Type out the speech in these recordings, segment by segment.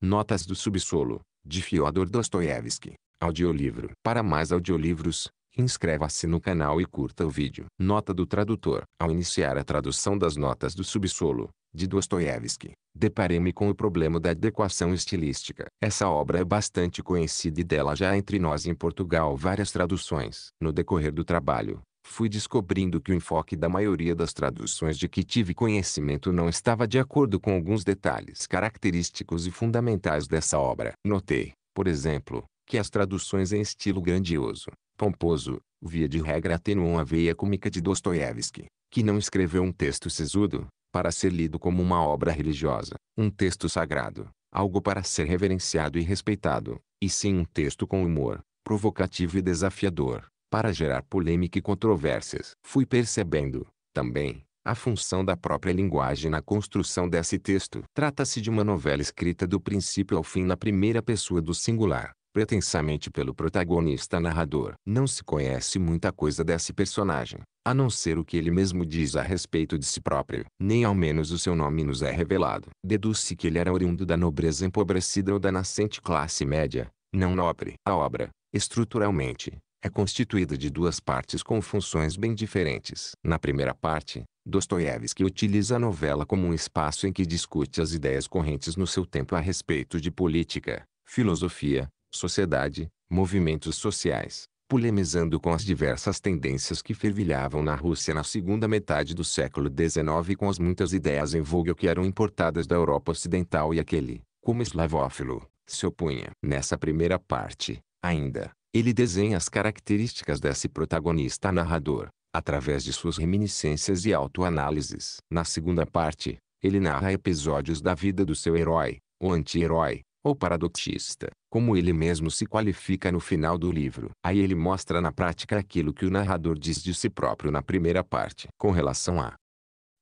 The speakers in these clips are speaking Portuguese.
Notas do Subsolo, de Fyodor Dostoevsky. Audiolivro. Para mais audiolivros, inscreva-se no canal e curta o vídeo. Nota do tradutor. Ao iniciar a tradução das notas do subsolo, de Dostoiévski, deparei-me com o problema da adequação estilística. Essa obra é bastante conhecida e dela já há entre nós em Portugal várias traduções. No decorrer do trabalho, fui descobrindo que o enfoque da maioria das traduções de que tive conhecimento não estava de acordo com alguns detalhes característicos e fundamentais dessa obra. Notei, por exemplo, que as traduções em estilo grandioso, pomposo, via de regra atenuam a veia cômica de Dostoiévski, que não escreveu um texto sisudo, para ser lido como uma obra religiosa, um texto sagrado, algo para ser reverenciado e respeitado, e sim um texto com humor, provocativo e desafiador, para gerar polêmica e controvérsias. Fui percebendo, também, a função da própria linguagem na construção desse texto. Trata-se de uma novela escrita do princípio ao fim na primeira pessoa do singular, pretensamente pelo protagonista narrador. Não se conhece muita coisa desse personagem, a não ser o que ele mesmo diz a respeito de si próprio. Nem ao menos o seu nome nos é revelado. Deduz-se que ele era oriundo da nobreza empobrecida ou da nascente classe média, não nobre. A obra, estruturalmente, é constituída de duas partes com funções bem diferentes. Na primeira parte, Dostoiévski utiliza a novela como um espaço em que discute as ideias correntes no seu tempo a respeito de política, filosofia, sociedade, movimentos sociais, polemizando com as diversas tendências que fervilhavam na Rússia na segunda metade do século XIX e com as muitas ideias em voga que eram importadas da Europa Ocidental e aquele, como eslavófilo, se opunha. Nessa primeira parte, ainda, ele desenha as características desse protagonista narrador, através de suas reminiscências e autoanálises. Na segunda parte, ele narra episódios da vida do seu herói, o anti-herói, ou paradoxista, como ele mesmo se qualifica no final do livro. Aí ele mostra na prática aquilo que o narrador diz de si próprio na primeira parte. Com relação à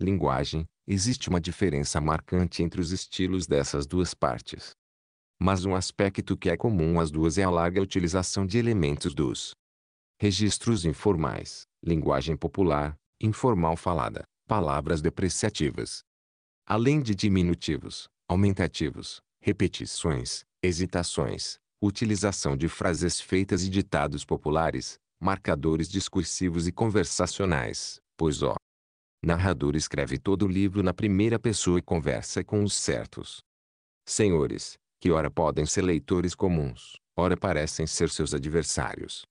linguagem, existe uma diferença marcante entre os estilos dessas duas partes mas um aspecto que é comum às duas é a larga utilização de elementos dos registros informais, linguagem popular, informal falada, palavras depreciativas. Além de diminutivos, aumentativos, repetições, hesitações, utilização de frases feitas e ditados populares, marcadores discursivos e conversacionais, pois o narrador escreve todo o livro na primeira pessoa e conversa com os certos senhores, que ora podem ser leitores comuns, ora parecem ser seus adversários.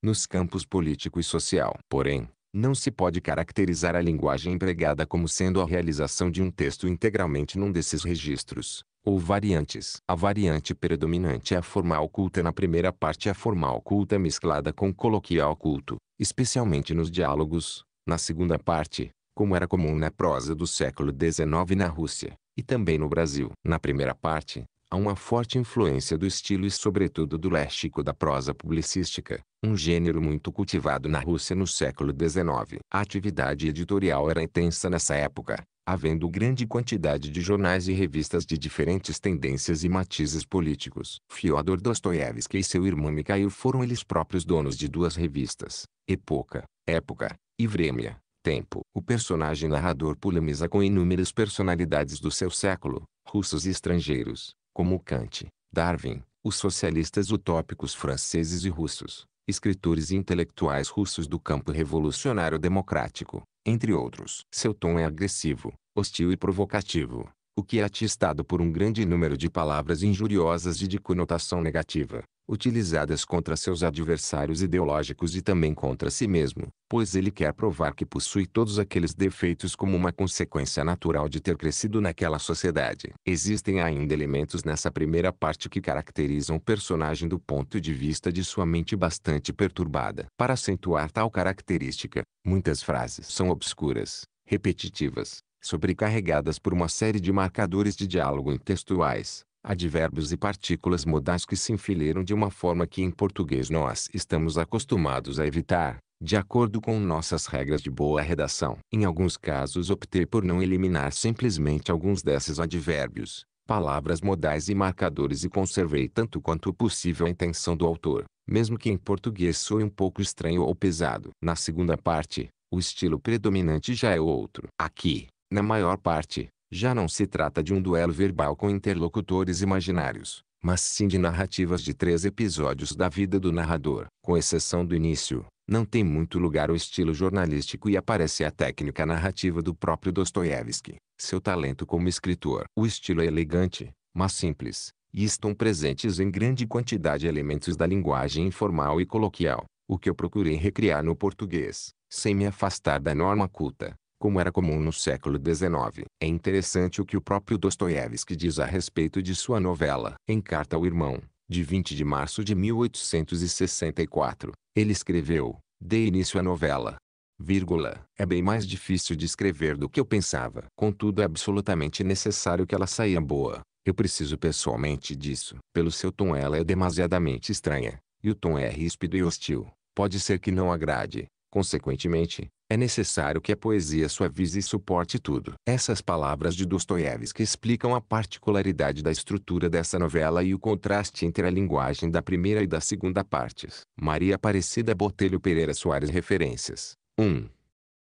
Nos campos político e social, porém, não se pode caracterizar a linguagem empregada como sendo a realização de um texto integralmente num desses registros, ou variantes. A variante predominante é a formal culta na primeira parte e a formal culta mesclada com coloquial culto, especialmente nos diálogos, na segunda parte, como era comum na prosa do século XIX na Rússia, e também no Brasil. Na primeira parte, Há uma forte influência do estilo e sobretudo do léxico da prosa publicística, um gênero muito cultivado na Rússia no século XIX. A atividade editorial era intensa nessa época, havendo grande quantidade de jornais e revistas de diferentes tendências e matizes políticos. Fyodor Dostoiévski e seu irmão Mikhail foram eles próprios donos de duas revistas, Epoca, Época, e Vremia, Tempo. O personagem narrador polemiza com inúmeras personalidades do seu século, russos e estrangeiros, como Kant, Darwin, os socialistas utópicos franceses e russos, escritores e intelectuais russos do campo revolucionário democrático, entre outros. Seu tom é agressivo, hostil e provocativo, o que é atestado por um grande número de palavras injuriosas e de conotação negativa, utilizadas contra seus adversários ideológicos e também contra si mesmo, pois ele quer provar que possui todos aqueles defeitos como uma consequência natural de ter crescido naquela sociedade. Existem ainda elementos nessa primeira parte que caracterizam o personagem do ponto de vista de sua mente bastante perturbada. Para acentuar tal característica, muitas frases são obscuras, repetitivas, sobrecarregadas por uma série de marcadores de diálogo intextuais, advérbios e partículas modais que se enfileiram de uma forma que em português nós estamos acostumados a evitar, de acordo com nossas regras de boa redação. Em alguns casos optei por não eliminar simplesmente alguns desses advérbios, palavras modais e marcadores e conservei tanto quanto possível a intenção do autor, mesmo que em português soe um pouco estranho ou pesado. Na segunda parte, o estilo predominante já é outro. Aqui, na maior parte, já não se trata de um duelo verbal com interlocutores imaginários, mas sim de narrativas de três episódios da vida do narrador. Com exceção do início, não tem muito lugar o estilo jornalístico e aparece a técnica narrativa do próprio Dostoiévski, seu talento como escritor. O estilo é elegante, mas simples, e estão presentes em grande quantidade elementos da linguagem informal e coloquial, o que eu procurei recriar no português, sem me afastar da norma culta como era comum no século XIX. É interessante o que o próprio Dostoiévski diz a respeito de sua novela. Em Carta ao Irmão, de 20 de março de 1864, ele escreveu, dei início à novela. Vírgula, é bem mais difícil de escrever do que eu pensava. Contudo é absolutamente necessário que ela saia boa. Eu preciso pessoalmente disso. Pelo seu tom ela é demasiadamente estranha, e o tom é ríspido e hostil. Pode ser que não agrade. Consequentemente, é necessário que a poesia suavize e suporte tudo. Essas palavras de Dostoiévski explicam a particularidade da estrutura dessa novela e o contraste entre a linguagem da primeira e da segunda partes. Maria Aparecida Botelho Pereira Soares Referências 1.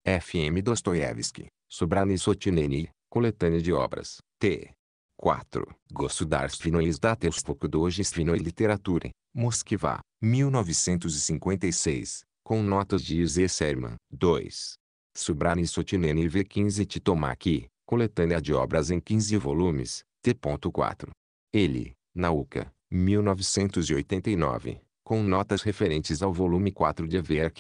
F.M. Dostoiévski, Sobrani Sotineni, Coletânea de Obras, T. 4. Gosudarstvinoi Izdatelskoku Doji Svinoi Literature, Moscová, 1956 com notas de Izê Serman. 2. Subrani Sotinene V15 Titomaki, coletânea de obras em 15 volumes, T.4. Ele, Nauka, 1989, com notas referentes ao volume 4 de Eve N.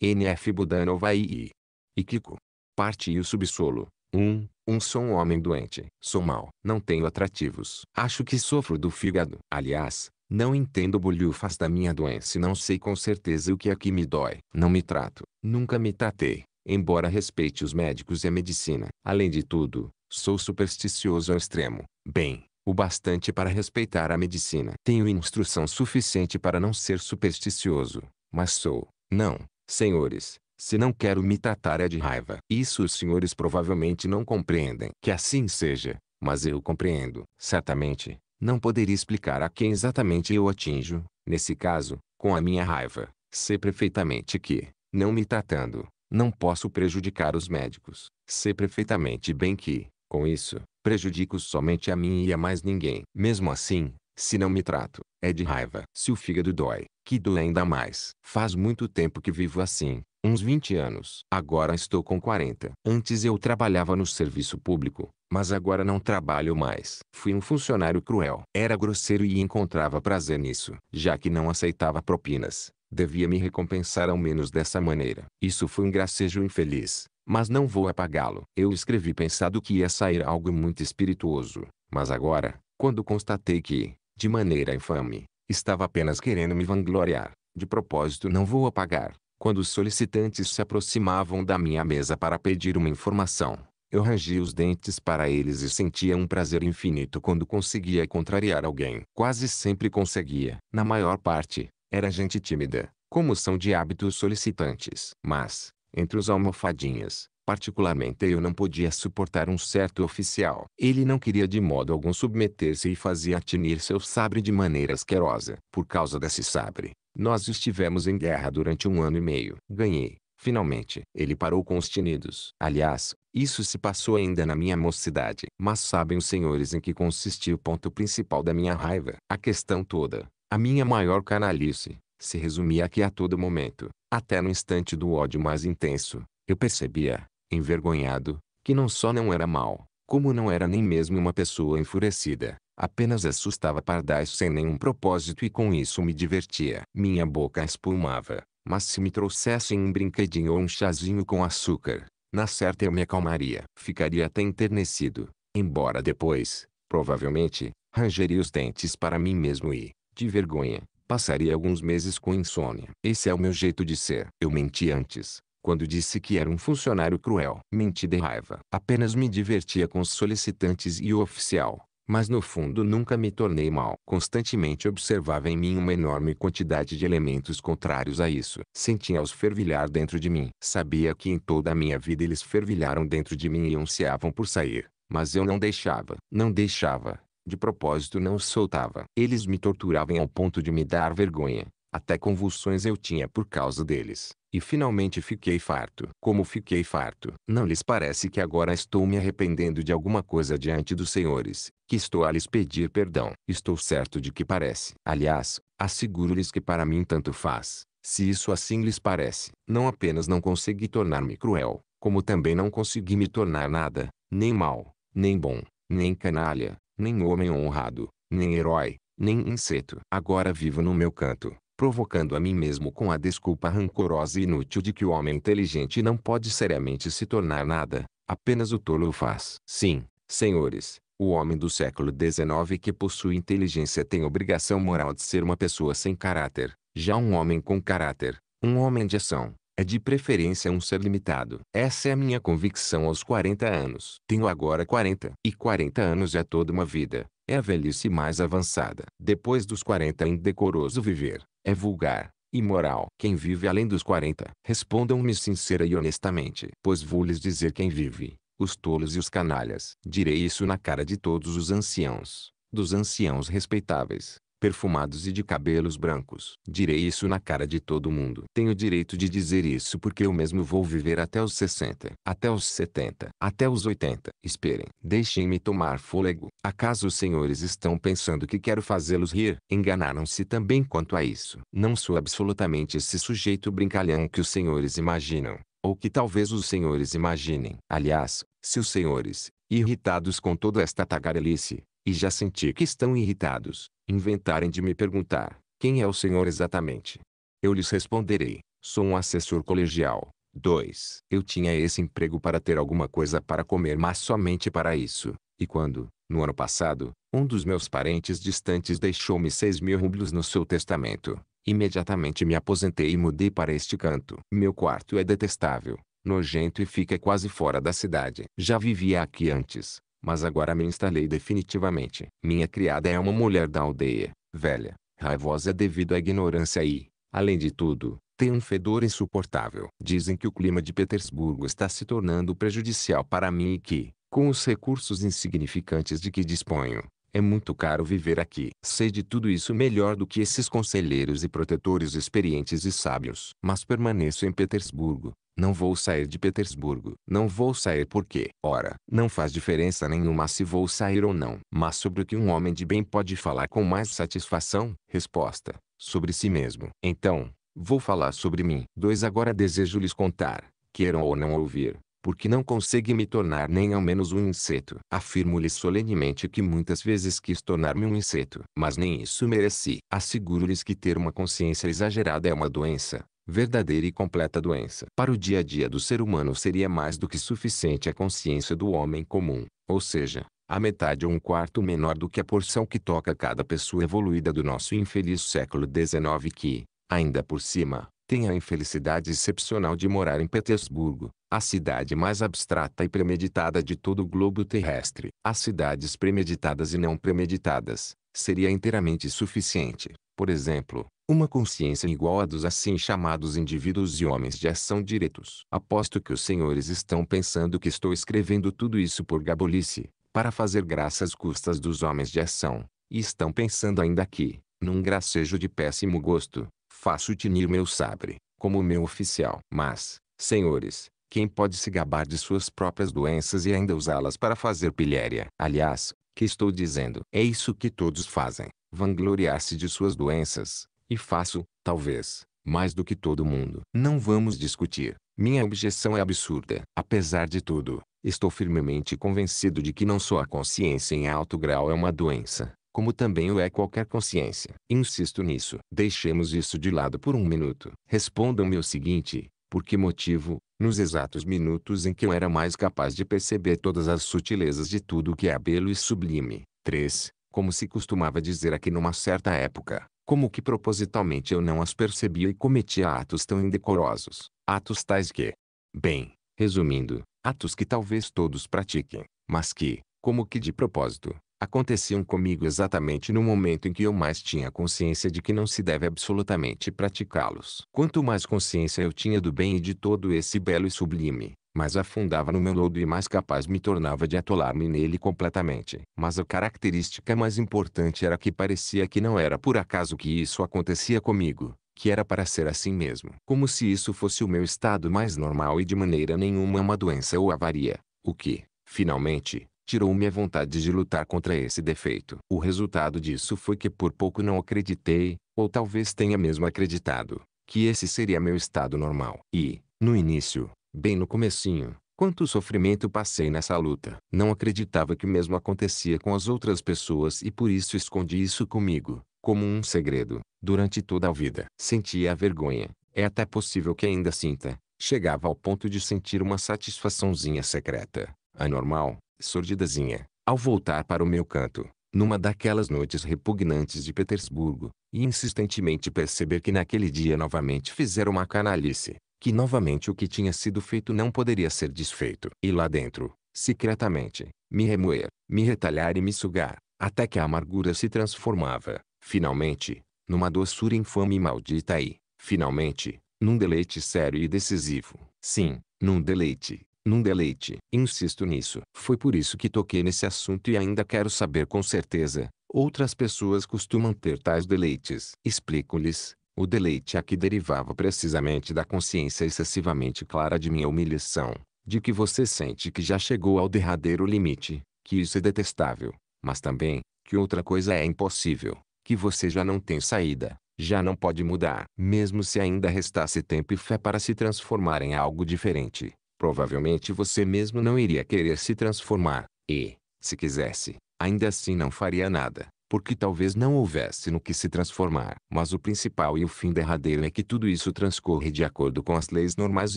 N.F. Budanova e Ikiko. Parte e o subsolo. 1. Um, um sou um homem doente. Sou mal. Não tenho atrativos. Acho que sofro do fígado. Aliás, não entendo bolhufas da minha doença e não sei com certeza o que aqui me dói. Não me trato, nunca me tratei, embora respeite os médicos e a medicina. Além de tudo, sou supersticioso ao extremo. Bem, o bastante para respeitar a medicina. Tenho instrução suficiente para não ser supersticioso, mas sou, não, senhores, se não quero me tratar é de raiva. Isso os senhores provavelmente não compreendem. Que assim seja, mas eu compreendo. Certamente, não poderia explicar a quem exatamente eu atinjo, nesse caso, com a minha raiva. Sei perfeitamente que, não me tratando, não posso prejudicar os médicos. Sei perfeitamente bem que, com isso, prejudico somente a mim e a mais ninguém. Mesmo assim, se não me trato, é de raiva. Se o fígado dói, que doa ainda mais. Faz muito tempo que vivo assim, uns 20 anos. Agora estou com 40. Antes eu trabalhava no serviço público, mas agora não trabalho mais. Fui um funcionário cruel. Era grosseiro e encontrava prazer nisso, já que não aceitava propinas. Devia me recompensar ao menos dessa maneira. Isso foi um gracejo infeliz, mas não vou apagá-lo. Eu escrevi pensado que ia sair algo muito espirituoso, mas agora, quando constatei que, de maneira infame, estava apenas querendo me vangloriar, de propósito não vou apagar. Quando os solicitantes se aproximavam da minha mesa para pedir uma informação, eu rangia os dentes para eles e sentia um prazer infinito quando conseguia contrariar alguém. Quase sempre conseguia. Na maior parte, era gente tímida, como são de hábito os solicitantes. Mas, entre os almofadinhas, particularmente eu não podia suportar um certo oficial. Ele não queria de modo algum submeter-se e fazia tinir seu sabre de maneira asquerosa. Por causa desse sabre, nós estivemos em guerra durante um ano e meio. Ganhei. Finalmente, ele parou com os tinidos. Aliás, isso se passou ainda na minha mocidade. Mas sabem os senhores em que consistiu o ponto principal da minha raiva? A questão toda, a minha maior canalice, se resumia que a todo momento, até no instante do ódio mais intenso, eu percebia, envergonhado, que não só não era mal, como não era nem mesmo uma pessoa enfurecida, apenas assustava pardais sem nenhum propósito e com isso me divertia. Minha boca espumava, mas se me trouxessem um brinquedinho ou um chazinho com açúcar, na certa eu me acalmaria. Ficaria até enternecido, embora depois, provavelmente, rangeria os dentes para mim mesmo e, de vergonha, passaria alguns meses com insônia. Esse é o meu jeito de ser. Eu menti antes, quando disse que era um funcionário cruel. Menti de raiva. Apenas me divertia com os solicitantes e o oficial. Mas no fundo nunca me tornei mal. Constantemente observava em mim uma enorme quantidade de elementos contrários a isso. Sentia-os fervilhar dentro de mim. Sabia que em toda a minha vida eles fervilharam dentro de mim e ansiavam por sair. Mas eu não deixava. Não deixava. De propósito não soltava. Eles me torturavam ao ponto de me dar vergonha. Até convulsões eu tinha por causa deles. E finalmente fiquei farto. Como fiquei farto? Não lhes parece que agora estou me arrependendo de alguma coisa diante dos senhores, que estou a lhes pedir perdão? Estou certo de que parece. Aliás, asseguro-lhes que para mim tanto faz. Se isso assim lhes parece, não apenas não consegui tornar-me cruel, como também não consegui me tornar nada, nem mal, nem bom, nem canalha, nem homem honrado, nem herói, nem inseto. Agora vivo no meu canto, provocando a mim mesmo com a desculpa rancorosa e inútil de que o homem inteligente não pode seriamente se tornar nada, apenas o tolo o faz. Sim, senhores, o homem do século XIX que possui inteligência tem obrigação moral de ser uma pessoa sem caráter, já um homem com caráter, um homem de ação, é de preferência um ser limitado. Essa é a minha convicção aos 40 anos. Tenho agora 40. E 40 anos é toda uma vida. É a velhice mais avançada. Depois dos 40 é indecoroso viver é vulgar, imoral. Quem vive além dos 40, respondam-me sincera e honestamente, pois vou lhes dizer quem vive, os tolos e os canalhas. Direi isso na cara de todos os anciãos, dos anciãos respeitáveis, perfumados e de cabelos brancos. Direi isso na cara de todo mundo. Tenho direito de dizer isso porque eu mesmo vou viver até os 60, até os 70, até os 80. Esperem, deixem-me tomar fôlego. Acaso os senhores estão pensando que quero fazê-los rir? Enganaram-se também quanto a isso. Não sou absolutamente esse sujeito brincalhão que os senhores imaginam ou que talvez os senhores imaginem. Aliás, se os senhores, irritados com toda esta tagarelice, e já senti que estão irritados, inventarem de me perguntar, quem é o senhor exatamente? Eu lhes responderei, sou um assessor colegial. 2. Eu tinha esse emprego para ter alguma coisa para comer mas somente para isso. E quando, no ano passado, um dos meus parentes distantes deixou-me 6 mil rublos no seu testamento, imediatamente me aposentei e mudei para este canto. Meu quarto é detestável, nojento e fica quase fora da cidade. Já vivia aqui antes, mas agora me instalei definitivamente. Minha criada é uma é. mulher da aldeia, velha, raivosa devido à ignorância e, além de tudo, tem um fedor insuportável. Dizem que o clima de Petersburgo está se tornando prejudicial para mim e que, com os recursos insignificantes de que disponho, é muito caro viver aqui. Sei de tudo isso melhor do que esses conselheiros e protetores experientes e sábios. Mas permaneço em Petersburgo, não vou sair de Petersburgo. Não vou sair porque, ora, não faz diferença nenhuma se vou sair ou não. Mas sobre o que um homem de bem pode falar com mais satisfação? Resposta: sobre si mesmo. Então, vou falar sobre mim. Dois agora desejo lhes contar, queiram ou não ouvir, porque não consegui me tornar nem ao menos um inseto. afirmo lhes solenemente que muitas vezes quis tornar-me um inseto, mas nem isso mereci. Asseguro-lhes que ter uma consciência exagerada é uma doença verdadeira e completa doença. Para o dia a dia do ser humano seria mais do que suficiente a consciência do homem comum, ou seja, a metade ou um quarto menor do que a porção que toca cada pessoa evoluída do nosso infeliz século XIX que, ainda por cima, tem a infelicidade excepcional de morar em Petersburgo, a cidade mais abstrata e premeditada de todo o globo terrestre. As cidades premeditadas e não premeditadas, seria inteiramente suficiente, por exemplo, uma consciência igual à dos assim chamados indivíduos e homens de ação diretos. Aposto que os senhores estão pensando que estou escrevendo tudo isso por gabolice, para fazer graça às custas dos homens de ação, e estão pensando ainda que, num gracejo de péssimo gosto, faço tinir meu sabre, como meu oficial. Mas, senhores, quem pode se gabar de suas próprias doenças e ainda usá-las para fazer pilhéria? Aliás, que estou dizendo? É isso que todos fazem, vangloriar-se de suas doenças, e faço, talvez, mais do que todo mundo. Não vamos discutir. Minha objeção é absurda. Apesar de tudo, estou firmemente convencido de que não só a consciência em alto grau é uma doença, como também o é qualquer consciência. Insisto nisso. Deixemos isso de lado por um minuto. Respondam-me o seguinte, por que motivo, nos exatos minutos em que eu era mais capaz de perceber todas as sutilezas de tudo o que é belo e sublime, 3, como se costumava dizer aqui numa certa época, como que propositalmente eu não as percebia e cometia atos tão indecorosos, atos tais que, bem, resumindo, atos que talvez todos pratiquem, mas que, como que de propósito, aconteciam comigo exatamente no momento em que eu mais tinha consciência de que não se deve absolutamente praticá-los. Quanto mais consciência eu tinha do bem e de todo esse belo e sublime, mais afundava no meu lodo e mais capaz me tornava de atolar-me nele completamente. Mas a característica mais importante era que parecia que não era por acaso que isso acontecia comigo, que era para ser assim mesmo. Como se isso fosse o meu estado mais normal e de maneira nenhuma uma doença ou avaria, o que, finalmente, tirou-me a vontade de lutar contra esse defeito. O resultado disso foi que por pouco não acreditei, ou talvez tenha mesmo acreditado, que esse seria meu estado normal. E, no início, Bem no comecinho, quanto sofrimento passei nessa luta. Não acreditava que o mesmo acontecia com as outras pessoas e por isso escondi isso comigo, como um segredo, durante toda a vida. Sentia a vergonha, é até possível que ainda sinta. Chegava ao ponto de sentir uma satisfaçãozinha secreta, anormal, sordidazinha. Ao voltar para o meu canto, numa daquelas noites repugnantes de Petersburgo, e insistentemente perceber que naquele dia novamente fizeram uma canalice, que novamente o que tinha sido feito não poderia ser desfeito. E lá dentro, secretamente, me remoer, me retalhar e me sugar, até que a amargura se transformava, finalmente, numa doçura infame e maldita e, finalmente, num deleite sério e decisivo. Sim, num deleite, num deleite. Insisto nisso. Foi por isso que toquei nesse assunto e ainda quero saber com certeza. Outras pessoas costumam ter tais deleites. Explico-lhes, o deleite a que derivava precisamente da consciência excessivamente clara de minha humilhação, de que você sente que já chegou ao derradeiro limite, que isso é detestável, mas também, que outra coisa é impossível, que você já não tem saída, já não pode mudar. Mesmo se ainda restasse tempo e fé para se transformar em algo diferente, provavelmente você mesmo não iria querer se transformar, e, se quisesse, ainda assim não faria nada, porque talvez não houvesse no que se transformar. Mas o principal e o fim derradeiro é que tudo isso transcorre de acordo com as leis normais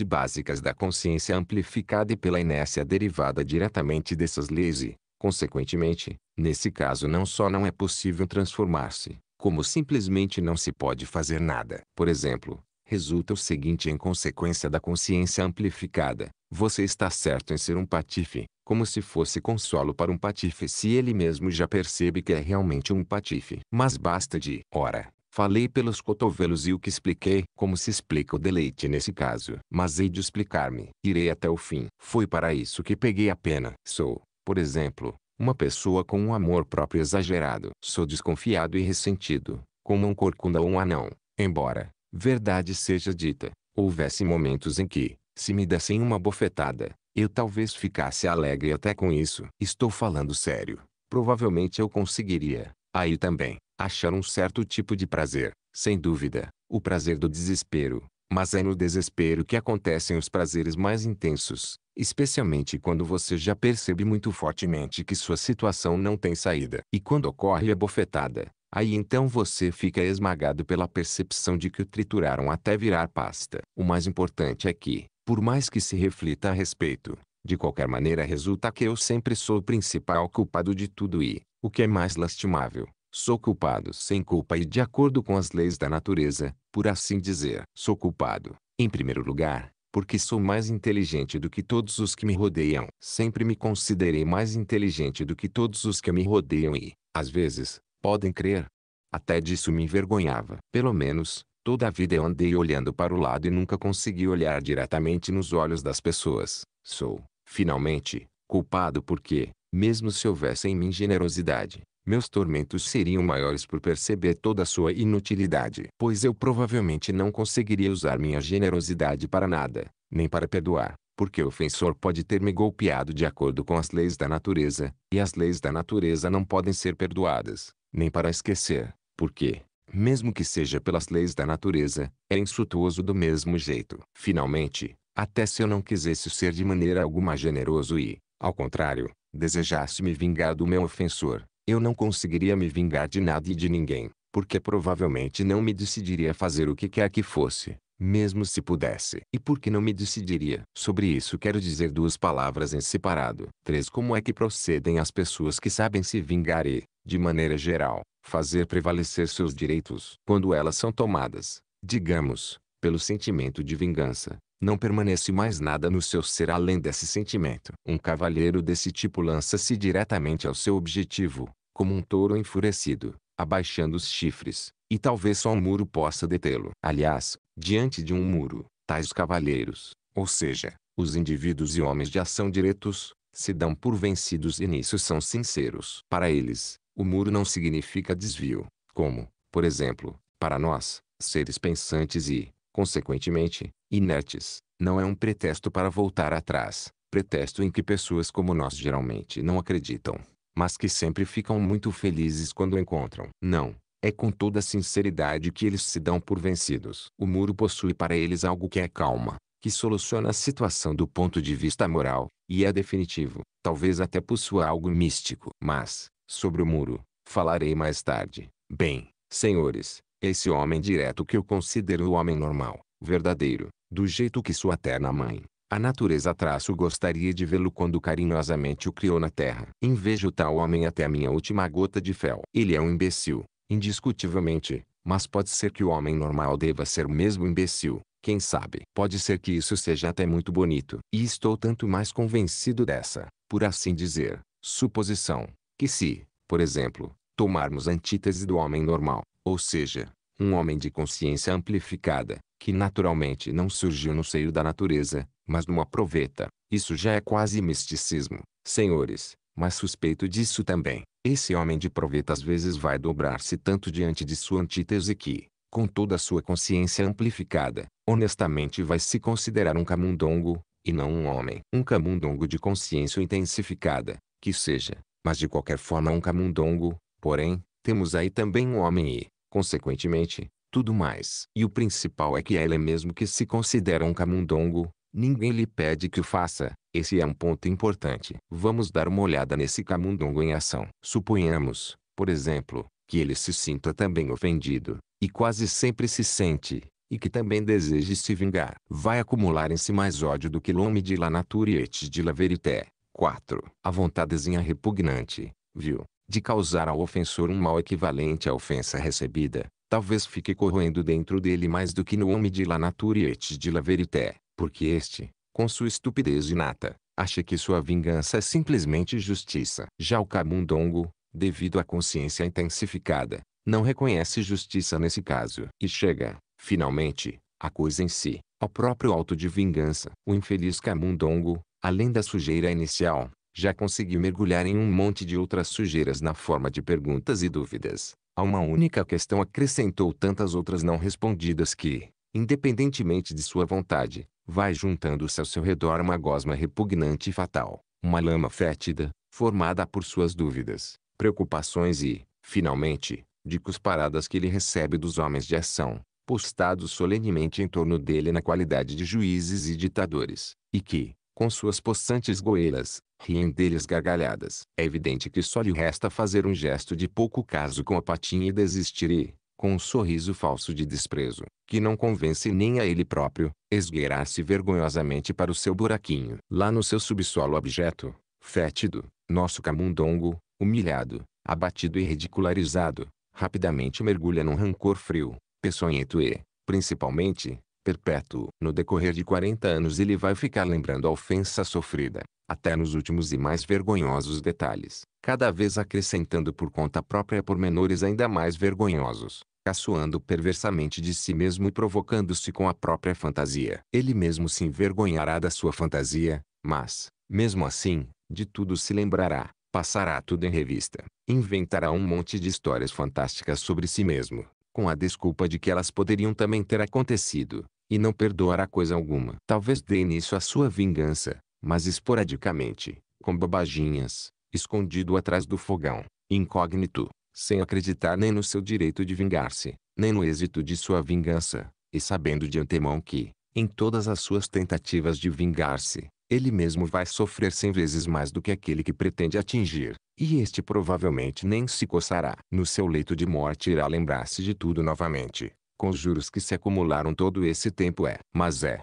e básicas da consciência amplificada e pela inércia derivada diretamente dessas leis e, consequentemente, nesse caso não só não é possível transformar-se, como simplesmente não se pode fazer nada. Por exemplo, resulta o seguinte em consequência da consciência amplificada. Você está certo em ser um patife, como se fosse consolo para um patife se ele mesmo já percebe que é realmente um patife. Mas basta de, ora, Falei pelos cotovelos e o que expliquei, como se explica o deleite nesse caso. Mas hei de explicar-me. Irei até o fim. Foi para isso que peguei a pena. Sou, por exemplo, uma pessoa com um amor próprio exagerado. Sou desconfiado e ressentido, como um corcunda ou um anão. Embora, verdade seja dita, houvesse momentos em que, se me dessem uma bofetada, eu talvez ficasse alegre até com isso. Estou falando sério. Provavelmente eu conseguiria, aí também, achar um certo tipo de prazer, sem dúvida, o prazer do desespero. Mas é no desespero que acontecem os prazeres mais intensos, especialmente quando você já percebe muito fortemente que sua situação não tem saída. E quando ocorre a bofetada, Aí então você fica esmagado pela percepção de que o trituraram até virar pasta. O mais importante é que, por mais que se reflita a respeito, de qualquer maneira resulta que eu sempre sou o principal culpado de tudo e, o que é mais lastimável, sou culpado sem culpa e de acordo com as leis da natureza, por assim dizer. Sou culpado, em primeiro lugar, porque sou mais inteligente do que todos os que me rodeiam. Sempre me considerei mais inteligente do que todos os que me rodeiam e, às vezes, podem crer. Até disso me envergonhava. Pelo menos, Toda a vida eu andei olhando para o lado e nunca consegui olhar diretamente nos olhos das pessoas. Sou, finalmente, culpado porque, mesmo se houvesse em mim generosidade, meus tormentos seriam maiores por perceber toda a sua inutilidade, pois eu provavelmente não conseguiria usar minha generosidade para nada, nem para perdoar, porque o ofensor pode ter me golpeado de acordo com as leis da natureza, e as leis da natureza não podem ser perdoadas, nem para esquecer, porque, mesmo que seja pelas leis da natureza, é insultuoso do mesmo jeito. Finalmente, até se eu não quisesse ser de maneira alguma generoso e, ao contrário, desejasse me vingar do meu ofensor, eu não conseguiria me vingar de nada e de ninguém, porque provavelmente não me decidiria fazer o que quer que fosse, mesmo se pudesse. E por que não me decidiria? Sobre isso quero dizer duas palavras em separado. 3. Como é que procedem as pessoas que sabem se vingar e, de maneira geral, fazer prevalecer seus direitos? Quando elas são tomadas, digamos, pelo sentimento de vingança, não permanece mais nada no seu ser além desse sentimento. Um cavalheiro desse tipo lança-se diretamente ao seu objetivo, como um touro enfurecido, abaixando os chifres, e talvez só um muro possa detê-lo. Aliás, diante de um muro, tais cavaleiros, ou seja, os indivíduos e homens de ação diretos, se dão por vencidos e nisso são sinceros. Para eles, o muro não significa desvio, como, por exemplo, para nós, seres pensantes e, consequentemente, inertes, não é um pretexto para voltar atrás, pretexto em que pessoas como nós geralmente não acreditam mas que sempre ficam muito felizes quando encontram. Não, é com toda a sinceridade que eles se dão por vencidos. O muro possui para eles algo que é calma, que soluciona a situação do ponto de vista moral, e é definitivo, talvez até possua algo místico. Mas, sobre o muro, falarei mais tarde. Bem, senhores, esse homem direto que eu considero o homem normal, verdadeiro, do jeito que sua terna mãe, a natureza traço gostaria de vê-lo quando carinhosamente o criou na terra. Invejo tal homem até a minha última gota de fel. Ele é um imbecil, indiscutivelmente, mas pode ser que o homem normal deva ser o mesmo imbecil. Quem sabe? Pode ser que isso seja até muito bonito. E estou tanto mais convencido dessa, por assim dizer, suposição, que se, por exemplo, tomarmos a antítese do homem normal, ou seja, um homem de consciência amplificada, que naturalmente não surgiu no seio da natureza, mas numa proveta. Isso já é quase misticismo, senhores, mas suspeito disso também. Esse homem de proveta às vezes vai dobrar-se tanto diante de sua antítese que, com toda a sua consciência amplificada, honestamente vai se considerar um camundongo, e não um homem. Um camundongo de consciência intensificada, que seja, mas de qualquer forma um camundongo, porém, temos aí também um homem e, consequentemente, tudo mais. E o principal é que é ele mesmo que se considera um camundongo, Ninguém lhe pede que o faça. Esse é um ponto importante. Vamos dar uma olhada nesse camundongo em ação. Suponhamos, por exemplo, que ele se sinta também ofendido, e quase sempre se sente, e que também deseje se vingar. Vai acumular em si mais ódio do que l'homme de la nature et de la verité. 4. A vontadezinha repugnante, viu, de causar ao ofensor um mal equivalente à ofensa recebida, talvez fique corroendo dentro dele mais do que no homem de la nature et de la verité. Porque este, com sua estupidez inata, acha que sua vingança é simplesmente justiça. Já o camundongo, devido à consciência intensificada, não reconhece justiça nesse caso. E chega, finalmente, a coisa em si, ao próprio alto de vingança. O infeliz camundongo, além da sujeira inicial, já conseguiu mergulhar em um monte de outras sujeiras na forma de perguntas e dúvidas. A uma única questão acrescentou tantas outras não respondidas que, independentemente de sua vontade, vai juntando-se ao seu redor uma gosma repugnante e fatal, uma lama fétida, formada por suas dúvidas, preocupações e, finalmente, de cusparadas que ele recebe dos homens de ação, postados solenemente em torno dele na qualidade de juízes e ditadores, e que, com suas possantes goelas, riem deles gargalhadas. É evidente que só lhe resta fazer um gesto de pouco caso com a patinha e desistir e, com um sorriso falso de desprezo, que não convence nem a ele próprio, esgueirar-se vergonhosamente para o seu buraquinho. Lá no seu subsolo abjeto, fétido, nosso camundongo, humilhado, abatido e ridicularizado, rapidamente mergulha num rancor frio, peçonhento e, principalmente, perpétuo. No decorrer de 40 anos ele vai ficar lembrando a ofensa sofrida, até nos últimos e mais vergonhosos detalhes, cada vez acrescentando por conta própria pormenores ainda mais vergonhosos caçoando perversamente de si mesmo e provocando-se com a própria fantasia. Ele mesmo se envergonhará da sua fantasia, mas, mesmo assim, de tudo se lembrará, passará tudo em revista, inventará um monte de histórias fantásticas sobre si mesmo, com a desculpa de que elas poderiam também ter acontecido, e não perdoará coisa alguma. Talvez dê início à sua vingança, mas esporadicamente, com bobaginhas, escondido atrás do fogão, incógnito, sem acreditar nem no seu direito de vingar-se, nem no êxito de sua vingança, e sabendo de antemão que, em todas as suas tentativas de vingar-se, ele mesmo vai sofrer cem vezes mais do que aquele que pretende atingir, e este provavelmente nem se coçará. No seu leito de morte irá lembrar-se de tudo novamente, com os juros que se acumularam todo esse tempo é. Mas é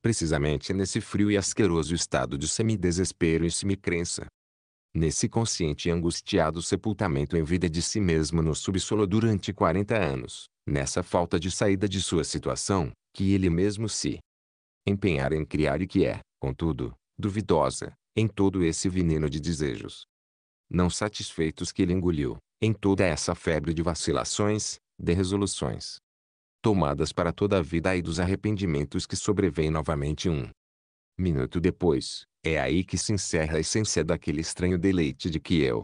precisamente nesse frio e asqueroso estado de semidesespero e semicrença, nesse consciente e angustiado sepultamento em vida de si mesmo no subsolo durante 40 anos, nessa falta de saída de sua situação, que ele mesmo se empenhar em criar e que é, contudo, duvidosa, em todo esse veneno de desejos. Não satisfeitos que ele engoliu, em toda essa febre de vacilações, de resoluções tomadas para toda a vida e dos arrependimentos que sobrevêm novamente um Minuto depois, é aí que se encerra a essência daquele estranho deleite de que eu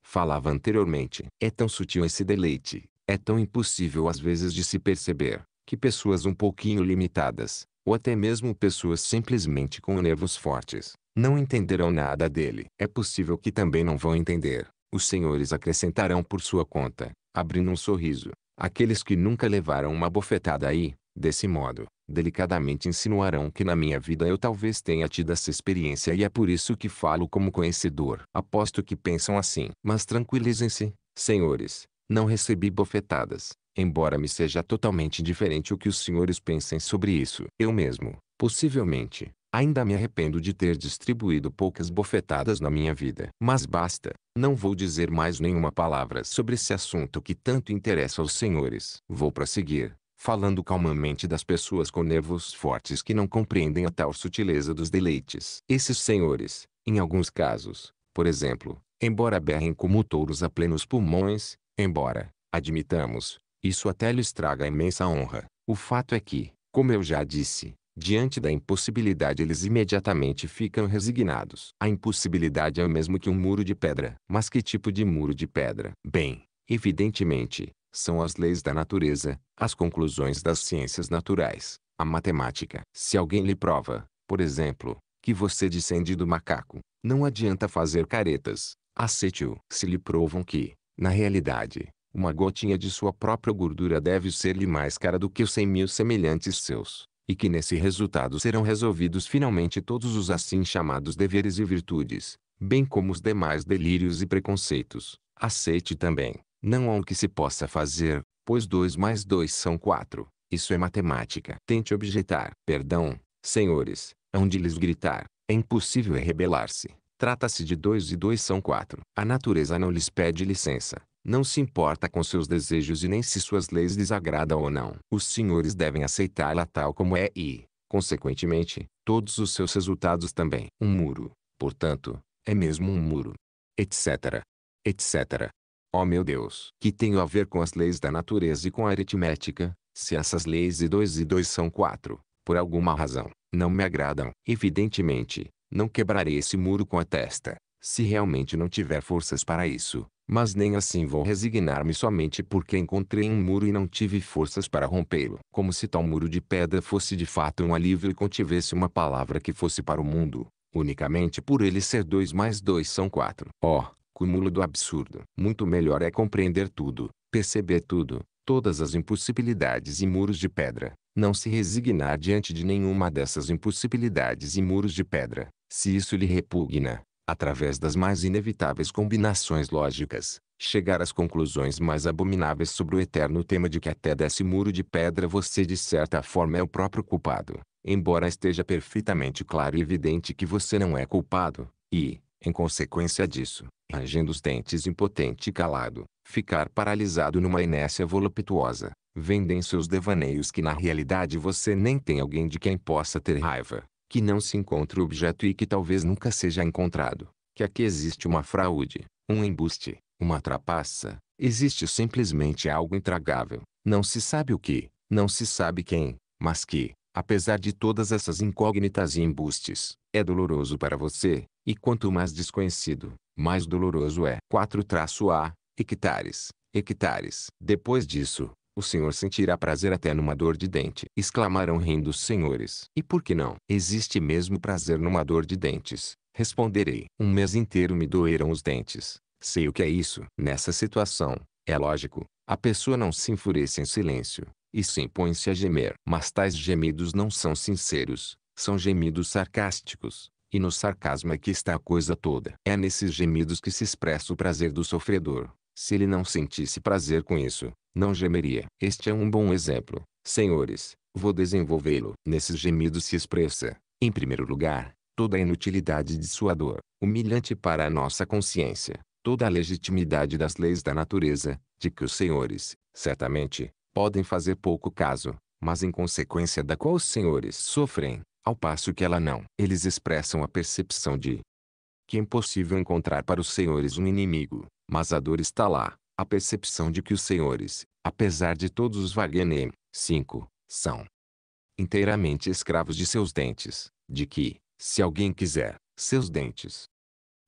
falava anteriormente. É tão sutil esse deleite, é tão impossível às vezes de se perceber, que pessoas um pouquinho limitadas, ou até mesmo pessoas simplesmente com nervos fortes, não entenderão nada dele. É possível que também não vão entender. Os senhores acrescentarão por sua conta, abrindo um sorriso, aqueles que nunca levaram uma bofetada aí, Desse modo, delicadamente insinuarão que na minha vida eu talvez tenha tido essa experiência e é por isso que falo como conhecedor. Aposto que pensam assim. Mas tranquilizem-se, senhores, não recebi bofetadas, embora me seja totalmente diferente o que os senhores pensem sobre isso. Eu mesmo, possivelmente, ainda me arrependo de ter distribuído poucas bofetadas na minha vida. Mas basta, não vou dizer mais nenhuma palavra sobre esse assunto que tanto interessa aos senhores. Vou prosseguir falando calmamente das pessoas com nervos fortes que não compreendem a tal sutileza dos deleites. Esses senhores, em alguns casos, por exemplo, embora berrem como touros a plenos pulmões, embora, admitamos, isso até lhes traga imensa honra, o fato é que, como eu já disse, diante da impossibilidade eles imediatamente ficam resignados. A impossibilidade é o mesmo que um muro de pedra. Mas que tipo de muro de pedra? Bem, evidentemente, são as leis da natureza, as conclusões das ciências naturais, a matemática. Se alguém lhe prova, por exemplo, que você descende do macaco, não adianta fazer caretas, aceite-o. Se lhe provam que, na realidade, uma gotinha de sua própria gordura deve ser-lhe mais cara do que os cem mil semelhantes seus, e que nesse resultado serão resolvidos finalmente todos os assim chamados deveres e virtudes, bem como os demais delírios e preconceitos. Aceite também, não há um que se possa fazer, pois 2 mais 2 são 4. Isso é matemática. Tente objetar. Perdão, senhores, hão de lhes gritar. É impossível rebelar-se. Trata-se de 2 e 2 são 4. A natureza não lhes pede licença. Não se importa com seus desejos e nem se suas leis lhes agradam ou não. Os senhores devem aceitá-la tal como é e, consequentemente, todos os seus resultados também. Um muro, portanto, é mesmo um muro. Etc. Etc ó oh meu Deus, que tenho a ver com as leis da natureza e com a aritmética, se essas leis e 2 e 2 são 4, por alguma razão, não me agradam. Evidentemente, não quebrarei esse muro com a testa, se realmente não tiver forças para isso, mas nem assim vou resignar-me somente porque encontrei um muro e não tive forças para rompê-lo. Como se tal muro de pedra fosse de fato um alívio e contivesse uma palavra que fosse para o mundo, unicamente por ele ser 2 mais 2 são 4. Ó, oh, cúmulo do absurdo. Muito melhor é compreender tudo, perceber tudo, todas as impossibilidades e muros de pedra. Não se resignar diante de nenhuma dessas impossibilidades e muros de pedra, se isso lhe repugna, através das mais inevitáveis combinações lógicas, chegar às conclusões mais abomináveis sobre o eterno tema de que até desse muro de pedra você de certa forma é o próprio culpado, embora esteja perfeitamente claro e evidente que você não é culpado, e, em consequência disso, rangendo os dentes impotente e calado, ficar paralisado numa inércia voluptuosa, vendem seus devaneios que na realidade você nem tem alguém de quem possa ter raiva, que não se encontra objeto e que talvez nunca seja encontrado, que aqui existe uma fraude, um embuste, uma trapaça, existe simplesmente algo intragável, não se sabe o que, não se sabe quem, mas que, apesar de todas essas incógnitas e embustes, é doloroso para você, e quanto mais desconhecido, mais doloroso é. 4-A. Hectares, hectares. Depois disso, o senhor sentirá prazer até numa dor de dente. Exclamaram rindo os senhores. E por que não? Existe mesmo prazer numa dor de dentes. Responderei. Um mês inteiro me doeram os dentes. Sei o que é isso. Nessa situação, é lógico, a pessoa não se enfurece em silêncio, e sim põe-se a gemer. Mas tais gemidos não são sinceros, são gemidos sarcásticos e no sarcasmo é que está a coisa toda. É nesses gemidos que se expressa o prazer do sofredor. Se ele não sentisse prazer com isso, não gemeria. Este é um bom exemplo. Senhores, vou desenvolvê-lo. Nesses gemidos se expressa, em primeiro lugar, toda a inutilidade de sua dor, humilhante para a nossa consciência, toda a legitimidade das leis da natureza, de que os senhores, certamente, podem fazer pouco caso, mas em consequência da qual os senhores sofrem, ao passo que ela não. Eles expressam a percepção de que é impossível encontrar para os senhores um inimigo, mas a dor está lá, a percepção de que os senhores, apesar de todos os Wagner 5, são inteiramente escravos de seus dentes, de que, se alguém quiser, seus dentes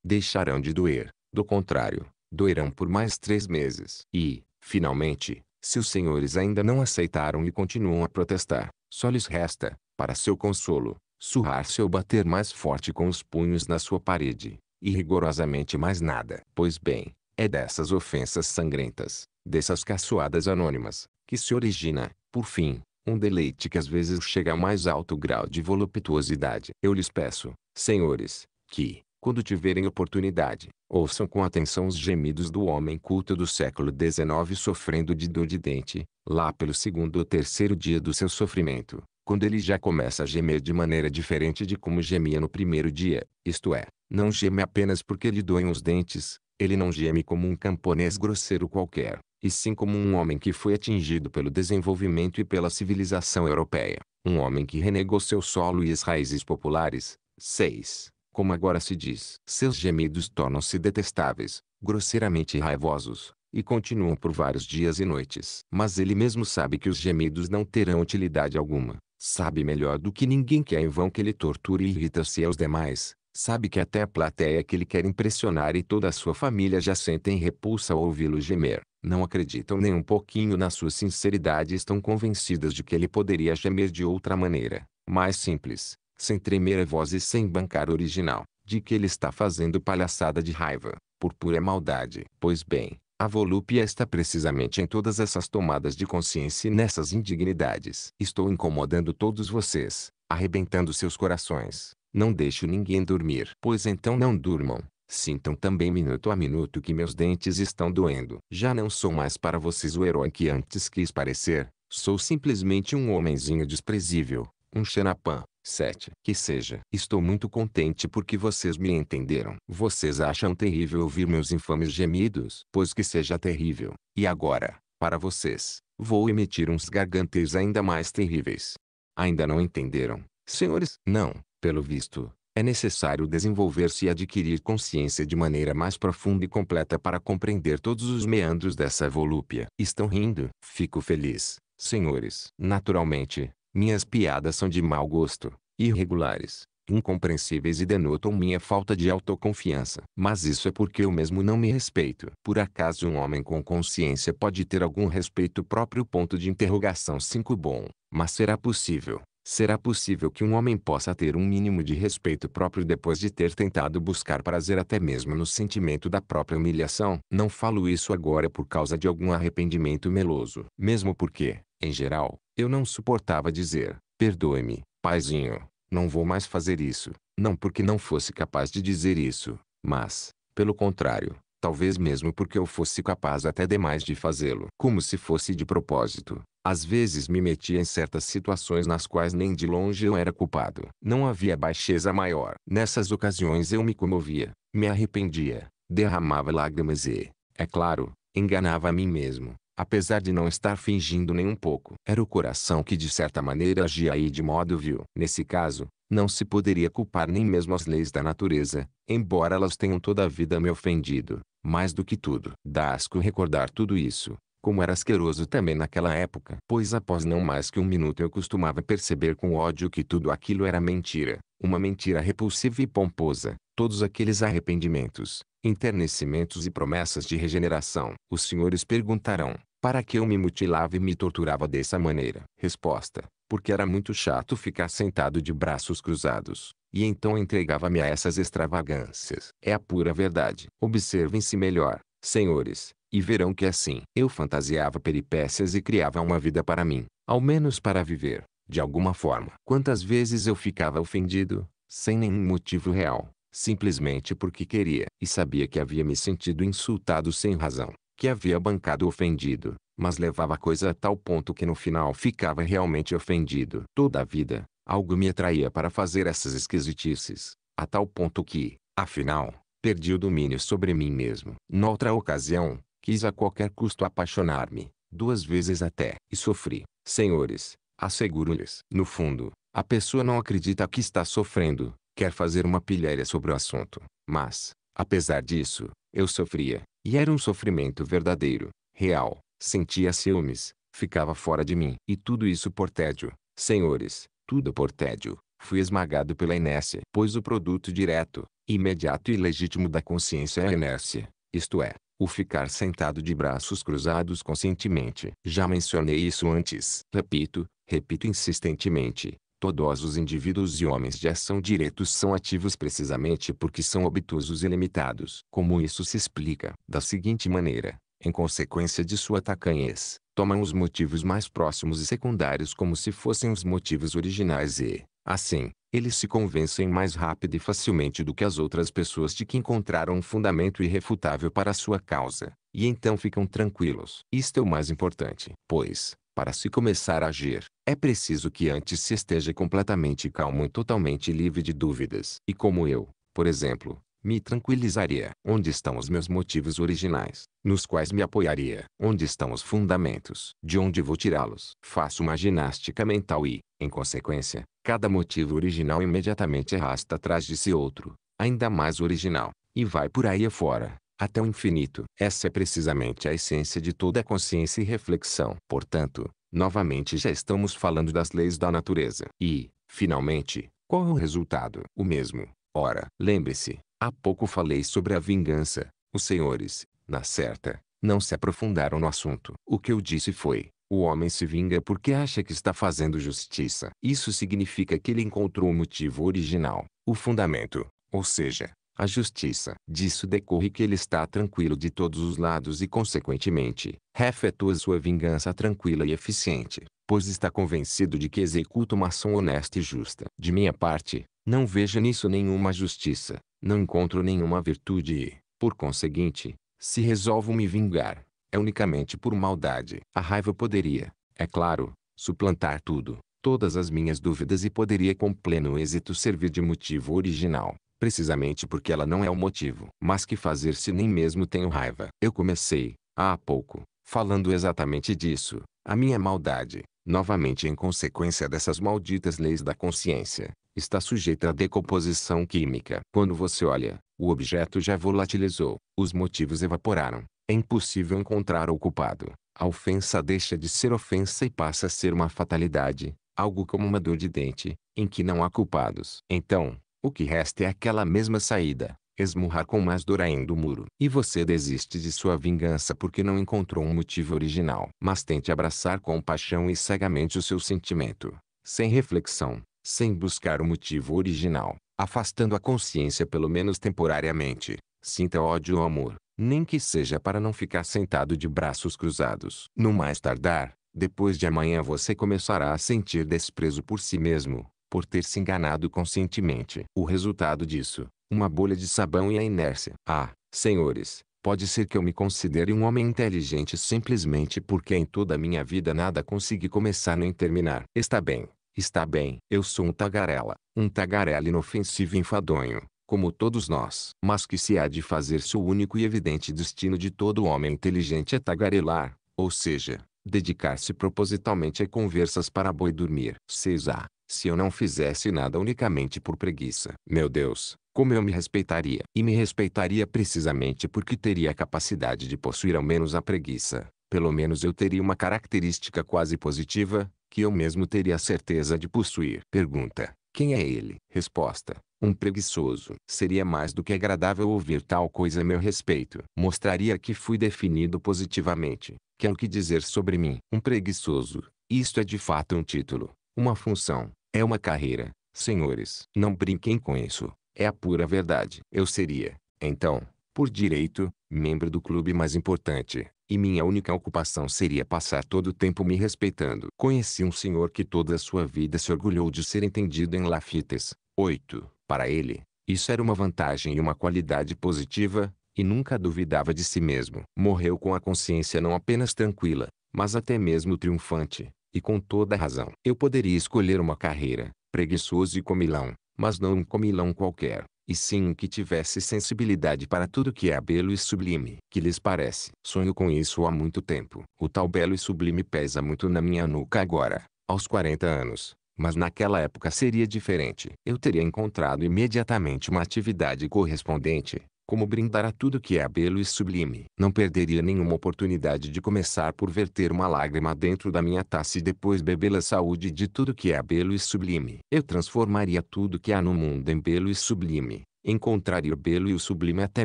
deixarão de doer, do contrário, doerão por mais três meses. E, finalmente, se os senhores ainda não aceitaram e continuam a protestar, só lhes resta, para seu consolo, surrar-se ou bater mais forte com os punhos na sua parede, e rigorosamente mais nada. Pois bem, é dessas ofensas sangrentas, dessas caçoadas anônimas, que se origina, por fim, um deleite que às vezes chega a mais alto grau de voluptuosidade. Eu lhes peço, senhores, que, quando tiverem oportunidade, ouçam com atenção os gemidos do homem culto do século XIX sofrendo de dor de dente, lá pelo segundo ou terceiro dia do seu sofrimento, quando ele já começa a gemer de maneira diferente de como gemia no primeiro dia, isto é, não geme apenas porque lhe doem os dentes, ele não geme como um camponês grosseiro qualquer, e sim como um homem que foi atingido pelo desenvolvimento e pela civilização europeia, um homem que renegou seu solo e as raízes populares. 6. Como agora se diz, seus gemidos tornam-se detestáveis, grosseiramente raivosos, e continuam por vários dias e noites. Mas ele mesmo sabe que os gemidos não terão utilidade alguma, Sabe melhor do que ninguém que é em vão que ele tortura e irrita-se aos demais. Sabe que até a plateia que ele quer impressionar e toda a sua família já sentem repulsa ao ouvi-lo gemer. Não acreditam nem um pouquinho na sua sinceridade e estão convencidas de que ele poderia gemer de outra maneira, mais simples, sem tremer a voz e sem bancar original, de que ele está fazendo palhaçada de raiva, por pura maldade. Pois bem, a volúpia está precisamente em todas essas tomadas de consciência e nessas indignidades. Estou incomodando todos vocês, arrebentando seus corações. Não deixo ninguém dormir. Pois então não durmam. Sintam também minuto a minuto que meus dentes estão doendo. Já não sou mais para vocês o herói que antes quis parecer. Sou simplesmente um homenzinho desprezível, um xenapã, 7. Que seja. Estou muito contente porque vocês me entenderam. Vocês acham terrível ouvir meus infames gemidos? Pois que seja terrível. E agora, para vocês, vou emitir uns gargantes ainda mais terríveis. Ainda não entenderam, senhores? Não, pelo visto, é necessário desenvolver-se e adquirir consciência de maneira mais profunda e completa para compreender todos os meandros dessa volúpia. Estão rindo? Fico feliz, senhores. Naturalmente, minhas piadas são de mau gosto, irregulares, incompreensíveis e denotam minha falta de autoconfiança. Mas isso é porque eu mesmo não me respeito. Por acaso um homem com consciência pode ter algum respeito próprio? Ponto de interrogação 5 Bom, mas será possível? Será possível que um homem possa ter um mínimo de respeito próprio depois de ter tentado buscar prazer até mesmo no sentimento da própria humilhação? Não falo isso agora por causa de algum arrependimento meloso. Mesmo porque, em geral, eu não suportava dizer, perdoe-me, paizinho, não vou mais fazer isso, não porque não fosse capaz de dizer isso, mas, pelo contrário, talvez mesmo porque eu fosse capaz até demais de fazê-lo, como se fosse de propósito. Às vezes me metia em certas situações nas quais nem de longe eu era culpado. Não havia baixeza maior. Nessas ocasiões eu me comovia, me arrependia, derramava lágrimas e, é claro, enganava a mim mesmo apesar de não estar fingindo nem um pouco. Era o coração que de certa maneira agia aí de modo vil. Nesse caso, não se poderia culpar nem mesmo as leis da natureza, embora elas tenham toda a vida me ofendido, mais do que tudo. Dá asco recordar tudo isso, como era asqueroso também naquela época. Pois após não mais que um minuto eu costumava perceber com ódio que tudo aquilo era mentira, uma mentira repulsiva e pomposa, todos aqueles arrependimentos, enternecimentos e promessas de regeneração. Os senhores perguntarão, para que eu me mutilava e me torturava dessa maneira? Resposta. Porque era muito chato ficar sentado de braços cruzados, e então entregava-me a essas extravagâncias. É a pura verdade. Observem-se melhor, senhores, e verão que assim eu fantasiava peripécias e criava uma vida para mim, ao menos para viver, de alguma forma. Quantas vezes eu ficava ofendido, sem nenhum motivo real, simplesmente porque queria, e sabia que havia me sentido insultado sem razão que havia bancado ofendido, mas levava a coisa a tal ponto que no final ficava realmente ofendido. Toda a vida, algo me atraía para fazer essas esquisitices, a tal ponto que, afinal, perdi o domínio sobre mim mesmo. Noutra ocasião, quis a qualquer custo apaixonar-me, duas vezes até, e sofri. Senhores, asseguro-lhes. No fundo, a pessoa não acredita que está sofrendo, quer fazer uma pilhéria sobre o assunto, mas, apesar disso, eu sofria, e era um sofrimento verdadeiro, real. Sentia ciúmes, ficava fora de mim. E tudo isso por tédio. Senhores, tudo por tédio. Fui esmagado pela inércia, pois o produto direto, imediato e legítimo da consciência é a inércia, isto é, o ficar sentado de braços cruzados conscientemente. Já mencionei isso antes. Repito, repito insistentemente, Todos os indivíduos e homens de ação diretos são ativos precisamente porque são obtusos e limitados. Como isso se explica? Da seguinte maneira, em consequência de sua tacanhez, tomam os motivos mais próximos e secundários como se fossem os motivos originais e, assim, eles se convencem mais rápido e facilmente do que as outras pessoas de que encontraram um fundamento irrefutável para a sua causa, e então ficam tranquilos. Isto é o mais importante, pois, para se começar a agir, é preciso que antes se esteja completamente calmo e totalmente livre de dúvidas. E como eu, por exemplo, me tranquilizaria? Onde estão os meus motivos originais? Nos quais me apoiaria? Onde estão os fundamentos? De onde vou tirá-los? Faço uma ginástica mental e, em consequência, cada motivo original imediatamente arrasta atrás de si outro, ainda mais original, e vai por aí afora até o infinito. Essa é precisamente a essência de toda a consciência e reflexão. Portanto, novamente já estamos falando das leis da natureza. E, finalmente, qual é o resultado? O mesmo. Ora, lembre-se, há pouco falei sobre a vingança. Os senhores, na certa, não se aprofundaram no assunto. O que eu disse foi, o homem se vinga porque acha que está fazendo justiça. Isso significa que ele encontrou o motivo original, o fundamento, ou seja, a justiça. Disso decorre que ele está tranquilo de todos os lados e, consequentemente, refetua sua vingança tranquila e eficiente, pois está convencido de que executa uma ação honesta e justa. De minha parte, não vejo nisso nenhuma justiça, não encontro nenhuma virtude e, por conseguinte, se resolvo me vingar, é unicamente por maldade. A raiva poderia, é claro, suplantar tudo, todas as minhas dúvidas e poderia com pleno êxito servir de motivo original precisamente porque ela não é o motivo, mas que fazer-se nem mesmo tenho raiva. Eu comecei, há pouco, falando exatamente disso, a minha maldade, novamente em consequência dessas malditas leis da consciência, está sujeita à decomposição química. Quando você olha, o objeto já volatilizou, os motivos evaporaram, é impossível encontrar o culpado. A ofensa deixa de ser ofensa e passa a ser uma fatalidade, algo como uma dor de dente, em que não há culpados. Então, o que resta é aquela mesma saída, esmurrar com mais dor ainda o muro. E você desiste de sua vingança porque não encontrou um motivo original. Mas tente abraçar com paixão e cegamente o seu sentimento, sem reflexão, sem buscar o um motivo original, afastando a consciência pelo menos temporariamente. Sinta ódio ou amor, nem que seja para não ficar sentado de braços cruzados. No mais tardar, depois de amanhã você começará a sentir desprezo por si mesmo, por ter se enganado conscientemente. O resultado disso, uma bolha de sabão e a inércia. Ah, senhores, pode ser que eu me considere um homem inteligente simplesmente porque em toda a minha vida nada consegui começar nem terminar. Está bem, está bem. Eu sou um tagarela, um tagarela inofensivo e enfadonho, como todos nós. Mas que se há de fazer se o único e evidente destino de todo homem inteligente é tagarelar, ou seja, dedicar-se propositalmente a conversas para boi dormir. 6a se eu não fizesse nada unicamente por preguiça. Meu Deus, como eu me respeitaria? E me respeitaria precisamente porque teria a capacidade de possuir ao menos a preguiça. Pelo menos eu teria uma característica quase positiva, que eu mesmo teria a certeza de possuir. Pergunta: quem é ele? Resposta: um preguiçoso. Seria mais do que agradável ouvir tal coisa a meu respeito. Mostraria que fui definido positivamente, que é o que dizer sobre mim. Um preguiçoso. Isto é de fato um título, uma função, é uma carreira, senhores. Não brinquem com isso. É a pura verdade. Eu seria, então, por direito, membro do clube mais importante, e minha única ocupação seria passar todo o tempo me respeitando. Conheci um senhor que toda a sua vida se orgulhou de ser entendido em Lafites. 8. Para ele, isso era uma vantagem e uma qualidade positiva, e nunca duvidava de si mesmo. Morreu com a consciência não apenas tranquila, mas até mesmo triunfante, e com toda razão. Eu poderia escolher uma carreira, preguiçoso e comilão, mas não um comilão qualquer, e sim um que tivesse sensibilidade para tudo que é belo e sublime. Que lhes parece? Sonho com isso há muito tempo. O tal belo e sublime pesa muito na minha nuca agora, aos 40 anos. Mas naquela época seria diferente. Eu teria encontrado imediatamente uma atividade correspondente, como brindar a tudo que é belo e sublime. Não perderia nenhuma oportunidade de começar por verter uma lágrima dentro da minha taça e depois bebê-la saúde de tudo que é belo e sublime. Eu transformaria tudo que há no mundo em belo e sublime. Encontraria o belo e o sublime até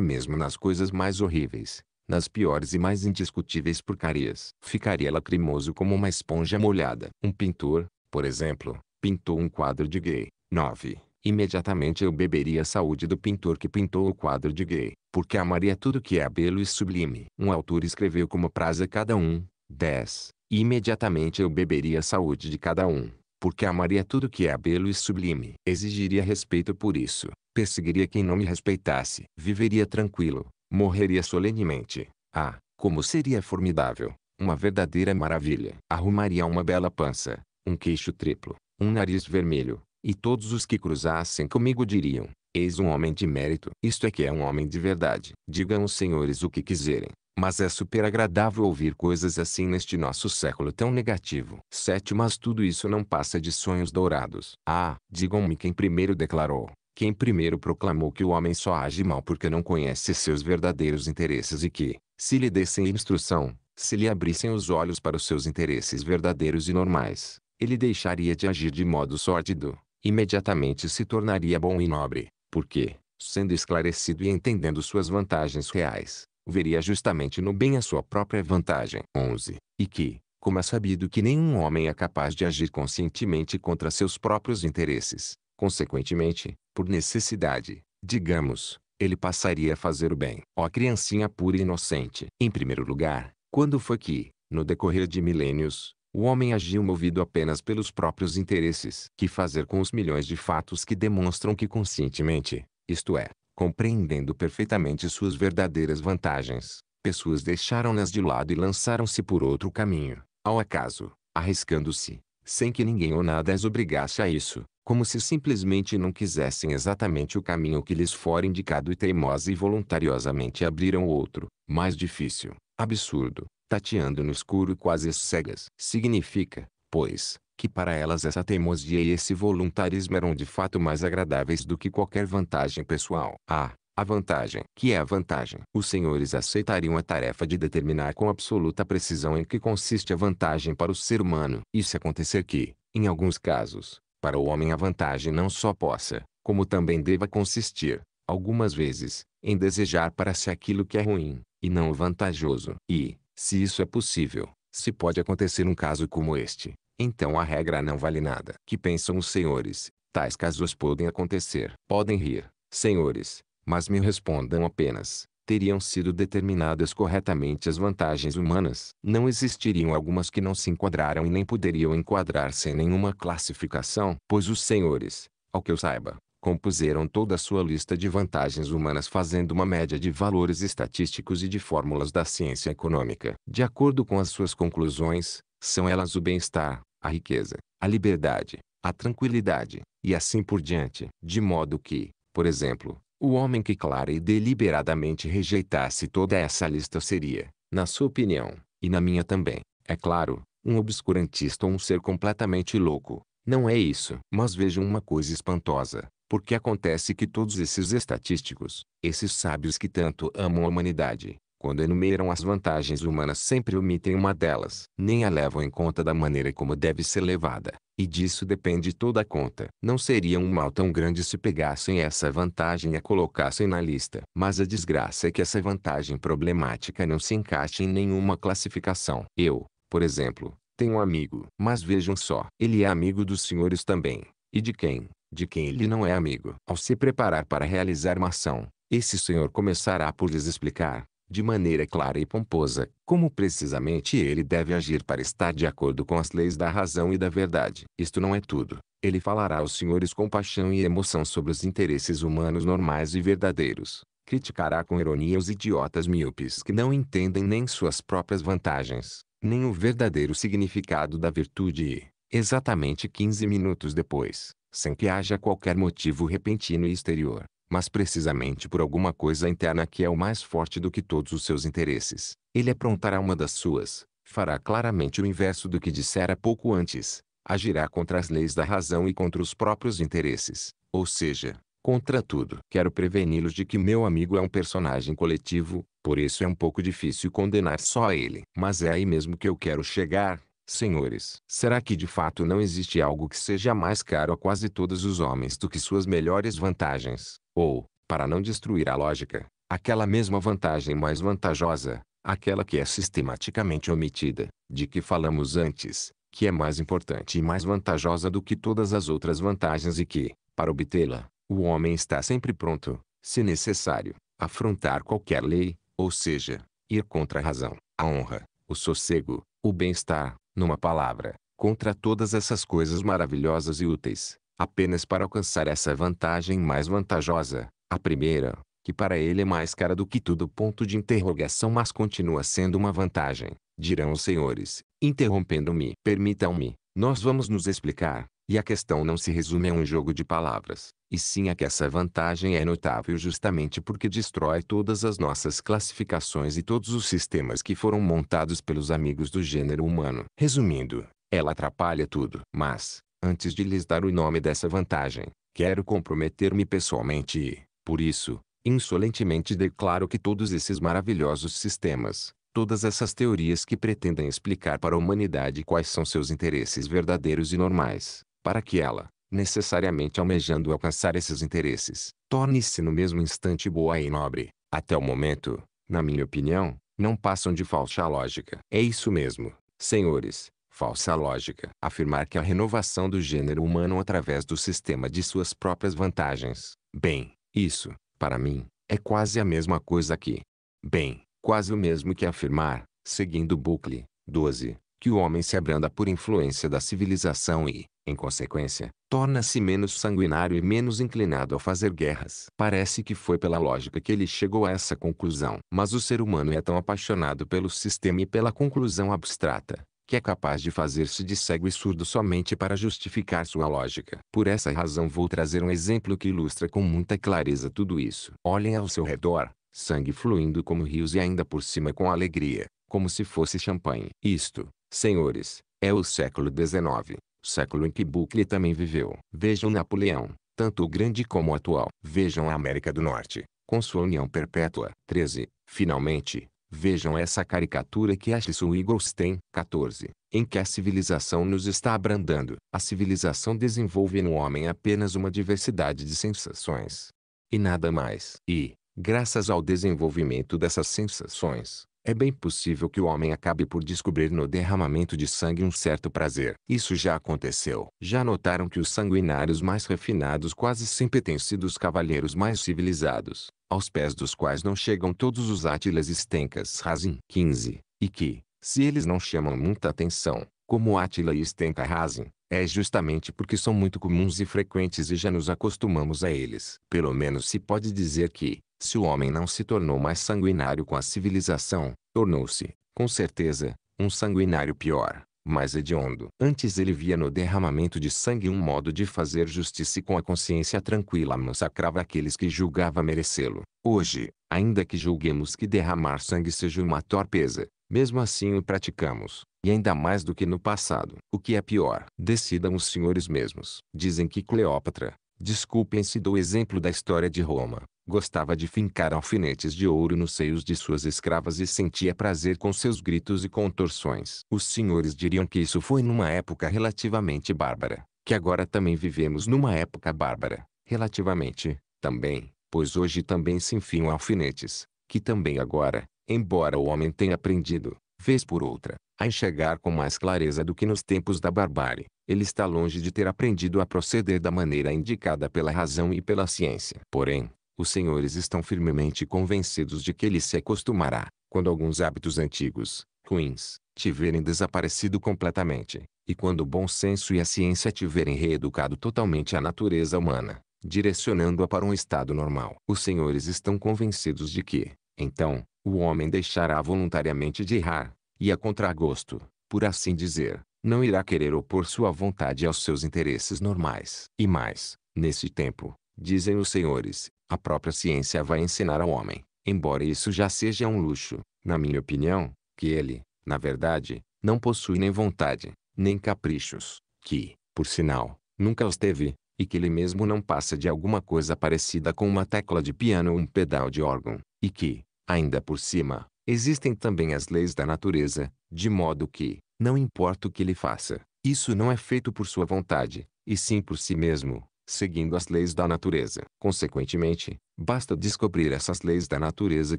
mesmo nas coisas mais horríveis nas piores e mais indiscutíveis porcarias. Ficaria lacrimoso como uma esponja molhada. Um pintor, por exemplo, pintou um quadro de gay. 9 imediatamente eu beberia a saúde do pintor que pintou o quadro de Gay, porque amaria tudo que é belo e sublime. Um autor escreveu como praza cada um, 10. Imediatamente eu beberia a saúde de cada um, porque amaria tudo que é belo e sublime. Exigiria respeito por isso, perseguiria quem não me respeitasse. Viveria tranquilo, morreria solenemente. Ah, como seria formidável, uma verdadeira maravilha. Arrumaria uma bela pança, um queixo triplo, um nariz vermelho, e todos os que cruzassem comigo diriam, eis um homem de mérito. Isto é que é um homem de verdade. Digam os senhores o que quiserem. Mas é super agradável ouvir coisas assim neste nosso século tão negativo. 7. Mas tudo isso não passa de sonhos dourados. Ah, digam-me quem primeiro declarou. Quem primeiro proclamou que o homem só age mal porque não conhece seus verdadeiros interesses e que, se lhe dessem instrução, se lhe abrissem os olhos para os seus interesses verdadeiros e normais, ele deixaria de agir de modo sórdido, imediatamente se tornaria bom e nobre, porque, sendo esclarecido e entendendo suas vantagens reais, veria justamente no bem a sua própria vantagem. 11. E que, como é sabido que nenhum homem é capaz de agir conscientemente contra seus próprios interesses, consequentemente, por necessidade, digamos, ele passaria a fazer o bem. Ó oh, criancinha pura e inocente! Em primeiro lugar, quando foi que, no decorrer de milênios, o homem agiu movido apenas pelos próprios interesses. Que fazer com os milhões de fatos que demonstram que conscientemente, isto é, compreendendo perfeitamente suas verdadeiras vantagens, pessoas deixaram-nas de lado e lançaram-se por outro caminho, ao acaso, arriscando-se, sem que ninguém ou nada as obrigasse a isso, como se simplesmente não quisessem exatamente o caminho que lhes fora indicado e teimosa e voluntariosamente abriram outro, mais difícil, absurdo, tateando no escuro quase cegas. Significa, pois, que para elas essa teimosia e esse voluntarismo eram de fato mais agradáveis do que qualquer vantagem pessoal. Ah, a vantagem, que é a vantagem. Os senhores aceitariam a tarefa de determinar com absoluta precisão em que consiste a vantagem para o ser humano. E se acontecer que, em alguns casos, para o homem a vantagem não só possa, como também deva consistir, algumas vezes, em desejar para si aquilo que é ruim, e não vantajoso. E, se isso é possível, se pode acontecer um caso como este, então a regra não vale nada. Que pensam os senhores? Tais casos podem acontecer. Podem rir, senhores, mas me respondam apenas. Teriam sido determinadas corretamente as vantagens humanas? Não existiriam algumas que não se enquadraram e nem poderiam enquadrar-se em nenhuma classificação? Pois os senhores, ao que eu saiba, compuseram toda a sua lista de vantagens humanas fazendo uma média de valores estatísticos e de fórmulas da ciência econômica. De acordo com as suas conclusões, são elas o bem-estar, a riqueza, a liberdade, a tranquilidade, e assim por diante. De modo que, por exemplo, o homem que clara e deliberadamente rejeitasse toda essa lista seria, na sua opinião, e na minha também, é claro, um obscurantista ou um ser completamente louco. Não é isso. Mas vejam uma coisa espantosa. Porque acontece que todos esses estatísticos, esses sábios que tanto amam a humanidade, quando enumeram as vantagens humanas sempre omitem uma delas, nem a levam em conta da maneira como deve ser levada, e disso depende toda a conta. Não seria um mal tão grande se pegassem essa vantagem e a colocassem na lista. Mas a desgraça é que essa vantagem problemática não se encaixa em nenhuma classificação. Eu, por exemplo, tenho um amigo, mas vejam só, ele é amigo dos senhores também. E de quem, de quem ele não é amigo. Ao se preparar para realizar uma ação, esse senhor começará por lhes explicar, de maneira clara e pomposa, como precisamente ele deve agir para estar de acordo com as leis da razão e da verdade. Isto não é tudo. Ele falará aos senhores com paixão e emoção sobre os interesses humanos normais e verdadeiros. Criticará com ironia os idiotas míopes que não entendem nem suas próprias vantagens, nem o verdadeiro significado da virtude e, exatamente 15 minutos depois, sem que haja qualquer motivo repentino e exterior, mas precisamente por alguma coisa interna que é o mais forte do que todos os seus interesses. Ele aprontará uma das suas, fará claramente o inverso do que dissera pouco antes, agirá contra as leis da razão e contra os próprios interesses, ou seja, contra tudo. Quero preveni-los de que meu amigo é um personagem coletivo, por isso é um pouco difícil condenar só ele. Mas é aí mesmo que eu quero chegar, Senhores, será que de fato não existe algo que seja mais caro a quase todos os homens do que suas melhores vantagens? Ou, para não destruir a lógica, aquela mesma vantagem mais vantajosa, aquela que é sistematicamente omitida, de que falamos antes, que é mais importante e mais vantajosa do que todas as outras vantagens e que, para obtê-la, o homem está sempre pronto, se necessário, afrontar qualquer lei, ou seja, ir contra a razão, a honra, o sossego, o bem-estar, numa palavra, contra todas essas coisas maravilhosas e úteis, apenas para alcançar essa vantagem mais vantajosa, a primeira, que para ele é mais cara do que tudo ponto de interrogação mas continua sendo uma vantagem, dirão os senhores, interrompendo-me. Permitam-me, nós vamos nos explicar, e a questão não se resume a um jogo de palavras. E sim é que essa vantagem é notável justamente porque destrói todas as nossas classificações e todos os sistemas que foram montados pelos amigos do gênero humano. Resumindo, ela atrapalha tudo. Mas, antes de lhes dar o nome dessa vantagem, quero comprometer-me pessoalmente e, por isso, insolentemente declaro que todos esses maravilhosos sistemas, todas essas teorias que pretendem explicar para a humanidade quais são seus interesses verdadeiros e normais, para que ela, necessariamente almejando alcançar esses interesses, torne-se no mesmo instante boa e nobre. Até o momento, na minha opinião, não passam de falsa lógica. É isso mesmo, senhores, falsa lógica. Afirmar que a renovação do gênero humano através do sistema de suas próprias vantagens. Bem, isso, para mim, é quase a mesma coisa que. Bem, quase o mesmo que afirmar, seguindo o bucle 12, que o homem se abranda por influência da civilização e, em consequência, torna-se menos sanguinário e menos inclinado a fazer guerras. Parece que foi pela lógica que ele chegou a essa conclusão. Mas o ser humano é tão apaixonado pelo sistema e pela conclusão abstrata, que é capaz de fazer-se de cego e surdo somente para justificar sua lógica. Por essa razão vou trazer um exemplo que ilustra com muita clareza tudo isso. Olhem ao seu redor, sangue fluindo como rios e ainda por cima com alegria, como se fosse champanhe. Isto, senhores, é o século XIX século em que Buckley também viveu. Vejam Napoleão, tanto o grande como o atual. Vejam a América do Norte, com sua união perpétua. 13. Finalmente, Vejam essa caricatura que Ashley Eagles tem. 14. Em que a civilização nos está abrandando. A civilização desenvolve no homem apenas uma diversidade de sensações. E nada mais. E, graças ao desenvolvimento dessas sensações, é bem possível que o homem acabe por descobrir no derramamento de sangue um certo prazer. Isso já aconteceu. Já notaram que os sanguinários mais refinados quase sempre têm sido os cavalheiros mais civilizados, aos pés dos quais não chegam todos os átilas estencas Razin 15, e que, se eles não chamam muita atenção, como Átila e Stenka Razin, é justamente porque são muito comuns e frequentes e já nos acostumamos a eles. Pelo menos se pode dizer que, se o homem não se tornou mais sanguinário com a civilização, tornou-se, com certeza, um sanguinário pior, mais hediondo. Antes ele via no derramamento de sangue um modo de fazer justiça e com a consciência tranquila massacrava aqueles que julgava merecê-lo. Hoje, ainda que julguemos que derramar sangue seja uma torpeza, mesmo assim o praticamos, e ainda mais do que no passado. O que é pior? Decidam os senhores mesmos. Dizem que Cleópatra, desculpem-se do exemplo da história de Roma, Gostava de fincar alfinetes de ouro nos seios de suas escravas e sentia prazer com seus gritos e contorções. Os senhores diriam que isso foi numa época relativamente bárbara, que agora também vivemos numa época bárbara, relativamente, também, pois hoje também se enfiam alfinetes, que também agora, embora o homem tenha aprendido, vez por outra, a enxergar com mais clareza do que nos tempos da barbárie, ele está longe de ter aprendido a proceder da maneira indicada pela razão e pela ciência. Porém, os senhores estão firmemente convencidos de que ele se acostumará, quando alguns hábitos antigos, ruins, tiverem desaparecido completamente, e quando o bom senso e a ciência tiverem reeducado totalmente a natureza humana, direcionando-a para um estado normal. Os senhores estão convencidos de que, então, o homem deixará voluntariamente de errar, e a contragosto, por assim dizer, não irá querer opor sua vontade aos seus interesses normais. E mais, nesse tempo, dizem os senhores, a própria ciência vai ensinar ao homem, embora isso já seja um luxo, na minha opinião, que ele, na verdade, não possui nem vontade, nem caprichos, que, por sinal, nunca os teve, e que ele mesmo não passa de alguma coisa parecida com uma tecla de piano ou um pedal de órgão, e que, ainda por cima, existem também as leis da natureza, de modo que, não importa o que ele faça, isso não é feito por sua vontade, e sim por si mesmo, seguindo as leis da natureza. Consequentemente, basta descobrir essas leis da natureza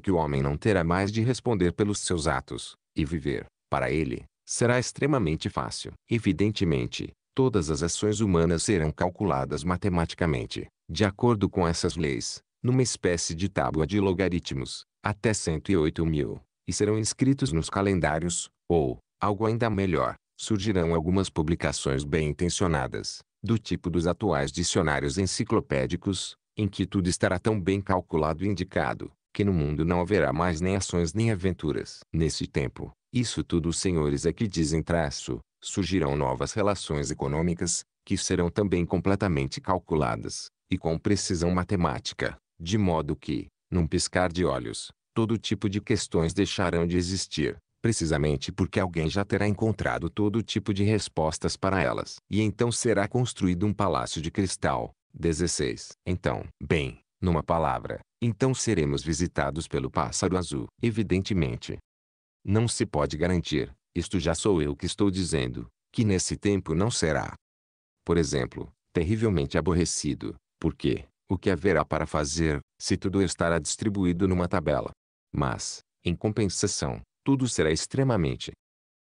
que o homem não terá mais de responder pelos seus atos, e viver, para ele, será extremamente fácil. Evidentemente, todas as ações humanas serão calculadas matematicamente, de acordo com essas leis, numa espécie de tábua de logaritmos, até 108 mil, e serão inscritos nos calendários, ou, algo ainda melhor, surgirão algumas publicações bem intencionadas, do tipo dos atuais dicionários enciclopédicos, em que tudo estará tão bem calculado e indicado, que no mundo não haverá mais nem ações nem aventuras. Nesse tempo, isso tudo os senhores que dizem traço, surgirão novas relações econômicas, que serão também completamente calculadas, e com precisão matemática, de modo que, num piscar de olhos, todo tipo de questões deixarão de existir, precisamente porque alguém já terá encontrado todo tipo de respostas para elas. E então será construído um palácio de cristal. 16. Então, bem, numa palavra, então seremos visitados pelo pássaro azul. Evidentemente. Não se pode garantir, isto já sou eu que estou dizendo, que nesse tempo não será. Por exemplo, terrivelmente aborrecido, porque, o que haverá para fazer, se tudo estará distribuído numa tabela? Mas, em compensação, tudo será extremamente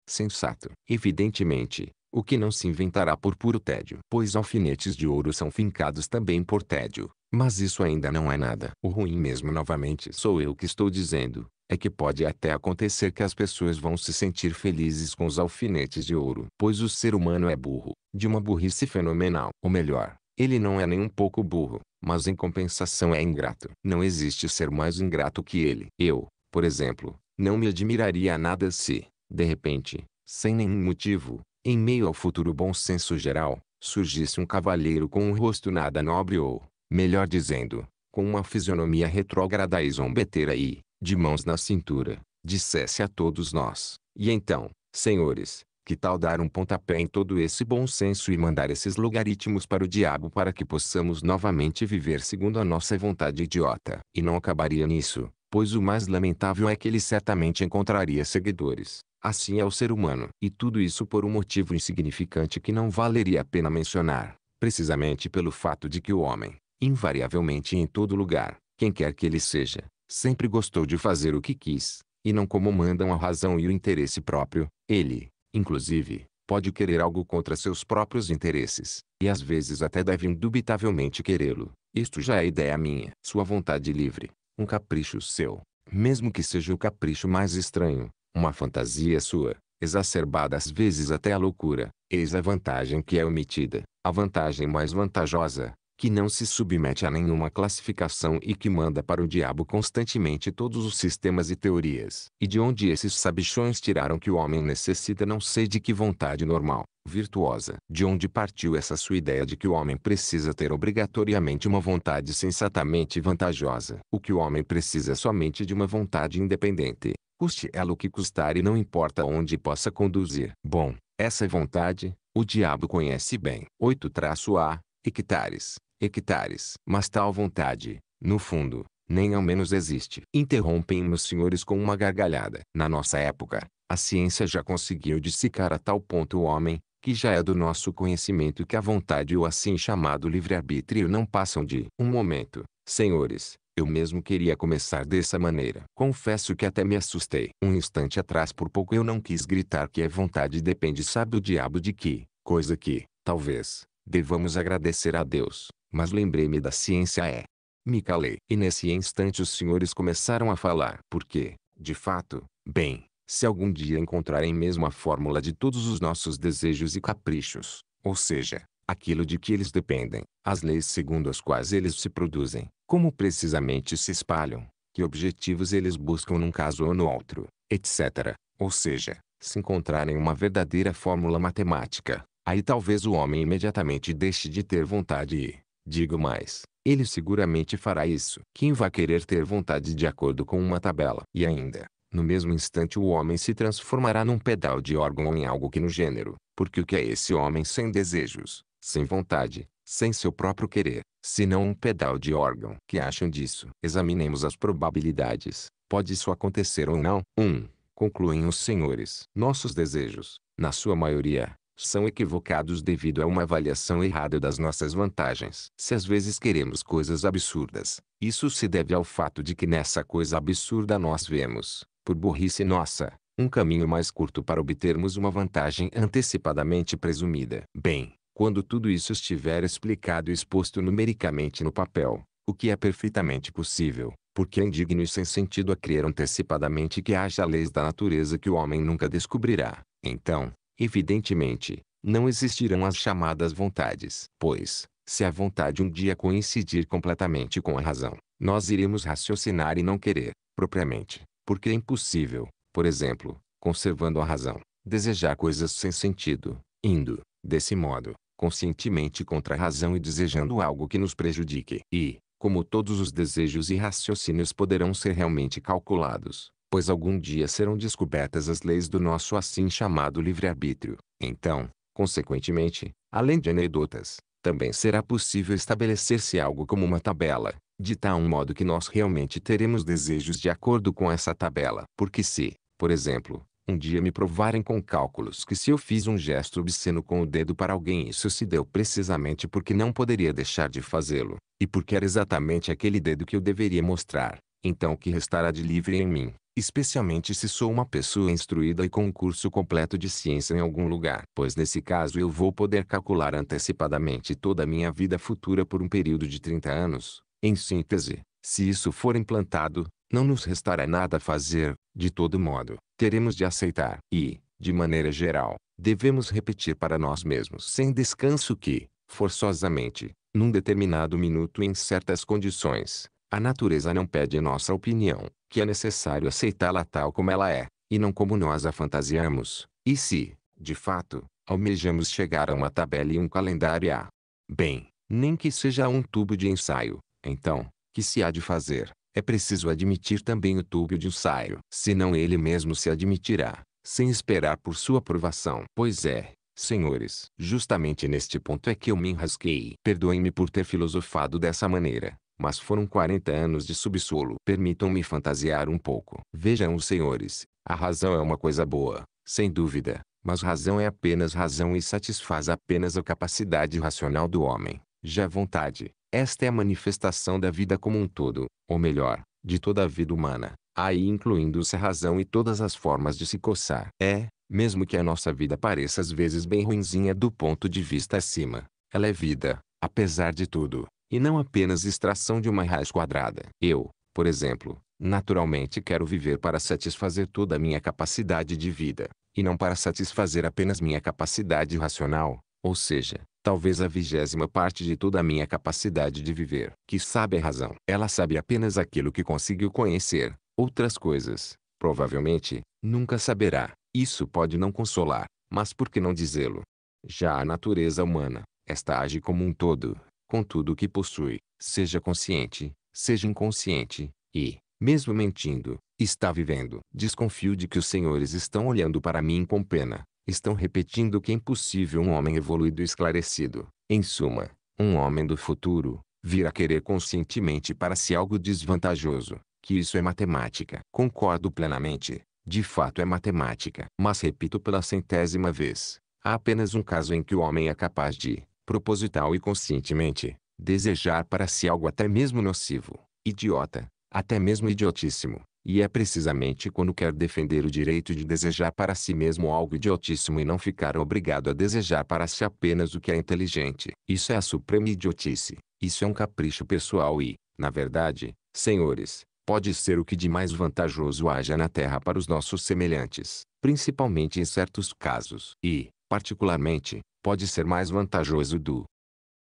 sensato. Evidentemente, o que não se inventará por puro tédio. Pois alfinetes de ouro são fincados também por tédio, mas isso ainda não é nada. O ruim mesmo novamente sou eu que estou dizendo, é que pode até acontecer que as pessoas vão se sentir felizes com os alfinetes de ouro. Pois o ser humano é burro, de uma burrice fenomenal. Ou melhor, ele não é nem um pouco burro, mas em compensação é ingrato. Não existe ser mais ingrato que ele. Eu, por exemplo, não me admiraria nada se, de repente, sem nenhum motivo, em meio ao futuro bom senso geral, surgisse um cavalheiro com um rosto nada nobre ou, melhor dizendo, com uma fisionomia retrógrada e zombeteira e, de mãos na cintura, dissesse a todos nós, e então, senhores, que tal dar um pontapé em todo esse bom senso e mandar esses logaritmos para o diabo para que possamos novamente viver segundo a nossa vontade idiota? E não acabaria nisso, pois o mais lamentável é que ele certamente encontraria seguidores. Assim é o ser humano. E tudo isso por um motivo insignificante que não valeria a pena mencionar, precisamente pelo fato de que o homem, invariavelmente em todo lugar, quem quer que ele seja, sempre gostou de fazer o que quis, e não como mandam a razão e o interesse próprio, ele, inclusive, pode querer algo contra seus próprios interesses, e às vezes até deve indubitavelmente querê-lo. Isto já é ideia minha. Sua vontade livre, um capricho seu, mesmo que seja o capricho mais estranho, uma fantasia sua, exacerbada às vezes até à loucura, eis a vantagem que é omitida, a vantagem mais vantajosa, que não se submete a nenhuma classificação e que manda para o diabo constantemente todos os sistemas e teorias. E de onde esses sabichões tiraram que o homem necessita não sei de que vontade normal, virtuosa. De onde partiu essa sua ideia de que o homem precisa ter obrigatoriamente uma vontade sensatamente vantajosa? O que o homem precisa é somente de uma vontade independente, custe ela o que custar e não importa onde possa conduzir. Bom, essa vontade, o diabo conhece bem. 8-A, hectares, hectares. Mas tal vontade, no fundo, nem ao menos existe. Interrompem meus senhores com uma gargalhada. Na nossa época, a ciência já conseguiu dissecar a tal ponto o homem, que já é do nosso conhecimento que a vontade ou assim chamado livre-arbítrio não passam de um momento. Senhores, eu mesmo queria começar dessa maneira. Confesso que até me assustei. Um instante atrás por pouco eu não quis gritar que a vontade depende sabe o diabo de que, coisa que, talvez, devamos agradecer a Deus, mas lembrei-me da ciência é. Me calei. E nesse instante os senhores começaram a falar. Porque, de fato, bem, se algum dia encontrarem mesmo a fórmula de todos os nossos desejos e caprichos, ou seja, aquilo de que eles dependem, as leis segundo as quais eles se produzem, como precisamente se espalham, que objetivos eles buscam num caso ou no outro, etc. Ou seja, se encontrarem uma verdadeira fórmula matemática, aí talvez o homem imediatamente deixe de ter vontade e, digo mais, ele seguramente fará isso. Quem vai querer ter vontade de acordo com uma tabela? E ainda, no mesmo instante o homem se transformará num pedal de órgão ou em algo que no gênero, porque o que é esse homem sem desejos, sem vontade, sem seu próprio querer, senão um pedal de órgão? Que acham disso? Examinemos as probabilidades. Pode isso acontecer ou não? 1. Um, concluem os senhores. Nossos desejos, na sua maioria, são equivocados devido a uma avaliação errada das nossas vantagens. Se às vezes queremos coisas absurdas, isso se deve ao fato de que nessa coisa absurda nós vemos, por burrice nossa, um caminho mais curto para obtermos uma vantagem antecipadamente presumida. Bem, quando tudo isso estiver explicado e exposto numericamente no papel, o que é perfeitamente possível, porque é indigno e sem sentido a crer antecipadamente que haja leis da natureza que o homem nunca descobrirá, então, evidentemente, não existirão as chamadas vontades. Pois, se a vontade um dia coincidir completamente com a razão, nós iremos raciocinar e não querer, propriamente, porque é impossível, por exemplo, conservando a razão, desejar coisas sem sentido, indo, desse modo, conscientemente contra a razão e desejando algo que nos prejudique. E, como todos os desejos e raciocínios poderão ser realmente calculados, pois algum dia serão descobertas as leis do nosso assim chamado livre-arbítrio, então, consequentemente, além de anedotas, também será possível estabelecer-se algo como uma tabela, de tal modo que nós realmente teremos desejos de acordo com essa tabela. Porque se, por exemplo, um dia me provarem com cálculos que se eu fiz um gesto obsceno com o dedo para alguém isso se deu precisamente porque não poderia deixar de fazê-lo, e porque era exatamente aquele dedo que eu deveria mostrar, então o que restará de livre em mim, especialmente se sou uma pessoa instruída e com um curso completo de ciência em algum lugar, pois nesse caso eu vou poder calcular antecipadamente toda a minha vida futura por um período de 30 anos, em síntese, se isso for implantado, não nos restará nada a fazer, de todo modo, teremos de aceitar e, de maneira geral, devemos repetir para nós mesmos sem descanso que, forçosamente, num determinado minuto em certas condições, a natureza não pede nossa opinião, que é necessário aceitá-la tal como ela é, e não como nós a fantasiamos, e se, de fato, almejamos chegar a uma tabela e um calendário a. Bem, nem que seja um tubo de ensaio, então, que se há de fazer? É preciso admitir também o túbio de ensaio, senão ele mesmo se admitirá, sem esperar por sua aprovação. Pois é, senhores, justamente neste ponto é que eu me enrasquei. Perdoem-me por ter filosofado dessa maneira, mas foram 40 anos de subsolo. Permitam-me fantasiar um pouco. Vejam os senhores, a razão é uma coisa boa, sem dúvida, mas razão é apenas razão e satisfaz apenas a capacidade racional do homem. Já vontade, esta é a manifestação da vida como um todo, ou melhor, de toda a vida humana, aí incluindo-se a razão e todas as formas de se coçar. É, mesmo que a nossa vida pareça às vezes bem ruinzinha do ponto de vista acima, ela é vida, apesar de tudo, e não apenas extração de uma raiz quadrada. Eu, por exemplo, naturalmente quero viver para satisfazer toda a minha capacidade de vida, e não para satisfazer apenas minha capacidade racional, ou seja, talvez a vigésima parte de toda a minha capacidade de viver. Que sabe a razão? Ela sabe apenas aquilo que conseguiu conhecer. Outras coisas, provavelmente, nunca saberá. Isso pode não consolar, mas por que não dizê-lo? Já a natureza humana, esta age como um todo, com tudo o que possui, seja consciente, seja inconsciente, e, mesmo mentindo, está vivendo. Desconfio de que os senhores estão olhando para mim com pena, estão repetindo que é impossível um homem evoluído e esclarecido, em suma, um homem do futuro, vir a querer conscientemente para si algo desvantajoso, que isso é matemática. Concordo plenamente, de fato é matemática. Mas repito pela centésima vez, há apenas um caso em que o homem é capaz de, proposital e conscientemente, desejar para si algo até mesmo nocivo, idiota, até mesmo idiotíssimo, e é precisamente quando quer defender o direito de desejar para si mesmo algo idiotíssimo e não ficar obrigado a desejar para si apenas o que é inteligente. Isso é a suprema idiotice. Isso é um capricho pessoal e, na verdade, senhores, pode ser o que de mais vantajoso haja na Terra para os nossos semelhantes, principalmente em certos casos. E, particularmente, pode ser mais vantajoso do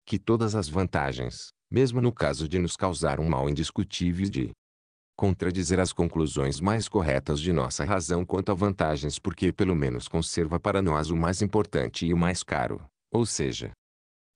que todas as vantagens, mesmo no caso de nos causar um mal indiscutível de contradizer as conclusões mais corretas de nossa razão quanto a vantagens porque pelo menos conserva para nós o mais importante e o mais caro, ou seja,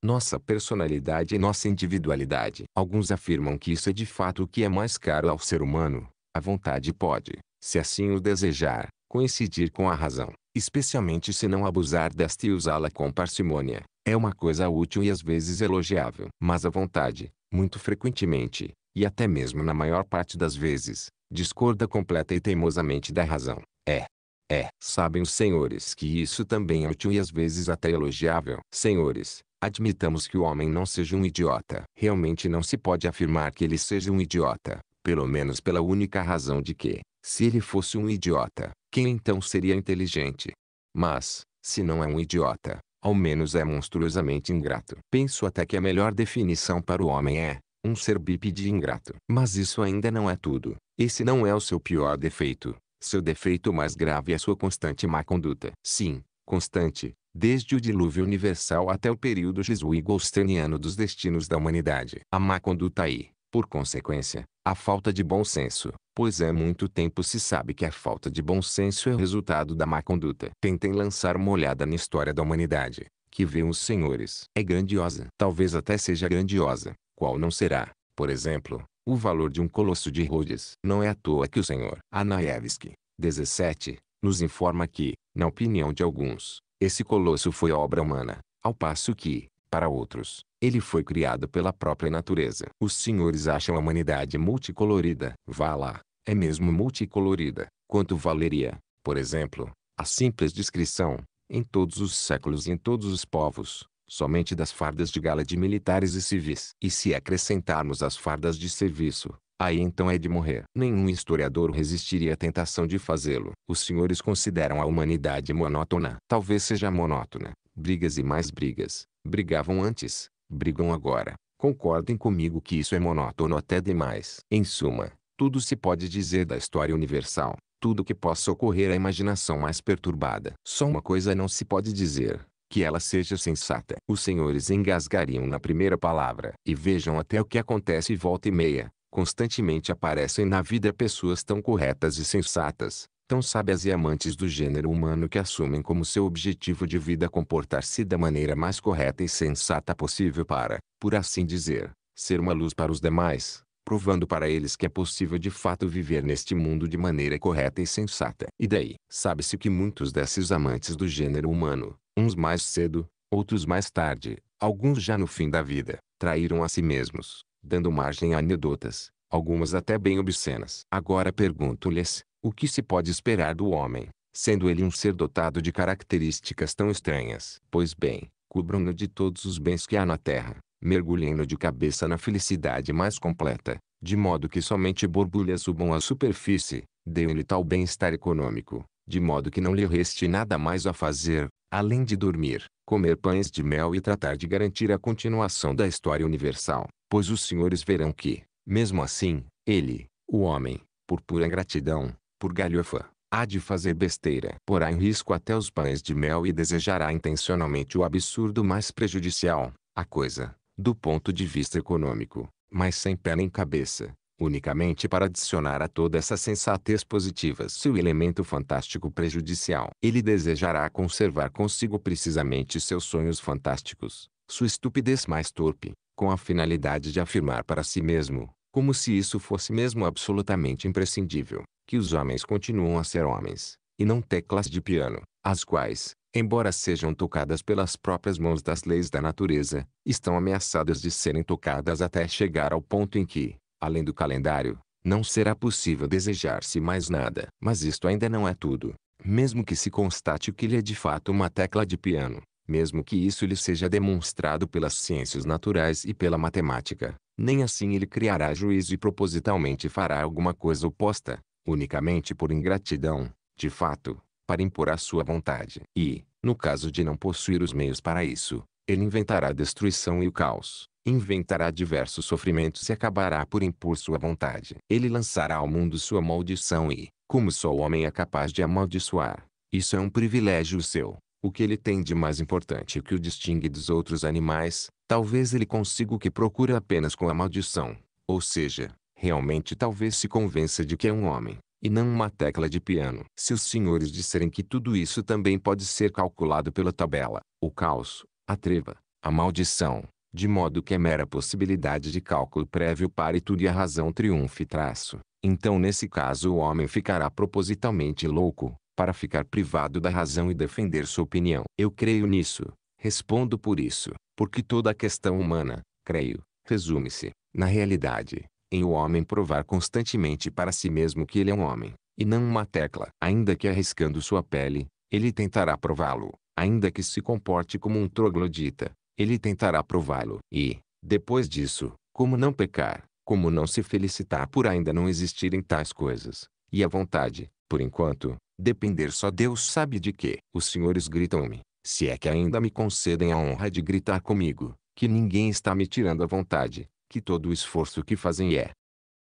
nossa personalidade e nossa individualidade. Alguns afirmam que isso é de fato o que é mais caro ao ser humano. A vontade pode, se assim o desejar, coincidir com a razão, especialmente se não abusar desta e usá-la com parcimônia. É uma coisa útil e às vezes elogiável. Mas a vontade, muito frequentemente, e até mesmo na maior parte das vezes, discorda completa e teimosamente da razão. É. É. Sabem os senhores que isso também é útil e às vezes até elogiável. Senhores, admitamos que o homem não seja um idiota. Realmente não se pode afirmar que ele seja um idiota, pelo menos pela única razão de que, se ele fosse um idiota, quem então seria inteligente? Mas, se não é um idiota, ao menos é monstruosamente ingrato. Penso até que a melhor definição para o homem é, um ser bípede ingrato. Mas isso ainda não é tudo. Esse não é o seu pior defeito. Seu defeito mais grave é sua constante má conduta. Sim, constante, desde o dilúvio universal até o período jesuígolsteniano dos destinos da humanidade. A má conduta e, por consequência, a falta de bom senso, pois há muito tempo se sabe que a falta de bom senso é o resultado da má conduta. Tentem lançar uma olhada na história da humanidade, que vê os senhores. É grandiosa. Talvez até seja grandiosa qual não será, por exemplo, o valor de um colosso de Rhodes. Não é à toa que o senhor Anaevski, 17, nos informa que, na opinião de alguns, esse colosso foi obra humana, ao passo que, para outros, ele foi criado pela própria natureza. Os senhores acham a humanidade multicolorida. Vá lá, é mesmo multicolorida. Quanto valeria, por exemplo, a simples descrição, em todos os séculos e em todos os povos, somente das fardas de gala de militares e civis. E se acrescentarmos as fardas de serviço, aí então é de morrer. Nenhum historiador resistiria à tentação de fazê-lo. Os senhores consideram a humanidade monótona. Talvez seja monótona. Brigas e mais brigas. Brigavam antes, brigam agora. Concordem comigo que isso é monótono até demais. Em suma, tudo se pode dizer da história universal tudo que possa ocorrer à é imaginação mais perturbada. Só uma coisa não se pode dizer, que ela seja sensata. Os senhores engasgariam na primeira palavra. E vejam até o que acontece volta e meia. Constantemente aparecem na vida pessoas tão corretas e sensatas, tão sábias e amantes do gênero humano que assumem como seu objetivo de vida comportar-se da maneira mais correta e sensata possível para, por assim dizer, ser uma luz para os demais provando para eles que é possível de fato viver neste mundo de maneira correta e sensata. E daí, sabe-se que muitos desses amantes do gênero humano, Uns mais cedo, outros mais tarde, alguns já no fim da vida, traíram a si mesmos, dando margem a anedotas, algumas até bem obscenas. Agora pergunto-lhes, o que se pode esperar do homem, sendo ele um ser dotado de características tão estranhas? Pois bem, cubram-no de todos os bens que há na terra, mergulhem-no de cabeça na felicidade mais completa, de modo que somente borbulhas subam à superfície, deem-lhe tal bem-estar econômico, de modo que não lhe reste nada mais a fazer, além de dormir, comer pães de mel e tratar de garantir a continuação da história universal, pois os senhores verão que, mesmo assim, ele, o homem, por pura gratidão, por galhofa, há de fazer besteira, porá em risco até os pães de mel e desejará intencionalmente o absurdo mais prejudicial, a coisa, do ponto de vista econômico, mas sem pé nem cabeça, unicamente para adicionar a toda essa sensatez positiva seu elemento fantástico prejudicial. Ele desejará conservar consigo precisamente seus sonhos fantásticos, sua estupidez mais torpe, com a finalidade de afirmar para si mesmo, como se isso fosse mesmo absolutamente imprescindível, que os homens continuam a ser homens, e não teclas de piano, as quais, embora sejam tocadas pelas próprias mãos das leis da natureza, estão ameaçadas de serem tocadas até chegar ao ponto em que, Além do calendário, não será possível desejar-se mais nada. Mas isto ainda não é tudo. Mesmo que se constate que ele é de fato uma tecla de piano, mesmo que isso lhe seja demonstrado pelas ciências naturais e pela matemática, nem assim ele criará juízo e propositalmente fará alguma coisa oposta, unicamente por ingratidão, de fato, para impor a sua vontade. E, no caso de não possuir os meios para isso, ele inventará a destruição e o caos inventará diversos sofrimentos e acabará por impor sua vontade. Ele lançará ao mundo sua maldição e, como só o homem é capaz de amaldiçoar, isso é um privilégio seu. O que ele tem de mais importante que o distingue dos outros animais, talvez ele consiga o que procura apenas com a maldição. Ou seja, realmente talvez se convença de que é um homem, e não uma tecla de piano. Se os senhores disserem que tudo isso também pode ser calculado pela tabela, o caos, a treva, a maldição, de modo que a é mera possibilidade de cálculo prévio tudo e a razão triunfe traço. Então nesse caso o homem ficará propositalmente louco, para ficar privado da razão e defender sua opinião. Eu creio nisso, respondo por isso, porque toda a questão humana, creio, resume-se, na realidade, em o homem provar constantemente para si mesmo que ele é um homem, e não uma tecla. Ainda que arriscando sua pele, ele tentará prová-lo, ainda que se comporte como um troglodita, ele tentará prová-lo. E, depois disso, como não pecar, como não se felicitar por ainda não existirem tais coisas, e a vontade, por enquanto, depender só Deus sabe de que. Os senhores gritam-me, se é que ainda me concedem a honra de gritar comigo, que ninguém está me tirando a vontade, que todo o esforço que fazem é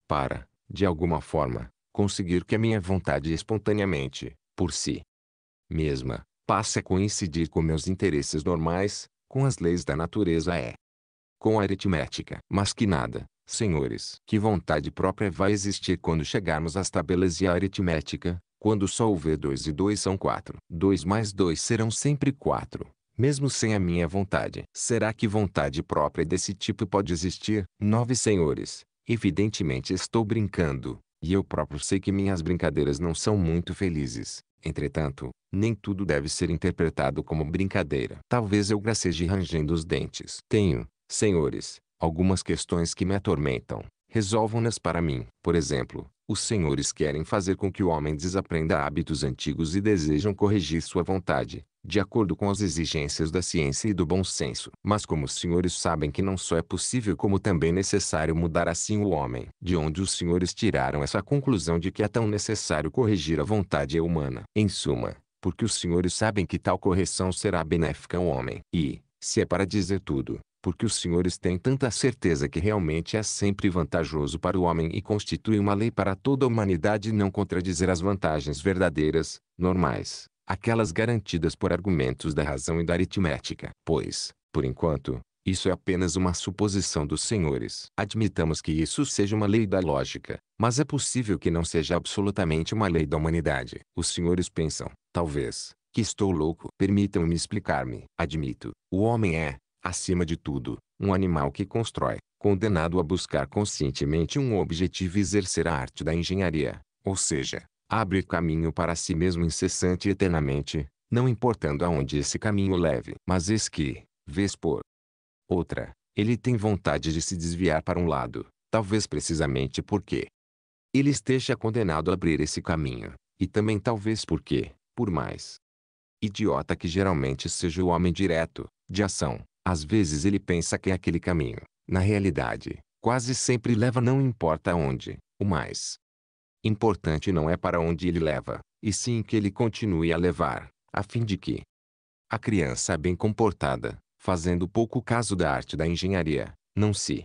para, de alguma forma, conseguir que a minha vontade espontaneamente, por si mesma, passe a coincidir com meus interesses normais, com as leis da natureza é. Com a aritmética. Mas que nada, senhores. Que vontade própria vai existir quando chegarmos às tabelas e à aritmética, quando só houver 2 e 2 são 4. 2 mais 2 serão sempre 4, mesmo sem a minha vontade. Será que vontade própria desse tipo pode existir? 9 senhores, evidentemente estou brincando, e eu próprio sei que minhas brincadeiras não são muito felizes. Entretanto, nem tudo deve ser interpretado como brincadeira. Talvez eu graceje rangendo os dentes. Tenho, senhores, algumas questões que me atormentam. Resolvam-nas para mim. Por exemplo, os senhores querem fazer com que o homem desaprenda hábitos antigos e desejam corrigir sua vontade, de acordo com as exigências da ciência e do bom senso. Mas como os senhores sabem que não só é possível como também necessário mudar assim o homem. De onde os senhores tiraram essa conclusão de que é tão necessário corrigir a vontade humana? Em suma, porque os senhores sabem que tal correção será benéfica ao homem. E, se é para dizer tudo, porque os senhores têm tanta certeza que realmente é sempre vantajoso para o homem e constitui uma lei para toda a humanidade não contradizer as vantagens verdadeiras, normais, aquelas garantidas por argumentos da razão e da aritmética. Pois, por enquanto, isso é apenas uma suposição dos senhores. Admitamos que isso seja uma lei da lógica, mas é possível que não seja absolutamente uma lei da humanidade. Os senhores pensam, talvez, que estou louco. Permitam-me explicar-me. Admito, o homem é, acima de tudo, um animal que constrói, condenado a buscar conscientemente um objetivo e exercer a arte da engenharia. Ou seja, abre caminho para si mesmo incessante e eternamente, não importando aonde esse caminho leve. Mas eis que, vez por outra, ele tem vontade de se desviar para um lado, talvez precisamente porque ele esteja condenado a abrir esse caminho, e também talvez porque, por mais idiota que geralmente seja o homem direto, de ação, às vezes ele pensa que é aquele caminho, na realidade, quase sempre leva não importa aonde. o mais Importante não é para onde ele leva, e sim que ele continue a levar, a fim de que a criança bem comportada, fazendo pouco caso da arte da engenharia, não se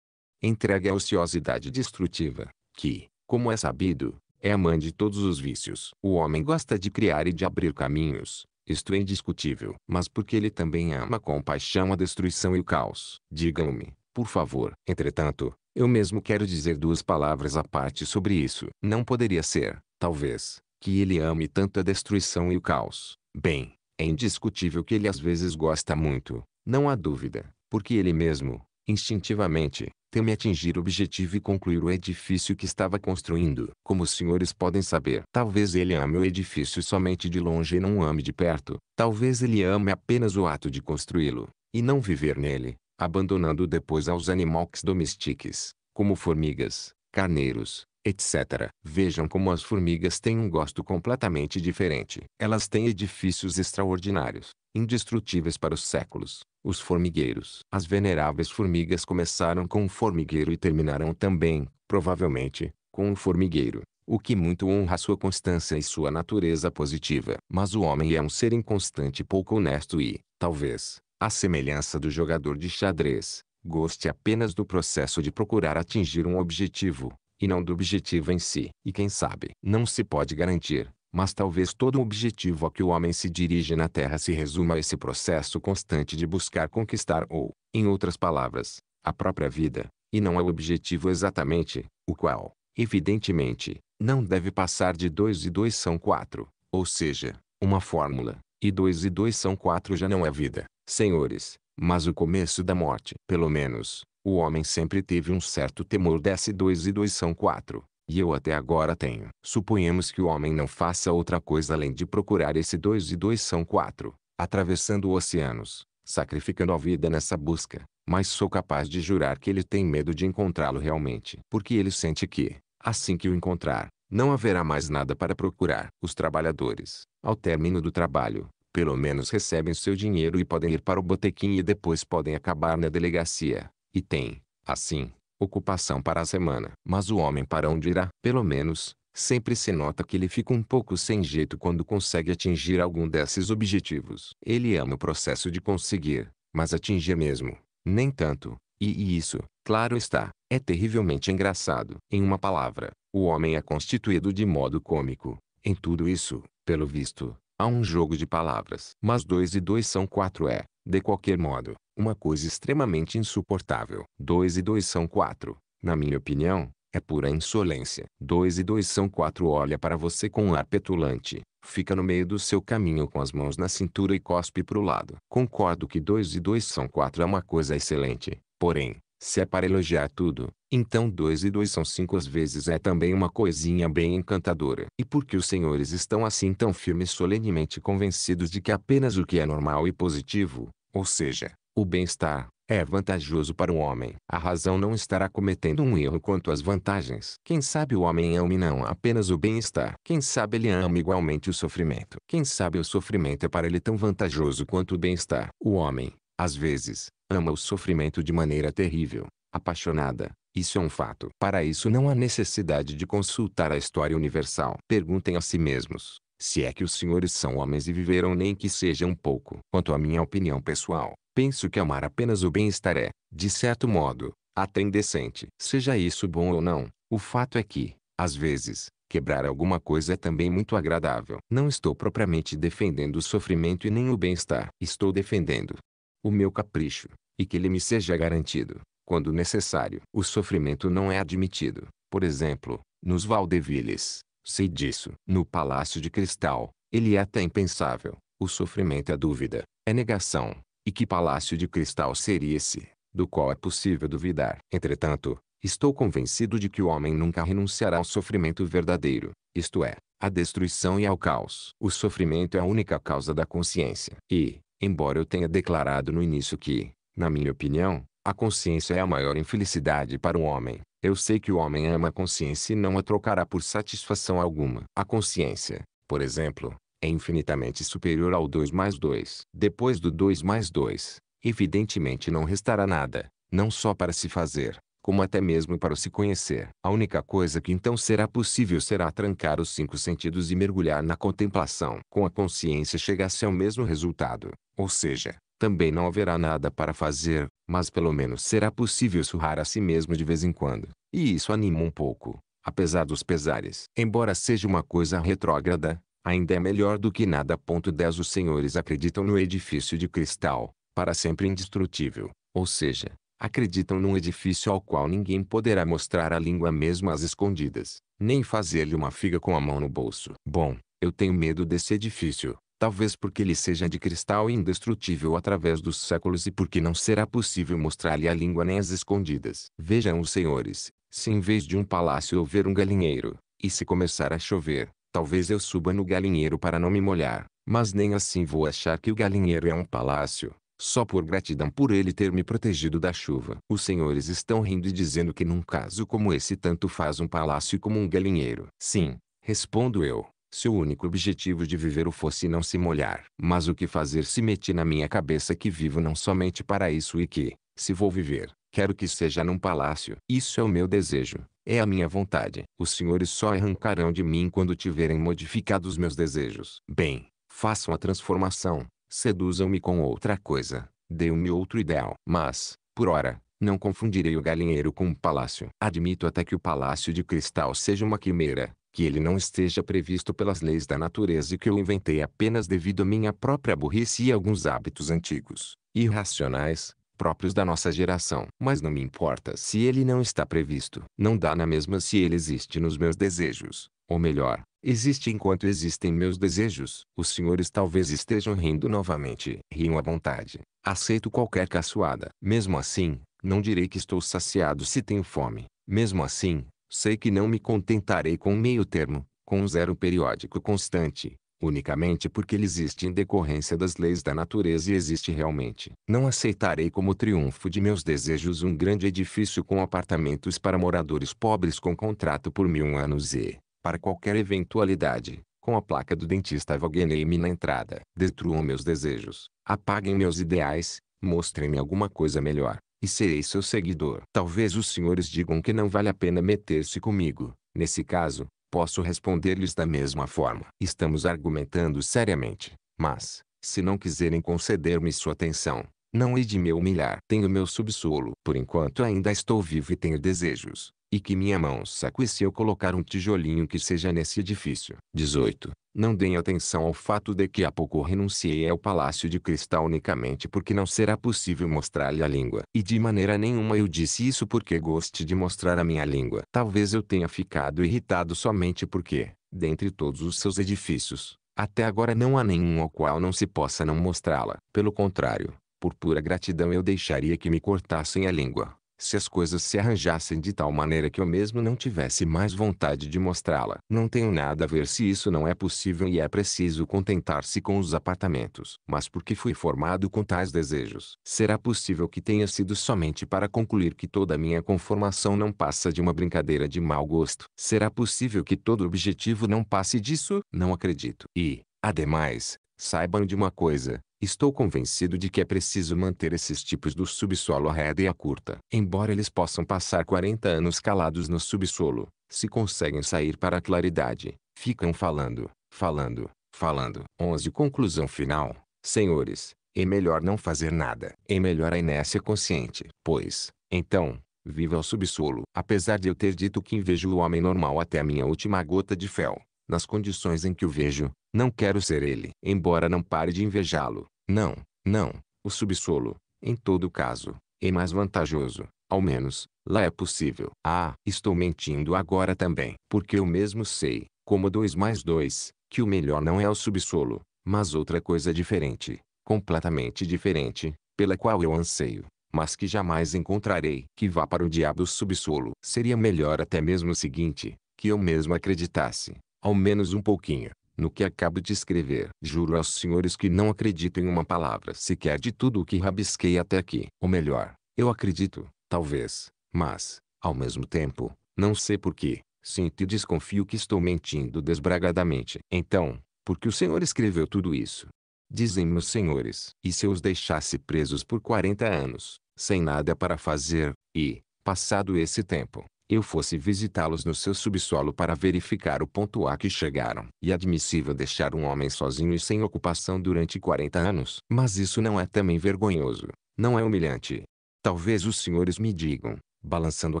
entregue à ociosidade destrutiva, que, como é sabido, é a mãe de todos os vícios. O homem gosta de criar e de abrir caminhos, isto é indiscutível, mas porque ele também ama com paixão a destruição e o caos. Digam-me, por favor, entretanto, eu mesmo quero dizer duas palavras à parte sobre isso. Não poderia ser, talvez, que ele ame tanto a destruição e o caos. Bem, é indiscutível que ele às vezes gosta muito, não há dúvida, porque ele mesmo, instintivamente, teme atingir o objetivo e concluir o edifício que estava construindo. Como os senhores podem saber, talvez ele ame o edifício somente de longe e não ame de perto. Talvez ele ame apenas o ato de construí-lo, e não viver nele abandonando depois aos animais domestiques, como formigas, carneiros, etc. Vejam como as formigas têm um gosto completamente diferente. Elas têm edifícios extraordinários, indestrutíveis para os séculos. Os formigueiros. As veneráveis formigas começaram com um formigueiro e terminaram também, provavelmente, com um formigueiro. O que muito honra sua constância e sua natureza positiva. Mas o homem é um ser inconstante pouco honesto e, talvez, à semelhança do jogador de xadrez, goste apenas do processo de procurar atingir um objetivo, e não do objetivo em si. E quem sabe, não se pode garantir, mas talvez todo o objetivo a que o homem se dirige na Terra se resuma a esse processo constante de buscar conquistar ou, em outras palavras, a própria vida, e não ao é objetivo exatamente, o qual, evidentemente, não deve passar de 2 e 2 são 4, ou seja, uma fórmula, e dois e dois são quatro já não é vida, senhores, mas o começo da morte. Pelo menos, o homem sempre teve um certo temor desse dois e dois são quatro. E eu até agora tenho. Suponhamos que o homem não faça outra coisa além de procurar esse dois e dois são quatro, atravessando oceanos, sacrificando a vida nessa busca. Mas sou capaz de jurar que ele tem medo de encontrá-lo realmente. Porque ele sente que, assim que o encontrar, não haverá mais nada para procurar. Os trabalhadores, ao término do trabalho, pelo menos recebem seu dinheiro e podem ir para o botequim e depois podem acabar na delegacia. E tem, assim, ocupação para a semana. Mas o homem para onde irá? Pelo menos, sempre se nota que ele fica um pouco sem jeito quando consegue atingir algum desses objetivos. Ele ama o processo de conseguir, mas atingir mesmo, nem tanto. E, e isso, Claro está, é terrivelmente engraçado. Em uma palavra, o homem é constituído de modo cômico. Em tudo isso, pelo visto, há um jogo de palavras. Mas dois e dois são quatro é, de qualquer modo, uma coisa extremamente insuportável. Dois e dois são quatro. Na minha opinião, é pura insolência. Dois e dois são quatro olha para você com um ar petulante. Fica no meio do seu caminho com as mãos na cintura e cospe para o lado. Concordo que dois e dois são quatro é uma coisa excelente. Porém, se é para elogiar tudo, então dois e dois são cinco às vezes é também uma coisinha bem encantadora. E porque os senhores estão assim tão firmes solenemente convencidos de que apenas o que é normal e positivo, ou seja, o bem-estar, é vantajoso para o homem. A razão não estará cometendo um erro quanto às vantagens. Quem sabe o homem ama e não apenas o bem-estar. Quem sabe ele ama igualmente o sofrimento. Quem sabe o sofrimento é para ele tão vantajoso quanto o bem-estar. O homem, às vezes, ama o sofrimento de maneira terrível, apaixonada. Isso é um fato. Para isso não há necessidade de consultar a história universal. Perguntem a si mesmos, se é que os senhores são homens e viveram nem que seja um pouco. Quanto à minha opinião pessoal, penso que amar apenas o bem-estar é, de certo modo, até indecente. Seja isso bom ou não, o fato é que, às vezes, quebrar alguma coisa é também muito agradável. Não estou propriamente defendendo o sofrimento e nem o bem-estar. Estou defendendo o meu capricho, e que ele me seja garantido, quando necessário. O sofrimento não é admitido, por exemplo, nos Valdevilles, sei disso. No Palácio de Cristal, ele é até impensável, o sofrimento é dúvida, é negação, e que Palácio de Cristal seria esse, do qual é possível duvidar. Entretanto, estou convencido de que o homem nunca renunciará ao sofrimento verdadeiro, isto é, à destruição e ao caos. O sofrimento é a única causa da consciência. E, embora eu tenha declarado no início que, na minha opinião, a consciência é a maior infelicidade para o homem. Eu sei que o homem ama a consciência e não a trocará por satisfação alguma. A consciência, por exemplo, é infinitamente superior ao 2 mais 2. Depois do 2 mais 2, evidentemente não restará nada, não só para se fazer, como até mesmo para se conhecer. A única coisa que então será possível será trancar os cinco sentidos e mergulhar na contemplação. Com a consciência chega-se ao mesmo resultado, ou seja, também não haverá nada para fazer, mas pelo menos será possível surrar a si mesmo de vez em quando. E isso anima um pouco, apesar dos pesares. Embora seja uma coisa retrógrada, ainda é melhor do que nada. 10 Os senhores acreditam no edifício de cristal, para sempre indestrutível, ou seja, acreditam num edifício ao qual ninguém poderá mostrar a língua mesmo às escondidas, nem fazer-lhe uma figa com a mão no bolso. Bom, eu tenho medo desse edifício, talvez porque ele seja de cristal e indestrutível através dos séculos e porque não será possível mostrar-lhe a língua nem as escondidas. Vejam os senhores, se em vez de um palácio houver um galinheiro, e se começar a chover, talvez eu suba no galinheiro para não me molhar, mas nem assim vou achar que o galinheiro é um palácio, só por gratidão por ele ter me protegido da chuva. Os senhores estão rindo e dizendo que num caso como esse tanto faz um palácio como um galinheiro. Sim, respondo eu, se o único objetivo de viver o fosse não se molhar. Mas o que fazer se meti na minha cabeça que vivo não somente para isso e que, se vou viver, quero que seja num palácio. Isso é o meu desejo, é a minha vontade. Os senhores só arrancarão de mim quando tiverem modificado os meus desejos. Bem, façam a transformação, seduzam-me com outra coisa, dêem me outro ideal. Mas, por ora, não confundirei o galinheiro com um palácio. Admito até que o palácio de cristal seja uma quimera, que ele não esteja previsto pelas leis da natureza e que eu inventei apenas devido à minha própria burrice e alguns hábitos antigos, irracionais, próprios da nossa geração. Mas não me importa se ele não está previsto. Não dá na mesma se ele existe nos meus desejos. Ou melhor, existe enquanto existem meus desejos. Os senhores talvez estejam rindo novamente. Riam à vontade. Aceito qualquer caçoada. Mesmo assim, não direi que estou saciado se tenho fome. Mesmo assim, Sei que não me contentarei com um meio termo, com um zero periódico constante, unicamente porque ele existe em decorrência das leis da natureza e existe realmente. Não aceitarei como triunfo de meus desejos um grande edifício com apartamentos para moradores pobres com contrato por mil anos e, para qualquer eventualidade, com a placa do dentista Wagenheim na entrada. Detruam meus desejos, apaguem meus ideais, mostrem-me alguma coisa melhor e serei seu seguidor. Talvez os senhores digam que não vale a pena meter-se comigo. Nesse caso, posso responder-lhes da mesma forma. Estamos argumentando seriamente, mas, se não quiserem conceder-me sua atenção, não hei de me humilhar. Tenho meu subsolo. Por enquanto ainda estou vivo e tenho desejos e que minha mão sacue se eu colocar um tijolinho que seja nesse edifício. 18. Não deem atenção ao fato de que há pouco renunciei ao palácio de cristal unicamente porque não será possível mostrar-lhe a língua. E de maneira nenhuma eu disse isso porque goste de mostrar a minha língua. Talvez eu tenha ficado irritado somente porque, dentre todos os seus edifícios, até agora não há nenhum ao qual não se possa não mostrá-la. Pelo contrário, por pura gratidão eu deixaria que me cortassem a língua se as coisas se arranjassem de tal maneira que eu mesmo não tivesse mais vontade de mostrá-la. Não tenho nada a ver se isso não é possível e é preciso contentar-se com os apartamentos. Mas porque fui formado com tais desejos, será possível que tenha sido somente para concluir que toda minha conformação não passa de uma brincadeira de mau gosto. Será possível que todo objetivo não passe disso? Não acredito. E, ademais, saibam de uma coisa, Estou convencido de que é preciso manter esses tipos do subsolo à rede e à curta. Embora eles possam passar 40 anos calados no subsolo, se conseguem sair para a claridade, ficam falando, falando, falando. 11. Conclusão final. Senhores, é melhor não fazer nada. É melhor a inércia consciente. Pois, então, viva o subsolo. Apesar de eu ter dito que invejo o homem normal até a minha última gota de fel, nas condições em que o vejo, não quero ser ele. Embora não pare de invejá-lo, não, não, o subsolo, em todo caso, é mais vantajoso, ao menos, lá é possível. Ah, estou mentindo agora também, porque eu mesmo sei, como dois mais dois, que o melhor não é o subsolo, mas outra coisa diferente, completamente diferente, pela qual eu anseio, mas que jamais encontrarei. Que vá para o diabo o subsolo. Seria melhor até mesmo o seguinte, que eu mesmo acreditasse, ao menos um pouquinho, no que acabo de escrever. Juro aos senhores que não acredito em uma palavra sequer de tudo o que rabisquei até aqui. Ou melhor, eu acredito, talvez, mas, ao mesmo tempo, não sei porquê, sinto e desconfio que estou mentindo desbragadamente. Então, por que o senhor escreveu tudo isso? Dizem meus senhores, e se eu os deixasse presos por 40 anos, sem nada para fazer, e, passado esse tempo, eu fosse visitá-los no seu subsolo para verificar o ponto a que chegaram. E admissível deixar um homem sozinho e sem ocupação durante 40 anos. Mas isso não é também vergonhoso, não é humilhante. Talvez os senhores me digam, balançando a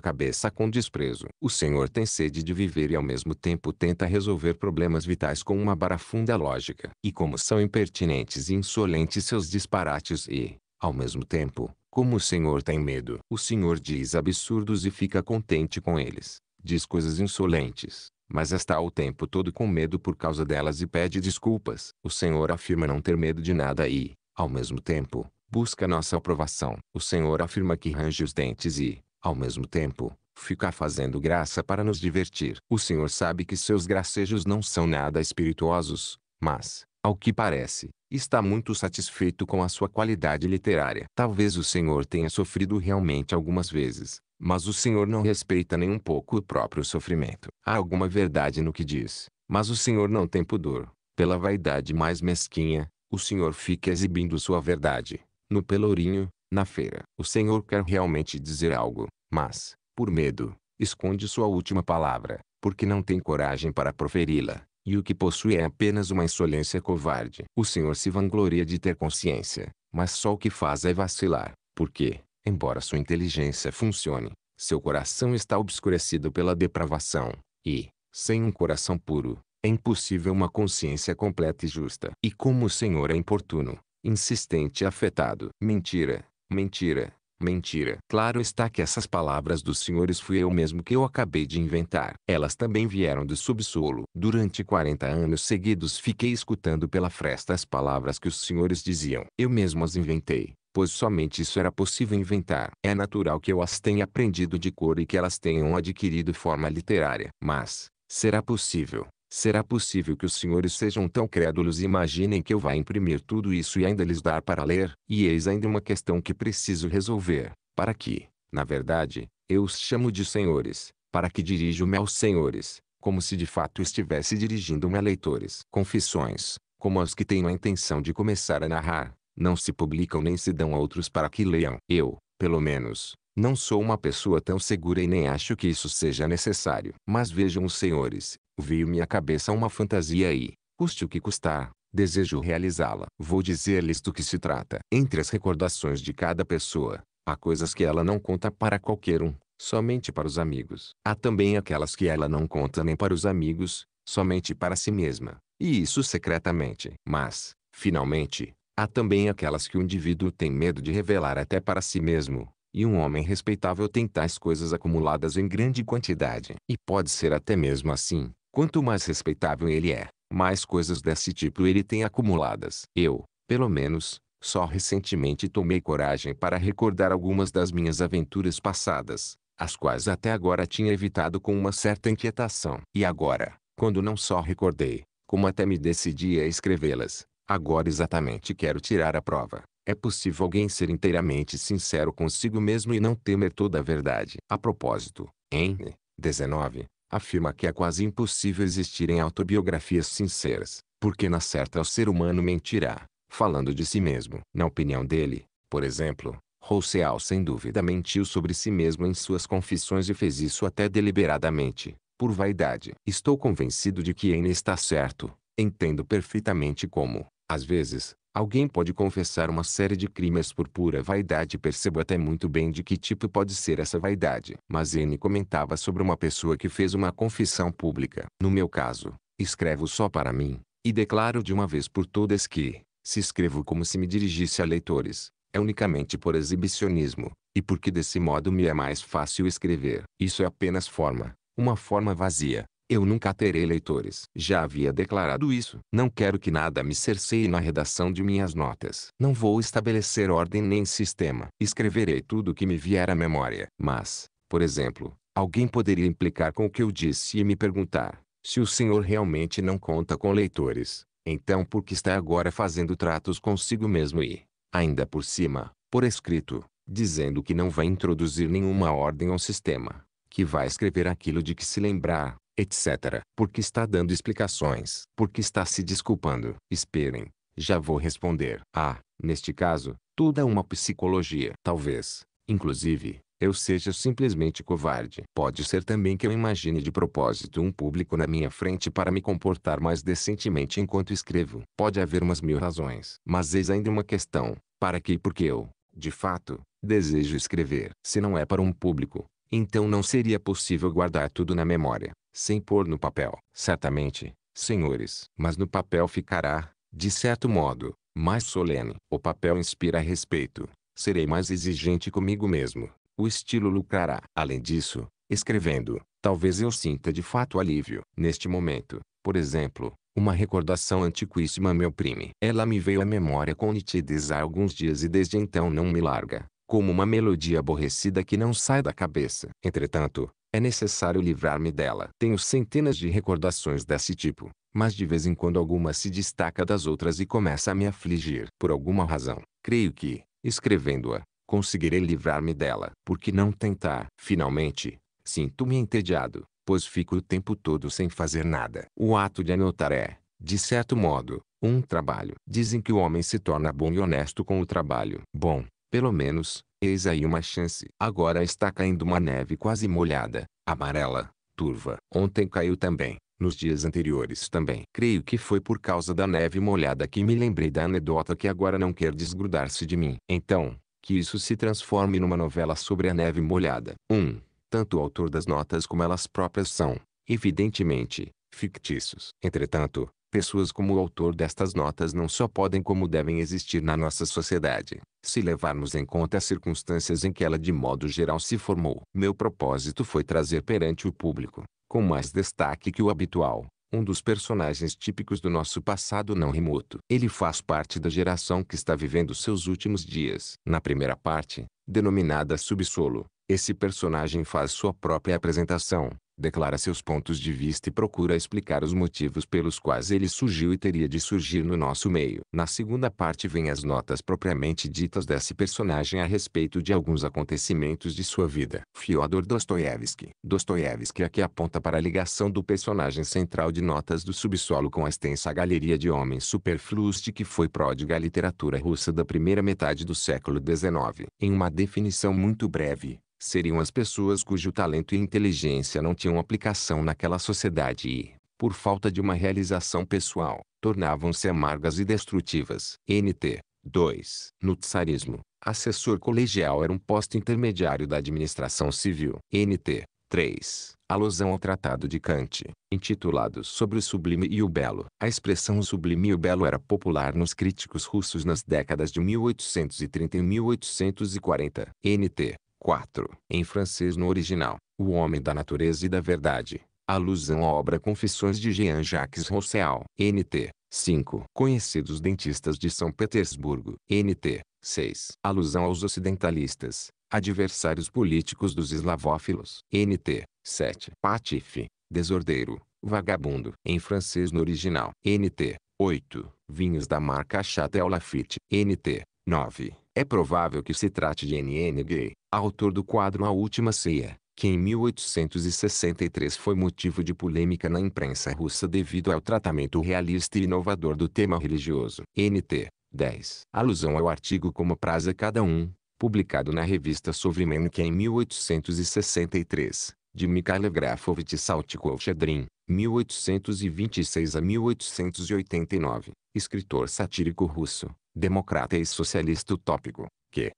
cabeça com desprezo. O senhor tem sede de viver e ao mesmo tempo tenta resolver problemas vitais com uma barafunda lógica. E como são impertinentes e insolentes seus disparates e, ao mesmo tempo, como o senhor tem medo, o senhor diz absurdos e fica contente com eles. Diz coisas insolentes, mas está o tempo todo com medo por causa delas e pede desculpas. O senhor afirma não ter medo de nada e, ao mesmo tempo, busca nossa aprovação. O senhor afirma que range os dentes e, ao mesmo tempo, fica fazendo graça para nos divertir. O senhor sabe que seus gracejos não são nada espirituosos, mas, ao que parece, está muito satisfeito com a sua qualidade literária. Talvez o senhor tenha sofrido realmente algumas vezes, mas o senhor não respeita nem um pouco o próprio sofrimento. Há alguma verdade no que diz, mas o senhor não tem pudor. Pela vaidade mais mesquinha, o senhor fica exibindo sua verdade. No pelourinho, na feira, o senhor quer realmente dizer algo, mas, por medo, esconde sua última palavra, porque não tem coragem para proferi-la. E o que possui é apenas uma insolência covarde. O senhor se vangloria de ter consciência, mas só o que faz é vacilar, porque, embora sua inteligência funcione, seu coração está obscurecido pela depravação, e, sem um coração puro, é impossível uma consciência completa e justa. E como o senhor é importuno, insistente e afetado. Mentira, mentira, Mentira. Claro está que essas palavras dos senhores fui eu mesmo que eu acabei de inventar. Elas também vieram do subsolo. Durante 40 anos seguidos fiquei escutando pela fresta as palavras que os senhores diziam. Eu mesmo as inventei pois somente isso era possível inventar. É natural que eu as tenha aprendido de cor e que elas tenham adquirido forma literária. Mas, será possível, Será possível que os senhores sejam tão crédulos e imaginem que eu vá imprimir tudo isso e ainda lhes dar para ler? E eis ainda uma questão que preciso resolver, para que, na verdade, eu os chamo de senhores, para que dirijo-me aos senhores, como se de fato estivesse dirigindo-me a leitores. Confissões, como as que tenho a intenção de começar a narrar, não se publicam nem se dão a outros para que leiam. Eu, pelo menos, não sou uma pessoa tão segura e nem acho que isso seja necessário. Mas vejam os senhores, Veio-me à cabeça uma fantasia e, custe o que custar, desejo realizá-la. Vou dizer-lhes do que se trata. Entre as recordações de cada pessoa, há coisas que ela não conta para qualquer um, somente para os amigos. Há também aquelas que ela não conta nem para os amigos, somente para si mesma, e isso secretamente. Mas, finalmente, há também aquelas que o indivíduo tem medo de revelar até para si mesmo. E um homem respeitável tem tais coisas acumuladas em grande quantidade. E pode ser até mesmo assim, Quanto mais respeitável ele é, mais coisas desse tipo ele tem acumuladas. Eu, pelo menos, só recentemente tomei coragem para recordar algumas das minhas aventuras passadas, as quais até agora tinha evitado com uma certa inquietação. E agora, quando não só recordei, como até me decidi a escrevê-las, agora exatamente quero tirar a prova. É possível alguém ser inteiramente sincero consigo mesmo e não temer toda a verdade. A propósito, em 19, afirma que é quase impossível existirem autobiografias sinceras, porque na certa o ser humano mentirá, falando de si mesmo. Na opinião dele, por exemplo, Rousseau sem dúvida mentiu sobre si mesmo em suas confissões e fez isso até deliberadamente, por vaidade. Estou convencido de que Anne está certo, entendo perfeitamente como, às vezes, Alguém pode confessar uma série de crimes por pura vaidade e percebo até muito bem de que tipo pode ser essa vaidade. Mas N comentava sobre uma pessoa que fez uma confissão pública. No meu caso, escrevo só para mim, e declaro de uma vez por todas que, se escrevo como se me dirigisse a leitores, é unicamente por exibicionismo, e porque desse modo me é mais fácil escrever. Isso é apenas forma, uma forma vazia, eu nunca terei leitores. Já havia declarado isso. Não quero que nada me cerceie na redação de minhas notas. Não vou estabelecer ordem nem sistema. Escreverei tudo o que me vier à memória. Mas, por exemplo, alguém poderia implicar com o que eu disse e me perguntar: se o senhor realmente não conta com leitores, então por que está agora fazendo tratos consigo mesmo e, ainda por cima, por escrito, dizendo que não vai introduzir nenhuma ordem ou sistema, que vai escrever aquilo de que se lembrar, etc. Porque está dando explicações, porque está se desculpando. Esperem, já vou responder. Ah, neste caso, tudo é uma psicologia. Talvez, inclusive, eu seja simplesmente covarde. Pode ser também que eu imagine de propósito um público na minha frente para me comportar mais decentemente enquanto escrevo. Pode haver umas mil razões. Mas eis ainda uma questão: para que e por que eu, de fato, desejo escrever? Se não é para um público, então não seria possível guardar tudo na memória sem pôr no papel. Certamente, senhores, mas no papel ficará, de certo modo, mais solene. O papel inspira respeito. Serei mais exigente comigo mesmo. O estilo lucrará. Além disso, escrevendo, talvez eu sinta de fato alívio. Neste momento, por exemplo, uma recordação antiquíssima me oprime. Ela me veio à memória com nitidez há alguns dias e desde então não me larga, como uma melodia aborrecida que não sai da cabeça. Entretanto, é necessário livrar-me dela. Tenho centenas de recordações desse tipo, mas de vez em quando alguma se destaca das outras e começa a me afligir. Por alguma razão, creio que, escrevendo-a, conseguirei livrar-me dela. Por que não tentar? Finalmente, sinto-me entediado, pois fico o tempo todo sem fazer nada. O ato de anotar é, de certo modo, um trabalho. Dizem que o homem se torna bom e honesto com o trabalho. Bom, pelo menos, Eis aí uma chance. Agora está caindo uma neve quase molhada, amarela, turva. Ontem caiu também, nos dias anteriores também. Creio que foi por causa da neve molhada que me lembrei da anedota que agora não quer desgrudar-se de mim. Então, que isso se transforme numa novela sobre a neve molhada. 1. Um, tanto o autor das notas como elas próprias são, evidentemente, fictícios. Entretanto, pessoas como o autor destas notas não só podem como devem existir na nossa sociedade se levarmos em conta as circunstâncias em que ela de modo geral se formou. Meu propósito foi trazer perante o público, com mais destaque que o habitual, um dos personagens típicos do nosso passado não remoto. Ele faz parte da geração que está vivendo seus últimos dias. Na primeira parte, denominada Subsolo, esse personagem faz sua própria apresentação, declara seus pontos de vista e procura explicar os motivos pelos quais ele surgiu e teria de surgir no nosso meio. Na segunda parte vêm as notas propriamente ditas desse personagem a respeito de alguns acontecimentos de sua vida. Fyodor Dostoevsky Dostoevsky aqui aponta para a ligação do personagem central de Notas do Subsolo com a extensa galeria de homens superfluos de que foi pródiga a literatura russa da primeira metade do século XIX. Em uma definição muito breve, seriam as pessoas cujo talento e inteligência não tinham aplicação naquela sociedade e, por falta de uma realização pessoal, tornavam-se amargas e destrutivas. NT 2. No tsarismo, assessor colegial era um posto intermediário da administração civil. NT 3. Alusão ao Tratado de Kant, intitulado Sobre o Sublime e o Belo. A expressão sublime e o belo era popular nos críticos russos nas décadas de 1830 e 1840. NT 4. Em francês no original, o Homem da Natureza e da Verdade. Alusão à obra Confissões de Jean-Jacques Rousseau. NT. 5. Conhecidos dentistas de São Petersburgo. NT. 6. Alusão aos ocidentalistas, adversários políticos dos eslavófilos. NT. 7. Patife, desordeiro, vagabundo. Em francês no original. NT. 8. Vinhos da marca Chateau Lafite. NT. 9. É provável que se trate de N.N. Gay, autor do quadro A Última Ceia que em 1863 foi motivo de polêmica na imprensa russa devido ao tratamento realista e inovador do tema religioso. NT 10. Alusão ao artigo Como Praza Cada Um, publicado na revista Sovremenka em 1863, de Mikhail Grafovich Saltikov Shedrin, 1826 a 1889, escritor satírico russo, democrata e socialista utópico, que,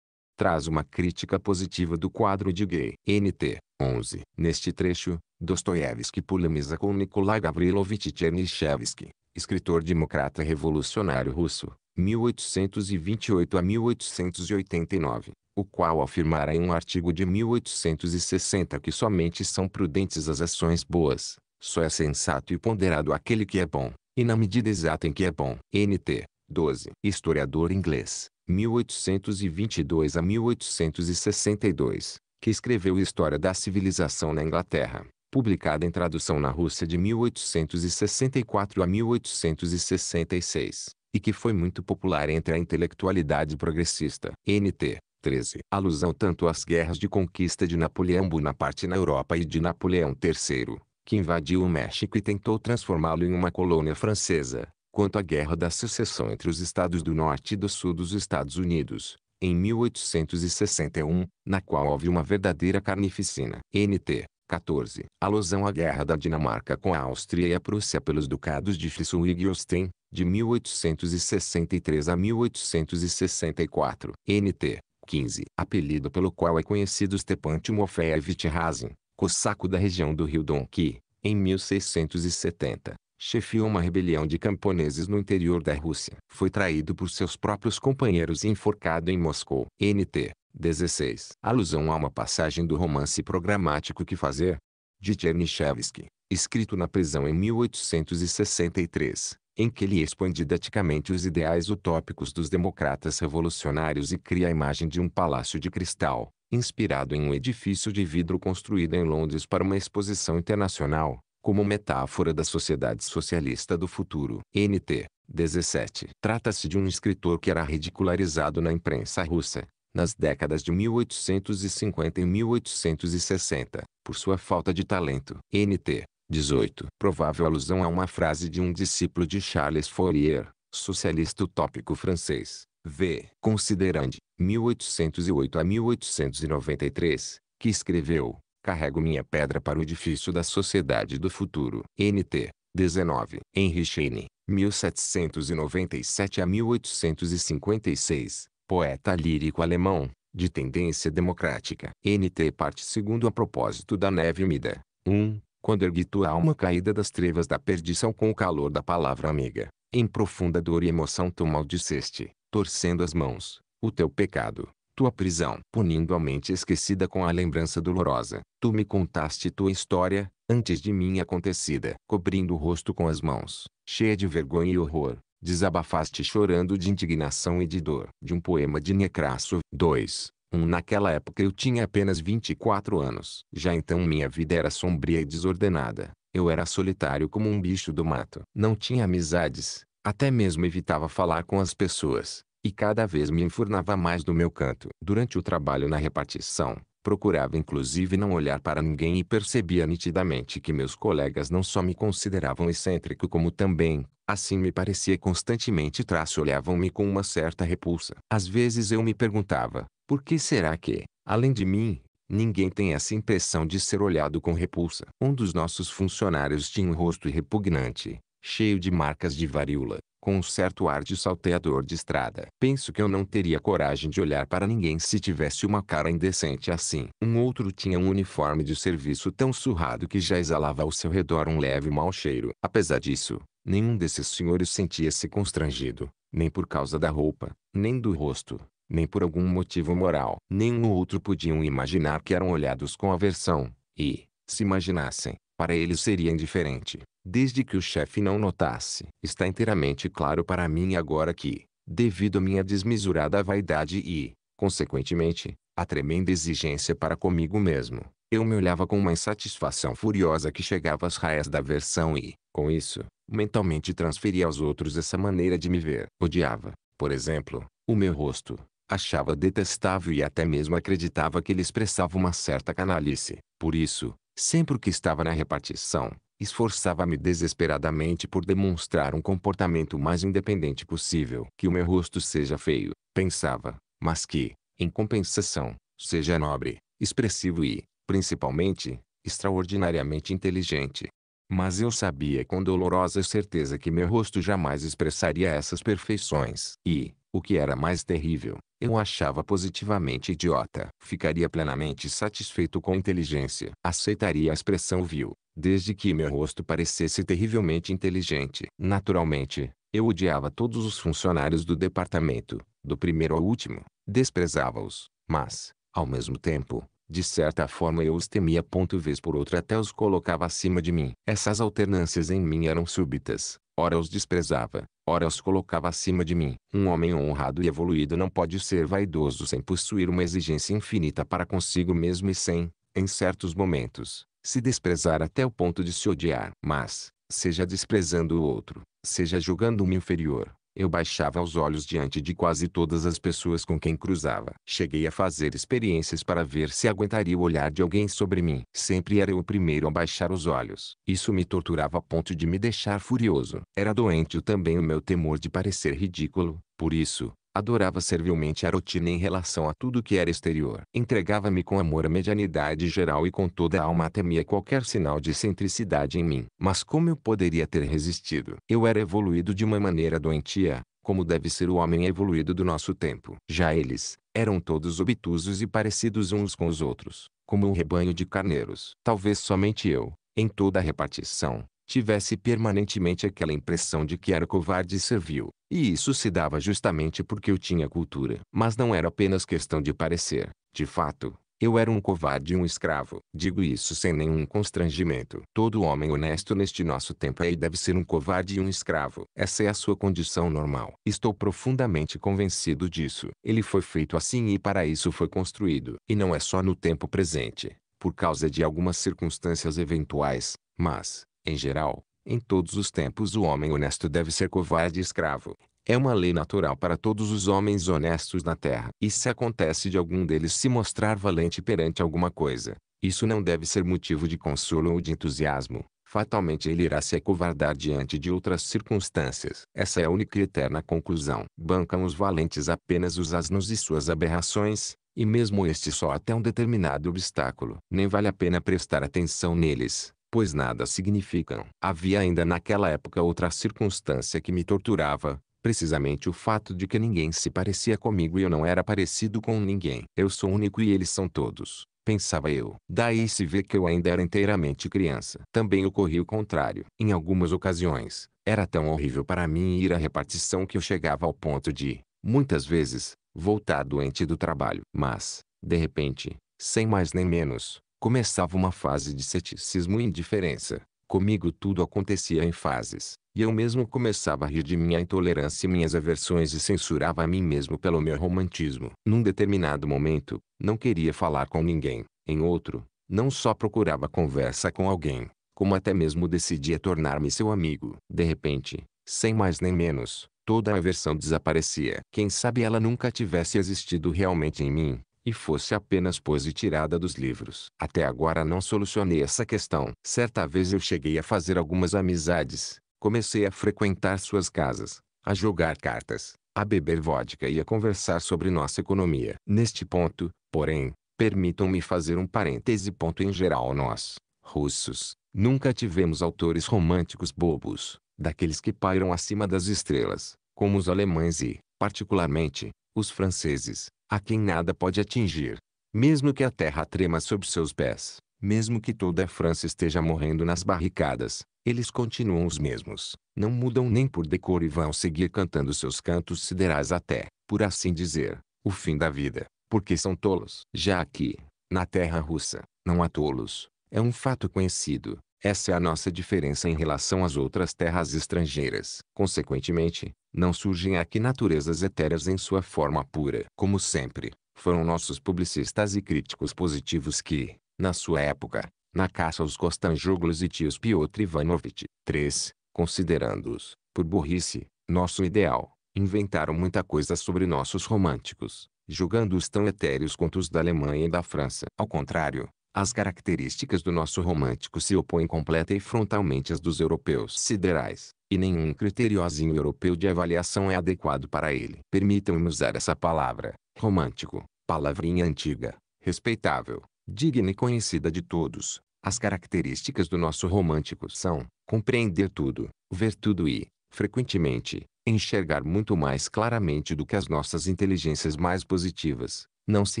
traz uma crítica positiva do quadro de Gay. NT 11. Neste trecho, Dostoiévski polemiza com Nikolai Gavrilovich Chernyshevsky, escritor democrata revolucionário russo, 1828 a 1889, o qual afirmara em um artigo de 1860 que somente são prudentes as ações boas, só é sensato e ponderado aquele que é bom, e na medida exata em que é bom. NT 12. Historiador inglês, 1822 a 1862, que escreveu História da Civilização na Inglaterra, publicada em tradução na Rússia de 1864 a 1866, e que foi muito popular entre a intelectualidade progressista. NT 13. Alusão tanto às guerras de conquista de Napoleão Bonaparte na Europa e de Napoleão III, que invadiu o México e tentou transformá-lo em uma colônia francesa, quanto à Guerra da Secessão entre os Estados do Norte e do Sul dos Estados Unidos, em 1861, na qual houve uma verdadeira carnificina. NT 14. Alusão à Guerra da Dinamarca com a Áustria e a Prússia pelos ducados de Schleswig e Holstein, de 1863 a 1864. NT 15. Apelido pelo qual é conhecido Stepan Timofeevich Razin, cosaco da região do Rio que, em 1670, chefiou uma rebelião de camponeses no interior da Rússia. Foi traído por seus próprios companheiros e enforcado em Moscou. NT 16. Alusão a uma passagem do romance programático Que Fazer? de Chernyshevsky, escrito na prisão em 1863, em que ele expõe didaticamente os ideais utópicos dos democratas revolucionários e cria a imagem de um palácio de cristal, inspirado em um edifício de vidro construído em Londres para uma exposição internacional, como metáfora da sociedade socialista do futuro. NT 17. Trata-se de um escritor que era ridicularizado na imprensa russa, nas décadas de 1850 e 1860, por sua falta de talento. NT 18. Provável alusão a uma frase de um discípulo de Charles Fourier, socialista utópico francês, v. Considerande, 1808 a 1893, que escreveu Carrego minha pedra para o edifício da sociedade do futuro. NT 19. Henry Scheine, 1797 a 1856, poeta lírico alemão, de tendência democrática. NT parte segundo a propósito da neve humida. 1. Quando ergui tua alma caída das trevas da perdição com o calor da palavra amiga, em profunda dor e emoção tu maldiceste, torcendo as mãos, o teu pecado, tua prisão. Punindo a mente esquecida com a lembrança dolorosa, tu me contaste tua história, antes de mim acontecida. Cobrindo o rosto com as mãos, cheia de vergonha e horror, desabafaste chorando de indignação e de dor. De um poema de Necrasso. 2. 1. Um, naquela época eu tinha apenas 24 anos. Já então minha vida era sombria e desordenada. Eu era solitário como um bicho do mato. Não tinha amizades, até mesmo evitava falar com as pessoas e cada vez me enfurnava mais do meu canto. Durante o trabalho na repartição, procurava inclusive não olhar para ninguém e percebia nitidamente que meus colegas não só me consideravam excêntrico como também, assim me parecia constantemente traço olhavam-me com uma certa repulsa. Às vezes eu me perguntava, por que será que, além de mim, Ninguém tem essa impressão de ser olhado com repulsa. Um dos nossos funcionários tinha um rosto repugnante, cheio de marcas de varíola com um certo ar de salteador de estrada. Penso que eu não teria coragem de olhar para ninguém se tivesse uma cara indecente assim. Um outro tinha um uniforme de serviço tão surrado que já exalava ao seu redor um leve mau cheiro. Apesar disso, nenhum desses senhores sentia-se constrangido, nem por causa da roupa, nem do rosto, nem por algum motivo moral. Nenhum outro podiam imaginar que eram olhados com aversão, e, se imaginassem, para eles seria indiferente desde que o chefe não notasse. Está inteiramente claro para mim agora que, devido à minha desmesurada vaidade e, consequentemente, à tremenda exigência para comigo mesmo, eu me olhava com uma insatisfação furiosa que chegava às raias da aversão e, com isso, mentalmente transferia aos outros essa maneira de me ver. Odiava, por exemplo, o meu rosto. Achava detestável e até mesmo acreditava que ele expressava uma certa canalice. Por isso, sempre que estava na repartição, Esforçava-me desesperadamente por demonstrar um comportamento mais independente possível. Que o meu rosto seja feio, pensava, mas que, em compensação, seja nobre, expressivo e, principalmente, extraordinariamente inteligente. Mas eu sabia com dolorosa certeza que meu rosto jamais expressaria essas perfeições. E, o que era mais terrível, eu achava positivamente idiota. Ficaria plenamente satisfeito com inteligência. Aceitaria a expressão vil, desde que meu rosto parecesse terrivelmente inteligente. Naturalmente, eu odiava todos os funcionários do departamento, do primeiro ao último. Desprezava-os, mas, ao mesmo tempo, de certa forma eu os temia. Ponto vez por outra até os colocava acima de mim. Essas alternâncias em mim eram súbitas. Ora os desprezava, ora os colocava acima de mim. Um homem honrado e evoluído não pode ser vaidoso sem possuir uma exigência infinita para consigo mesmo e sem, em certos momentos, se desprezar até o ponto de se odiar. Mas, seja desprezando o outro, seja julgando-me inferior, eu baixava os olhos diante de quase todas as pessoas com quem cruzava. Cheguei a fazer experiências para ver se aguentaria o olhar de alguém sobre mim. Sempre era eu o primeiro a baixar os olhos. Isso me torturava a ponto de me deixar furioso. Era doente também o meu temor de parecer ridículo. Por isso, Adorava servilmente a rotina em relação a tudo que era exterior. Entregava-me com amor à medianidade geral e com toda a alma temia qualquer sinal de excentricidade em mim. Mas como eu poderia ter resistido? Eu era evoluído de uma maneira doentia, como deve ser o homem evoluído do nosso tempo. Já eles, eram todos obtusos e parecidos uns com os outros, como um rebanho de carneiros. Talvez somente eu, em toda a repartição, tivesse permanentemente aquela impressão de que era covarde e servil, e isso se dava justamente porque eu tinha cultura. Mas não era apenas questão de parecer, de fato, eu era um covarde e um escravo. Digo isso sem nenhum constrangimento. Todo homem honesto neste nosso tempo é e deve ser um covarde e um escravo. Essa é a sua condição normal. Estou profundamente convencido disso. Ele foi feito assim e para isso foi construído. E não é só no tempo presente, por causa de algumas circunstâncias eventuais, mas, em geral, em todos os tempos o homem honesto deve ser covarde e escravo. É uma lei natural para todos os homens honestos na terra. E se acontece de algum deles se mostrar valente perante alguma coisa, isso não deve ser motivo de consolo ou de entusiasmo. Fatalmente ele irá se acovardar diante de outras circunstâncias. Essa é a única e eterna conclusão. Bancam os valentes apenas os asnos e suas aberrações, e mesmo este só até um determinado obstáculo. Nem vale a pena prestar atenção neles pois nada significam. Havia ainda naquela época outra circunstância que me torturava, precisamente o fato de que ninguém se parecia comigo e eu não era parecido com ninguém. Eu sou único e eles são todos, pensava eu. Daí se vê que eu ainda era inteiramente criança. Também ocorria o contrário. Em algumas ocasiões, era tão horrível para mim ir à repartição que eu chegava ao ponto de, muitas vezes, voltar doente do trabalho. Mas, de repente, sem mais nem menos, Começava uma fase de ceticismo e indiferença. Comigo tudo acontecia em fases, e eu mesmo começava a rir de minha intolerância e minhas aversões e censurava a mim mesmo pelo meu romantismo. Num determinado momento, não queria falar com ninguém. Em outro, não só procurava conversa com alguém, como até mesmo decidia tornar-me seu amigo. De repente, sem mais nem menos, toda a aversão desaparecia. Quem sabe ela nunca tivesse existido realmente em mim, e fosse apenas pose tirada dos livros. Até agora não solucionei essa questão. Certa vez eu cheguei a fazer algumas amizades, comecei a frequentar suas casas, a jogar cartas, a beber vodka e a conversar sobre nossa economia. Neste ponto, porém, permitam-me fazer um parêntese. Ponto em geral, nós, russos, nunca tivemos autores românticos bobos, daqueles que pairam acima das estrelas, como os alemães e, particularmente, os franceses, a quem nada pode atingir. Mesmo que a terra trema sob seus pés, mesmo que toda a França esteja morrendo nas barricadas, eles continuam os mesmos, não mudam nem por decor e vão seguir cantando seus cantos siderais até, por assim dizer, o fim da vida, porque são tolos. Já aqui, na terra russa, não há tolos, é um fato conhecido, essa é a nossa diferença em relação às outras terras estrangeiras. Consequentemente, não surgem aqui naturezas etéreas em sua forma pura. Como sempre, foram nossos publicistas e críticos positivos que, na sua época, na caça aos Kostanjoglos e tios Piotr Ivanovich, 3, considerando-os, por burrice, nosso ideal, inventaram muita coisa sobre nossos românticos, julgando-os tão etéreos quanto os da Alemanha e da França. Ao contrário, as características do nosso romântico se opõem completa e frontalmente às dos europeus siderais, e nenhum criteriozinho europeu de avaliação é adequado para ele. Permitam-me usar essa palavra, romântico, palavrinha antiga, respeitável, digna e conhecida de todos. As características do nosso romântico são compreender tudo, ver tudo e, frequentemente, enxergar muito mais claramente do que as nossas inteligências mais positivas, não se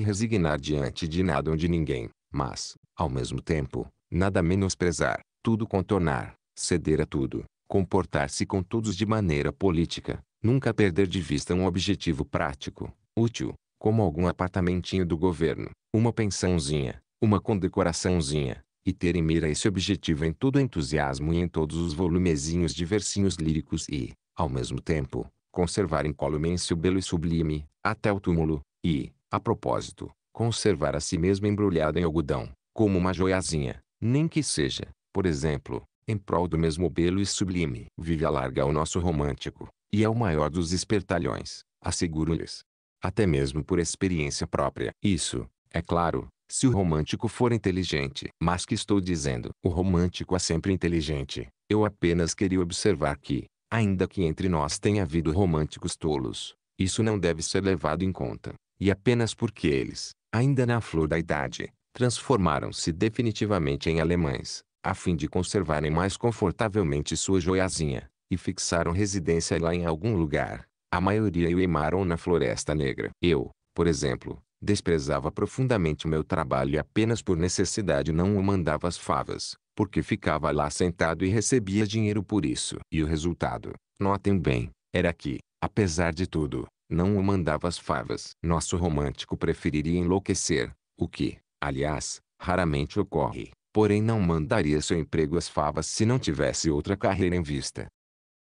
resignar diante de nada ou de ninguém, mas, ao mesmo tempo, nada menosprezar, tudo contornar, ceder a tudo, comportar-se com todos de maneira política, nunca perder de vista um objetivo prático, útil, como algum apartamentinho do governo, uma pensãozinha, uma condecoraçãozinha, e ter em mira esse objetivo em todo entusiasmo e em todos os volumezinhos de versinhos líricos e, ao mesmo tempo, conservar incólume o belo e sublime, até o túmulo, e, a propósito, conservar a si mesmo embrulhado em algodão, como uma joiazinha, nem que seja, por exemplo, em prol do mesmo belo e sublime. Vive alarga o nosso romântico, e é o maior dos espertalhões, asseguro-lhes. Até mesmo por experiência própria. Isso, é claro, se o romântico for inteligente. Mas que estou dizendo? O romântico é sempre inteligente. Eu apenas queria observar que, ainda que entre nós tenha havido românticos tolos, isso não deve ser levado em conta. E apenas porque eles, ainda na flor da idade, transformaram-se definitivamente em alemães, a fim de conservarem mais confortavelmente sua joiazinha, e fixaram residência lá em algum lugar. A maioria o eimaram na Floresta Negra. Eu, por exemplo, desprezava profundamente o meu trabalho e apenas por necessidade não o mandava às favas, porque ficava lá sentado e recebia dinheiro por isso. E o resultado, notem bem, era que, apesar de tudo, não o mandava as favas. Nosso romântico preferiria enlouquecer, o que, aliás, raramente ocorre, porém não mandaria seu emprego às favas se não tivesse outra carreira em vista.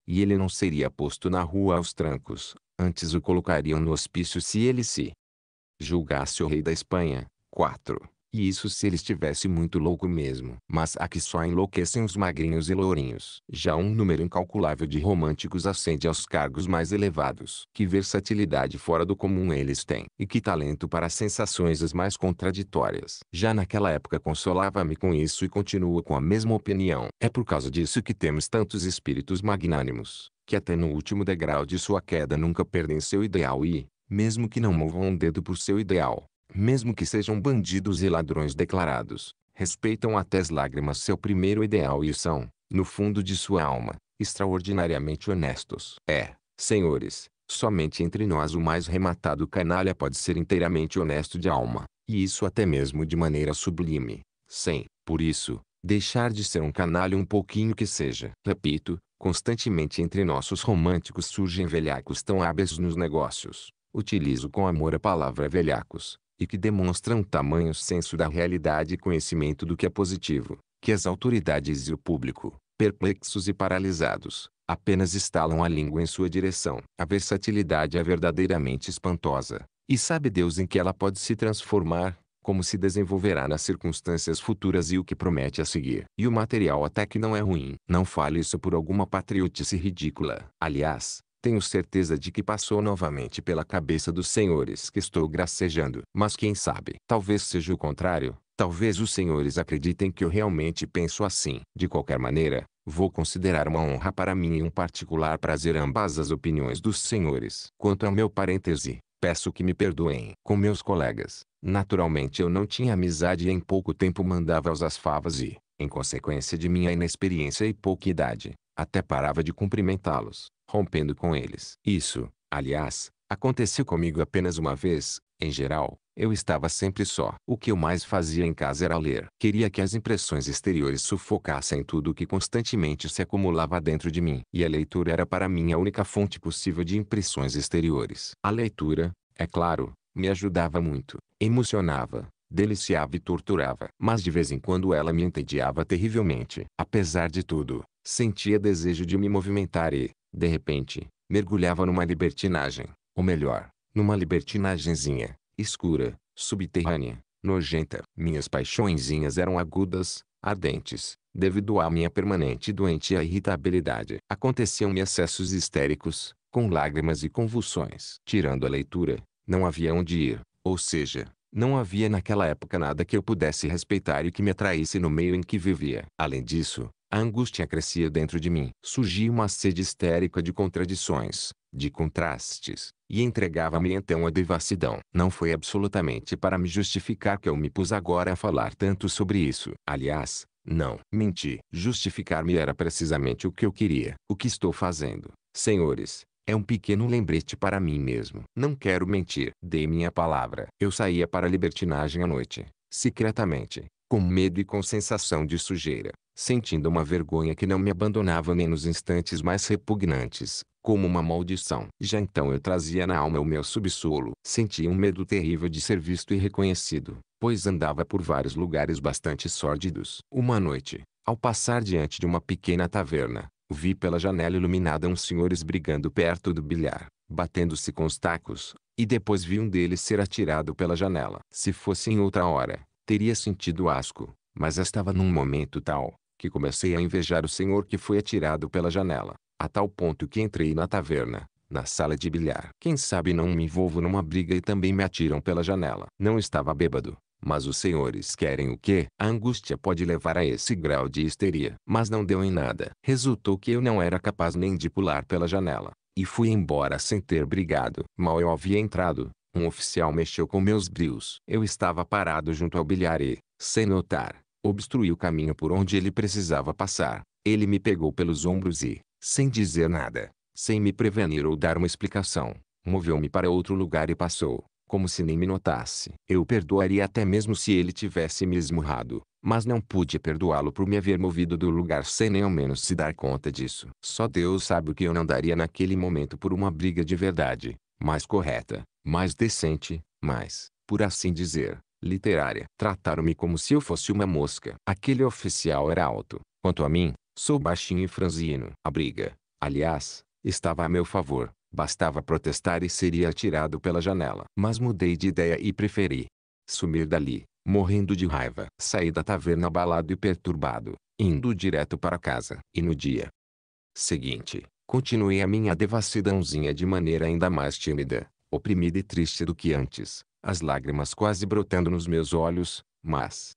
E ele não seria posto na rua aos trancos, antes o colocariam no hospício se ele se julgasse o rei da Espanha. 4. E isso se ele estivesse muito louco mesmo. Mas aqui só enlouquecem os magrinhos e lourinhos. Já um número incalculável de românticos ascende aos cargos mais elevados. Que versatilidade fora do comum eles têm. E que talento para as sensações as mais contraditórias. Já naquela época consolava-me com isso e continuo com a mesma opinião. É por causa disso que temos tantos espíritos magnânimos. Que até no último degrau de sua queda nunca perdem seu ideal e, mesmo que não movam um dedo por seu ideal, mesmo que sejam bandidos e ladrões declarados, respeitam até as lágrimas seu primeiro ideal e são, no fundo de sua alma, extraordinariamente honestos. É, senhores, somente entre nós o mais rematado canalha pode ser inteiramente honesto de alma, e isso até mesmo de maneira sublime, sem, por isso, deixar de ser um canalha um pouquinho que seja. Repito, constantemente entre nossos românticos surgem velhacos tão hábeis nos negócios. Utilizo com amor a palavra velhacos, e que demonstram um tamanho senso da realidade e conhecimento do que é positivo, que as autoridades e o público, perplexos e paralisados, apenas estalam a língua em sua direção. A versatilidade é verdadeiramente espantosa, e sabe Deus em que ela pode se transformar, como se desenvolverá nas circunstâncias futuras e o que promete a seguir. E o material até que não é ruim. Não fale isso por alguma patriotice ridícula. Aliás, tenho certeza de que passou novamente pela cabeça dos senhores que estou gracejando. Mas quem sabe? Talvez seja o contrário. Talvez os senhores acreditem que eu realmente penso assim. De qualquer maneira, vou considerar uma honra para mim e um particular prazer ambas as opiniões dos senhores. Quanto ao meu parêntese, peço que me perdoem. Com meus colegas, naturalmente eu não tinha amizade e em pouco tempo mandava-os as favas e, em consequência de minha inexperiência e pouca idade, até parava de cumprimentá-los rompendo com eles. Isso, aliás, aconteceu comigo apenas uma vez, em geral, eu estava sempre só. O que eu mais fazia em casa era ler. Queria que as impressões exteriores sufocassem tudo o que constantemente se acumulava dentro de mim. E a leitura era para mim a única fonte possível de impressões exteriores. A leitura, é claro, me ajudava muito. Emocionava, deliciava e torturava. Mas de vez em quando ela me entediava terrivelmente. Apesar de tudo, sentia desejo de me movimentar e, de repente, mergulhava numa libertinagem, ou melhor, numa libertinagenzinha, escura, subterrânea, nojenta. Minhas paixõezinhas eram agudas, ardentes, devido à minha permanente e irritabilidade. Aconteciam-me acessos histéricos, com lágrimas e convulsões. Tirando a leitura, não havia onde ir, ou seja, não havia naquela época nada que eu pudesse respeitar e que me atraísse no meio em que vivia. Além disso, a angústia crescia dentro de mim. Surgia uma sede histérica de contradições, de contrastes, e entregava-me então à devassidão. Não foi absolutamente para me justificar que eu me pus agora a falar tanto sobre isso. Aliás, não, menti. Justificar-me era precisamente o que eu queria. O que estou fazendo, senhores, é um pequeno lembrete para mim mesmo. Não quero mentir. Dei minha palavra. Eu saía para a libertinagem à noite, secretamente, com medo e com sensação de sujeira, sentindo uma vergonha que não me abandonava nem nos instantes mais repugnantes, como uma maldição. Já então eu trazia na alma o meu subsolo. Sentia um medo terrível de ser visto e reconhecido, pois andava por vários lugares bastante sórdidos. Uma noite, ao passar diante de uma pequena taverna, vi pela janela iluminada uns senhores brigando perto do bilhar, batendo-se com os tacos, e depois vi um deles ser atirado pela janela. Se fosse em outra hora, teria sentido asco, mas estava num momento tal, que comecei a invejar o senhor que foi atirado pela janela, a tal ponto que entrei na taverna, na sala de bilhar. Quem sabe não me envolvo numa briga e também me atiram pela janela. Não estava bêbado, mas os senhores querem o quê? A angústia pode levar a esse grau de histeria. Mas não deu em nada. Resultou que eu não era capaz nem de pular pela janela. E fui embora sem ter brigado. Mal eu havia entrado, um oficial mexeu com meus brios. Eu estava parado junto ao bilhar e, sem notar, obstruí o caminho por onde ele precisava passar. Ele me pegou pelos ombros e, sem dizer nada, sem me prevenir ou dar uma explicação, moveu-me para outro lugar e passou, como se nem me notasse. Eu perdoaria até mesmo se ele tivesse me esmurrado, mas não pude perdoá-lo por me haver movido do lugar sem nem ao menos se dar conta disso. Só Deus sabe o que eu não daria naquele momento por uma briga de verdade, mais correta, mais decente, mais, por assim dizer, literária. Trataram-me como se eu fosse uma mosca. Aquele oficial era alto. Quanto a mim, sou baixinho e franzino. A briga, aliás, estava a meu favor. Bastava protestar e seria atirado pela janela. Mas mudei de ideia e preferi sumir dali, morrendo de raiva. Saí da taverna abalado e perturbado, indo direto para casa. E no dia seguinte, continuei a minha devassidãozinha de maneira ainda mais tímida oprimida e triste do que antes, as lágrimas quase brotando nos meus olhos, mas.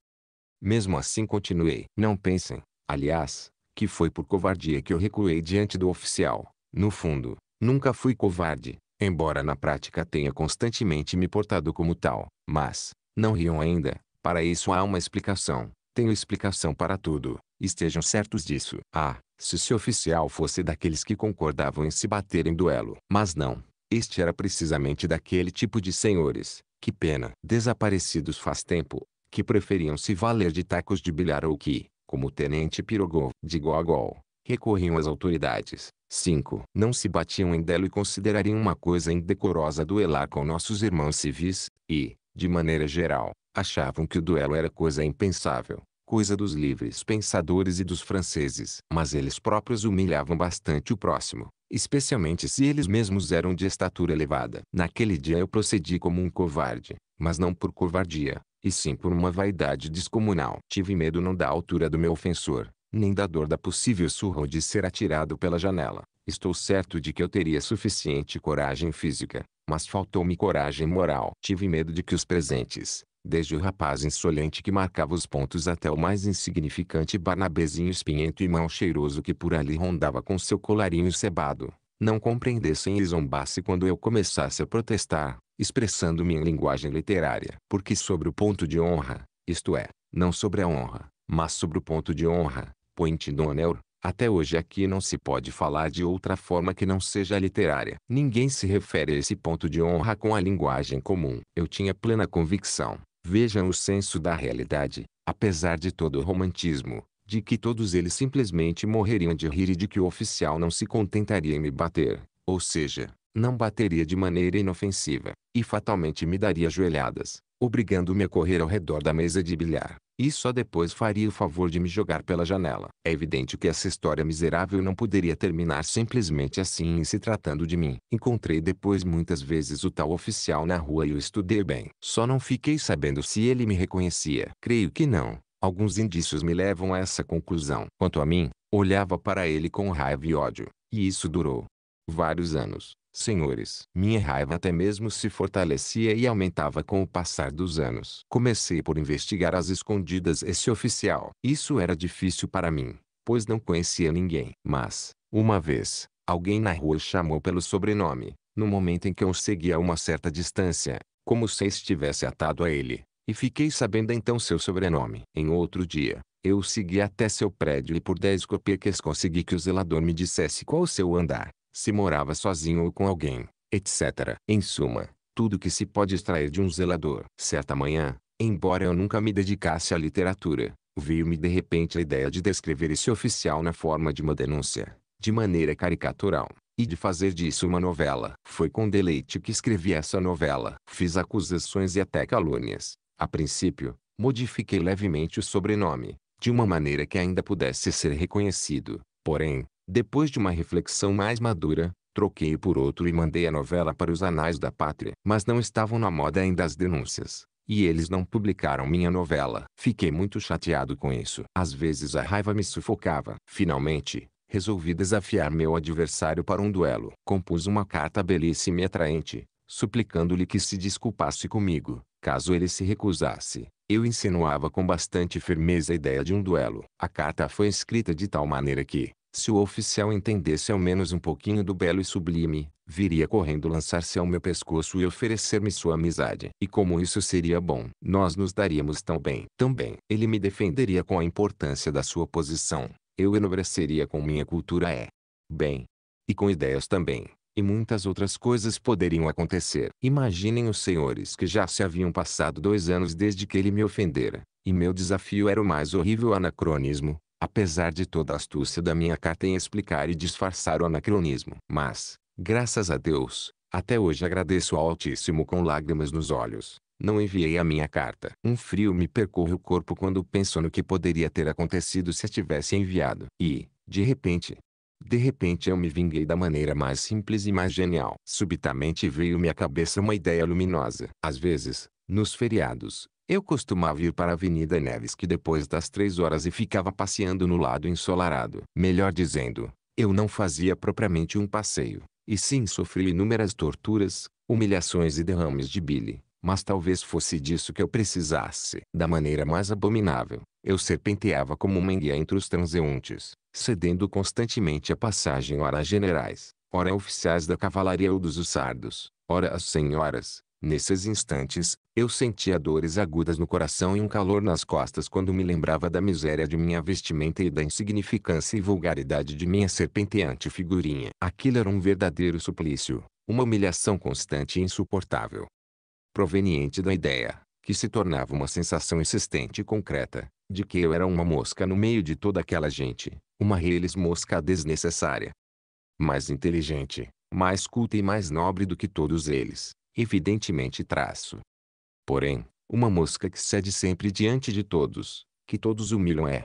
Mesmo assim continuei. Não pensem, aliás, que foi por covardia que eu recuei diante do oficial. No fundo, nunca fui covarde, embora na prática tenha constantemente me portado como tal. Mas, não riam ainda, para isso há uma explicação. Tenho explicação para tudo, estejam certos disso. Ah, se esse oficial fosse daqueles que concordavam em se bater em duelo. Mas não, este era precisamente daquele tipo de senhores, que pena, desaparecidos faz tempo, que preferiam se valer de tacos de bilhar ou que, como o tenente Pirogov, de gol a gol, recorriam às autoridades. 5. Não se batiam em delo e considerariam uma coisa indecorosa duelar com nossos irmãos civis, e, de maneira geral, achavam que o duelo era coisa impensável, coisa dos livres pensadores e dos franceses. Mas eles próprios humilhavam bastante o próximo, especialmente se eles mesmos eram de estatura elevada. Naquele dia eu procedi como um covarde, mas não por covardia, e sim por uma vaidade descomunal. Tive medo não da altura do meu ofensor, nem da dor da possível surra ou de ser atirado pela janela. Estou certo de que eu teria suficiente coragem física, mas faltou-me coragem moral. Tive medo de que os presentes, desde o rapaz insolente que marcava os pontos até o mais insignificante barnabezinho espinhento e mal cheiroso que por ali rondava com seu colarinho cebado, não compreendessem e zombasse quando eu começasse a protestar, expressando-me em linguagem literária. Porque sobre o ponto de honra, isto é, não sobre a honra, mas sobre o ponto de honra, point d'honneur, até hoje aqui não se pode falar de outra forma que não seja literária. Ninguém se refere a esse ponto de honra com a linguagem comum. Eu tinha plena convicção Vejam o senso da realidade, apesar de todo o romantismo, de que todos eles simplesmente morreriam de rir e de que o oficial não se contentaria em me bater, ou seja, não bateria de maneira inofensiva, e fatalmente me daria joelhadas, obrigando-me a correr ao redor da mesa de bilhar. E só depois faria o favor de me jogar pela janela. É evidente que essa história miserável não poderia terminar simplesmente assim em se tratando de mim. Encontrei depois muitas vezes o tal oficial na rua e o estudei bem. Só não fiquei sabendo se ele me reconhecia. Creio que não. Alguns indícios me levam a essa conclusão. Quanto a mim, olhava para ele com raiva e ódio. E isso durou vários anos. Senhores, minha raiva até mesmo se fortalecia e aumentava com o passar dos anos. Comecei por investigar as escondidas esse oficial. Isso era difícil para mim, pois não conhecia ninguém. Mas, uma vez, alguém na rua chamou pelo sobrenome, no momento em que eu seguia a uma certa distância, como se estivesse atado a ele, e fiquei sabendo então seu sobrenome. Em outro dia, eu segui até seu prédio e por dez copeques consegui que o zelador me dissesse qual o seu andar se morava sozinho ou com alguém, etc. Em suma, tudo que se pode extrair de um zelador. Certa manhã, embora eu nunca me dedicasse à literatura, veio-me de repente a ideia de descrever esse oficial na forma de uma denúncia, de maneira caricatural, e de fazer disso uma novela. Foi com deleite que escrevi essa novela. Fiz acusações e até calúnias. A princípio, modifiquei levemente o sobrenome, de uma maneira que ainda pudesse ser reconhecido. Porém, depois de uma reflexão mais madura, troquei por outro e mandei a novela para os anais da pátria. Mas não estavam na moda ainda as denúncias. E eles não publicaram minha novela. Fiquei muito chateado com isso. Às vezes a raiva me sufocava. Finalmente, resolvi desafiar meu adversário para um duelo. Compus uma carta belíssima e atraente, suplicando-lhe que se desculpasse comigo. Caso ele se recusasse, eu insinuava com bastante firmeza a ideia de um duelo. A carta foi escrita de tal maneira que, se o oficial entendesse ao menos um pouquinho do belo e sublime, viria correndo lançar-se ao meu pescoço e oferecer-me sua amizade. E como isso seria bom, nós nos daríamos tão bem. Tão bem. Ele me defenderia com a importância da sua posição. Eu enobreceria com minha cultura é. Bem. E com ideias também e muitas outras coisas poderiam acontecer. Imaginem os senhores que já se haviam passado dois anos desde que ele me ofendera, e meu desafio era o mais horrível anacronismo, apesar de toda a astúcia da minha carta em explicar e disfarçar o anacronismo. Mas, graças a Deus, até hoje agradeço ao Altíssimo com lágrimas nos olhos. Não enviei a minha carta. Um frio me percorre o corpo quando penso no que poderia ter acontecido se a tivesse enviado. E, de repente, de repente eu me vinguei da maneira mais simples e mais genial. Subitamente veio-me à cabeça uma ideia luminosa. Às vezes, nos feriados, eu costumava ir para a Avenida Neves que depois das três horas e ficava passeando no lado ensolarado. Melhor dizendo, eu não fazia propriamente um passeio, e sim sofri inúmeras torturas, humilhações e derrames de bile. Mas talvez fosse disso que eu precisasse. Da maneira mais abominável, eu serpenteava como uma enguia entre os transeuntes, cedendo constantemente a passagem ora a generais, ora a oficiais da cavalaria ou dos usardos, ora às senhoras, Nesses instantes, eu sentia dores agudas no coração e um calor nas costas quando me lembrava da miséria de minha vestimenta e da insignificância e vulgaridade de minha serpenteante figurinha. Aquilo era um verdadeiro suplício, uma humilhação constante e insuportável. Proveniente da ideia, que se tornava uma sensação insistente e concreta, de que eu era uma mosca no meio de toda aquela gente, uma reles mosca desnecessária. Mais inteligente, mais culta e mais nobre do que todos eles, evidentemente traço. Porém, uma mosca que cede sempre diante de todos, que todos humilham é.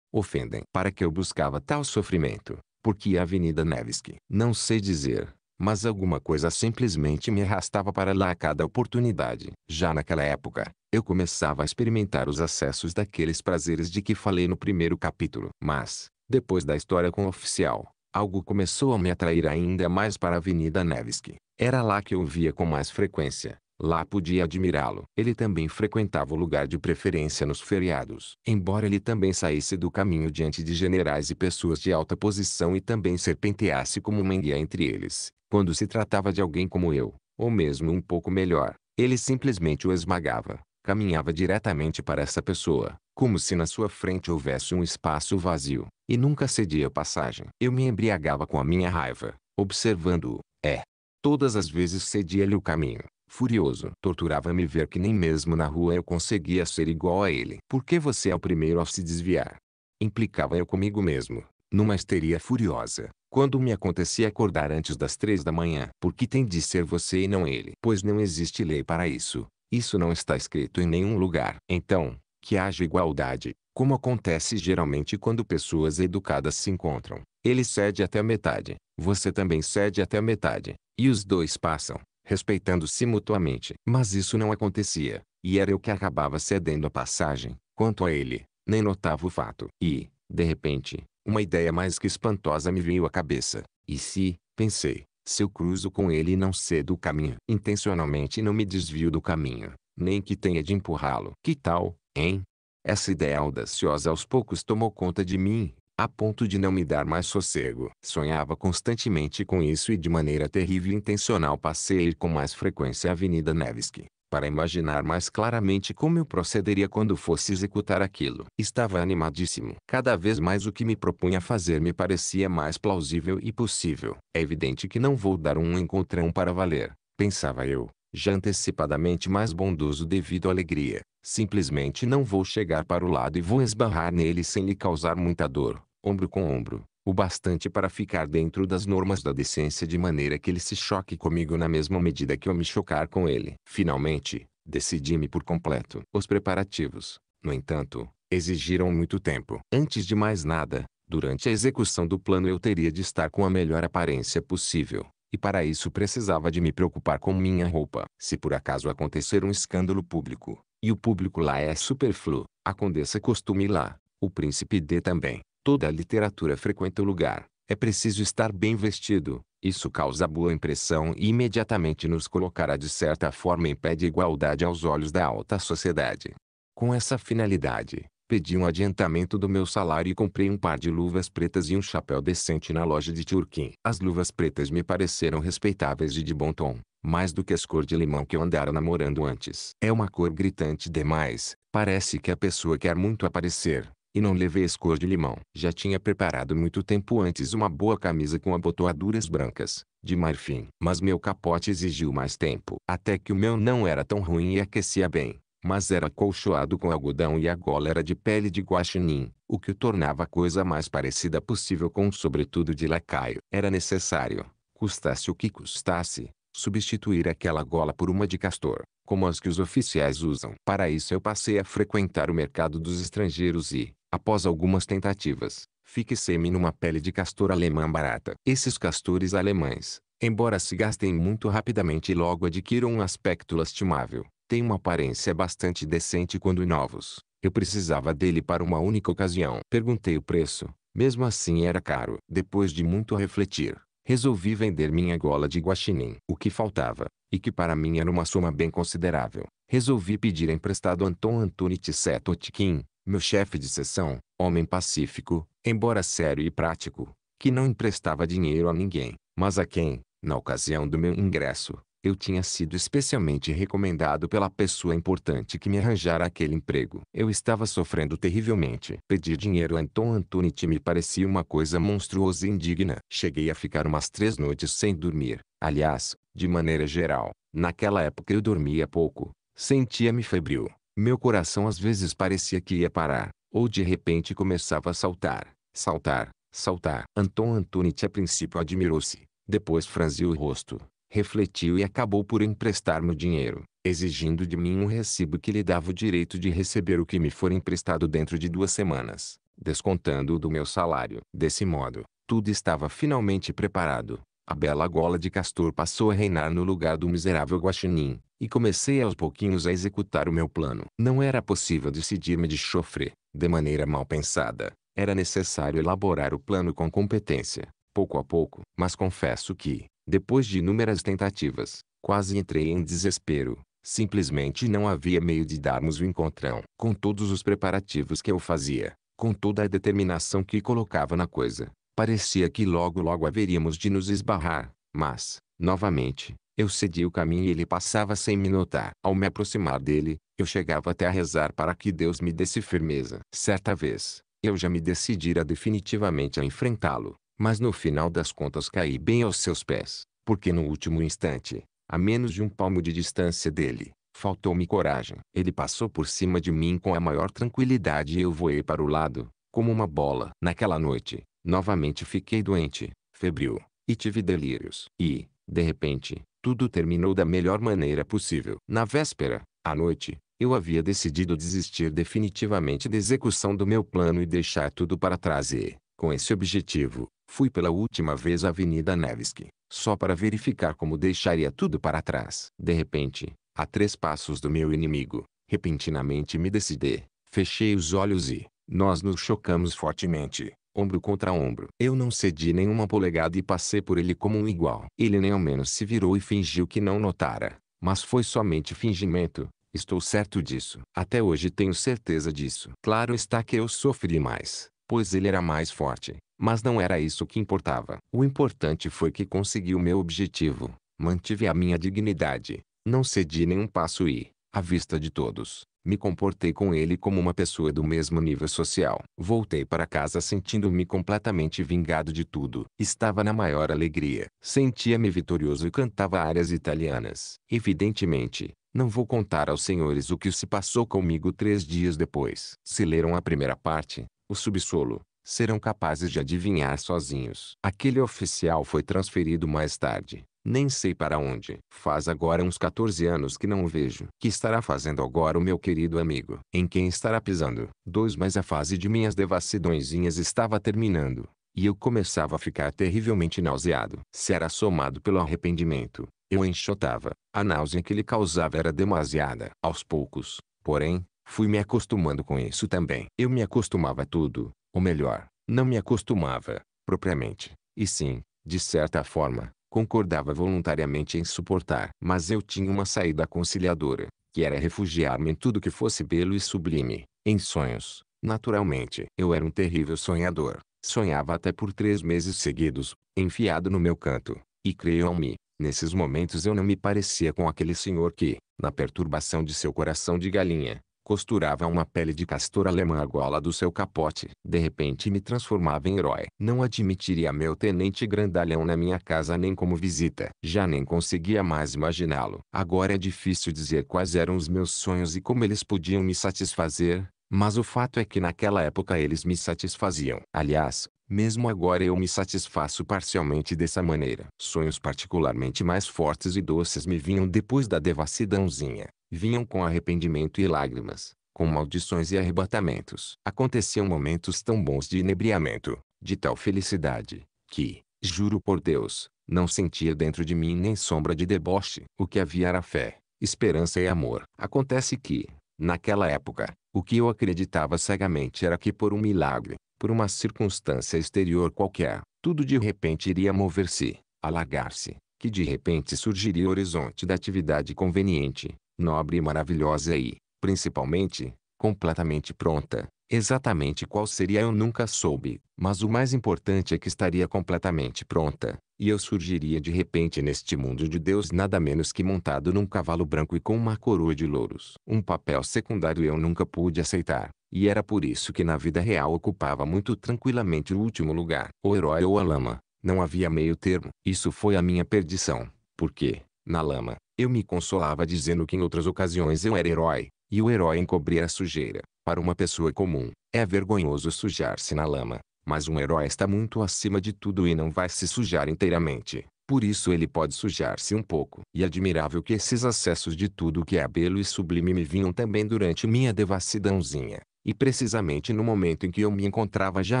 Ofendem. Para que eu buscava tal sofrimento, porque a Avenida Nevski, não sei dizer, mas alguma coisa simplesmente me arrastava para lá a cada oportunidade. Já naquela época, eu começava a experimentar os acessos daqueles prazeres de que falei no primeiro capítulo. Mas, depois da história com o oficial, algo começou a me atrair ainda mais para a Avenida Nevsky. Era lá que eu via com mais frequência. Lá podia admirá-lo. Ele também frequentava o lugar de preferência nos feriados. Embora ele também saísse do caminho diante de generais e pessoas de alta posição e também serpenteasse como uma enguia entre eles, quando se tratava de alguém como eu, ou mesmo um pouco melhor, ele simplesmente o esmagava. Caminhava diretamente para essa pessoa, como se na sua frente houvesse um espaço vazio e nunca cedia passagem. Eu me embriagava com a minha raiva, observando-o, é. Todas as vezes cedia-lhe o caminho. Furioso, torturava-me ver que nem mesmo na rua eu conseguia ser igual a ele. Porque você é o primeiro a se desviar? Implicava eu comigo mesmo, numa histeria furiosa, quando me acontecia acordar antes das três da manhã. Porque tem de ser você e não ele? Pois não existe lei para isso. Isso não está escrito em nenhum lugar. Então, que haja igualdade, como acontece geralmente quando pessoas educadas se encontram. Ele cede até a metade, você também cede até a metade, e os dois passam, respeitando-se mutuamente. Mas isso não acontecia, e era eu que acabava cedendo a passagem, quanto a ele, nem notava o fato. E, de repente, uma ideia mais que espantosa me veio à cabeça. E se, pensei, se eu cruzo com ele e não cedo o caminho? Intencionalmente não me desvio do caminho, nem que tenha de empurrá-lo. Que tal, hein? Essa ideia audaciosa aos poucos tomou conta de mim, a ponto de não me dar mais sossego. Sonhava constantemente com isso e de maneira terrível e intencional passei a ir com mais frequência à Avenida Nevsky, para imaginar mais claramente como eu procederia quando fosse executar aquilo. Estava animadíssimo. Cada vez mais o que me propunha fazer me parecia mais plausível e possível. É evidente que não vou dar um encontrão para valer, pensava eu, já antecipadamente mais bondoso devido à alegria. Simplesmente não vou chegar para o lado e vou esbarrar nele sem lhe causar muita dor, ombro com ombro, o bastante para ficar dentro das normas da decência de maneira que ele se choque comigo na mesma medida que eu me chocar com ele. Finalmente, decidi-me por completo. Os preparativos, no entanto, exigiram muito tempo. Antes de mais nada, durante a execução do plano eu teria de estar com a melhor aparência possível e para isso precisava de me preocupar com minha roupa. Se por acaso acontecer um escândalo público, e o público lá é superfluo, a condessa costuma ir lá, o príncipe D também, toda a literatura frequenta o lugar, é preciso estar bem vestido, isso causa boa impressão e imediatamente nos colocará de certa forma em pé de igualdade aos olhos da alta sociedade. Com essa finalidade, pedi um adiantamento do meu salário e comprei um par de luvas pretas e um chapéu decente na loja de Turquim. As luvas pretas me pareceram respeitáveis e de bom tom, mais do que as cor de limão que eu andara namorando antes. É uma cor gritante demais, parece que a pessoa quer muito aparecer, e não levei cor de limão. Já tinha preparado muito tempo antes uma boa camisa com abotoaduras brancas, de marfim. Mas meu capote exigiu mais tempo. Até que o meu não era tão ruim e aquecia bem, mas era colchoado com algodão e a gola era de pele de guaxinim, o que o tornava a coisa mais parecida possível com um sobretudo de lacaio. Era necessário, custasse o que custasse, substituir aquela gola por uma de castor, como as que os oficiais usam. Para isso eu passei a frequentar o mercado dos estrangeiros e, após algumas tentativas, fixei-me numa pele de castor alemã barata. Esses castores alemães, embora se gastem muito rapidamente e logo adquiram um aspecto lastimável, têm uma aparência bastante decente quando novos. Eu precisava dele para uma única ocasião. Perguntei o preço, mesmo assim era caro. Depois de muito refletir, resolvi vender minha gola de guaxinim. O que faltava, e que para mim era uma soma bem considerável, resolvi pedir emprestado Anton Antoni Tisset Otkin, meu chefe de seção, homem pacífico, embora sério e prático, que não emprestava dinheiro a ninguém, mas a quem, na ocasião do meu ingresso, eu tinha sido especialmente recomendado pela pessoa importante que me arranjara aquele emprego. Eu estava sofrendo terrivelmente. Pedir dinheiro a Anton Antoniti me parecia uma coisa monstruosa e indigna. Cheguei a ficar umas três noites sem dormir. Aliás, de maneira geral, naquela época eu dormia pouco. Sentia-me febril. Meu coração às vezes parecia que ia parar, ou de repente começava a saltar, saltar, saltar. Anton Antoniti a princípio admirou-se, depois franziu o rosto refletiu e acabou por emprestar-me o dinheiro, exigindo de mim um recibo que lhe dava o direito de receber o que me for emprestado dentro de duas semanas, descontando-o do meu salário. Desse modo, tudo estava finalmente preparado. A bela gola de Castor passou a reinar no lugar do miserável Guaxinim, e comecei aos pouquinhos a executar o meu plano. Não era possível decidir-me de chofre, de maneira mal pensada. Era necessário elaborar o plano com competência, pouco a pouco. Mas confesso que, depois de inúmeras tentativas, quase entrei em desespero. Simplesmente não havia meio de darmos o encontrão. Com todos os preparativos que eu fazia, com toda a determinação que colocava na coisa, parecia que logo logo haveríamos de nos esbarrar. Mas, novamente, eu cedi o caminho e ele passava sem me notar. Ao me aproximar dele, eu chegava até a rezar para que Deus me desse firmeza. Certa vez, eu já me decidira definitivamente a enfrentá-lo. Mas no final das contas caí bem aos seus pés, porque no último instante, a menos de um palmo de distância dele, faltou-me coragem. Ele passou por cima de mim com a maior tranquilidade e eu voei para o lado, como uma bola. Naquela noite, novamente fiquei doente, febril, e tive delírios. E, de repente, tudo terminou da melhor maneira possível. Na véspera, à noite, eu havia decidido desistir definitivamente da execução do meu plano e deixar tudo para trás e, com esse objetivo, Fui pela última vez à Avenida Nevsky, só para verificar como deixaria tudo para trás. De repente, a três passos do meu inimigo, repentinamente me decidi. Fechei os olhos e, nós nos chocamos fortemente, ombro contra ombro. Eu não cedi nenhuma polegada e passei por ele como um igual. Ele nem ao menos se virou e fingiu que não notara. Mas foi somente fingimento, estou certo disso. Até hoje tenho certeza disso. Claro está que eu sofri mais, pois ele era mais forte. Mas não era isso que importava. O importante foi que consegui o meu objetivo, mantive a minha dignidade, não cedi nenhum passo e, à vista de todos, me comportei com ele como uma pessoa do mesmo nível social. Voltei para casa sentindo-me completamente vingado de tudo. Estava na maior alegria. Sentia-me vitorioso e cantava áreas italianas. Evidentemente, não vou contar aos senhores o que se passou comigo três dias depois. Se leram a primeira parte, o subsolo, serão capazes de adivinhar sozinhos. Aquele oficial foi transferido mais tarde, nem sei para onde. Faz agora uns 14 anos que não o vejo. Que estará fazendo agora o meu querido amigo? Em quem estará pisando? Dois mais a fase de minhas devassidõezinhas estava terminando. E eu começava a ficar terrivelmente nauseado. Se era somado pelo arrependimento, eu enxotava. A náusea que lhe causava era demasiada. Aos poucos, porém, fui me acostumando com isso também. Eu me acostumava a tudo, ou melhor, não me acostumava, propriamente, e sim, de certa forma, concordava voluntariamente em suportar. Mas eu tinha uma saída conciliadora, que era refugiar-me em tudo que fosse belo e sublime, em sonhos. Naturalmente, eu era um terrível sonhador. Sonhava até por três meses seguidos, enfiado no meu canto. E creiam-me, nesses momentos eu não me parecia com aquele senhor que, na perturbação de seu coração de galinha, costurava uma pele de castor alemã à gola do seu capote. De repente me transformava em herói. Não admitiria meu tenente grandalhão na minha casa nem como visita. Já nem conseguia mais imaginá-lo. Agora é difícil dizer quais eram os meus sonhos e como eles podiam me satisfazer, mas o fato é que naquela época eles me satisfaziam. Aliás, mesmo agora eu me satisfaço parcialmente dessa maneira. Sonhos particularmente mais fortes e doces me vinham depois da devassidãozinha vinham com arrependimento e lágrimas, com maldições e arrebatamentos. Aconteciam momentos tão bons de inebriamento, de tal felicidade, que, juro por Deus, não sentia dentro de mim nem sombra de deboche. O que havia era fé, esperança e amor. Acontece que, naquela época, o que eu acreditava cegamente era que por um milagre, por uma circunstância exterior qualquer, tudo de repente iria mover-se, alargar-se, que de repente surgiria o horizonte da atividade conveniente, nobre e maravilhosa e, principalmente, completamente pronta. Exatamente qual seria eu nunca soube, mas o mais importante é que estaria completamente pronta, e eu surgiria de repente neste mundo de Deus nada menos que montado num cavalo branco e com uma coroa de louros. Um papel secundário eu nunca pude aceitar, e era por isso que na vida real ocupava muito tranquilamente o último lugar. O herói ou a lama, não havia meio termo. Isso foi a minha perdição, porque, na lama, eu me consolava dizendo que em outras ocasiões eu era herói, e o herói encobria a sujeira. Para uma pessoa comum, é vergonhoso sujar-se na lama, mas um herói está muito acima de tudo e não vai se sujar inteiramente. Por isso ele pode sujar-se um pouco. E admirável que esses acessos de tudo que é belo e sublime me vinham também durante minha devassidãozinha. E precisamente no momento em que eu me encontrava já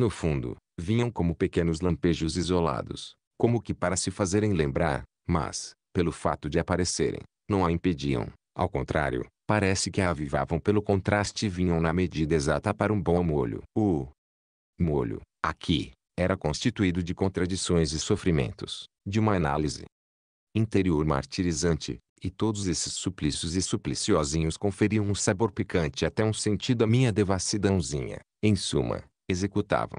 no fundo, vinham como pequenos lampejos isolados, como que para se fazerem lembrar, mas, pelo fato de aparecerem, não a impediam. Ao contrário, parece que a avivavam pelo contraste e vinham na medida exata para um bom molho. O molho, aqui, era constituído de contradições e sofrimentos, de uma análise interior martirizante, e todos esses suplícios e supliciosinhos conferiam um sabor picante até um sentido à minha devassidãozinha. Em suma, executavam,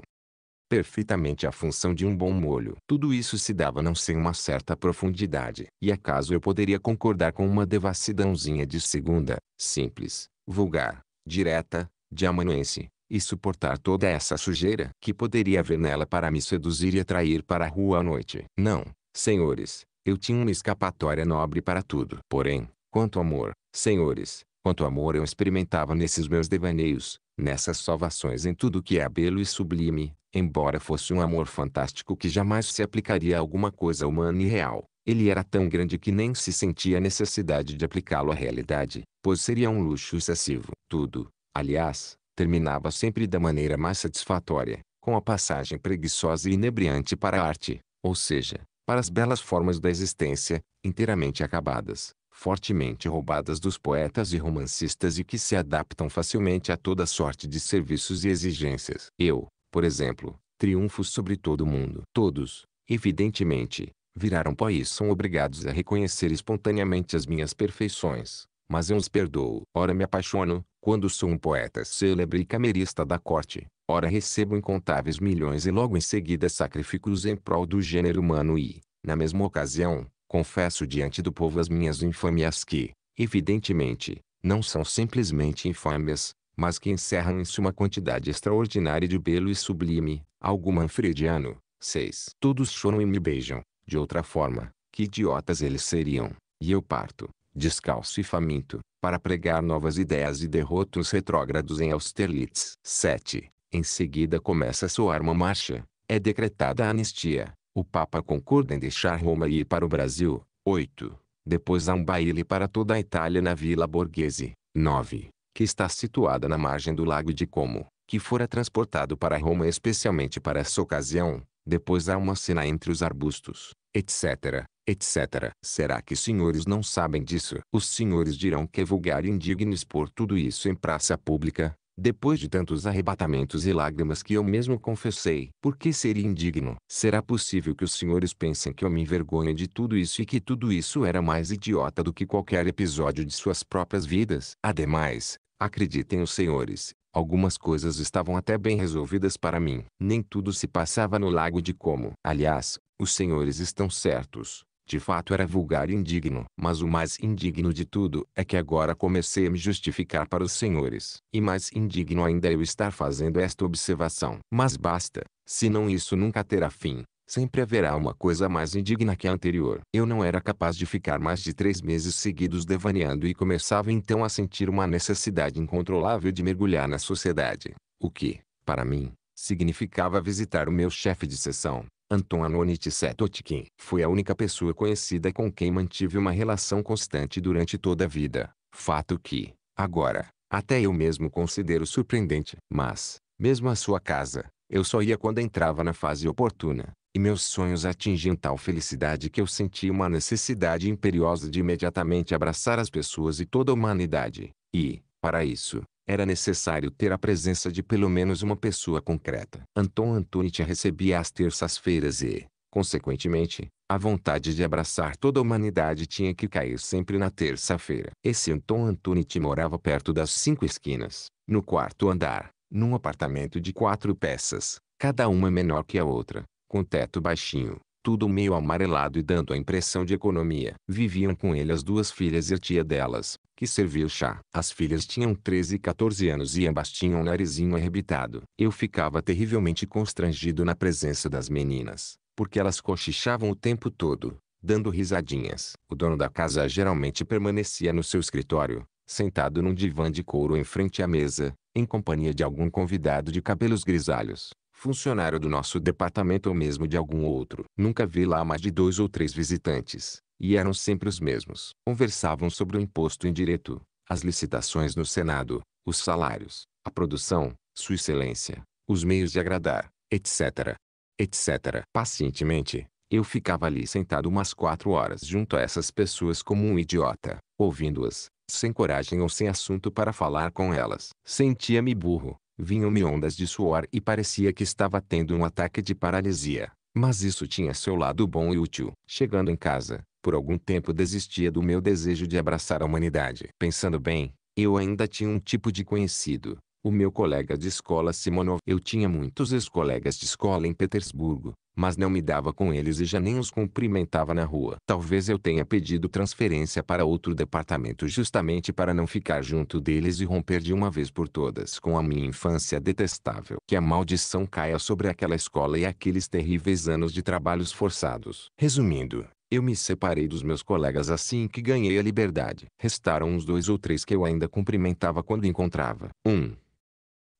perfeitamente a função de um bom molho. Tudo isso se dava não sem uma certa profundidade. E acaso eu poderia concordar com uma devassidãozinha de segunda, simples, vulgar, direta, de amanuense, e suportar toda essa sujeira que poderia haver nela para me seduzir e atrair para a rua à noite? Não, senhores, eu tinha uma escapatória nobre para tudo. Porém, quanto amor, senhores, quanto amor eu experimentava nesses meus devaneios, nessas salvações em tudo que é belo e sublime, Embora fosse um amor fantástico que jamais se aplicaria a alguma coisa humana e real, ele era tão grande que nem se sentia a necessidade de aplicá-lo à realidade, pois seria um luxo excessivo. Tudo, aliás, terminava sempre da maneira mais satisfatória, com a passagem preguiçosa e inebriante para a arte, ou seja, para as belas formas da existência, inteiramente acabadas, fortemente roubadas dos poetas e romancistas e que se adaptam facilmente a toda sorte de serviços e exigências. Eu, por exemplo, triunfos sobre todo mundo. Todos, evidentemente, viraram pó e são obrigados a reconhecer espontaneamente as minhas perfeições, mas eu os perdoo. Ora me apaixono, quando sou um poeta célebre e camerista da corte, ora recebo incontáveis milhões e logo em seguida sacrifico-os em prol do gênero humano e, na mesma ocasião, confesso diante do povo as minhas infâmias que, evidentemente, não são simplesmente infâmias, mas que encerram em si uma quantidade extraordinária de belo e sublime, algo manfrediano. 6. Todos choram e me beijam, de outra forma, que idiotas eles seriam, e eu parto, descalço e faminto, para pregar novas ideias e derroto os retrógrados em Austerlitz. 7. Em seguida começa a soar uma marcha, é decretada a anistia, o Papa concorda em deixar Roma e ir para o Brasil. 8. Depois há um baile para toda a Itália na Vila Borghese. 9 que está situada na margem do lago de Como, que fora transportado para Roma especialmente para essa ocasião, depois há uma cena entre os arbustos, etc, etc. Será que os senhores não sabem disso? Os senhores dirão que é vulgar e indigno expor tudo isso em praça pública, depois de tantos arrebatamentos e lágrimas que eu mesmo confessei. Por que seria indigno? Será possível que os senhores pensem que eu me envergonho de tudo isso e que tudo isso era mais idiota do que qualquer episódio de suas próprias vidas? Ademais, Acreditem os senhores, algumas coisas estavam até bem resolvidas para mim. Nem tudo se passava no lago de como. Aliás, os senhores estão certos. De fato era vulgar e indigno. Mas o mais indigno de tudo é que agora comecei a me justificar para os senhores. E mais indigno ainda é eu estar fazendo esta observação. Mas basta, senão isso nunca terá fim. Sempre haverá uma coisa mais indigna que a anterior. Eu não era capaz de ficar mais de três meses seguidos devaneando e começava então a sentir uma necessidade incontrolável de mergulhar na sociedade. O que, para mim, significava visitar o meu chefe de sessão, Anton Anonit Setotkin. Foi a única pessoa conhecida com quem mantive uma relação constante durante toda a vida. Fato que, agora, até eu mesmo considero surpreendente. Mas, mesmo a sua casa, eu só ia quando entrava na fase oportuna, e meus sonhos atingiam tal felicidade que eu sentia uma necessidade imperiosa de imediatamente abraçar as pessoas e toda a humanidade. E, para isso, era necessário ter a presença de pelo menos uma pessoa concreta. Anton Antonich recebia às terças-feiras e, consequentemente, a vontade de abraçar toda a humanidade tinha que cair sempre na terça-feira. Esse Anton Antonich morava perto das cinco esquinas, no quarto andar, num apartamento de quatro peças, cada uma menor que a outra, com teto baixinho, tudo meio amarelado e dando a impressão de economia. Viviam com ele as duas filhas e a tia delas, que servia o chá. As filhas tinham 13 e 14 anos e ambas tinham um narizinho arrebitado. Eu ficava terrivelmente constrangido na presença das meninas, porque elas cochichavam o tempo todo, dando risadinhas. O dono da casa geralmente permanecia no seu escritório, sentado num divã de couro em frente à mesa, em companhia de algum convidado de cabelos grisalhos, funcionário do nosso departamento ou mesmo de algum outro. Nunca vi lá mais de dois ou três visitantes, e eram sempre os mesmos. Conversavam sobre o imposto indireto, as licitações no Senado, os salários, a produção, sua excelência, os meios de agradar, etc. etc. Pacientemente, eu ficava ali sentado umas quatro horas junto a essas pessoas como um idiota, ouvindo-as, sem coragem ou sem assunto para falar com elas. Sentia-me burro, vinham-me ondas de suor e parecia que estava tendo um ataque de paralisia. Mas isso tinha seu lado bom e útil. Chegando em casa, por algum tempo desistia do meu desejo de abraçar a humanidade. Pensando bem, eu ainda tinha um tipo de conhecido. O meu colega de escola Simonov. Eu tinha muitos ex-colegas de escola em Petersburgo, mas não me dava com eles e já nem os cumprimentava na rua. Talvez eu tenha pedido transferência para outro departamento justamente para não ficar junto deles e romper de uma vez por todas com a minha infância detestável. Que a maldição caia sobre aquela escola e aqueles terríveis anos de trabalhos forçados. Resumindo, eu me separei dos meus colegas assim que ganhei a liberdade. Restaram uns dois ou três que eu ainda cumprimentava quando encontrava. Um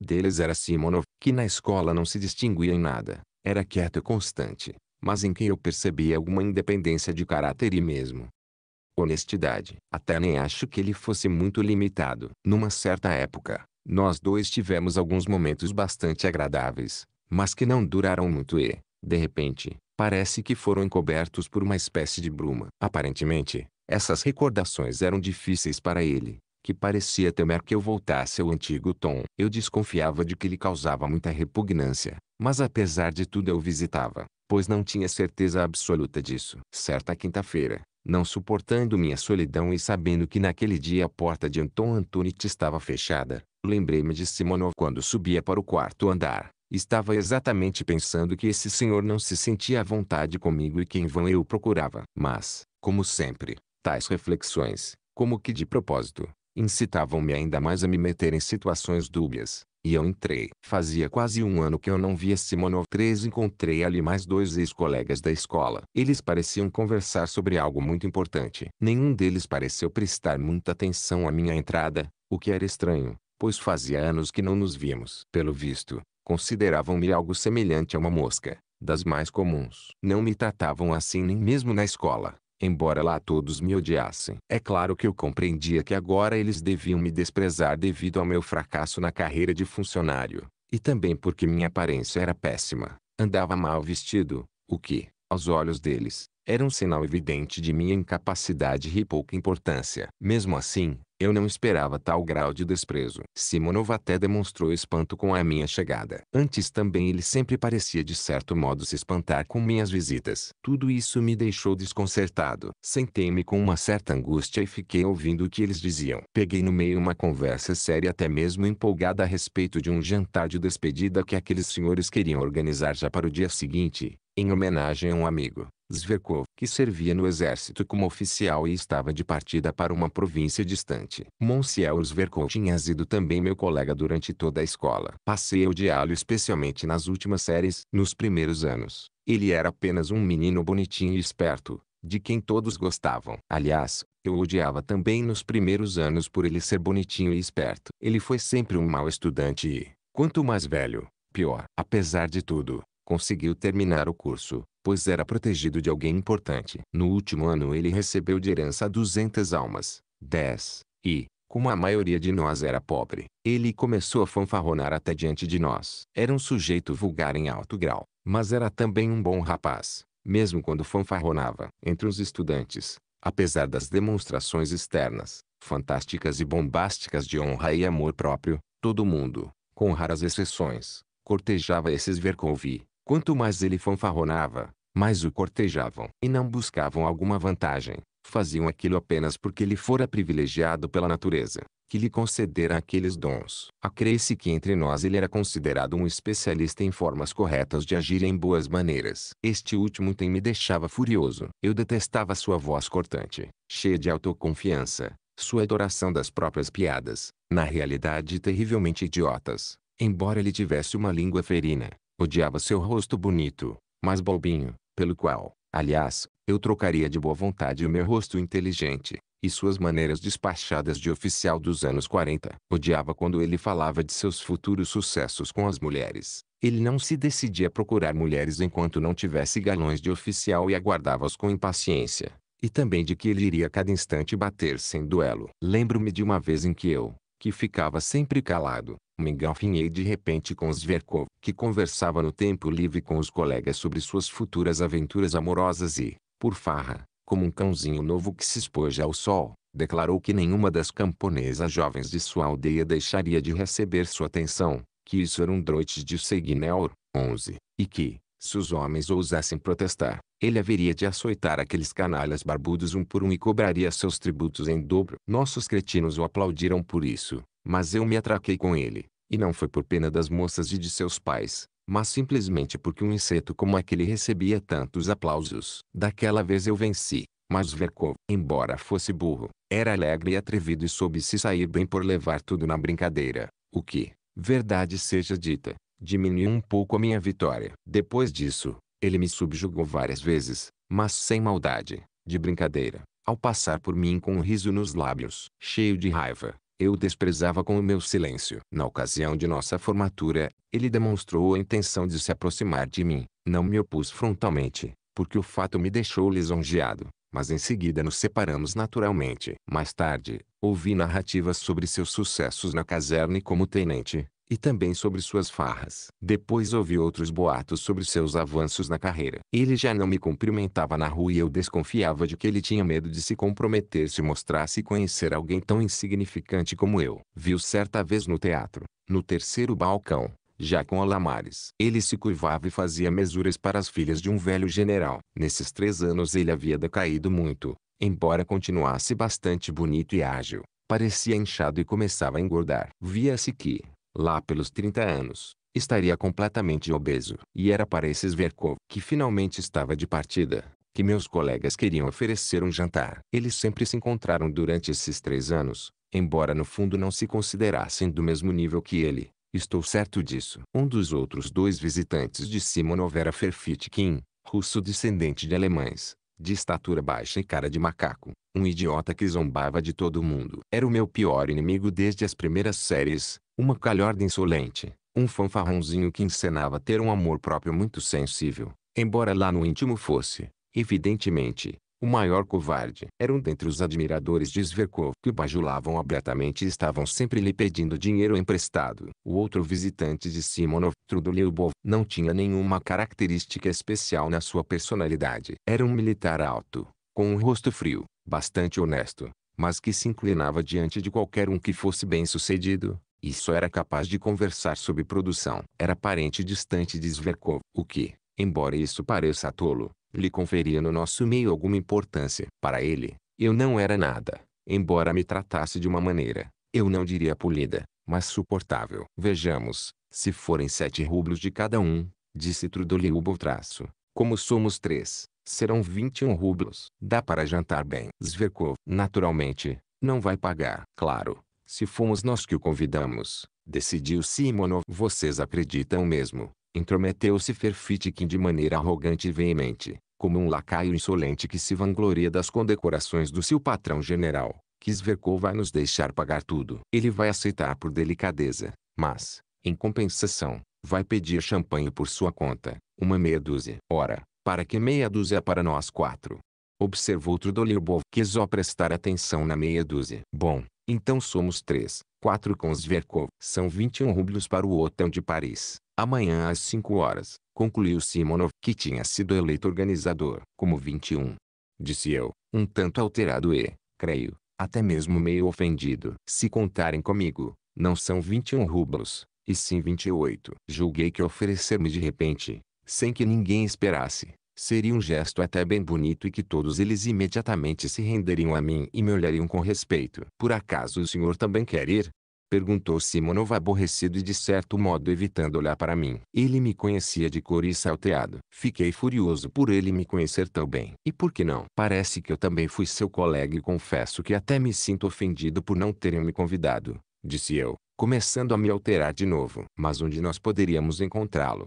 deles era Simonov, que na escola não se distinguia em nada. Era quieto e constante, mas em quem eu percebia alguma independência de caráter e mesmo honestidade. Até nem acho que ele fosse muito limitado. Numa certa época, nós dois tivemos alguns momentos bastante agradáveis, mas que não duraram muito e, de repente, parece que foram encobertos por uma espécie de bruma. Aparentemente, essas recordações eram difíceis para ele, que parecia temer que eu voltasse ao antigo tom. Eu desconfiava de que lhe causava muita repugnância, mas apesar de tudo eu visitava, pois não tinha certeza absoluta disso. Certa quinta-feira, não suportando minha solidão e sabendo que naquele dia a porta de Anton Antonite estava fechada, lembrei-me de Simonov quando subia para o quarto andar. Estava exatamente pensando que esse senhor não se sentia à vontade comigo e que em vão eu procurava. Mas, como sempre, tais reflexões, como que de propósito, incitavam-me ainda mais a me meter em situações dúbias, e eu entrei. Fazia quase um ano que eu não via Simonov ou e encontrei ali mais dois ex-colegas da escola. Eles pareciam conversar sobre algo muito importante. Nenhum deles pareceu prestar muita atenção à minha entrada, o que era estranho, pois fazia anos que não nos víamos. Pelo visto, consideravam-me algo semelhante a uma mosca, das mais comuns. Não me tratavam assim nem mesmo na escola embora lá todos me odiassem. É claro que eu compreendia que agora eles deviam me desprezar devido ao meu fracasso na carreira de funcionário, e também porque minha aparência era péssima. Andava mal vestido, o que, aos olhos deles, era um sinal evidente de minha incapacidade e pouca importância. Mesmo assim, eu não esperava tal grau de desprezo. Simonov até demonstrou espanto com a minha chegada. Antes também ele sempre parecia de certo modo se espantar com minhas visitas. Tudo isso me deixou desconcertado. Sentei-me com uma certa angústia e fiquei ouvindo o que eles diziam. Peguei no meio uma conversa séria até mesmo empolgada a respeito de um jantar de despedida que aqueles senhores queriam organizar já para o dia seguinte, em homenagem a um amigo. Zverkov, que servia no exército como oficial e estava de partida para uma província distante estudante. Monsieur Vercon tinha sido também meu colega durante toda a escola. Passei a odiá-lo especialmente nas últimas séries, nos primeiros anos. Ele era apenas um menino bonitinho e esperto, de quem todos gostavam. Aliás, eu odiava também nos primeiros anos por ele ser bonitinho e esperto. Ele foi sempre um mau estudante e, quanto mais velho, pior. Apesar de tudo, conseguiu terminar o curso, pois era protegido de alguém importante. No último ano ele recebeu de herança 200 almas, 10 e, como a maioria de nós era pobre, ele começou a fanfarronar até diante de nós. Era um sujeito vulgar em alto grau, mas era também um bom rapaz, mesmo quando fanfarronava. Entre os estudantes, apesar das demonstrações externas, fantásticas e bombásticas de honra e amor próprio, todo mundo, com raras exceções, cortejava esses Verkonvi. Quanto mais ele fanfarronava, mais o cortejavam e não buscavam alguma vantagem faziam aquilo apenas porque ele fora privilegiado pela natureza, que lhe concedera aqueles dons. Acresce que entre nós ele era considerado um especialista em formas corretas de agir em boas maneiras. Este último tem me deixava furioso. Eu detestava sua voz cortante, cheia de autoconfiança, sua adoração das próprias piadas, na realidade terrivelmente idiotas. Embora ele tivesse uma língua ferina, odiava seu rosto bonito, mas bobinho, pelo qual, Aliás, eu trocaria de boa vontade o meu rosto inteligente, e suas maneiras despachadas de oficial dos anos 40. Odiava quando ele falava de seus futuros sucessos com as mulheres. Ele não se decidia a procurar mulheres enquanto não tivesse galões de oficial e aguardava-os com impaciência. E também de que ele iria a cada instante bater sem duelo. Lembro-me de uma vez em que eu, que ficava sempre calado, me engalfinhei de repente com Zverkov, que conversava no tempo livre com os colegas sobre suas futuras aventuras amorosas e, por farra, como um cãozinho novo que se espoja ao sol, declarou que nenhuma das camponesas jovens de sua aldeia deixaria de receber sua atenção, que isso era um droite de Segneur, 11, e que, se os homens ousassem protestar, ele haveria de açoitar aqueles canalhas barbudos um por um e cobraria seus tributos em dobro. Nossos cretinos o aplaudiram por isso, mas eu me atraquei com ele, e não foi por pena das moças e de seus pais, mas simplesmente porque um inseto como aquele recebia tantos aplausos. Daquela vez eu venci, mas Verkov, embora fosse burro, era alegre e atrevido e soube se sair bem por levar tudo na brincadeira, o que, verdade seja dita, diminuiu um pouco a minha vitória. Depois disso, ele me subjugou várias vezes, mas sem maldade, de brincadeira, ao passar por mim com um riso nos lábios. Cheio de raiva, eu desprezava com o meu silêncio. Na ocasião de nossa formatura, ele demonstrou a intenção de se aproximar de mim. Não me opus frontalmente, porque o fato me deixou lisonjeado, mas em seguida nos separamos naturalmente. Mais tarde, ouvi narrativas sobre seus sucessos na caserna e como tenente, e também sobre suas farras. Depois ouvi outros boatos sobre seus avanços na carreira. Ele já não me cumprimentava na rua e eu desconfiava de que ele tinha medo de se comprometer se mostrasse conhecer alguém tão insignificante como eu. Viu certa vez no teatro, no terceiro balcão, já com Alamares. Ele se curvava e fazia mesuras para as filhas de um velho general. Nesses três anos ele havia decaído muito, embora continuasse bastante bonito e ágil. Parecia inchado e começava a engordar. Via-se que, Lá pelos 30 anos, estaria completamente obeso. E era para esse Zverkov, que finalmente estava de partida, que meus colegas queriam oferecer um jantar. Eles sempre se encontraram durante esses três anos, embora no fundo não se considerassem do mesmo nível que ele. Estou certo disso. Um dos outros dois visitantes de Simonov era Ferfitkin, russo descendente de alemães, de estatura baixa e cara de macaco, um idiota que zombava de todo mundo. Era o meu pior inimigo desde as primeiras séries, uma calhorda insolente, um fanfarrãozinho que encenava ter um amor próprio muito sensível, embora lá no íntimo fosse, evidentemente, o maior covarde era um dentre os admiradores de Zverkov que o bajulavam abertamente e estavam sempre lhe pedindo dinheiro emprestado. O outro visitante de Simonov, Trudolyubov, não tinha nenhuma característica especial na sua personalidade. Era um militar alto, com um rosto frio, bastante honesto, mas que se inclinava diante de qualquer um que fosse bem sucedido, e só era capaz de conversar sobre produção. Era parente distante de Zverkov, o que, embora isso pareça tolo, lhe conferia no nosso meio alguma importância. Para ele, eu não era nada, embora me tratasse de uma maneira, eu não diria polida, mas suportável. Vejamos, se forem sete rublos de cada um, disse Trudoliubo traço, como somos três, serão vinte e um rublos. Dá para jantar bem. Zverkov, naturalmente, não vai pagar. Claro, se fomos nós que o convidamos, decidiu Simonov. Vocês acreditam mesmo? Intrometeu-se Ferfitkin de maneira arrogante e veemente. Como um lacaio insolente que se vangloria das condecorações do seu patrão general, Kisverkov vai nos deixar pagar tudo. Ele vai aceitar por delicadeza, mas, em compensação, vai pedir champanhe por sua conta, uma meia dúzia. Ora, para que meia dúzia para nós quatro? Observou Trudolyubov que só prestar atenção na meia dúzia. Bom, então somos três, quatro com Zverkov. São 21 rublos para o hotel de Paris. Amanhã às 5 horas, concluiu Simonov, que tinha sido eleito organizador, como 21. Disse eu, um tanto alterado e, creio, até mesmo meio ofendido. Se contarem comigo, não são 21 rublos, e sim 28. Julguei que oferecer-me de repente, sem que ninguém esperasse, seria um gesto até bem bonito e que todos eles imediatamente se renderiam a mim e me olhariam com respeito. Por acaso o senhor também quer ir? Perguntou Simonov aborrecido e de certo modo evitando olhar para mim. Ele me conhecia de cor e salteado. Fiquei furioso por ele me conhecer tão bem. E por que não? Parece que eu também fui seu colega e confesso que até me sinto ofendido por não terem me convidado. Disse eu, começando a me alterar de novo. Mas onde nós poderíamos encontrá-lo?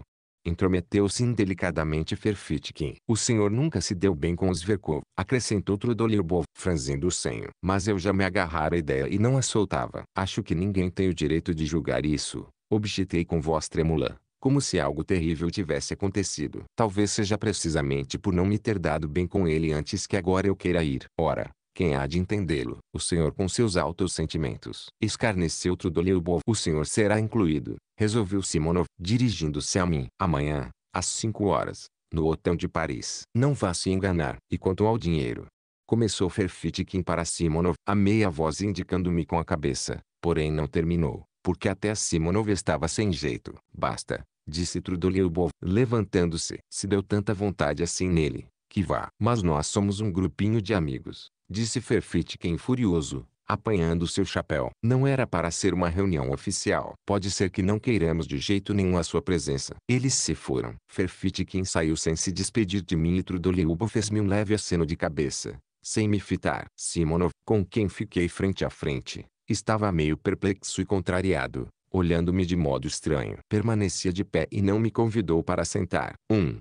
Intrometeu-se indelicadamente Ferfitkin. O senhor nunca se deu bem com os Verkov, acrescentou Trudolyubov, franzindo o senho. Mas eu já me agarrara à ideia e não a soltava. Acho que ninguém tem o direito de julgar isso, objetei com voz tremula como se algo terrível tivesse acontecido. Talvez seja precisamente por não me ter dado bem com ele antes que agora eu queira ir. Ora, quem há de entendê-lo? O Senhor com seus altos sentimentos. Escarneceu Trudoleu Bov. O Senhor será incluído. Resolveu Simonov, dirigindo-se a mim. Amanhã, às 5 horas, no Hotel de Paris. Não vá se enganar. E quanto ao dinheiro? Começou Ferfitkin para Simonov, a meia voz indicando-me com a cabeça, porém não terminou, porque até Simonov estava sem jeito. Basta, disse Trudolyubov, levantando-se. Se deu tanta vontade assim nele, que vá. Mas nós somos um grupinho de amigos, disse Ferfitkin furioso, apanhando seu chapéu. Não era para ser uma reunião oficial. Pode ser que não queiramos de jeito nenhum a sua presença. Eles se foram. Ferfitkin saiu sem se despedir de mim e Trudolyubov fez-me um leve aceno de cabeça, sem me fitar. Simonov, com quem fiquei frente a frente, estava meio perplexo e contrariado, olhando-me de modo estranho. Permanecia de pé e não me convidou para sentar. Um.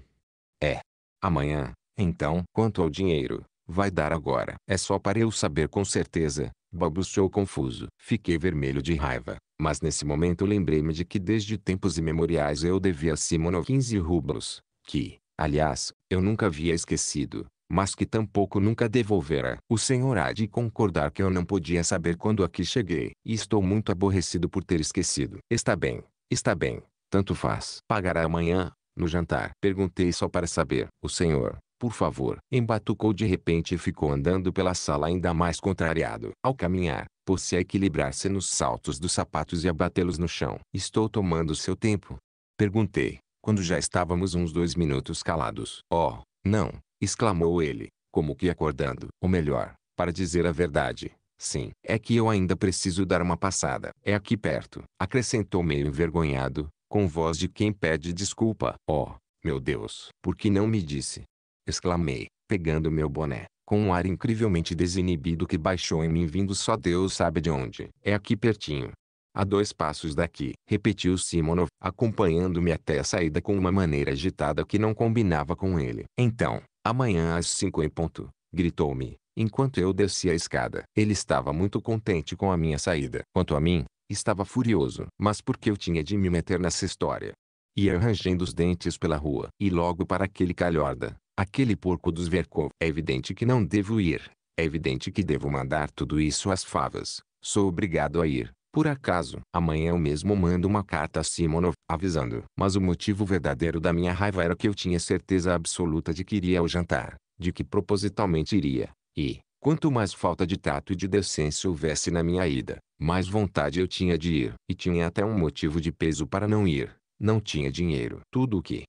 É. Amanhã, então. Quanto ao dinheiro, Vai dar agora. É só para eu saber com certeza. Balbuciou confuso. Fiquei vermelho de raiva. Mas nesse momento lembrei-me de que desde tempos imemoriais eu devia a Simono 15 rublos. Que, aliás, eu nunca havia esquecido mas que tampouco nunca devolvera. O senhor há de concordar que eu não podia saber quando aqui cheguei, e estou muito aborrecido por ter esquecido. Está bem, está bem, tanto faz. Pagará amanhã, no jantar. Perguntei só para saber. O senhor, por favor. Embatucou de repente e ficou andando pela sala ainda mais contrariado. Ao caminhar, pôs-se a equilibrar-se nos saltos dos sapatos e a batê-los no chão. Estou tomando seu tempo? Perguntei, quando já estávamos uns dois minutos calados. Oh, não! exclamou ele, como que acordando. Ou melhor, para dizer a verdade, Sim, é que eu ainda preciso dar uma passada. É aqui perto. Acrescentou meio envergonhado, com voz de quem pede desculpa. Oh, meu Deus, por que não me disse? exclamei, pegando meu boné, com um ar incrivelmente desinibido que baixou em mim vindo só Deus sabe de onde. É aqui pertinho. A dois passos daqui, repetiu Simonov, acompanhando-me até a saída com uma maneira agitada que não combinava com ele. Então, amanhã às cinco em ponto, gritou-me, enquanto eu descia a escada. Ele estava muito contente com a minha saída. Quanto a mim, estava furioso. Mas por que eu tinha de me meter nessa história? Ia arranjando os dentes pela rua. E logo para aquele calhorda, Aquele porco dos Verkov. É evidente que não devo ir. É evidente que devo mandar tudo isso às favas. Sou obrigado a ir. Por acaso, amanhã eu mesmo mando uma carta a Simonov, avisando. Mas o motivo verdadeiro da minha raiva era que eu tinha certeza absoluta de que iria ao jantar, de que propositalmente iria. E, quanto mais falta de tato e de decência houvesse na minha ida, mais vontade eu tinha de ir. E tinha até um motivo de peso para não ir. Não tinha dinheiro. Tudo o que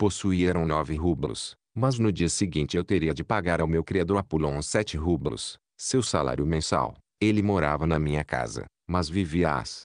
possuía eram nove rublos, mas no dia seguinte eu teria de pagar ao meu criador Apulon sete rublos, seu salário mensal. Ele morava na minha casa, mas vivia às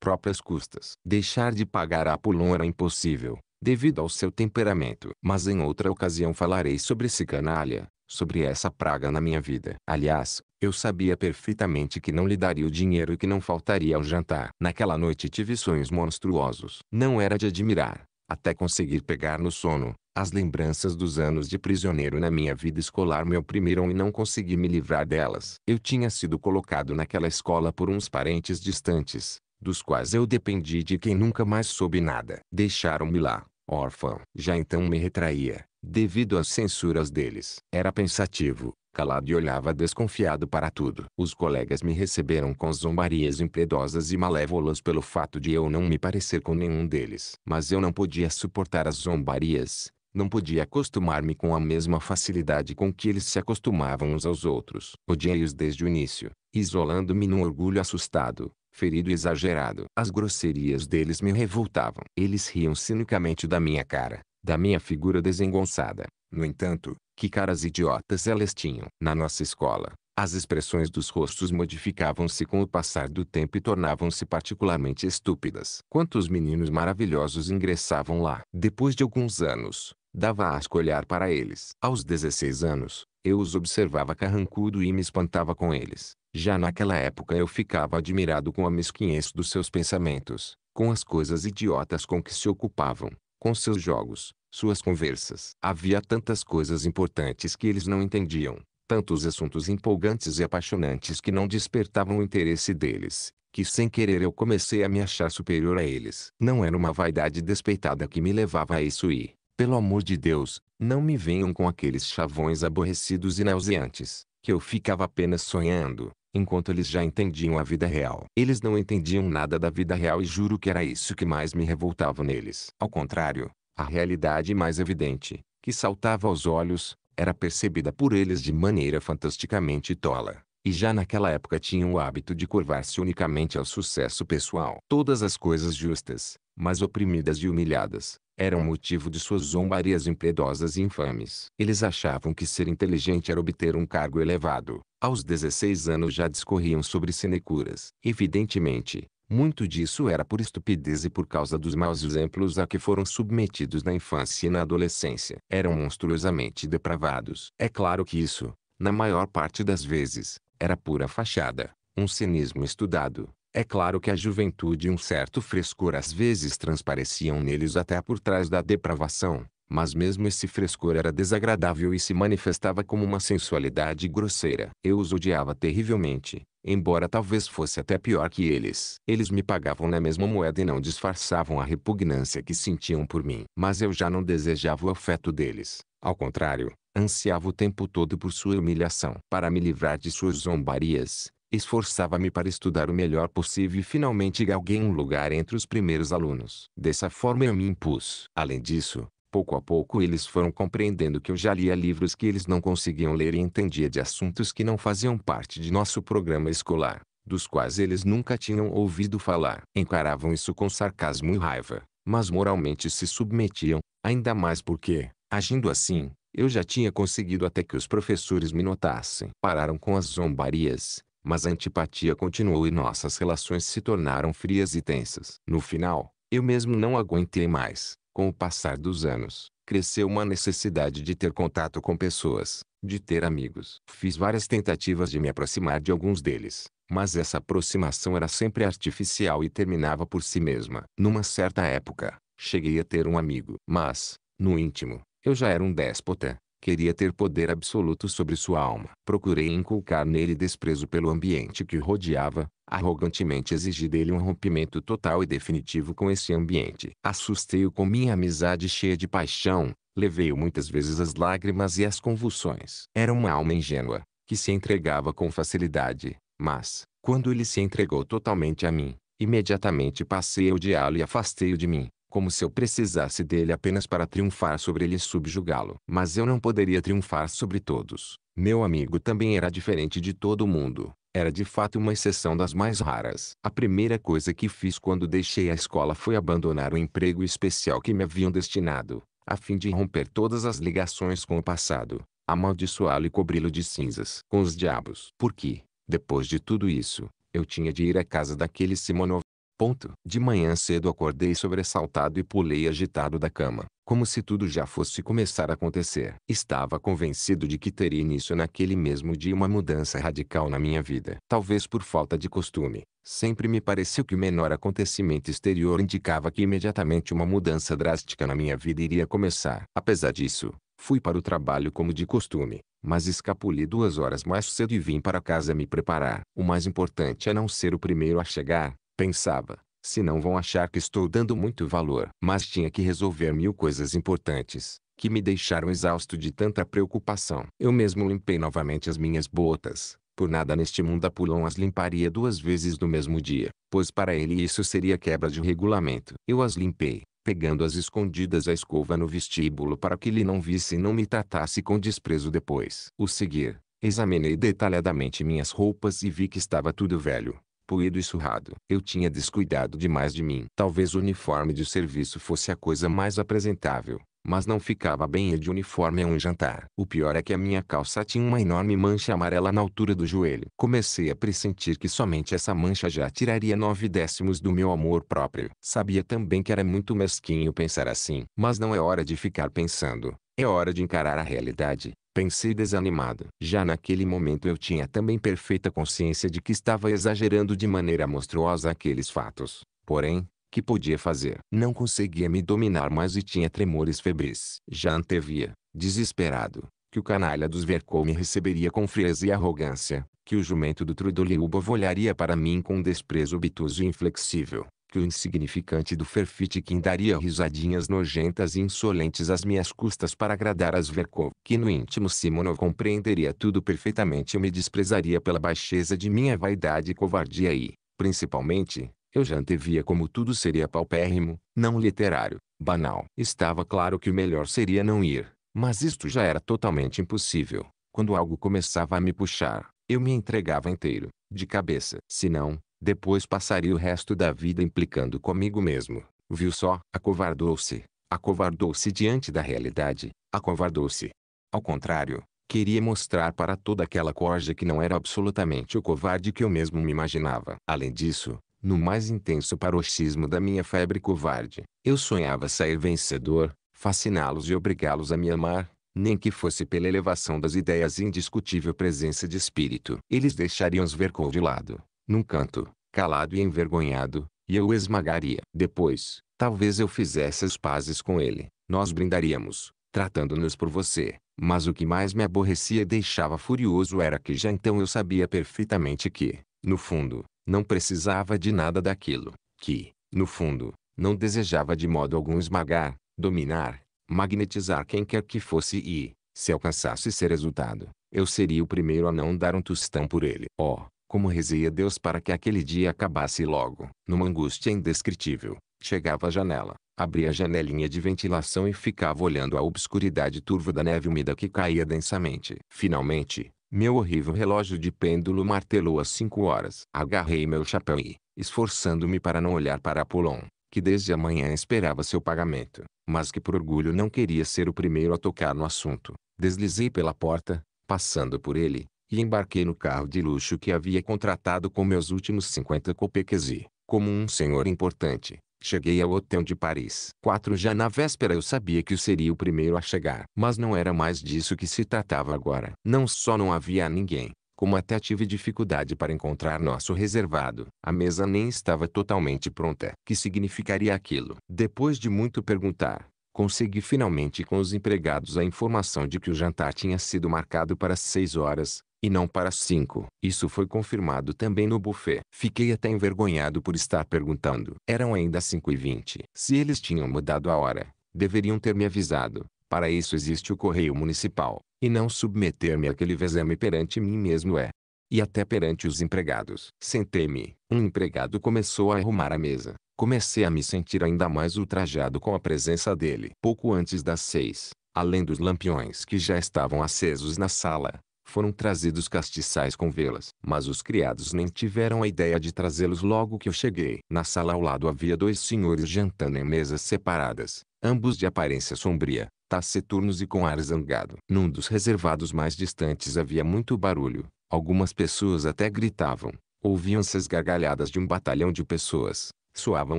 próprias custas. Deixar de pagar a Apulon era impossível, devido ao seu temperamento. Mas em outra ocasião falarei sobre esse canalha, sobre essa praga na minha vida. Aliás, eu sabia perfeitamente que não lhe daria o dinheiro e que não faltaria ao jantar. Naquela noite tive sonhos monstruosos. Não era de admirar, até conseguir pegar no sono, as lembranças dos anos de prisioneiro na minha vida escolar me oprimiram e não consegui me livrar delas. Eu tinha sido colocado naquela escola por uns parentes distantes, dos quais eu dependi de quem nunca mais soube nada. Deixaram-me lá, órfão. Já então me retraía, devido às censuras deles. Era pensativo, calado e olhava desconfiado para tudo. Os colegas me receberam com zombarias impiedosas e malévolas pelo fato de eu não me parecer com nenhum deles. Mas eu não podia suportar as zombarias, não podia acostumar-me com a mesma facilidade com que eles se acostumavam uns aos outros. Odiei-os desde o início, isolando-me num orgulho assustado, ferido e exagerado. As grosserias deles me revoltavam. Eles riam cinicamente da minha cara, da minha figura desengonçada. No entanto, que caras idiotas elas tinham. Na nossa escola, as expressões dos rostos modificavam-se com o passar do tempo e tornavam-se particularmente estúpidas. Quantos meninos maravilhosos ingressavam lá? Depois de alguns anos, Dava asco olhar para eles. Aos 16 anos, eu os observava carrancudo e me espantava com eles. Já naquela época eu ficava admirado com a mesquinhez dos seus pensamentos, com as coisas idiotas com que se ocupavam, com seus jogos, suas conversas. Havia tantas coisas importantes que eles não entendiam, tantos assuntos empolgantes e apaixonantes que não despertavam o interesse deles, que sem querer eu comecei a me achar superior a eles. Não era uma vaidade despeitada que me levava a isso e, pelo amor de Deus, não me venham com aqueles chavões aborrecidos e nauseantes, que eu ficava apenas sonhando, enquanto eles já entendiam a vida real. Eles não entendiam nada da vida real e juro que era isso que mais me revoltava neles. Ao contrário, a realidade mais evidente, que saltava aos olhos, era percebida por eles de maneira fantasticamente tola. E já naquela época tinham o hábito de curvar-se unicamente ao sucesso pessoal. Todas as coisas justas, mas oprimidas e humilhadas, eram motivo de suas zombarias impiedosas e infames. Eles achavam que ser inteligente era obter um cargo elevado. Aos 16 anos já discorriam sobre sinecuras. Evidentemente, muito disso era por estupidez e por causa dos maus exemplos a que foram submetidos na infância e na adolescência. Eram monstruosamente depravados. É claro que isso, na maior parte das vezes, era pura fachada, um cinismo estudado é claro que a juventude e um certo frescor às vezes transpareciam neles até por trás da depravação, mas mesmo esse frescor era desagradável e se manifestava como uma sensualidade grosseira. Eu os odiava terrivelmente, embora talvez fosse até pior que eles. Eles me pagavam na mesma moeda e não disfarçavam a repugnância que sentiam por mim. Mas eu já não desejava o afeto deles. Ao contrário, ansiava o tempo todo por sua humilhação. Para me livrar de suas zombarias, Esforçava-me para estudar o melhor possível e finalmente galguei um lugar entre os primeiros alunos. Dessa forma eu me impus. Além disso, pouco a pouco eles foram compreendendo que eu já lia livros que eles não conseguiam ler e entendia de assuntos que não faziam parte de nosso programa escolar, dos quais eles nunca tinham ouvido falar. Encaravam isso com sarcasmo e raiva, mas moralmente se submetiam, ainda mais porque, agindo assim, eu já tinha conseguido até que os professores me notassem. Pararam com as zombarias, mas a antipatia continuou e nossas relações se tornaram frias e tensas. No final, eu mesmo não aguentei mais. Com o passar dos anos, cresceu uma necessidade de ter contato com pessoas, de ter amigos. Fiz várias tentativas de me aproximar de alguns deles, mas essa aproximação era sempre artificial e terminava por si mesma. Numa certa época, cheguei a ter um amigo, mas, no íntimo, eu já era um déspota, Queria ter poder absoluto sobre sua alma. Procurei inculcar nele desprezo pelo ambiente que o rodeava, arrogantemente exigi dele um rompimento total e definitivo com esse ambiente. Assustei-o com minha amizade cheia de paixão, levei-o muitas vezes às lágrimas e às convulsões. Era uma alma ingênua, que se entregava com facilidade, mas, quando ele se entregou totalmente a mim, imediatamente passei a odiá-lo e afastei-o de mim, como se eu precisasse dele apenas para triunfar sobre ele e subjugá-lo. Mas eu não poderia triunfar sobre todos. Meu amigo também era diferente de todo mundo. Era de fato uma exceção das mais raras. A primeira coisa que fiz quando deixei a escola foi abandonar o emprego especial que me haviam destinado, a fim de romper todas as ligações com o passado, amaldiçoá-lo e cobri-lo de cinzas com os diabos. Porque, depois de tudo isso, eu tinha de ir à casa daquele Simonov Ponto. De manhã cedo acordei sobressaltado e pulei agitado da cama, como se tudo já fosse começar a acontecer. Estava convencido de que teria início naquele mesmo dia uma mudança radical na minha vida. Talvez por falta de costume, sempre me pareceu que o menor acontecimento exterior indicava que imediatamente uma mudança drástica na minha vida iria começar. Apesar disso, Fui para o trabalho como de costume, mas escapuli duas horas mais cedo e vim para casa me preparar. O mais importante é não ser o primeiro a chegar, Pensava, se não vão achar que estou dando muito valor. Mas tinha que resolver mil coisas importantes, que me deixaram exausto de tanta preocupação. Eu mesmo limpei novamente as minhas botas. Por nada neste mundo pulon as limparia duas vezes no mesmo dia, pois para ele isso seria quebra de regulamento. Eu as limpei, pegando as escondidas a escova no vestíbulo para que ele não visse e não me tratasse com desprezo depois. O seguir, examinei detalhadamente minhas roupas e vi que estava tudo velho, polido e surrado. Eu tinha descuidado demais de mim. Talvez o uniforme de serviço fosse a coisa mais apresentável mas não ficava bem de uniforme a um jantar. O pior é que a minha calça tinha uma enorme mancha amarela na altura do joelho. Comecei a pressentir que somente essa mancha já tiraria nove décimos do meu amor próprio. Sabia também que era muito mesquinho pensar assim. Mas não é hora de ficar pensando. É hora de encarar a realidade. Pensei desanimado. Já naquele momento eu tinha também perfeita consciência de que estava exagerando de maneira monstruosa aqueles fatos. Porém, que podia fazer? Não conseguia me dominar mais e tinha tremores febris. Já antevia, desesperado, que o canalha dos Vercou me receberia com frieza e arrogância, que o jumento do Trudoliubov olharia para mim com um desprezo obtuso e inflexível, que o insignificante do Ferfit que daria risadinhas nojentas e insolentes às minhas custas para agradar a Zverkov, que no íntimo Simonov compreenderia tudo perfeitamente e me desprezaria pela baixeza de minha vaidade e covardia e, principalmente, eu já antevia como tudo seria paupérrimo, não literário, banal. Estava claro que o melhor seria não ir, mas isto já era totalmente impossível. Quando algo começava a me puxar, eu me entregava inteiro, de cabeça. Se não, depois passaria o resto da vida implicando comigo mesmo. Viu só? Acovardou-se. Acovardou-se diante da realidade. Acovardou-se. Ao contrário, queria mostrar para toda aquela corja que não era absolutamente o covarde que eu mesmo me imaginava. Além disso, no mais intenso paroxismo da minha febre covarde, eu sonhava sair vencedor, fasciná-los e obrigá-los a me amar, nem que fosse pela elevação das ideias e indiscutível presença de espírito. Eles deixariam os ver de lado, num canto, calado e envergonhado, e eu o esmagaria. Depois, talvez eu fizesse as pazes com ele. Nós brindaríamos, tratando-nos por você. Mas o que mais me aborrecia e deixava furioso era que já então eu sabia perfeitamente que, no fundo, não precisava de nada daquilo. Que, no fundo, não desejava de modo algum esmagar, dominar, magnetizar quem quer que fosse e, se alcançasse ser resultado, eu seria o primeiro a não dar um tostão por ele. Oh, como rezei a Deus para que aquele dia acabasse logo. Numa angústia indescritível, chegava à janela, abria a janelinha de ventilação e ficava olhando a obscuridade turva da neve úmida que caía densamente. Finalmente, meu horrível relógio de pêndulo martelou as cinco horas. Agarrei meu chapéu e, esforçando-me para não olhar para Apolon, que desde a manhã esperava seu pagamento, mas que por orgulho não queria ser o primeiro a tocar no assunto, deslizei pela porta, passando por ele, e embarquei no carro de luxo que havia contratado com meus últimos 50 copeques e, como um senhor importante, cheguei ao hotel de Paris. Quatro Já na véspera eu sabia que eu seria o primeiro a chegar. Mas não era mais disso que se tratava agora. Não só não havia ninguém, como até tive dificuldade para encontrar nosso reservado. A mesa nem estava totalmente pronta. Que significaria aquilo? Depois de muito perguntar, consegui finalmente com os empregados a informação de que o jantar tinha sido marcado para as seis horas, e não para cinco. Isso foi confirmado também no buffet. Fiquei até envergonhado por estar perguntando. Eram ainda cinco e vinte. Se eles tinham mudado a hora, deveriam ter me avisado. Para isso existe o correio municipal, e não submeter-me àquele exame perante mim mesmo é. E até perante os empregados. Sentei-me. Um empregado começou a arrumar a mesa. Comecei a me sentir ainda mais ultrajado com a presença dele. Pouco antes das seis, além dos lampiões que já estavam acesos na sala, foram trazidos castiçais com velas. Mas os criados nem tiveram a ideia de trazê-los logo que eu cheguei. Na sala ao lado havia dois senhores jantando em mesas separadas, ambos de aparência sombria, taciturnos e com ar zangado. Num dos reservados mais distantes havia muito barulho. Algumas pessoas até gritavam. Ouviam-se as gargalhadas de um batalhão de pessoas. Soavam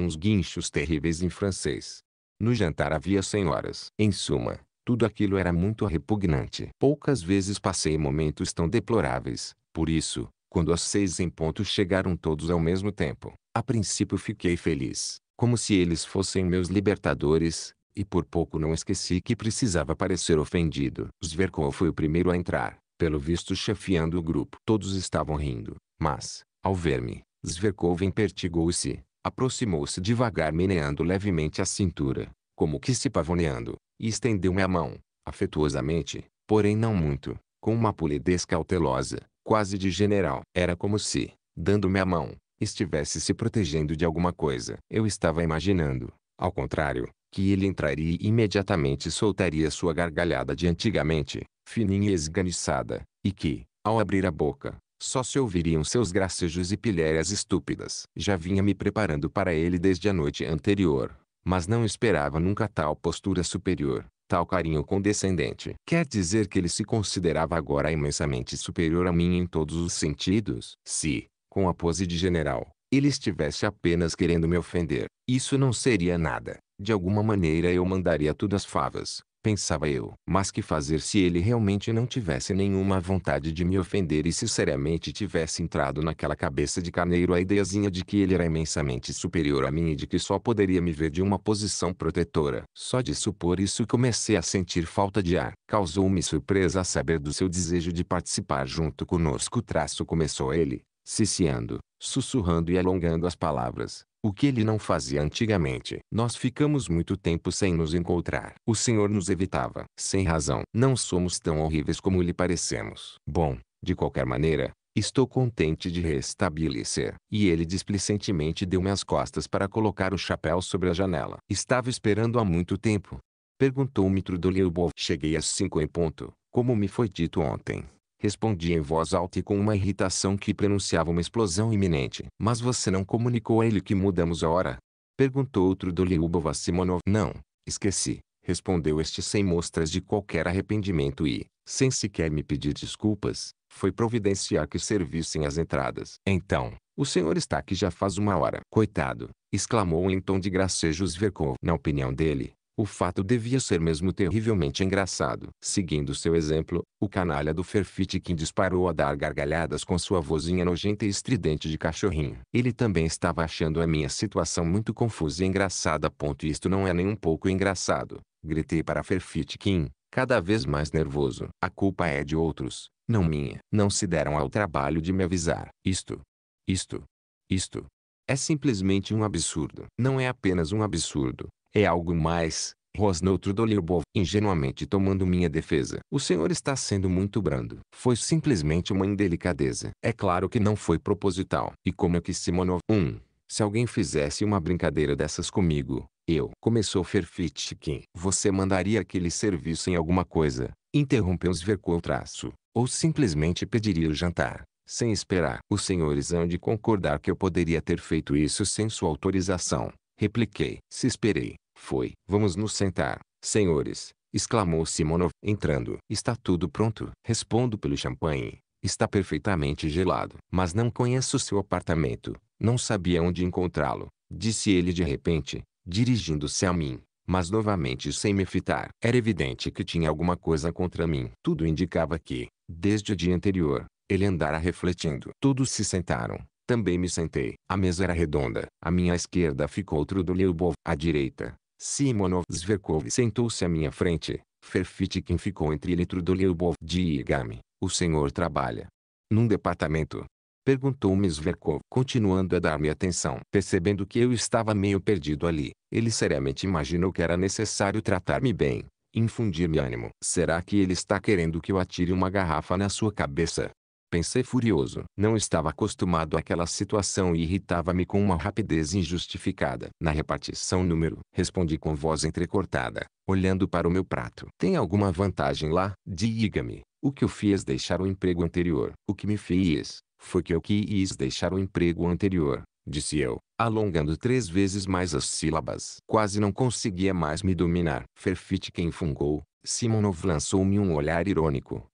uns guinchos terríveis em francês. No jantar havia senhoras. Em suma, tudo aquilo era muito repugnante. Poucas vezes passei momentos tão deploráveis. Por isso, quando as seis em ponto chegaram todos ao mesmo tempo, a princípio fiquei feliz, como se eles fossem meus libertadores, e por pouco não esqueci que precisava parecer ofendido. Zverkov foi o primeiro a entrar, pelo visto chefiando o grupo. Todos estavam rindo, mas, ao ver-me, Zverkov impertigou se aproximou-se devagar meneando levemente a cintura, como que se pavoneando, e estendeu-me a mão, afetuosamente, porém não muito, com uma polidez cautelosa, quase de general. Era como se, dando-me a mão, estivesse se protegendo de alguma coisa. Eu estava imaginando, ao contrário, que ele entraria e imediatamente soltaria sua gargalhada de antigamente, fininha e esganiçada, e que, ao abrir a boca, só se ouviriam seus gracejos e pilhérias estúpidas. Já vinha me preparando para ele desde a noite anterior. Mas não esperava nunca tal postura superior, tal carinho condescendente. Quer dizer que ele se considerava agora imensamente superior a mim em todos os sentidos? Se, com a pose de general, ele estivesse apenas querendo me ofender, isso não seria nada. De alguma maneira eu mandaria tudo às favas pensava eu, mas que fazer se ele realmente não tivesse nenhuma vontade de me ofender e se seriamente tivesse entrado naquela cabeça de carneiro a ideiazinha de que ele era imensamente superior a mim e de que só poderia me ver de uma posição protetora. Só de supor isso comecei a sentir falta de ar. Causou-me surpresa saber do seu desejo de participar junto conosco. Traço começou ele, ciciando, sussurrando e alongando as palavras o que ele não fazia antigamente. Nós ficamos muito tempo sem nos encontrar. O Senhor nos evitava. Sem razão. Não somos tão horríveis como lhe parecemos. Bom, de qualquer maneira, Estou contente de restabelecer. E ele displicentemente deu-me as costas para colocar o chapéu sobre a janela. Estava esperando há muito tempo. Perguntou-me Trudolyubov. Cheguei às cinco em ponto, como me foi dito ontem respondi em voz alta e com uma irritação que prenunciava uma explosão iminente. Mas você não comunicou a ele que mudamos a hora? Perguntou outro Doliubova Simonov. Não, esqueci, respondeu este sem mostras de qualquer arrependimento e, sem sequer me pedir desculpas, foi providenciar que servissem as entradas. Então, o senhor está aqui já faz uma hora. Coitado, exclamou em tom de gracejos Zverkov. Na opinião dele, o fato devia ser mesmo terrivelmente engraçado. Seguindo seu exemplo, o canalha do Ferfitkin disparou a dar gargalhadas com sua vozinha nojenta e estridente de cachorrinho. Ele também estava achando a minha situação muito confusa e engraçada. Ponto isto não é nem um pouco engraçado. Gritei para Ferfitkin, cada vez mais nervoso. A culpa é de outros, não minha. Não se deram ao trabalho de me avisar. Isto, isto, isto. É simplesmente um absurdo. Não é apenas um absurdo, é algo mais, Rosnoutrudolibov, ingenuamente tomando minha defesa. O senhor está sendo muito brando. Foi simplesmente uma indelicadeza. É claro que não foi proposital. E como é que Simonov... 1. Um, se alguém fizesse uma brincadeira dessas comigo, eu... Começou Ferfitchkin. Você mandaria aquele serviço em alguma coisa. Interrompeu Zverkov traço. Ou simplesmente pediria o jantar. Sem esperar. Os senhores hão de concordar que eu poderia ter feito isso sem sua autorização. Repliquei. Se esperei foi. Vamos nos sentar, senhores, exclamou Simonov, entrando. Está tudo pronto. Respondo pelo champanhe. Está perfeitamente gelado. Mas não conheço seu apartamento. Não sabia onde encontrá-lo, disse ele de repente, dirigindo-se a mim mas novamente sem me fitar. Era evidente que tinha alguma coisa contra mim. Tudo indicava que, desde o dia anterior, ele andara refletindo. Todos se sentaram. Também me sentei. A mesa era redonda. À minha esquerda ficou Trudolyubov, à direita, Simonov Zverkov sentou-se à minha frente. Ferfitkin ficou entre ele Trudolyubov diga o senhor trabalha num departamento? Perguntou-me Zverkov, continuando a dar-me atenção. Percebendo que eu estava meio perdido ali, ele seriamente imaginou que era necessário tratar-me bem, infundir-me ânimo. Será que ele está querendo que eu atire uma garrafa na sua cabeça? Pensei furioso. Não estava acostumado àquela situação e irritava-me com uma rapidez injustificada. Na repartição número, respondi com voz entrecortada, olhando para o meu prato. Tem alguma vantagem lá? Diga-me. O que eu fiz deixar o emprego anterior? O que me fiz? Foi que eu quis deixar o emprego anterior, disse eu, alongando três vezes mais as sílabas. Quase não conseguia mais me dominar. Ferfite quem fungou. Simonov lançou-me um olhar irônico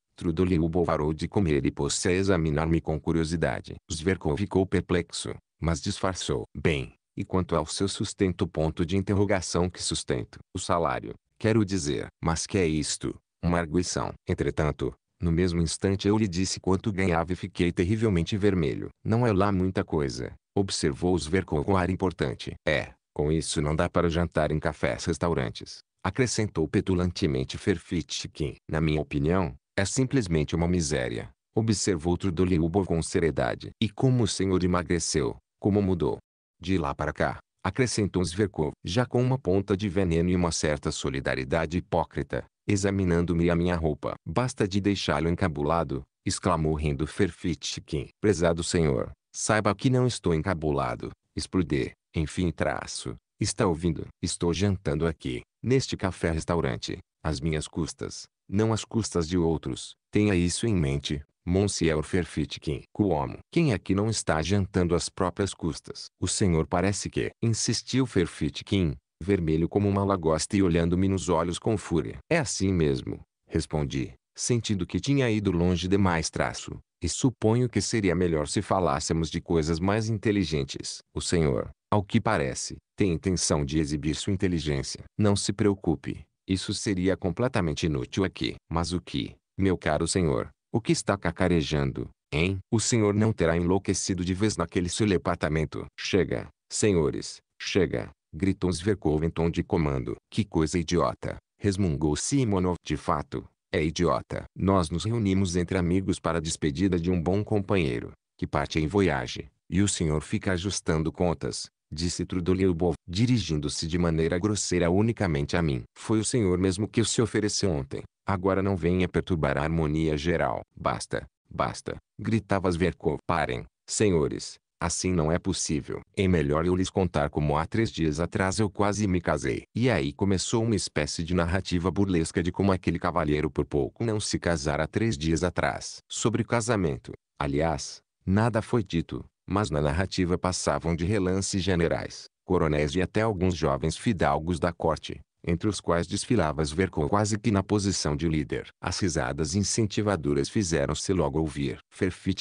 o bovarou de comer e pôs-se a examinar-me com curiosidade. Zverkov ficou perplexo, mas disfarçou. Bem, e quanto ao seu sustento ponto de interrogação que sustento? O salário, quero dizer. Mas que é isto? Uma arguição. Entretanto, no mesmo instante eu lhe disse quanto ganhava e fiquei terrivelmente vermelho. Não é lá muita coisa, observou Zverkov com ar importante. É, com isso não dá para jantar em cafés restaurantes, acrescentou petulantemente Ferfitchkin. Na minha opinião, é simplesmente uma miséria. Observou Trudolyubov com seriedade. E como o senhor emagreceu, como mudou. De lá para cá, acrescentou Zverkov, já com uma ponta de veneno e uma certa solidariedade hipócrita, examinando-me a minha roupa. Basta de deixá-lo encabulado, exclamou rindo ferfitkin. Prezado senhor, saiba que não estou encabulado, explodei, enfim traço, está ouvindo. Estou jantando aqui, neste café-restaurante, às minhas custas, não às custas de outros. Tenha isso em mente, Monsieur Ferfitkin. Cuomo. Quem é que não está jantando às próprias custas? O senhor parece que... Insistiu Ferfitkin, vermelho como uma lagosta e olhando-me nos olhos com fúria. É assim mesmo, respondi, sentindo que tinha ido longe demais traço. E suponho que seria melhor se falássemos de coisas mais inteligentes. O senhor, ao que parece, tem intenção de exibir sua inteligência. Não se preocupe, isso seria completamente inútil aqui. Mas o que, meu caro senhor, o que está cacarejando, hein? O senhor não terá enlouquecido de vez naquele seu departamento. Chega, senhores, chega, gritou Zverkov em tom de comando. Que coisa idiota, resmungou Simonov. De fato, é idiota. Nós nos reunimos entre amigos para a despedida de um bom companheiro, que parte em voyage, e o senhor fica ajustando contas, disse Trudolyubov, dirigindo-se de maneira grosseira unicamente a mim. Foi o senhor mesmo que se ofereceu ontem. Agora não venha perturbar a harmonia geral. Basta, basta, gritava Zverkov. Parem, senhores, assim não é possível. É melhor eu lhes contar como há três dias atrás eu quase me casei. E aí começou uma espécie de narrativa burlesca de como aquele cavalheiro por pouco não se casara três dias atrás. Sobre casamento, aliás, nada foi dito mas na narrativa passavam de relance generais, coronéis e até alguns jovens fidalgos da corte, entre os quais desfilava Sverko quase que na posição de líder. As risadas incentivadoras fizeram-se logo ouvir.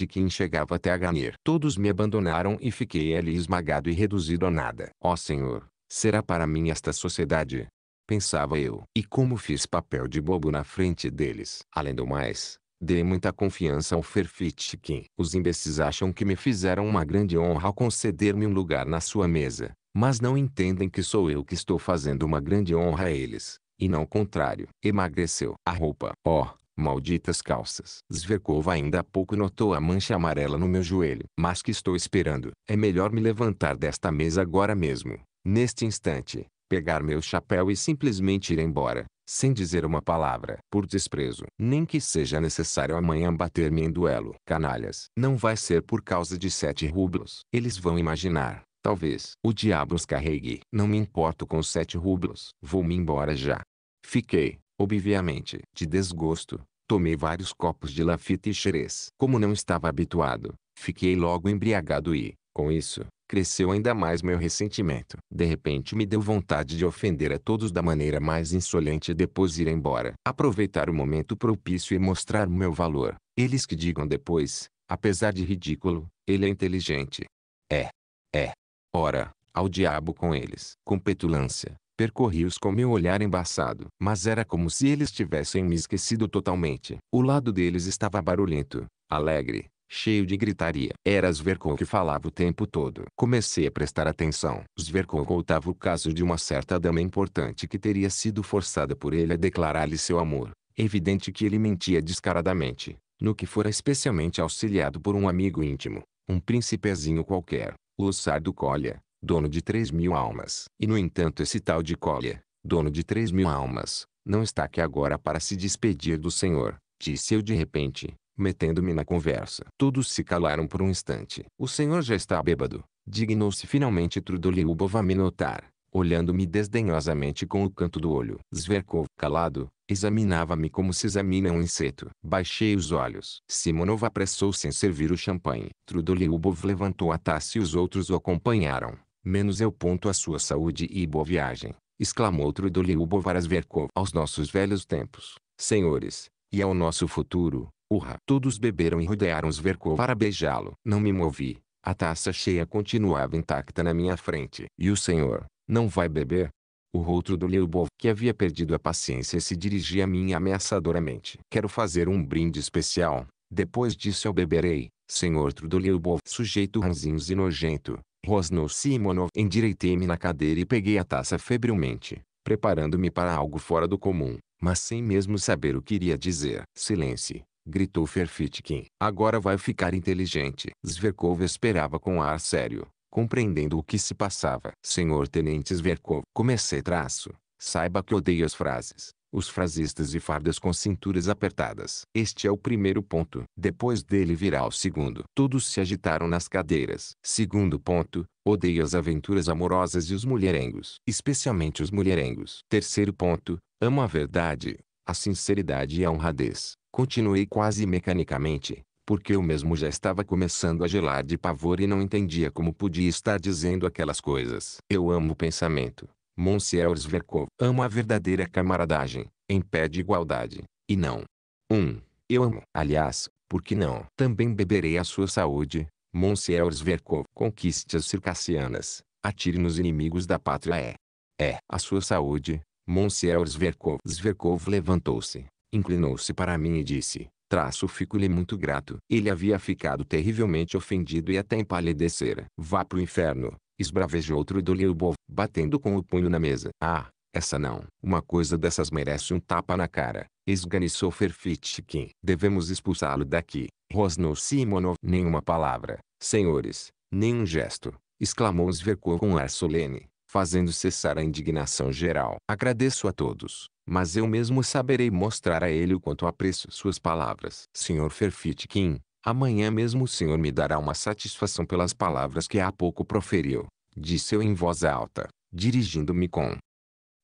que enxergava até a ganir. Todos me abandonaram e fiquei ali esmagado e reduzido a nada. Ó oh Senhor, será para mim esta sociedade? Pensava eu. E como fiz papel de bobo na frente deles. Além do mais, Dei muita confiança ao Ferfitchkin. Os imbecis acham que me fizeram uma grande honra ao conceder-me um lugar na sua mesa, mas não entendem que sou eu que estou fazendo uma grande honra a eles, e não o contrário. Emagreceu a roupa. Oh, malditas calças. Zverkov ainda há pouco notou a mancha amarela no meu joelho. Mas que estou esperando? É melhor me levantar desta mesa agora mesmo, neste instante, pegar meu chapéu e simplesmente ir embora sem dizer uma palavra, por desprezo. Nem que seja necessário amanhã bater-me em duelo. Canalhas, não vai ser por causa de sete rublos. Eles vão imaginar, talvez, o diabo os carregue. Não me importo com sete rublos. Vou-me embora já. Fiquei, obviamente, de desgosto. Tomei vários copos de Lafite e xerez. Como não estava habituado, fiquei logo embriagado e, com isso, cresceu ainda mais meu ressentimento. De repente me deu vontade de ofender a todos da maneira mais insolente e depois ir embora. Aproveitar o momento propício e mostrar meu valor. Eles que digam depois, apesar de ridículo, ele é inteligente. É. É. Ora, ao diabo com eles. Com petulância, percorri-os com meu olhar embaçado. Mas era como se eles tivessem me esquecido totalmente. O lado deles estava barulhento, alegre, cheio de gritaria. Era Zverkov que falava o tempo todo. Comecei a prestar atenção. Zverkov contava o caso de uma certa dama importante que teria sido forçada por ele a declarar-lhe seu amor. Evidente que ele mentia descaradamente, no que fora especialmente auxiliado por um amigo íntimo, um príncipezinho qualquer, Lussardo Colha, dono de três mil almas. E no entanto esse tal de Colha, dono de três mil almas, não está aqui agora para se despedir do senhor, disse eu de repente metendo-me na conversa. Todos se calaram por um instante. O senhor já está bêbado, dignou-se finalmente Trudoliubov a me notar, olhando-me desdenhosamente com o canto do olho. Zverkov, calado, examinava-me como se examina um inseto. Baixei os olhos. Simonov apressou-se em servir o champanhe. Trudoliubov levantou a taça e os outros o acompanharam. Menos eu ponto a sua saúde e boa viagem, exclamou Trudoliubov a Zverkov. Aos nossos velhos tempos, senhores, e ao nosso futuro, Urra! Todos beberam e rodearam os Zverkov para beijá-lo. Não me movi. A taça cheia continuava intacta na minha frente. E o senhor, não vai beber? O rosto do Lyubov, que havia perdido a paciência, se dirigia a mim ameaçadoramente. Quero fazer um brinde especial. Depois disso eu beberei, senhor Trudolyubov. Sujeito ranzinhos e nojento, Rosno Simonov. Endireitei-me na cadeira e peguei a taça febrilmente, preparando-me para algo fora do comum, mas sem mesmo saber o que iria dizer. Silêncio gritou Ferfitkin. Agora vai ficar inteligente. Zverkov esperava com ar sério, compreendendo o que se passava. Senhor Tenente Zverkov, comecei traço. Saiba que odeio as frases. Os frasistas e fardas com cinturas apertadas. Este é o primeiro ponto. Depois dele virá o segundo. Todos se agitaram nas cadeiras. Segundo ponto, odeio as aventuras amorosas e os mulherengos. Especialmente os mulherengos. Terceiro ponto, amo a verdade, a sinceridade e a honradez. Continuei quase mecanicamente, porque eu mesmo já estava começando a gelar de pavor e não entendia como podia estar dizendo aquelas coisas. Eu amo o pensamento. Monsieur Zverkov. Amo a verdadeira camaradagem, em pé de igualdade. E não. Um, eu amo. Aliás, por que não? Também beberei a sua saúde, Monsieur Zverkov. Conquiste as circassianas. Atire nos inimigos da pátria é. É. A sua saúde, Monsieur Zverkov. Zverkov levantou-se inclinou-se para mim e disse, traço fico-lhe muito grato. Ele havia ficado terrivelmente ofendido e até empalidecera. Vá para o inferno, esbravejou outro Doliubov, batendo com o punho na mesa. Ah, essa não. Uma coisa dessas merece um tapa na cara, esganiçou Ferfitchkin. Devemos expulsá-lo daqui, rosnou Simonov. Nenhuma palavra, senhores, nenhum gesto, exclamou Zverkov com ar solene fazendo cessar a indignação geral. Agradeço a todos, mas eu mesmo saberei mostrar a ele o quanto apreço suas palavras. senhor Ferfitkin, amanhã mesmo o senhor me dará uma satisfação pelas palavras que há pouco proferiu, disse eu em voz alta, dirigindo-me com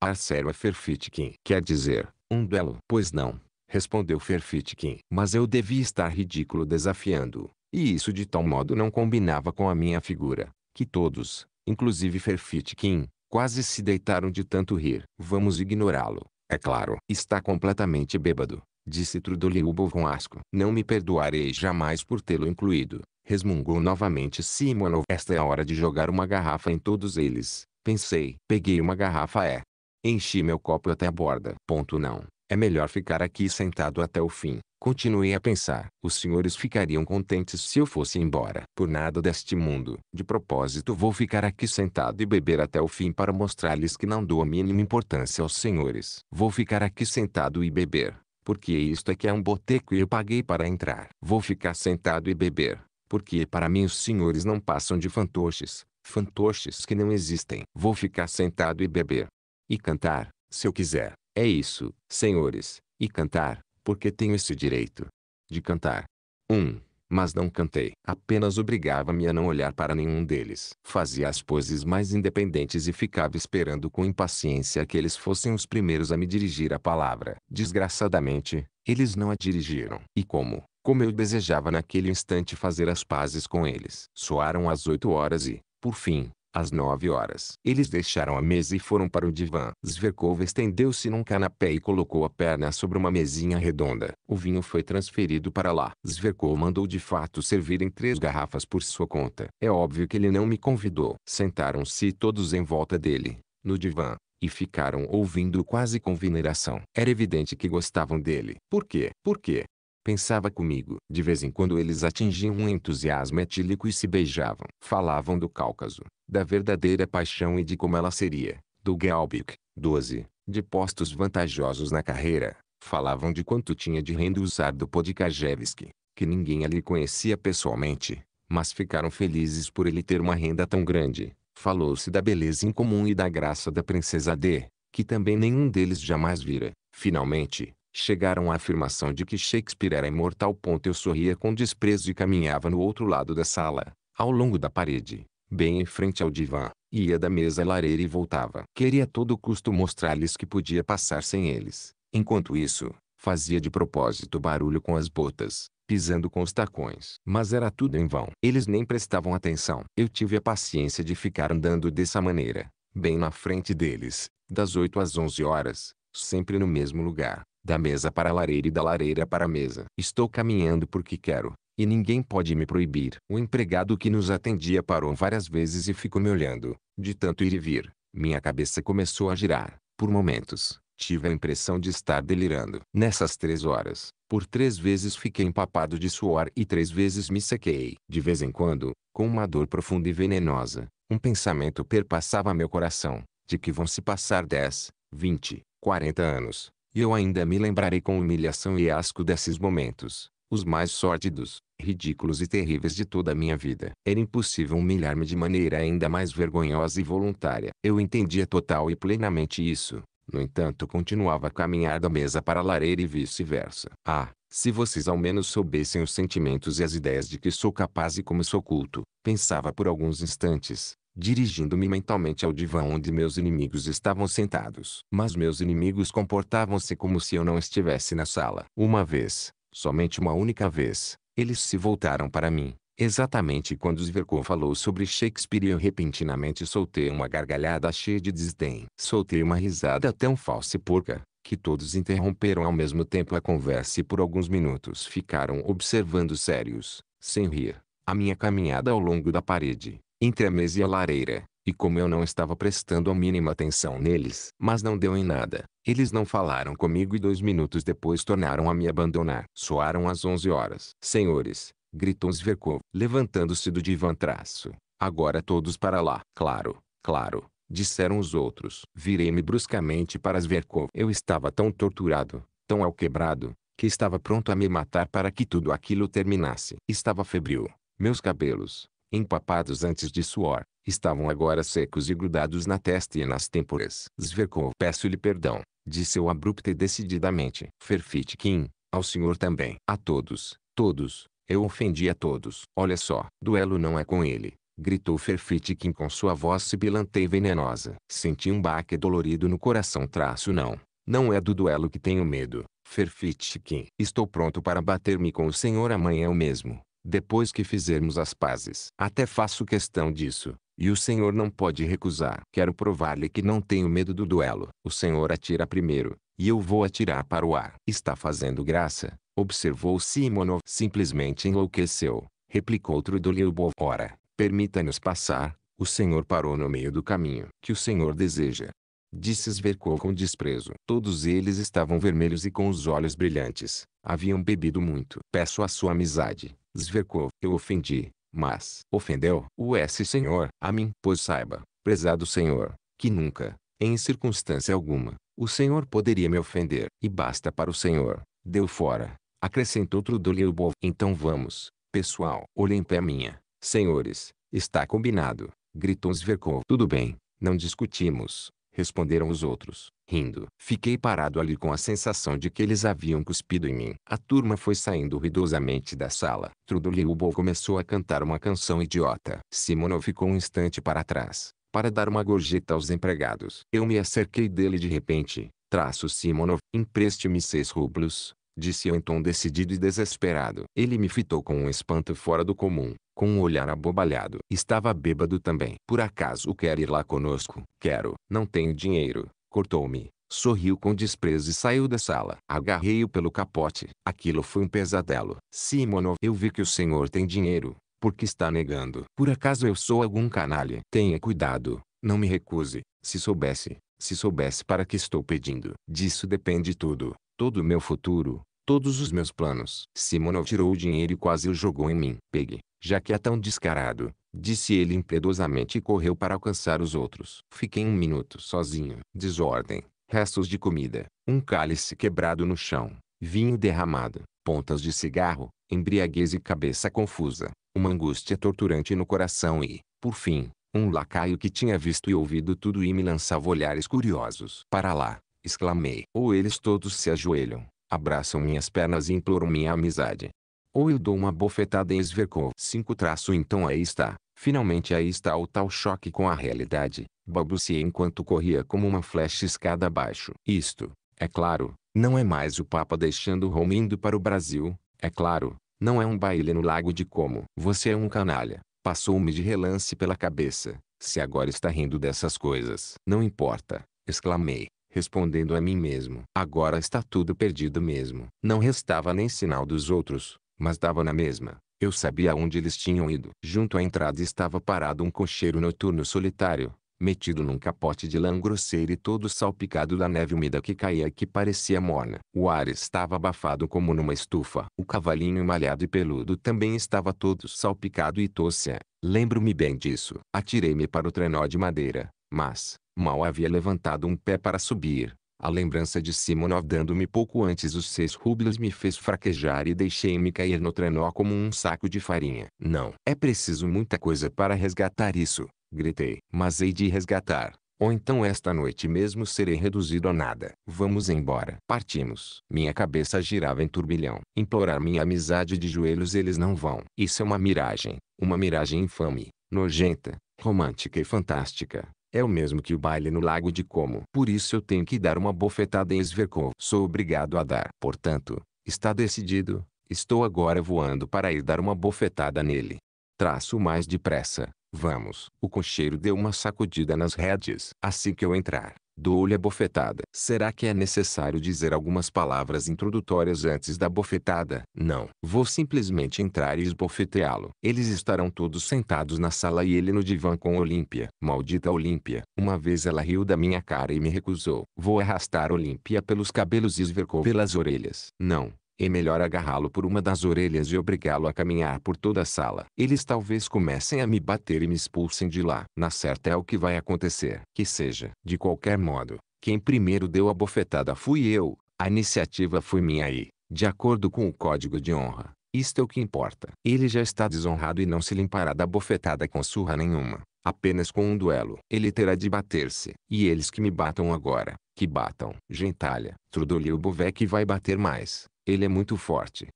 Arsério a Ferfitkin. Quer dizer, um duelo? Pois não, respondeu Ferfitkin. Mas eu devia estar ridículo desafiando-o, e isso de tal modo não combinava com a minha figura, que todos, inclusive Ferfitkin, quase se deitaram de tanto rir. Vamos ignorá-lo, é claro. Está completamente bêbado, disse Trudolyubov com asco. Não me perdoarei jamais por tê-lo incluído, resmungou novamente Simonov. Esta é a hora de jogar uma garrafa em todos eles, pensei. Peguei uma garrafa é. Enchi meu copo até a borda. Ponto não. É melhor ficar aqui sentado até o fim. Continuei a pensar. Os senhores ficariam contentes se eu fosse embora. Por nada deste mundo. De propósito vou ficar aqui sentado e beber até o fim para mostrar-lhes que não dou a mínima importância aos senhores. Vou ficar aqui sentado e beber. Porque isto é que é um boteco e eu paguei para entrar. Vou ficar sentado e beber. Porque para mim os senhores não passam de fantoches. Fantoches que não existem. Vou ficar sentado e beber. E cantar, se eu quiser. É isso, senhores, e cantar, porque tenho esse direito de cantar. 1. Um, mas não cantei. Apenas obrigava-me a não olhar para nenhum deles. Fazia as poses mais independentes e ficava esperando com impaciência que eles fossem os primeiros a me dirigir a palavra. Desgraçadamente, eles não a dirigiram. E como, como eu desejava naquele instante fazer as pazes com eles. Soaram as oito horas e, por fim, às nove horas, eles deixaram a mesa e foram para o divã. Zverkov estendeu-se num canapé e colocou a perna sobre uma mesinha redonda. O vinho foi transferido para lá. Zverkov mandou de fato servirem três garrafas por sua conta. É óbvio que ele não me convidou. Sentaram-se todos em volta dele, no divã, e ficaram ouvindo quase com veneração. Era evidente que gostavam dele. Por quê? Por quê? Pensava comigo. De vez em quando eles atingiam um entusiasmo etílico e se beijavam. Falavam do Cáucaso, da verdadeira paixão e de como ela seria, do Gelbic, 12, de postos vantajosos na carreira. Falavam de quanto tinha de renda usar do Podkajewski, que ninguém ali conhecia pessoalmente, mas ficaram felizes por ele ter uma renda tão grande. Falou-se da beleza incomum e da graça da princesa D, que também nenhum deles jamais vira. Finalmente, chegaram à afirmação de que Shakespeare era imortal. Ponto. Eu sorria com desprezo e caminhava no outro lado da sala, ao longo da parede, bem em frente ao divã, ia da mesa à lareira e voltava. Queria a todo custo mostrar-lhes que podia passar sem eles. Enquanto isso, fazia de propósito barulho com as botas, pisando com os tacões. Mas era tudo em vão. Eles nem prestavam atenção. Eu tive a paciência de ficar andando dessa maneira, bem na frente deles, das 8 às 11 horas, sempre no mesmo lugar da mesa para a lareira e da lareira para a mesa. Estou caminhando porque quero, e ninguém pode me proibir. O empregado que nos atendia parou várias vezes e ficou me olhando. De tanto ir e vir, minha cabeça começou a girar. Por momentos, tive a impressão de estar delirando. Nessas três horas, por três vezes fiquei empapado de suor e três vezes me sequei. De vez em quando, com uma dor profunda e venenosa, um pensamento perpassava meu coração, de que vão se passar dez, vinte, quarenta anos, e eu ainda me lembrarei com humilhação e asco desses momentos, os mais sórdidos, ridículos e terríveis de toda a minha vida. Era impossível humilhar-me de maneira ainda mais vergonhosa e voluntária. Eu entendia total e plenamente isso. No entanto, continuava a caminhar da mesa para a lareira e vice-versa. Ah, se vocês ao menos soubessem os sentimentos e as ideias de que sou capaz e como sou culto, pensava por alguns instantes, dirigindo-me mentalmente ao divã onde meus inimigos estavam sentados. Mas meus inimigos comportavam-se como se eu não estivesse na sala. Uma vez, somente uma única vez, eles se voltaram para mim. Exatamente quando Zverkov falou sobre Shakespeare eu repentinamente soltei uma gargalhada cheia de desdém. Soltei uma risada tão falsa e porca, que todos interromperam ao mesmo tempo a conversa e por alguns minutos ficaram observando sérios, sem rir, a minha caminhada ao longo da parede entre a mesa e a lareira, e como eu não estava prestando a mínima atenção neles, mas não deu em nada. Eles não falaram comigo e dois minutos depois tornaram a me abandonar. Soaram às onze horas. Senhores, gritou Zverkov, levantando-se do divã traço. Agora todos para lá. Claro, claro, disseram os outros. Virei-me bruscamente para Zverkov. Eu estava tão torturado, tão alquebrado, que estava pronto a me matar para que tudo aquilo terminasse. Estava febril. Meus cabelos, empapados antes de suor, estavam agora secos e grudados na testa e nas têmporas. Zverkov, peço-lhe perdão, disse eu abrupta e decididamente. Ferfitkin, ao senhor também. A todos, todos, eu ofendi a todos. Olha só, duelo não é com ele. Gritou Ferfitkin com sua voz sibilante e venenosa. Senti um baque dolorido no coração traço não. Não é do duelo que tenho medo, Ferfitkin. Estou pronto para bater-me com o senhor amanhã mesmo depois que fizermos as pazes. Até faço questão disso, e o senhor não pode recusar. Quero provar-lhe que não tenho medo do duelo. O senhor atira primeiro, e eu vou atirar para o ar. Está fazendo graça, observou Simonov. Simplesmente enlouqueceu, replicou Trudolyubov. Ora, permita-nos passar. O senhor parou no meio do caminho. Que o senhor deseja? Disse Sverkov com desprezo. Todos eles estavam vermelhos e com os olhos brilhantes. Haviam bebido muito. Peço a sua amizade Zverkov, eu ofendi, mas ofendeu o S senhor, a mim, pois saiba, prezado senhor, que nunca, em circunstância alguma, o senhor poderia me ofender, e basta para o senhor, deu fora, acrescentou Trudolyubov. Então vamos, pessoal, olhem pé minha, senhores, está combinado, gritou Zverkov. Tudo bem, não discutimos, responderam os outros rindo. Fiquei parado ali com a sensação de que eles haviam cuspido em mim. A turma foi saindo ruidosamente da sala. Trudoli começou a cantar uma canção idiota. Simonov ficou um instante para trás, para dar uma gorjeta aos empregados. Eu me acerquei dele de repente. Traço Simonov, empreste-me seis rublos, disse eu em tom decidido e desesperado. Ele me fitou com um espanto fora do comum, com um olhar abobalhado. Estava bêbado também. Por acaso quer ir lá conosco? Quero. Não tenho dinheiro, cortou-me. Sorriu com desprezo e saiu da sala. Agarrei-o pelo capote. Aquilo foi um pesadelo. Simonov, eu vi que o senhor tem dinheiro. Por que está negando? Por acaso eu sou algum canalha? Tenha cuidado. Não me recuse. Se soubesse, se soubesse para que estou pedindo. Disso depende tudo. Todo o meu futuro, todos os meus planos. Simonov tirou o dinheiro e quase o jogou em mim. Pegue, já que é tão descarado. Disse ele impiedosamente e correu para alcançar os outros. Fiquei um minuto sozinho. Desordem, restos de comida, um cálice quebrado no chão, vinho derramado, pontas de cigarro, embriaguez e cabeça confusa, uma angústia torturante no coração e, por fim, um lacaio que tinha visto e ouvido tudo e me lançava olhares curiosos. Para lá, exclamei. Ou eles todos se ajoelham, abraçam minhas pernas e imploram minha amizade. Ou eu dou uma bofetada em Sverkov. Cinco traço então aí está. Finalmente aí está o tal choque com a realidade, balbuciei enquanto corria como uma flecha escada abaixo. Isto, é claro, não é mais o Papa deixando Roma indo para o Brasil, é claro, não é um baile no lago de como. Você é um canalha, passou-me de relance pela cabeça, se agora está rindo dessas coisas. Não importa, exclamei, respondendo a mim mesmo. Agora está tudo perdido mesmo. Não restava nem sinal dos outros, mas dava na mesma. Eu sabia onde eles tinham ido. Junto à entrada estava parado um cocheiro noturno solitário, metido num capote de lã grosseira e todo salpicado da neve úmida que caía e que parecia morna. O ar estava abafado como numa estufa. O cavalinho malhado e peludo também estava todo salpicado e tosse. Lembro-me bem disso. Atirei-me para o trenó de madeira, mas, mal havia levantado um pé para subir, a lembrança de Simonov dando-me pouco antes os seis rublos me fez fraquejar e deixei-me cair no trenó como um saco de farinha. Não, é preciso muita coisa para resgatar isso, gritei. Mas hei de resgatar. Ou então esta noite mesmo serei reduzido a nada. Vamos embora. Partimos. Minha cabeça girava em turbilhão. Implorar minha amizade de joelhos eles não vão. Isso é uma miragem. Uma miragem infame, nojenta, romântica e fantástica. É o mesmo que o baile no lago de Como. Por isso eu tenho que dar uma bofetada em Sverkov. Sou obrigado a dar. Portanto, está decidido. Estou agora voando para ir dar uma bofetada nele. Traço mais depressa. Vamos. O cocheiro deu uma sacudida nas redes. Assim que eu entrar, Dou-lhe a bofetada. Será que é necessário dizer algumas palavras introdutórias antes da bofetada? Não. Vou simplesmente entrar e esbofeteá-lo. Eles estarão todos sentados na sala e ele no divã com Olímpia. Maldita Olímpia. Uma vez ela riu da minha cara e me recusou. Vou arrastar Olímpia pelos cabelos e esvercou pelas orelhas. Não. É melhor agarrá-lo por uma das orelhas e obrigá-lo a caminhar por toda a sala. Eles talvez comecem a me bater e me expulsem de lá. Na certa é o que vai acontecer. Que seja. De qualquer modo, quem primeiro deu a bofetada fui eu. A iniciativa foi minha e, de acordo com o código de honra, isto é o que importa. Ele já está desonrado e não se limpará da bofetada com surra nenhuma. Apenas com um duelo. Ele terá de bater-se. E eles que me batam agora, que batam. Gentalha, Trudolio Bovec vai bater mais. Ele é muito forte.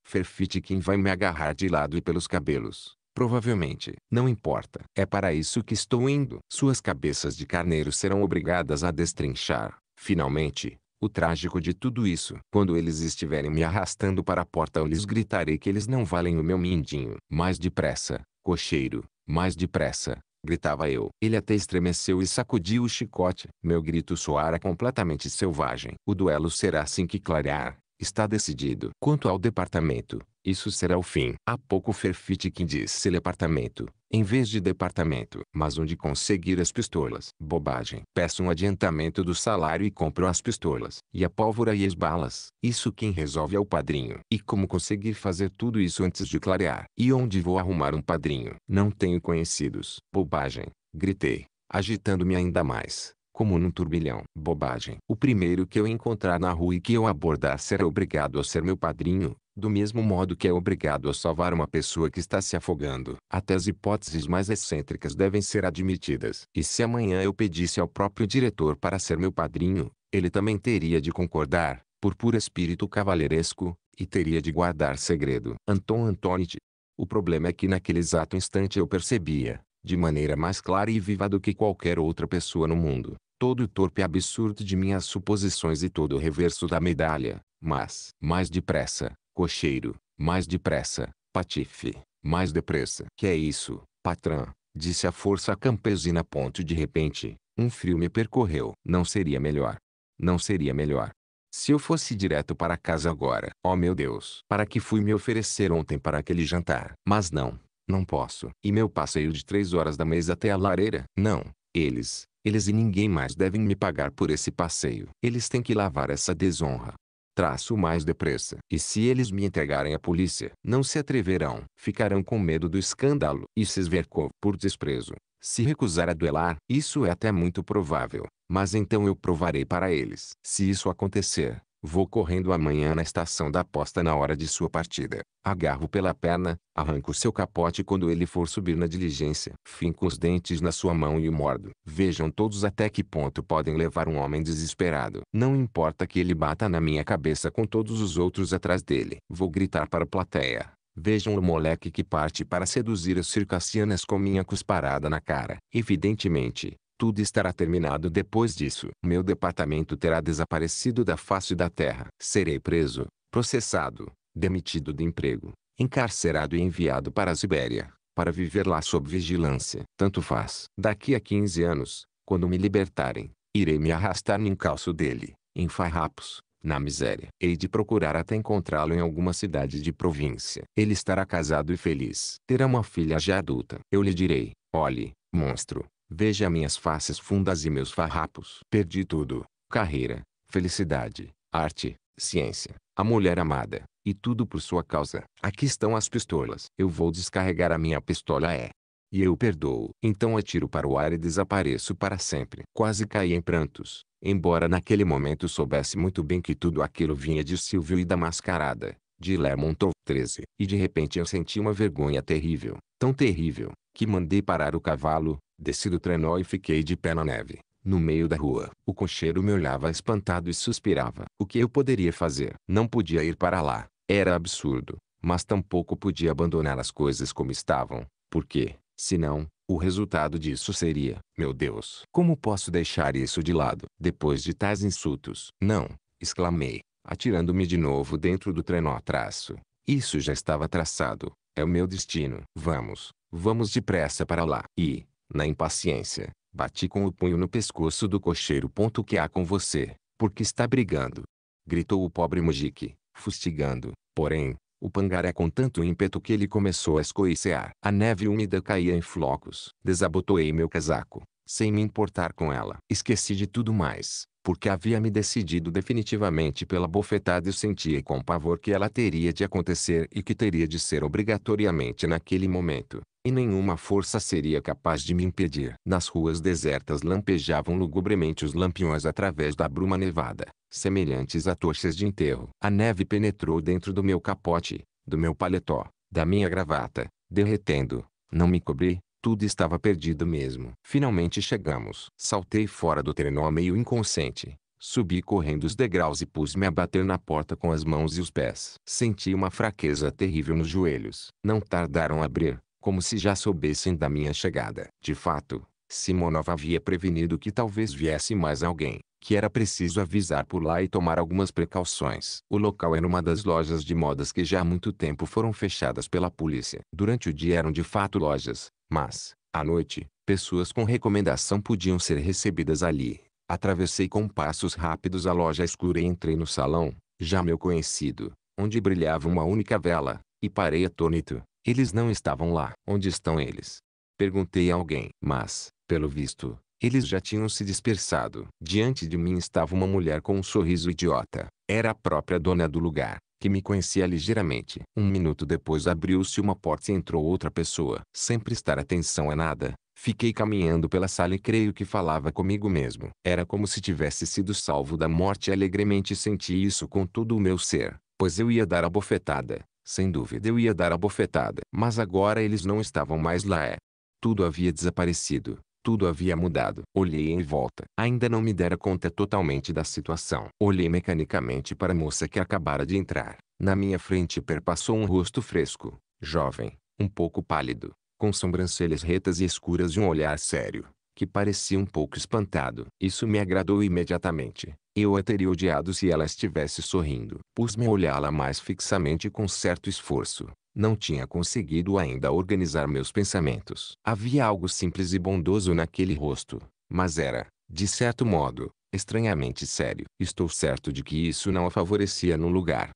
quem vai me agarrar de lado e pelos cabelos. Provavelmente. Não importa. É para isso que estou indo. Suas cabeças de carneiro serão obrigadas a destrinchar. Finalmente, o trágico de tudo isso. Quando eles estiverem me arrastando para a porta eu lhes gritarei que eles não valem o meu mindinho. Mais depressa, cocheiro. Mais depressa. Gritava eu. Ele até estremeceu e sacudiu o chicote. Meu grito soara completamente selvagem. O duelo será assim que clarear. Está decidido. Quanto ao departamento, isso será o fim. Há pouco Ferfite quem disse departamento, em vez de departamento. Mas onde conseguir as pistolas? Bobagem. Peço um adiantamento do salário e compro as pistolas. E a pólvora e as balas. Isso quem resolve é o padrinho. E como conseguir fazer tudo isso antes de clarear? E onde vou arrumar um padrinho? Não tenho conhecidos. Bobagem. Gritei, agitando-me ainda mais como num turbilhão. Bobagem. O primeiro que eu encontrar na rua e que eu abordar será obrigado a ser meu padrinho, do mesmo modo que é obrigado a salvar uma pessoa que está se afogando. Até as hipóteses mais excêntricas devem ser admitidas. E se amanhã eu pedisse ao próprio diretor para ser meu padrinho, ele também teria de concordar, por puro espírito cavalheiresco, e teria de guardar segredo. Anton Antoniti. O problema é que naquele exato instante eu percebia, de maneira mais clara e viva do que qualquer outra pessoa no mundo, todo o torpe absurdo de minhas suposições e todo o reverso da medalha, mas, mais depressa, cocheiro, mais depressa, patife, mais depressa. Que é isso, patrão? Disse a força campesina. Ponto de repente, um frio me percorreu. Não seria melhor. Não seria melhor. Se eu fosse direto para casa agora. Oh meu Deus. Para que fui me oferecer ontem para aquele jantar. Mas não. Não posso. E meu passeio de três horas da mesa até a lareira? Não. Eles, eles e ninguém mais devem me pagar por esse passeio. Eles têm que lavar essa desonra. Traço mais depressa. E se eles me entregarem à polícia, não se atreverão. Ficarão com medo do escândalo. E se esvercou por desprezo. Se recusar a duelar, isso é até muito provável. Mas então eu provarei para eles. Se isso acontecer, Vou correndo amanhã na estação da posta na hora de sua partida. Agarro pela perna, arranco seu capote quando ele for subir na diligência. Finco os dentes na sua mão e o mordo. Vejam todos até que ponto podem levar um homem desesperado. Não importa que ele bata na minha cabeça com todos os outros atrás dele. Vou gritar para a plateia. Vejam o moleque que parte para seduzir as circassianas com minha cusparada na cara. Evidentemente, tudo estará terminado depois disso. Meu departamento terá desaparecido da face da terra. Serei preso, processado, demitido do emprego, encarcerado e enviado para a Sibéria, para viver lá sob vigilância. Tanto faz. Daqui a 15 anos, quando me libertarem, irei me arrastar no encalço dele, em farrapos, na miséria. Hei de procurar até encontrá-lo em alguma cidade de província. Ele estará casado e feliz. Terá uma filha já adulta. Eu lhe direi, olhe, monstro, Veja minhas faces fundas e meus farrapos. Perdi tudo: carreira, felicidade, arte, ciência, a mulher amada, e tudo por sua causa. Aqui estão as pistolas. Eu vou descarregar a minha pistola é. E eu perdoo. Então atiro para o ar e desapareço para sempre. Quase caí em prantos, embora naquele momento soubesse muito bem que tudo aquilo vinha de Silvio e da mascarada, de Lermontov 13. E de repente eu senti uma vergonha terrível, tão terrível, que mandei parar o cavalo, Desci do trenó e fiquei de pé na neve, no meio da rua. O cocheiro me olhava espantado e suspirava. O que eu poderia fazer? Não podia ir para lá. Era absurdo. Mas tampouco podia abandonar as coisas como estavam. Porque, senão, o resultado disso seria: Meu Deus, como posso deixar isso de lado? Depois de tais insultos. Não, exclamei, atirando-me de novo dentro do trenó traço. Isso já estava traçado. É o meu destino. Vamos, vamos depressa para lá. E, na impaciência, bati com o punho no pescoço do cocheiro. Ponto que há com você, porque está brigando. Gritou o pobre Mujique, fustigando, porém, o pangaré com tanto ímpeto que ele começou a escoicear. A neve úmida caía em flocos. Desabotoei meu casaco, sem me importar com ela. Esqueci de tudo mais, porque havia me decidido definitivamente pela bofetada e sentia com pavor que ela teria de acontecer e que teria de ser obrigatoriamente naquele momento e nenhuma força seria capaz de me impedir. Nas ruas desertas lampejavam lugubremente os lampiões através da bruma nevada, semelhantes a tochas de enterro. A neve penetrou dentro do meu capote, do meu paletó, da minha gravata, derretendo. Não me cobri, tudo estava perdido mesmo. Finalmente chegamos. Saltei fora do trenó meio inconsciente. Subi correndo os degraus e pus-me a bater na porta com as mãos e os pés. Senti uma fraqueza terrível nos joelhos. Não tardaram a abrir como se já soubessem da minha chegada. De fato, Simonov havia prevenido que talvez viesse mais alguém, que era preciso avisar por lá e tomar algumas precauções. O local era uma das lojas de modas que já há muito tempo foram fechadas pela polícia. Durante o dia eram de fato lojas, mas, à noite, pessoas com recomendação podiam ser recebidas ali. Atravessei com passos rápidos a loja escura e entrei no salão, já meu conhecido, onde brilhava uma única vela, e parei atônito, eles não estavam lá. Onde estão eles? Perguntei a alguém. Mas, pelo visto, eles já tinham se dispersado. Diante de mim estava uma mulher com um sorriso idiota. Era a própria dona do lugar, que me conhecia ligeiramente. Um minuto depois abriu-se uma porta e entrou outra pessoa. Sem prestar atenção a nada, Fiquei caminhando pela sala e creio que falava comigo mesmo. Era como se tivesse sido salvo da morte e alegremente senti isso com todo o meu ser, pois eu ia dar a bofetada. Sem dúvida eu ia dar a bofetada. Mas agora eles não estavam mais lá. É. Tudo havia desaparecido. Tudo havia mudado. Olhei em volta. Ainda não me dera conta totalmente da situação. Olhei mecanicamente para a moça que acabara de entrar. Na minha frente perpassou um rosto fresco, jovem, um pouco pálido, com sobrancelhas retas e escuras e um olhar sério, que parecia um pouco espantado. Isso me agradou imediatamente. Eu a teria odiado se ela estivesse sorrindo. Pus-me a olhá-la mais fixamente com certo esforço. Não tinha conseguido ainda organizar meus pensamentos. Havia algo simples e bondoso naquele rosto, mas era, de certo modo, estranhamente sério. Estou certo de que isso não a favorecia no lugar.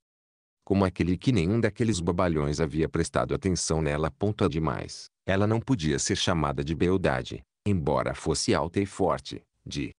Como aquele que nenhum daqueles babalhões havia prestado atenção nela ponta demais, ela não podia ser chamada de beldade, embora fosse alta e forte, de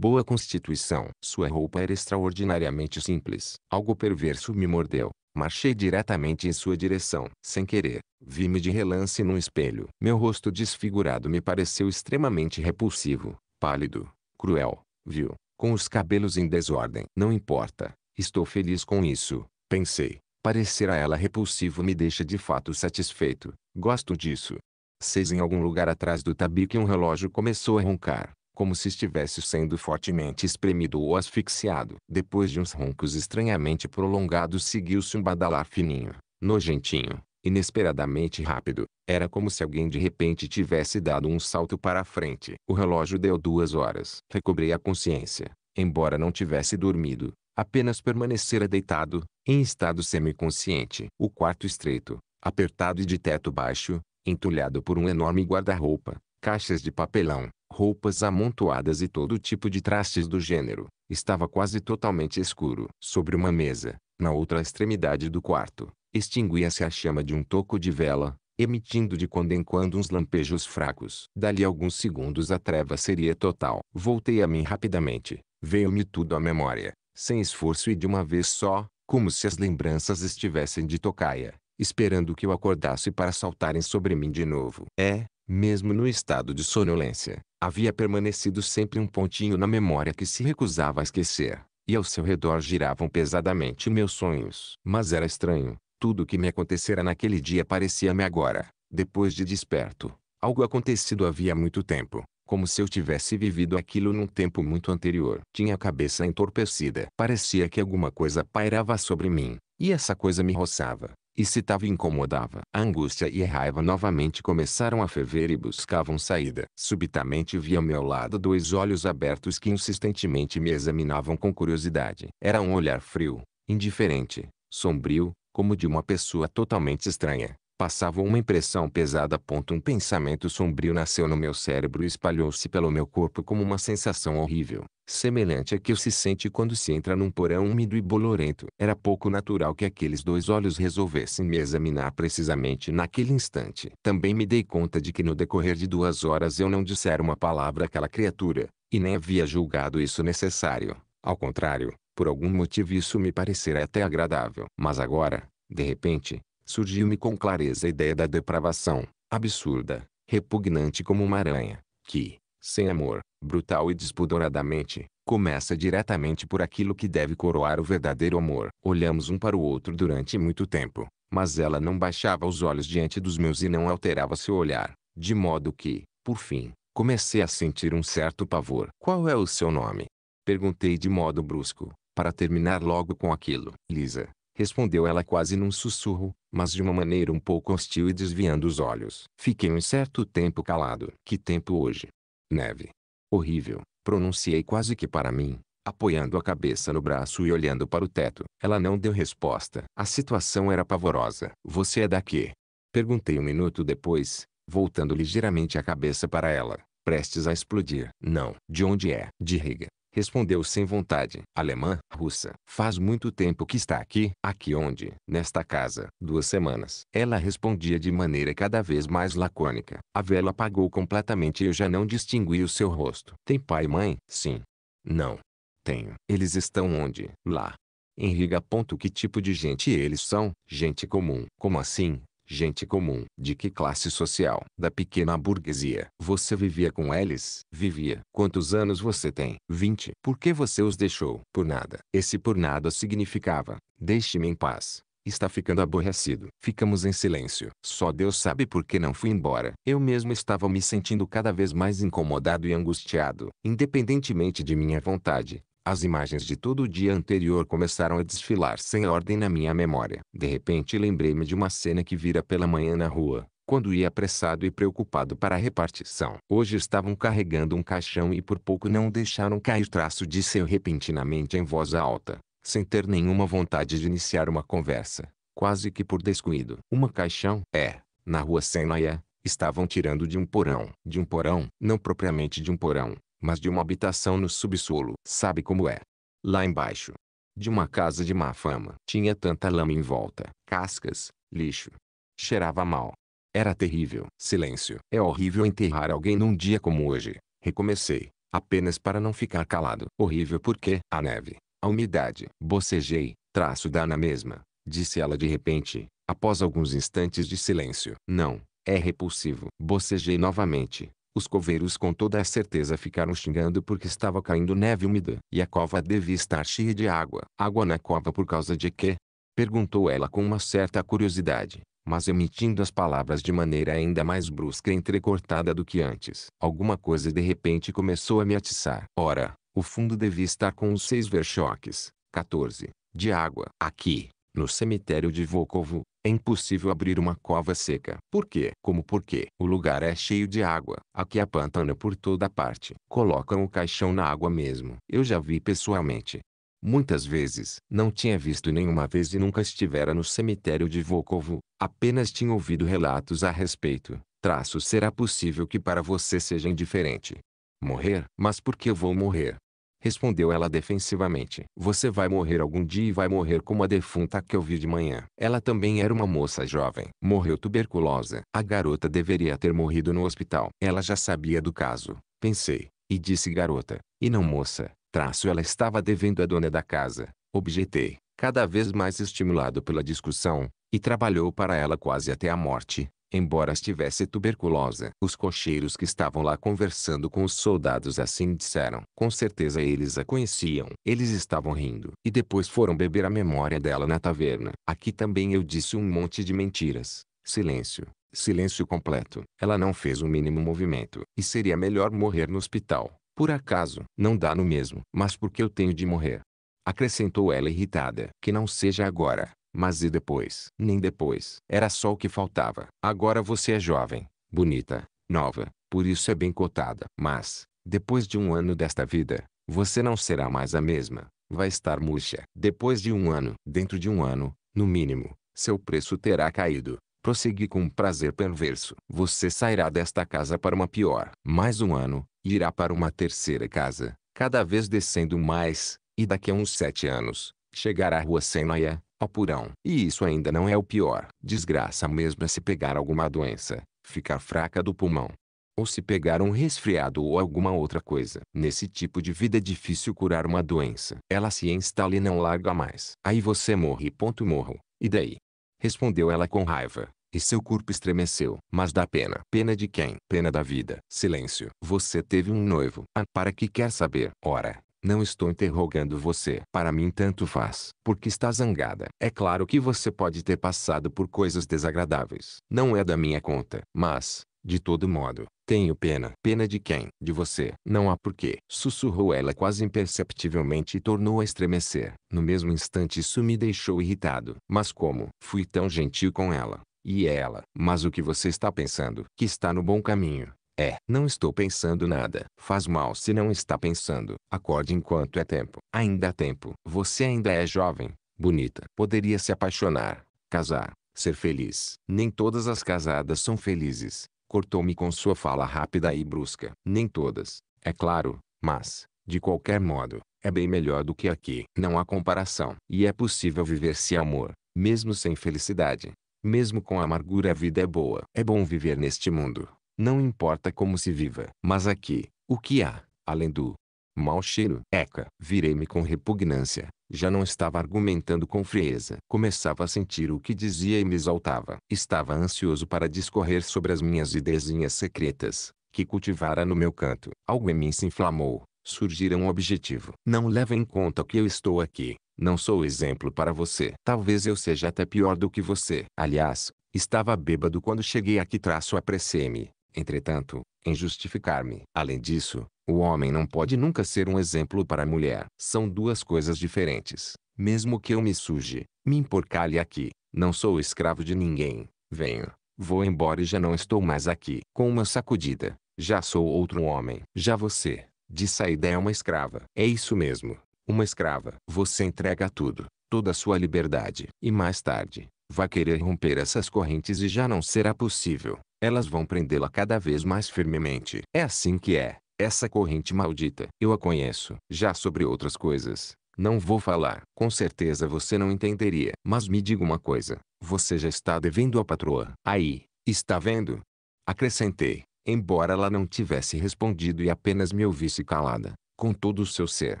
Boa constituição. Sua roupa era extraordinariamente simples. Algo perverso me mordeu. Marchei diretamente em sua direção. Sem querer, vi-me de relance num espelho. Meu rosto desfigurado me pareceu extremamente repulsivo, pálido, cruel, viu, com os cabelos em desordem. Não importa, estou feliz com isso, pensei. Parecer a ela repulsivo me deixa de fato satisfeito. Gosto disso. Seis em algum lugar atrás do tabique um relógio começou a roncar como se estivesse sendo fortemente espremido ou asfixiado. Depois de uns roncos estranhamente prolongados seguiu-se um badalar fininho, nojentinho, inesperadamente rápido. Era como se alguém de repente tivesse dado um salto para a frente. O relógio deu duas horas. Recobrei a consciência, embora não tivesse dormido. Apenas permanecera deitado, em estado semiconsciente. O quarto estreito, apertado e de teto baixo, entulhado por um enorme guarda-roupa, caixas de papelão, roupas amontoadas e todo tipo de trastes do gênero. Estava quase totalmente escuro. Sobre uma mesa, na outra extremidade do quarto, extinguia-se a chama de um toco de vela, emitindo de quando em quando uns lampejos fracos. Dali alguns segundos a treva seria total. Voltei a mim rapidamente. Veio-me tudo à memória, sem esforço e de uma vez só, como se as lembranças estivessem de tocaia, esperando que eu acordasse para saltarem sobre mim de novo. É, mesmo no estado de sonolência, havia permanecido sempre um pontinho na memória que se recusava a esquecer, e ao seu redor giravam pesadamente meus sonhos. Mas era estranho, tudo o que me acontecera naquele dia parecia-me agora, depois de desperto, algo acontecido havia muito tempo, como se eu tivesse vivido aquilo num tempo muito anterior. Tinha a cabeça entorpecida. Parecia que alguma coisa pairava sobre mim, e essa coisa me roçava, e se tava incomodava. A angústia e a raiva novamente começaram a ferver e buscavam saída. Subitamente vi ao meu lado dois olhos abertos que insistentemente me examinavam com curiosidade. Era um olhar frio, indiferente, sombrio, como de uma pessoa totalmente estranha. Passava uma impressão pesada. Um pensamento sombrio nasceu no meu cérebro e espalhou-se pelo meu corpo como uma sensação horrível, semelhante à que se sente quando se entra num porão úmido e bolorento. Era pouco natural que aqueles dois olhos resolvessem me examinar precisamente naquele instante. Também me dei conta de que no decorrer de duas horas eu não dissera uma palavra àquela criatura, e nem havia julgado isso necessário. Ao contrário, por algum motivo isso me parecera até agradável. Mas agora, de repente, surgiu-me com clareza a ideia da depravação, absurda, repugnante como uma aranha, que, sem amor, brutal e despudoradamente, começa diretamente por aquilo que deve coroar o verdadeiro amor. Olhamos um para o outro durante muito tempo, mas ela não baixava os olhos diante dos meus e não alterava seu olhar, de modo que, por fim, comecei a sentir um certo pavor. Qual é o seu nome? Perguntei de modo brusco, para terminar logo com aquilo. Lisa, respondeu ela quase num sussurro, mas de uma maneira um pouco hostil e desviando os olhos. Fiquei um certo tempo calado. Que tempo hoje? Neve. Horrível, pronunciei quase que para mim, apoiando a cabeça no braço e olhando para o teto. Ela não deu resposta. A situação era pavorosa. Você é daqui? Perguntei um minuto depois, voltando ligeiramente a cabeça para ela, prestes a explodir. Não. De onde é? De Riga. Respondeu sem vontade. Alemã, russa, faz muito tempo que está aqui. Aqui onde? Nesta casa. Duas semanas. Ela respondia de maneira cada vez mais lacônica. A vela apagou completamente e eu já não distingui o seu rosto. Tem pai e mãe? Sim. Não. Tenho. Eles estão onde? Lá. Henrique aponta que tipo de gente eles são, gente comum. Como assim, gente comum. De que classe social? Da pequena burguesia. Você vivia com eles? Vivia. Quantos anos você tem? 20. Por que você os deixou? Por nada. Esse por nada significava: deixe-me em paz. Está ficando aborrecido. Ficamos em silêncio. Só Deus sabe por que não fui embora. Eu mesmo estava me sentindo cada vez mais incomodado e angustiado. Independentemente de minha vontade, as imagens de todo o dia anterior começaram a desfilar sem ordem na minha memória. De repente lembrei-me de uma cena que vira pela manhã na rua, quando ia apressado e preocupado para a repartição. Hoje estavam carregando um caixão e por pouco não deixaram cair traço de seu repentinamente em voz alta, sem ter nenhuma vontade de iniciar uma conversa, quase que por descuido. Uma caixão? É, na rua Senaia, estavam tirando de um porão. De um porão? Não propriamente de um porão, mas de uma habitação no subsolo. Sabe como é? Lá embaixo. De uma casa de má fama. Tinha tanta lama em volta, cascas, lixo. Cheirava mal. Era terrível. Silêncio. É horrível enterrar alguém num dia como hoje. Recomecei, apenas para não ficar calado. Horrível porque a neve, a umidade. Bocejei, traço dá na mesma, disse ela de repente, após alguns instantes de silêncio. Não, é repulsivo. Bocejei novamente, os coveiros com toda a certeza ficaram xingando porque estava caindo neve úmida. E a cova devia estar cheia de água. Água na cova por causa de quê? Perguntou ela com uma certa curiosidade, mas emitindo as palavras de maneira ainda mais brusca e entrecortada do que antes. Alguma coisa de repente começou a me atiçar. Ora, o fundo devia estar com os seis verchoques, 14, de água. Aqui, no cemitério de Volkovo, é impossível abrir uma cova seca. Por quê? Como porque o lugar é cheio de água. Aqui há pantano por toda parte. Colocam o caixão na água mesmo. Eu já vi pessoalmente. Muitas vezes, não tinha visto nenhuma vez e nunca estivera no cemitério de Volkovo, apenas tinha ouvido relatos a respeito. Traço será possível que para você seja indiferente. Morrer? Mas por que eu vou morrer? Respondeu ela defensivamente. Você vai morrer algum dia e vai morrer como a defunta que eu vi de manhã. Ela também era uma moça jovem. Morreu tuberculosa. A garota deveria ter morrido no hospital. Ela já sabia do caso. Pensei. E disse garota. E não moça. Traço ela estava devendo à dona da casa. Objetei. Cada vez mais estimulado pela discussão. E trabalhou para ela quase até a morte embora estivesse tuberculosa. Os cocheiros que estavam lá conversando com os soldados assim disseram. Com certeza eles a conheciam. Eles estavam rindo. E depois foram beber a memória dela na taverna. Aqui também eu disse um monte de mentiras. Silêncio. Silêncio completo. Ela não fez o mínimo movimento. E seria melhor morrer no hospital. Por acaso, não dá no mesmo. Mas porque eu tenho de morrer? Acrescentou ela irritada. Que não seja agora. Mas e depois? Nem depois. Era só o que faltava. Agora você é jovem, bonita, nova, por isso é bem cotada. Mas, depois de um ano desta vida, você não será mais a mesma. Vai estar murcha. Depois de um ano, dentro de um ano, no mínimo, seu preço terá caído. Prossegui com um prazer perverso. Você sairá desta casa para uma pior. Mais um ano, irá para uma terceira casa, cada vez descendo mais, e daqui a uns sete anos, chegará à rua Senaia, apurão. E isso ainda não é o pior. Desgraça mesmo é se pegar alguma doença, ficar fraca do pulmão. Ou se pegar um resfriado ou alguma outra coisa. Nesse tipo de vida é difícil curar uma doença. Ela se instala e não larga mais. Aí você morre. Ponto morro. E daí? Respondeu ela com raiva. E seu corpo estremeceu. Mas dá pena. Pena de quem? Pena da vida. Silêncio. Você teve um noivo. Ah, para que quer saber? Ora, não estou interrogando você. Para mim tanto faz. Porque está zangada. É claro que você pode ter passado por coisas desagradáveis. Não é da minha conta. Mas, de todo modo, tenho pena. Pena de quem? De você. Não há porquê. Sussurrou ela quase imperceptivelmente e tornou a estremecer. No mesmo instante isso me deixou irritado. Mas como? Fui tão gentil com ela. E é ela. Mas o que você está pensando? Que está no bom caminho. É, não estou pensando nada. Faz mal se não está pensando. Acorde enquanto é tempo. Ainda há tempo. Você ainda é jovem, bonita. Poderia se apaixonar, casar, ser feliz. Nem todas as casadas são felizes. Cortou-me com sua fala rápida e brusca. Nem todas, é claro, mas, de qualquer modo, é bem melhor do que aqui. Não há comparação. E é possível viver sem amor, mesmo sem felicidade. Mesmo com amargura a vida é boa. É bom viver neste mundo. Não importa como se viva. Mas aqui, o que há, além do mau cheiro? Eca. Virei-me com repugnância. Já não estava argumentando com frieza. Começava a sentir o que dizia e me exaltava. Estava ansioso para discorrer sobre as minhas ideias secretas, que cultivara no meu canto. Algo em mim se inflamou. Surgira um objetivo. Não leva em conta que eu estou aqui. Não sou exemplo para você. Talvez eu seja até pior do que você. Aliás, estava bêbado quando cheguei aqui. Traço apressei-me. Entretanto, em justificar-me. Além disso, o homem não pode nunca ser um exemplo para a mulher. São duas coisas diferentes. Mesmo que eu me suje, me emporcalhe aqui, não sou escravo de ninguém. Venho, vou embora e já não estou mais aqui. Com uma sacudida, já sou outro homem. Já você, de saída é uma escrava. É isso mesmo, uma escrava. Você entrega tudo, toda a sua liberdade. E mais tarde, vai querer romper essas correntes e já não será possível elas vão prendê-la cada vez mais firmemente. É assim que é, essa corrente maldita. Eu a conheço. Já sobre outras coisas, não vou falar. Com certeza você não entenderia. Mas me diga uma coisa, você já está devendo à patroa. Aí, está vendo? Acrescentei, embora ela não tivesse respondido e apenas me ouvisse calada com todo o seu ser.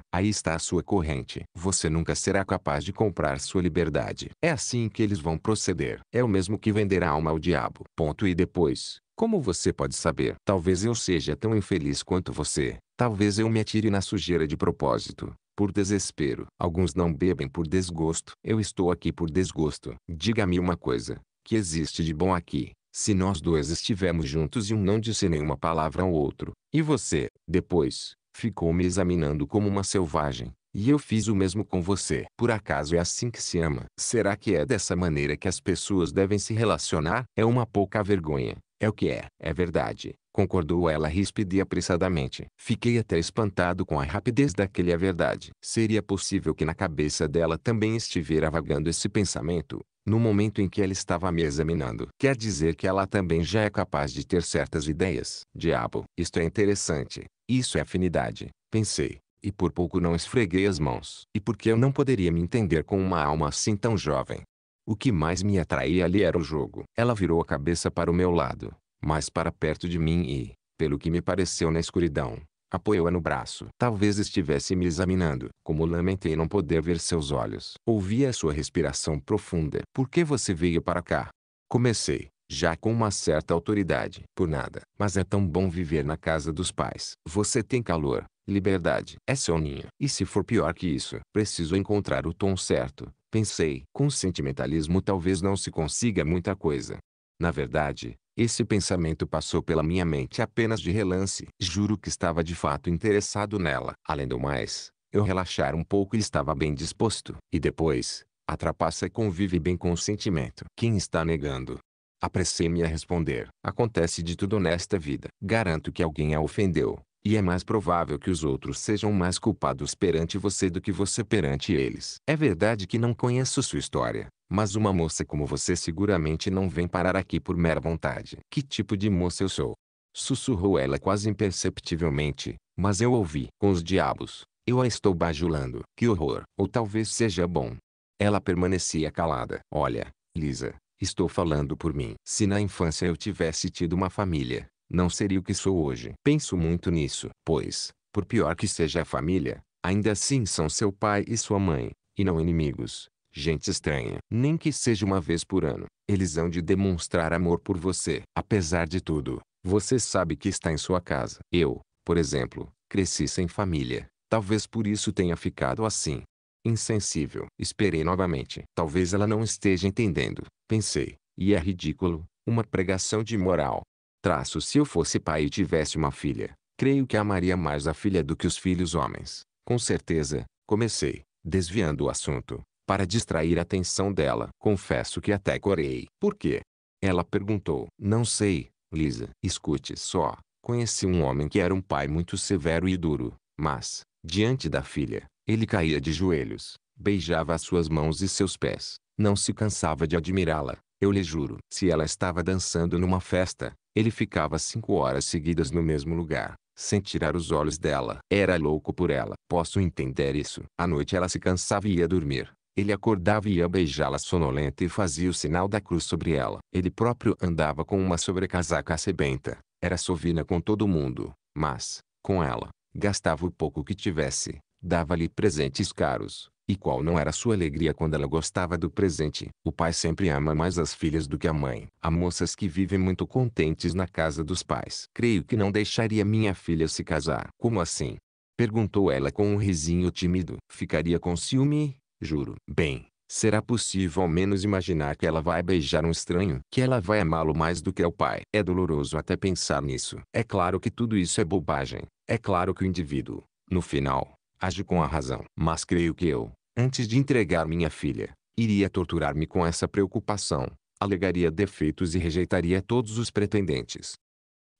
Aí está a sua corrente. Você nunca será capaz de comprar sua liberdade. É assim que eles vão proceder. É o mesmo que vender a alma ao diabo. Ponto e depois. Como você pode saber? Talvez eu seja tão infeliz quanto você. Talvez eu me atire na sujeira de propósito por desespero. Alguns não bebem por desgosto. Eu estou aqui por desgosto. Diga-me uma coisa: que existe de bom aqui? Se nós dois estivermos juntos e um não disse nenhuma palavra ao outro, e você, depois, ficou me examinando como uma selvagem. E eu fiz o mesmo com você. Por acaso é assim que se ama? Será que é dessa maneira que as pessoas devem se relacionar? É uma pouca vergonha. É o que é. É verdade. Concordou ela ríspida e apressadamente. Fiquei até espantado com a rapidez daquele é verdade. Seria possível que na cabeça dela também estivera vagando esse pensamento, no momento em que ela estava me examinando. Quer dizer que ela também já é capaz de ter certas ideias. Diabo, isto é interessante. Isso é afinidade, pensei, e por pouco não esfreguei as mãos. E por que eu não poderia me entender com uma alma assim tão jovem? O que mais me atraía ali era o jogo. Ela virou a cabeça para o meu lado, mais para perto de mim e, pelo que me pareceu na escuridão, apoiou-a no braço. Talvez estivesse me examinando, como lamentei não poder ver seus olhos. Ouvi a sua respiração profunda. Por que você veio para cá? Comecei já com uma certa autoridade. Por nada. Mas é tão bom viver na casa dos pais. Você tem calor, liberdade. É seu ninho. E se for pior que isso, preciso encontrar o tom certo. Pensei, com sentimentalismo talvez não se consiga muita coisa. Na verdade, esse pensamento passou pela minha mente apenas de relance. Juro que estava de fato interessado nela. Além do mais, eu relaxar um pouco e estava bem disposto. E depois, a trapaça convive bem com o sentimento. Quem está negando? Apressei-me a responder. Acontece de tudo nesta vida. Garanto que alguém a ofendeu. E é mais provável que os outros sejam mais culpados perante você do que você perante eles. É verdade que não conheço sua história, mas uma moça como você seguramente não vem parar aqui por mera vontade. Que tipo de moça eu sou? Sussurrou ela quase imperceptivelmente, mas eu ouvi. Com os diabos, eu a estou bajulando. Que horror! Ou talvez seja bom. Ela permanecia calada. Olha, Lisa, Estou falando por mim. Se na infância eu tivesse tido uma família, não seria o que sou hoje. Penso muito nisso, pois, por pior que seja a família, ainda assim são seu pai e sua mãe, e não inimigos, gente estranha. Nem que seja uma vez por ano, eles hão de demonstrar amor por você. Apesar de tudo, você sabe que está em sua casa. Eu, por exemplo, cresci sem família. Talvez por isso tenha ficado assim insensível. Esperei novamente. Talvez ela não esteja entendendo, pensei. E é ridículo, uma pregação de moral. Traço se eu fosse pai e tivesse uma filha, creio que amaria mais a filha do que os filhos homens. Com certeza, comecei, desviando o assunto, para distrair a atenção dela. Confesso que até corei. Por quê? Ela perguntou. Não sei, Lisa. Escute só. Conheci um homem que era um pai muito severo e duro, mas, diante da filha, ele caía de joelhos, beijava as suas mãos e seus pés. Não se cansava de admirá-la, eu lhe juro. Se ela estava dançando numa festa, ele ficava cinco horas seguidas no mesmo lugar, sem tirar os olhos dela. Era louco por ela. Posso entender isso. À noite ela se cansava e ia dormir. Ele acordava e ia beijá-la sonolenta e fazia o sinal da cruz sobre ela. Ele próprio andava com uma sobrecasaca sebenta. Era sovina com todo mundo, mas, com ela, gastava o pouco que tivesse dava-lhe presentes caros. E qual não era sua alegria quando ela gostava do presente? O pai sempre ama mais as filhas do que a mãe. Há moças que vivem muito contentes na casa dos pais. Creio que não deixaria minha filha se casar. Como assim? Perguntou ela com um risinho tímido. Ficaria com ciúme? Juro. Bem, será possível ao menos imaginar que ela vai beijar um estranho? Que ela vai amá-lo mais do que ao pai? É doloroso até pensar nisso. É claro que tudo isso é bobagem. É claro que o indivíduo, no final, Age com a razão. Mas creio que eu, antes de entregar minha filha, iria torturar-me com essa preocupação, alegaria defeitos e rejeitaria todos os pretendentes.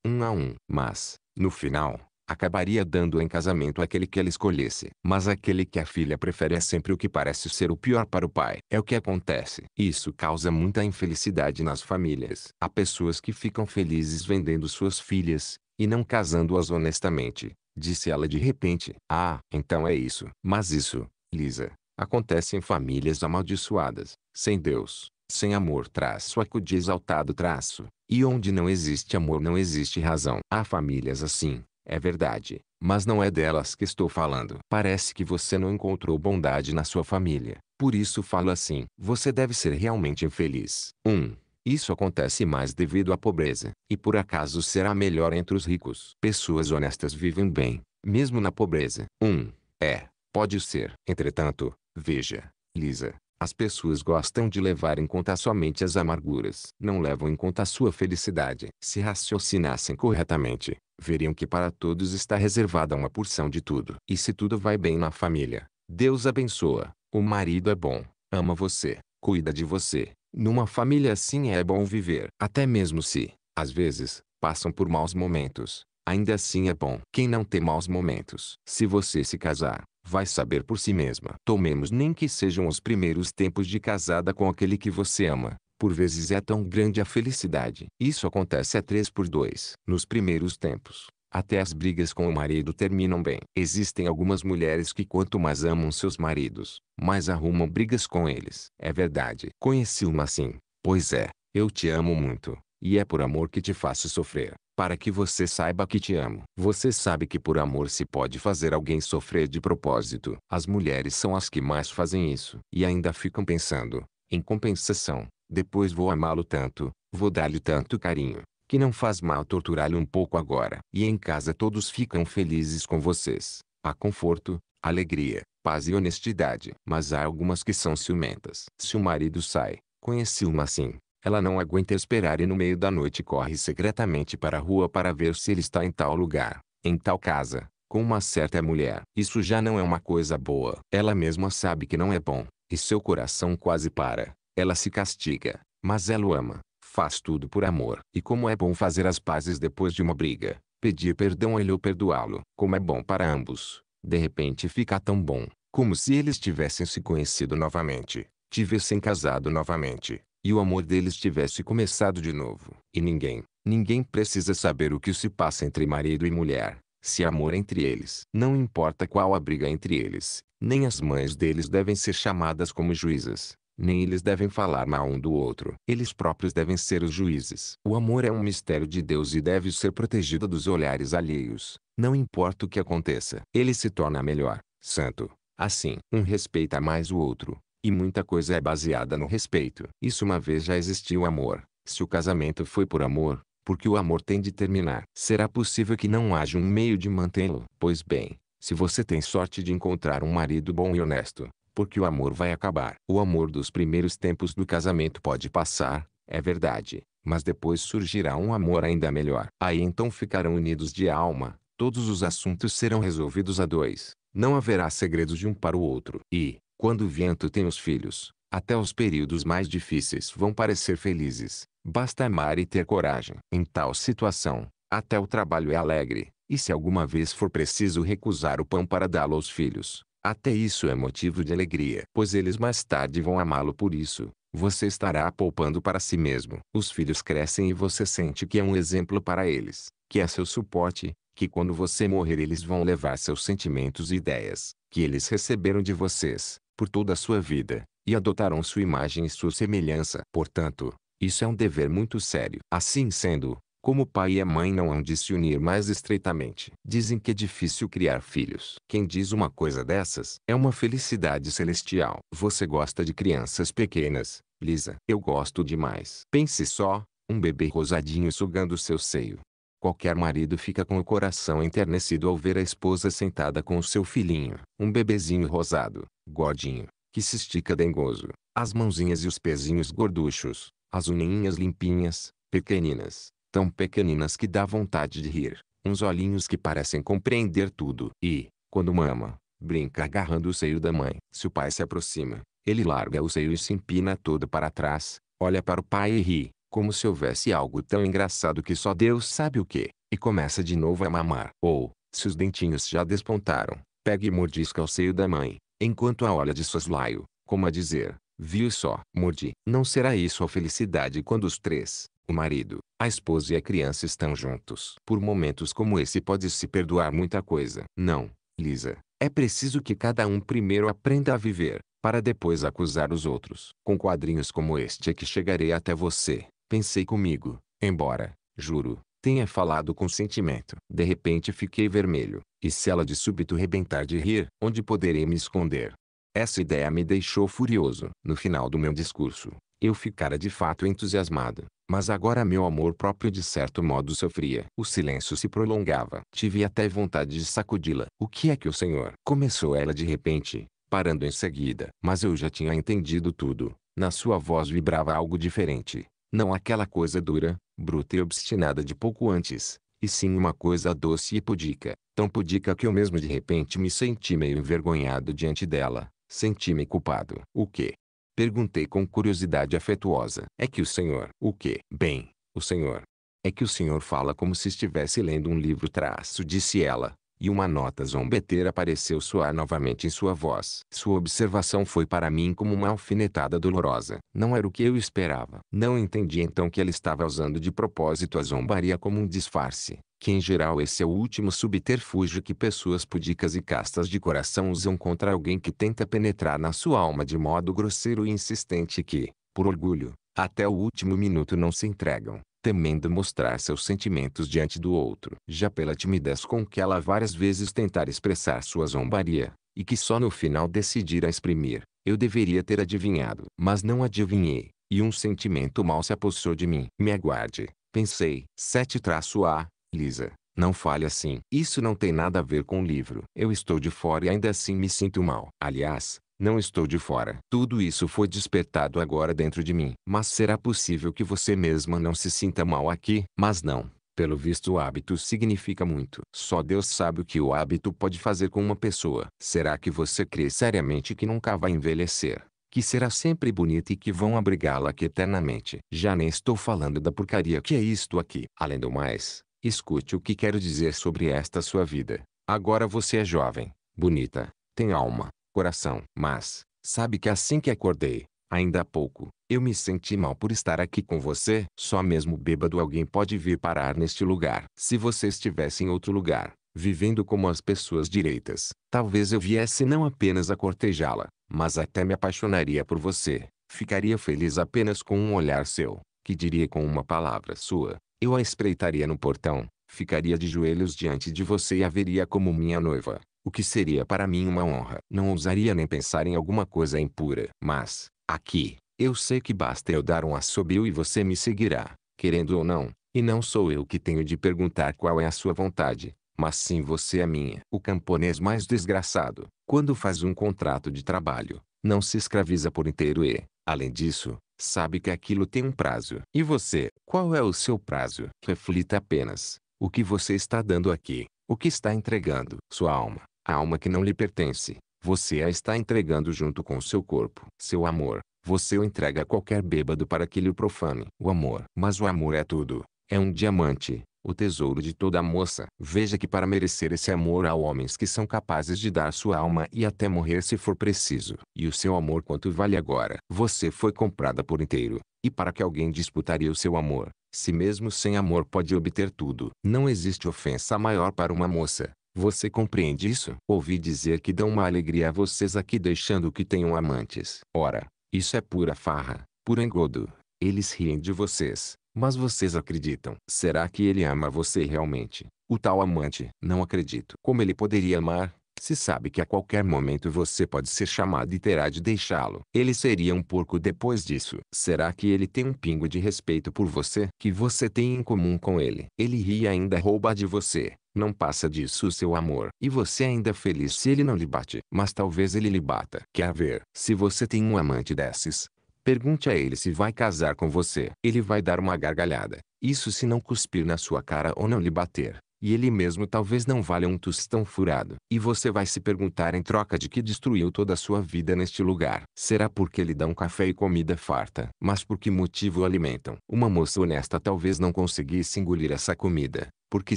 Um a um. Mas, no final, acabaria dando em casamento aquele que ela escolhesse. Mas aquele que a filha prefere é sempre o que parece ser o pior para o pai. É o que acontece. Isso causa muita infelicidade nas famílias. Há pessoas que ficam felizes vendendo suas filhas, e não casando-as honestamente, Disse ela de repente. Ah, então é isso. Mas isso, Lisa, acontece em famílias amaldiçoadas, sem Deus, sem amor traço acude é exaltado traço. E onde não existe amor não existe razão. Há famílias assim, é verdade, mas não é delas que estou falando. Parece que você não encontrou bondade na sua família. Por isso falo assim. Você deve ser realmente infeliz. 1. Um, isso acontece mais devido à pobreza, e por acaso será melhor entre os ricos. Pessoas honestas vivem bem, mesmo na pobreza. 1. Um, é, pode ser. Entretanto, veja, Lisa, as pessoas gostam de levar em conta somente as amarguras. Não levam em conta a sua felicidade. Se raciocinassem corretamente, veriam que para todos está reservada uma porção de tudo. E se tudo vai bem na família, Deus abençoa, o marido é bom, ama você, cuida de você, numa família assim é bom viver. Até mesmo se, às vezes, passam por maus momentos. Ainda assim é bom. Quem não tem maus momentos? Se você se casar, vai saber por si mesma. Tomemos nem que sejam os primeiros tempos de casada com aquele que você ama. Por vezes é tão grande a felicidade. Isso acontece a três por dois Nos primeiros tempos, até as brigas com o marido terminam bem. Existem algumas mulheres que quanto mais amam seus maridos, mais arrumam brigas com eles. É verdade. Conheci uma assim. Pois é, eu te amo muito, e é por amor que te faço sofrer, para que você saiba que te amo. Você sabe que por amor se pode fazer alguém sofrer de propósito. As mulheres são as que mais fazem isso. E ainda ficam pensando, em compensação, depois vou amá-lo tanto, vou dar-lhe tanto carinho, que não faz mal torturá-lo um pouco agora. E em casa todos ficam felizes com vocês. Há conforto, alegria, paz e honestidade. Mas há algumas que são ciumentas. Se o marido sai, conheci uma assim. Ela não aguenta esperar e no meio da noite corre secretamente para a rua para ver se ele está em tal lugar, em tal casa, com uma certa mulher. Isso já não é uma coisa boa. Ela mesma sabe que não é bom, e seu coração quase para. Ela se castiga, mas ela o ama. Faz tudo por amor. E como é bom fazer as pazes depois de uma briga, pedir perdão a ele ou perdoá-lo, como é bom para ambos. De repente fica tão bom, como se eles tivessem se conhecido novamente, tivessem casado novamente, e o amor deles tivesse começado de novo. E ninguém, ninguém precisa saber o que se passa entre marido e mulher, se há amor entre eles. Não importa qual a briga entre eles, nem as mães deles devem ser chamadas como juízas, nem eles devem falar mal um do outro. Eles próprios devem ser os juízes. O amor é um mistério de Deus e deve ser protegido dos olhares alheios, não importa o que aconteça. Ele se torna melhor, santo. Assim, um respeita mais o outro, e muita coisa é baseada no respeito. Isso uma vez já existiu amor. Se o casamento foi por amor, porque o amor tem de terminar, será possível que não haja um meio de mantê-lo. Pois bem, se você tem sorte de encontrar um marido bom e honesto, porque o amor vai acabar. O amor dos primeiros tempos do casamento pode passar, é verdade, mas depois surgirá um amor ainda melhor. Aí então ficarão unidos de alma, todos os assuntos serão resolvidos a dois, não haverá segredos de um para o outro. E, quando o vento tem os filhos, até os períodos mais difíceis vão parecer felizes. Basta amar e ter coragem. Em tal situação, até o trabalho é alegre, e se alguma vez for preciso recusar o pão para dá-lo aos filhos, até isso é motivo de alegria, pois eles mais tarde vão amá-lo por isso. Você estará poupando para si mesmo. Os filhos crescem e você sente que é um exemplo para eles, que é seu suporte, que quando você morrer eles vão levar seus sentimentos e ideias, que eles receberam de vocês, por toda a sua vida, e adotarão sua imagem e sua semelhança. Portanto, isso é um dever muito sério. Assim sendo, como o pai e a mãe não hão de se unir mais estreitamente. Dizem que é difícil criar filhos. Quem diz uma coisa dessas é uma felicidade celestial. Você gosta de crianças pequenas, Lisa. Eu gosto demais. Pense só, um bebê rosadinho sugando seu seio. Qualquer marido fica com o coração enternecido ao ver a esposa sentada com o seu filhinho, um bebezinho rosado, gordinho, que se estica dengoso, as mãozinhas e os pezinhos gorduchos, as unhinhas limpinhas, pequeninas, tão pequeninas que dá vontade de rir, uns olhinhos que parecem compreender tudo. E, quando mama, brinca agarrando o seio da mãe. Se o pai se aproxima, ele larga o seio e se empina todo para trás, olha para o pai e ri, como se houvesse algo tão engraçado que só Deus sabe o que, e começa de novo a mamar. Ou, se os dentinhos já despontaram, pega e mordisca o seio da mãe, enquanto a olha de soslaio, como a dizer, viu só, mordi. Não será isso a felicidade quando os três, o marido, a esposa e a criança estão juntos. Por momentos como esse pode-se perdoar muita coisa. Não, Lisa. É preciso que cada um primeiro aprenda a viver, para depois acusar os outros. Com quadrinhos como este é que chegarei até você. Pensei comigo, embora, juro, tenha falado com sentimento. De repente fiquei vermelho, e se ela de súbito rebentar de rir, onde poderei me esconder? Essa ideia me deixou furioso. No final do meu discurso, eu ficara de fato entusiasmado, mas agora meu amor próprio de certo modo sofria. O silêncio se prolongava. Tive até vontade de sacudi-la. O que é que o senhor? Começou ela de repente, parando em seguida. Mas eu já tinha entendido tudo. Na sua voz vibrava algo diferente. Não aquela coisa dura, bruta e obstinada de pouco antes, e sim uma coisa doce e pudica. Tão pudica que eu mesmo de repente me senti meio envergonhado diante dela. Senti-me culpado. O quê? Perguntei com curiosidade afetuosa. É que o senhor... O que? Bem, o senhor... É que o senhor fala como se estivesse lendo um livro traço, disse ela. E uma nota zombeteira pareceu soar novamente em sua voz. Sua observação foi para mim como uma alfinetada dolorosa. Não era o que eu esperava. Não entendi então que ele estava usando de propósito a zombaria como um disfarce que em geral esse é o último subterfúgio que pessoas pudicas e castas de coração usam contra alguém que tenta penetrar na sua alma de modo grosseiro e insistente que, por orgulho, até o último minuto não se entregam temendo mostrar seus sentimentos diante do outro, já pela timidez com que ela várias vezes tentar expressar sua zombaria, e que só no final decidira exprimir, eu deveria ter adivinhado, mas não adivinhei, e um sentimento mal se apossou de mim. Me aguarde, pensei. 7-A, Lisa. Não fale assim. Isso não tem nada a ver com o livro. Eu estou de fora e ainda assim me sinto mal. Aliás, não estou de fora. Tudo isso foi despertado agora dentro de mim. Mas será possível que você mesma não se sinta mal aqui? Mas não. Pelo visto o hábito significa muito. Só Deus sabe o que o hábito pode fazer com uma pessoa. Será que você crê seriamente que nunca vai envelhecer? Que será sempre bonita e que vão abrigá-la aqui eternamente? Já nem estou falando da porcaria que é isto aqui. Além do mais, escute o que quero dizer sobre esta sua vida. Agora você é jovem, bonita, tem alma, coração. Mas, sabe que assim que acordei, ainda há pouco, eu me senti mal por estar aqui com você. Só mesmo bêbado alguém pode vir parar neste lugar. Se você estivesse em outro lugar, vivendo como as pessoas direitas, talvez eu viesse não apenas a cortejá-la, mas até me apaixonaria por você. Ficaria feliz apenas com um olhar seu, que diria com uma palavra sua. Eu a espreitaria no portão, ficaria de joelhos diante de você e a veria como minha noiva o que seria para mim uma honra. Não ousaria nem pensar em alguma coisa impura. Mas, aqui, eu sei que basta eu dar um assobio e você me seguirá, querendo ou não, e não sou eu que tenho de perguntar qual é a sua vontade, mas sim você a minha. O camponês mais desgraçado, quando faz um contrato de trabalho, não se escraviza por inteiro e, além disso, sabe que aquilo tem um prazo. E você, qual é o seu prazo? Reflita apenas. O que você está dando aqui? O que está entregando? Sua alma, a alma que não lhe pertence, você a está entregando junto com seu corpo. Seu amor, você o entrega a qualquer bêbado para que lhe o profane. O amor. Mas o amor é tudo. É um diamante, o tesouro de toda moça. Veja que para merecer esse amor há homens que são capazes de dar sua alma e até morrer se for preciso. E o seu amor quanto vale agora? Você foi comprada por inteiro. E para que alguém disputaria o seu amor? Se mesmo sem amor pode obter tudo. Não existe ofensa maior para uma moça você compreende isso? Ouvi dizer que dão uma alegria a vocês aqui deixando que tenham amantes. Ora, isso é pura farra, puro engodo. Eles riem de vocês, mas vocês acreditam. Será que ele ama você realmente? O tal amante? Não acredito. Como ele poderia amar? Se sabe que a qualquer momento você pode ser chamado e terá de deixá-lo. Ele seria um porco depois disso. Será que ele tem um pingo de respeito por você? Que você tem em comum com ele? Ele ri e ainda rouba de você. Não passa disso o seu amor. E você ainda é feliz se ele não lhe bate. Mas talvez ele lhe bata. Quer ver? Se você tem um amante desses, pergunte a ele se vai casar com você. Ele vai dar uma gargalhada. Isso se não cuspir na sua cara ou não lhe bater. E ele mesmo talvez não valha um tostão furado. E você vai se perguntar em troca de que destruiu toda a sua vida neste lugar. Será porque lhe dão café e comida farta? Mas por que motivo o alimentam? Uma moça honesta talvez não conseguisse engolir essa comida, porque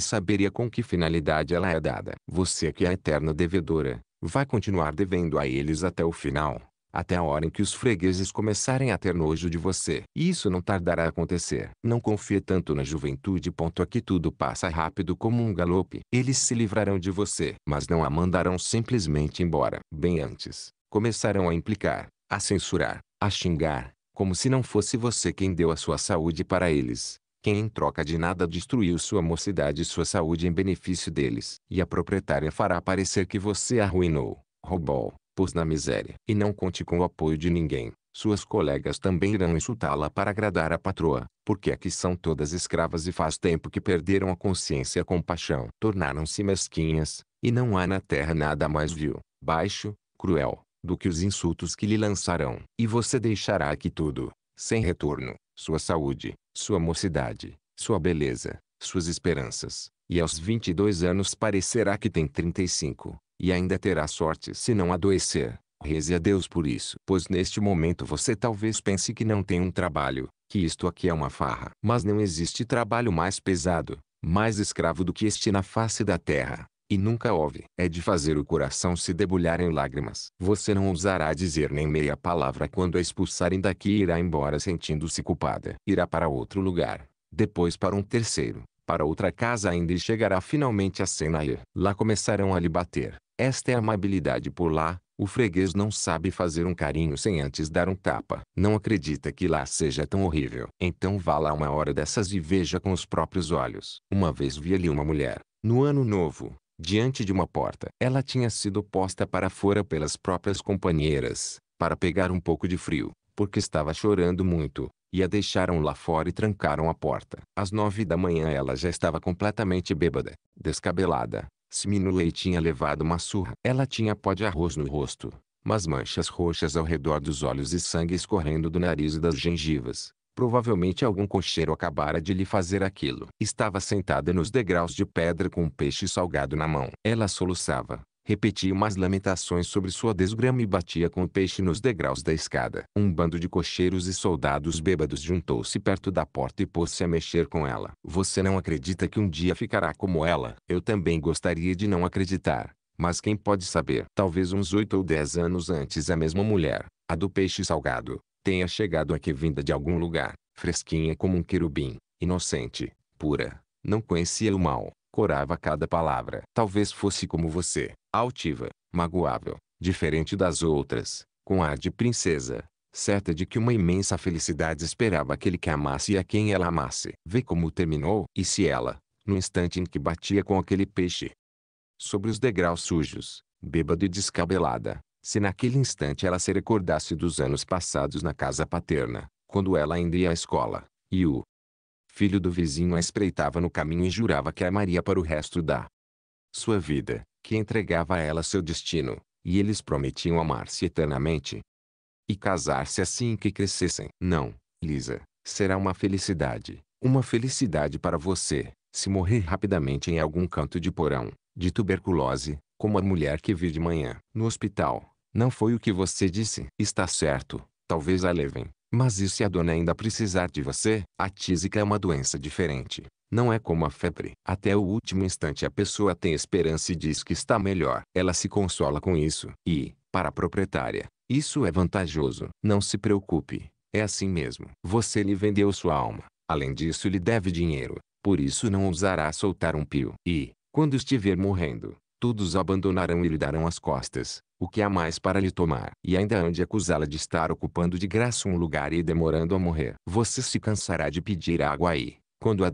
saberia com que finalidade ela é dada. Você que é a eterna devedora, vai continuar devendo a eles até o final até a hora em que os fregueses começarem a ter nojo de você. E isso não tardará a acontecer. Não confie tanto na juventude ponto a que tudo passa rápido como um galope. Eles se livrarão de você, mas não a mandarão simplesmente embora. Bem antes, começarão a implicar, a censurar, a xingar, como se não fosse você quem deu a sua saúde para eles. Quem em troca de nada destruiu sua mocidade e sua saúde em benefício deles. E a proprietária fará parecer que você arruinou, roubou, pôs na miséria. E não conte com o apoio de ninguém. Suas colegas também irão insultá-la para agradar a patroa, porque aqui são todas escravas e faz tempo que perderam a consciência e a compaixão. Tornaram-se mesquinhas, e não há na terra nada mais vil, baixo, cruel, do que os insultos que lhe lançarão. E você deixará aqui tudo, sem retorno, sua saúde, sua mocidade, sua beleza, suas esperanças, e aos 22 anos parecerá que tem 35, e ainda terá sorte se não adoecer. Reze a Deus por isso. Pois neste momento você talvez pense que não tem um trabalho, que isto aqui é uma farra. Mas não existe trabalho mais pesado, mais escravo do que este na face da terra. E nunca houve. É de fazer o coração se debulhar em lágrimas. Você não ousará dizer nem meia palavra quando a expulsarem daqui e irá embora sentindo-se culpada. Irá para outro lugar, depois para um terceiro, para outra casa ainda e chegará finalmente a Senair. Lá começarão a lhe bater esta é amabilidade por lá. O freguês não sabe fazer um carinho sem antes dar um tapa. Não acredita que lá seja tão horrível. Então vá lá uma hora dessas e veja com os próprios olhos. Uma vez vi ali uma mulher, no ano novo, diante de uma porta. Ela tinha sido posta para fora pelas próprias companheiras, para pegar um pouco de frio, porque estava chorando muito, e a deixaram lá fora e trancaram a porta. Às nove da manhã ela já estava completamente bêbada, descabelada, Siminulei tinha levado uma surra. Ela tinha pó de arroz no rosto, mas manchas roxas ao redor dos olhos e sangue escorrendo do nariz e das gengivas. Provavelmente algum cocheiro acabara de lhe fazer aquilo. Estava sentada nos degraus de pedra com um peixe salgado na mão. Ela soluçava, repetia umas lamentações sobre sua desgrama e batia com o peixe nos degraus da escada. Um bando de cocheiros e soldados bêbados juntou-se perto da porta e pôs-se a mexer com ela. Você não acredita que um dia ficará como ela? Eu também gostaria de não acreditar. Mas quem pode saber? Talvez uns oito ou dez anos antes a mesma mulher, a do peixe salgado, tenha chegado aqui vinda de algum lugar, fresquinha como um querubim, inocente, pura, não conhecia o mal corava cada palavra. Talvez fosse como você, altiva, magoável, diferente das outras, com ar de princesa, certa de que uma imensa felicidade esperava aquele que amasse e a quem ela amasse. Vê como terminou. E se ela, no instante em que batia com aquele peixe, sobre os degraus sujos, bêbada e descabelada, se naquele instante ela se recordasse dos anos passados na casa paterna, quando ela ainda ia à escola, e o filho do vizinho a espreitava no caminho e jurava que a amaria para o resto da sua vida, que entregava a ela seu destino, e eles prometiam amar-se eternamente. E casar-se assim que crescessem. Não, Lisa, será uma felicidade, uma felicidade para você, se morrer rapidamente em algum canto de porão, de tuberculose, como a mulher que vi de manhã, no hospital. Não foi o que você disse. Está certo, talvez a levem, mas e se a dona ainda precisar de você? A tísica é uma doença diferente. Não é como a febre. Até o último instante a pessoa tem esperança e diz que está melhor. Ela se consola com isso. E, para a proprietária, isso é vantajoso. Não se preocupe. É assim mesmo. Você lhe vendeu sua alma. Além disso lhe deve dinheiro. Por isso não ousará soltar um pio. E, quando estiver morrendo, todos abandonarão e lhe darão as costas o que há mais para lhe tomar? E ainda ande acusá-la de estar ocupando de graça um lugar e demorando a morrer. Você se cansará de pedir água aí, quando a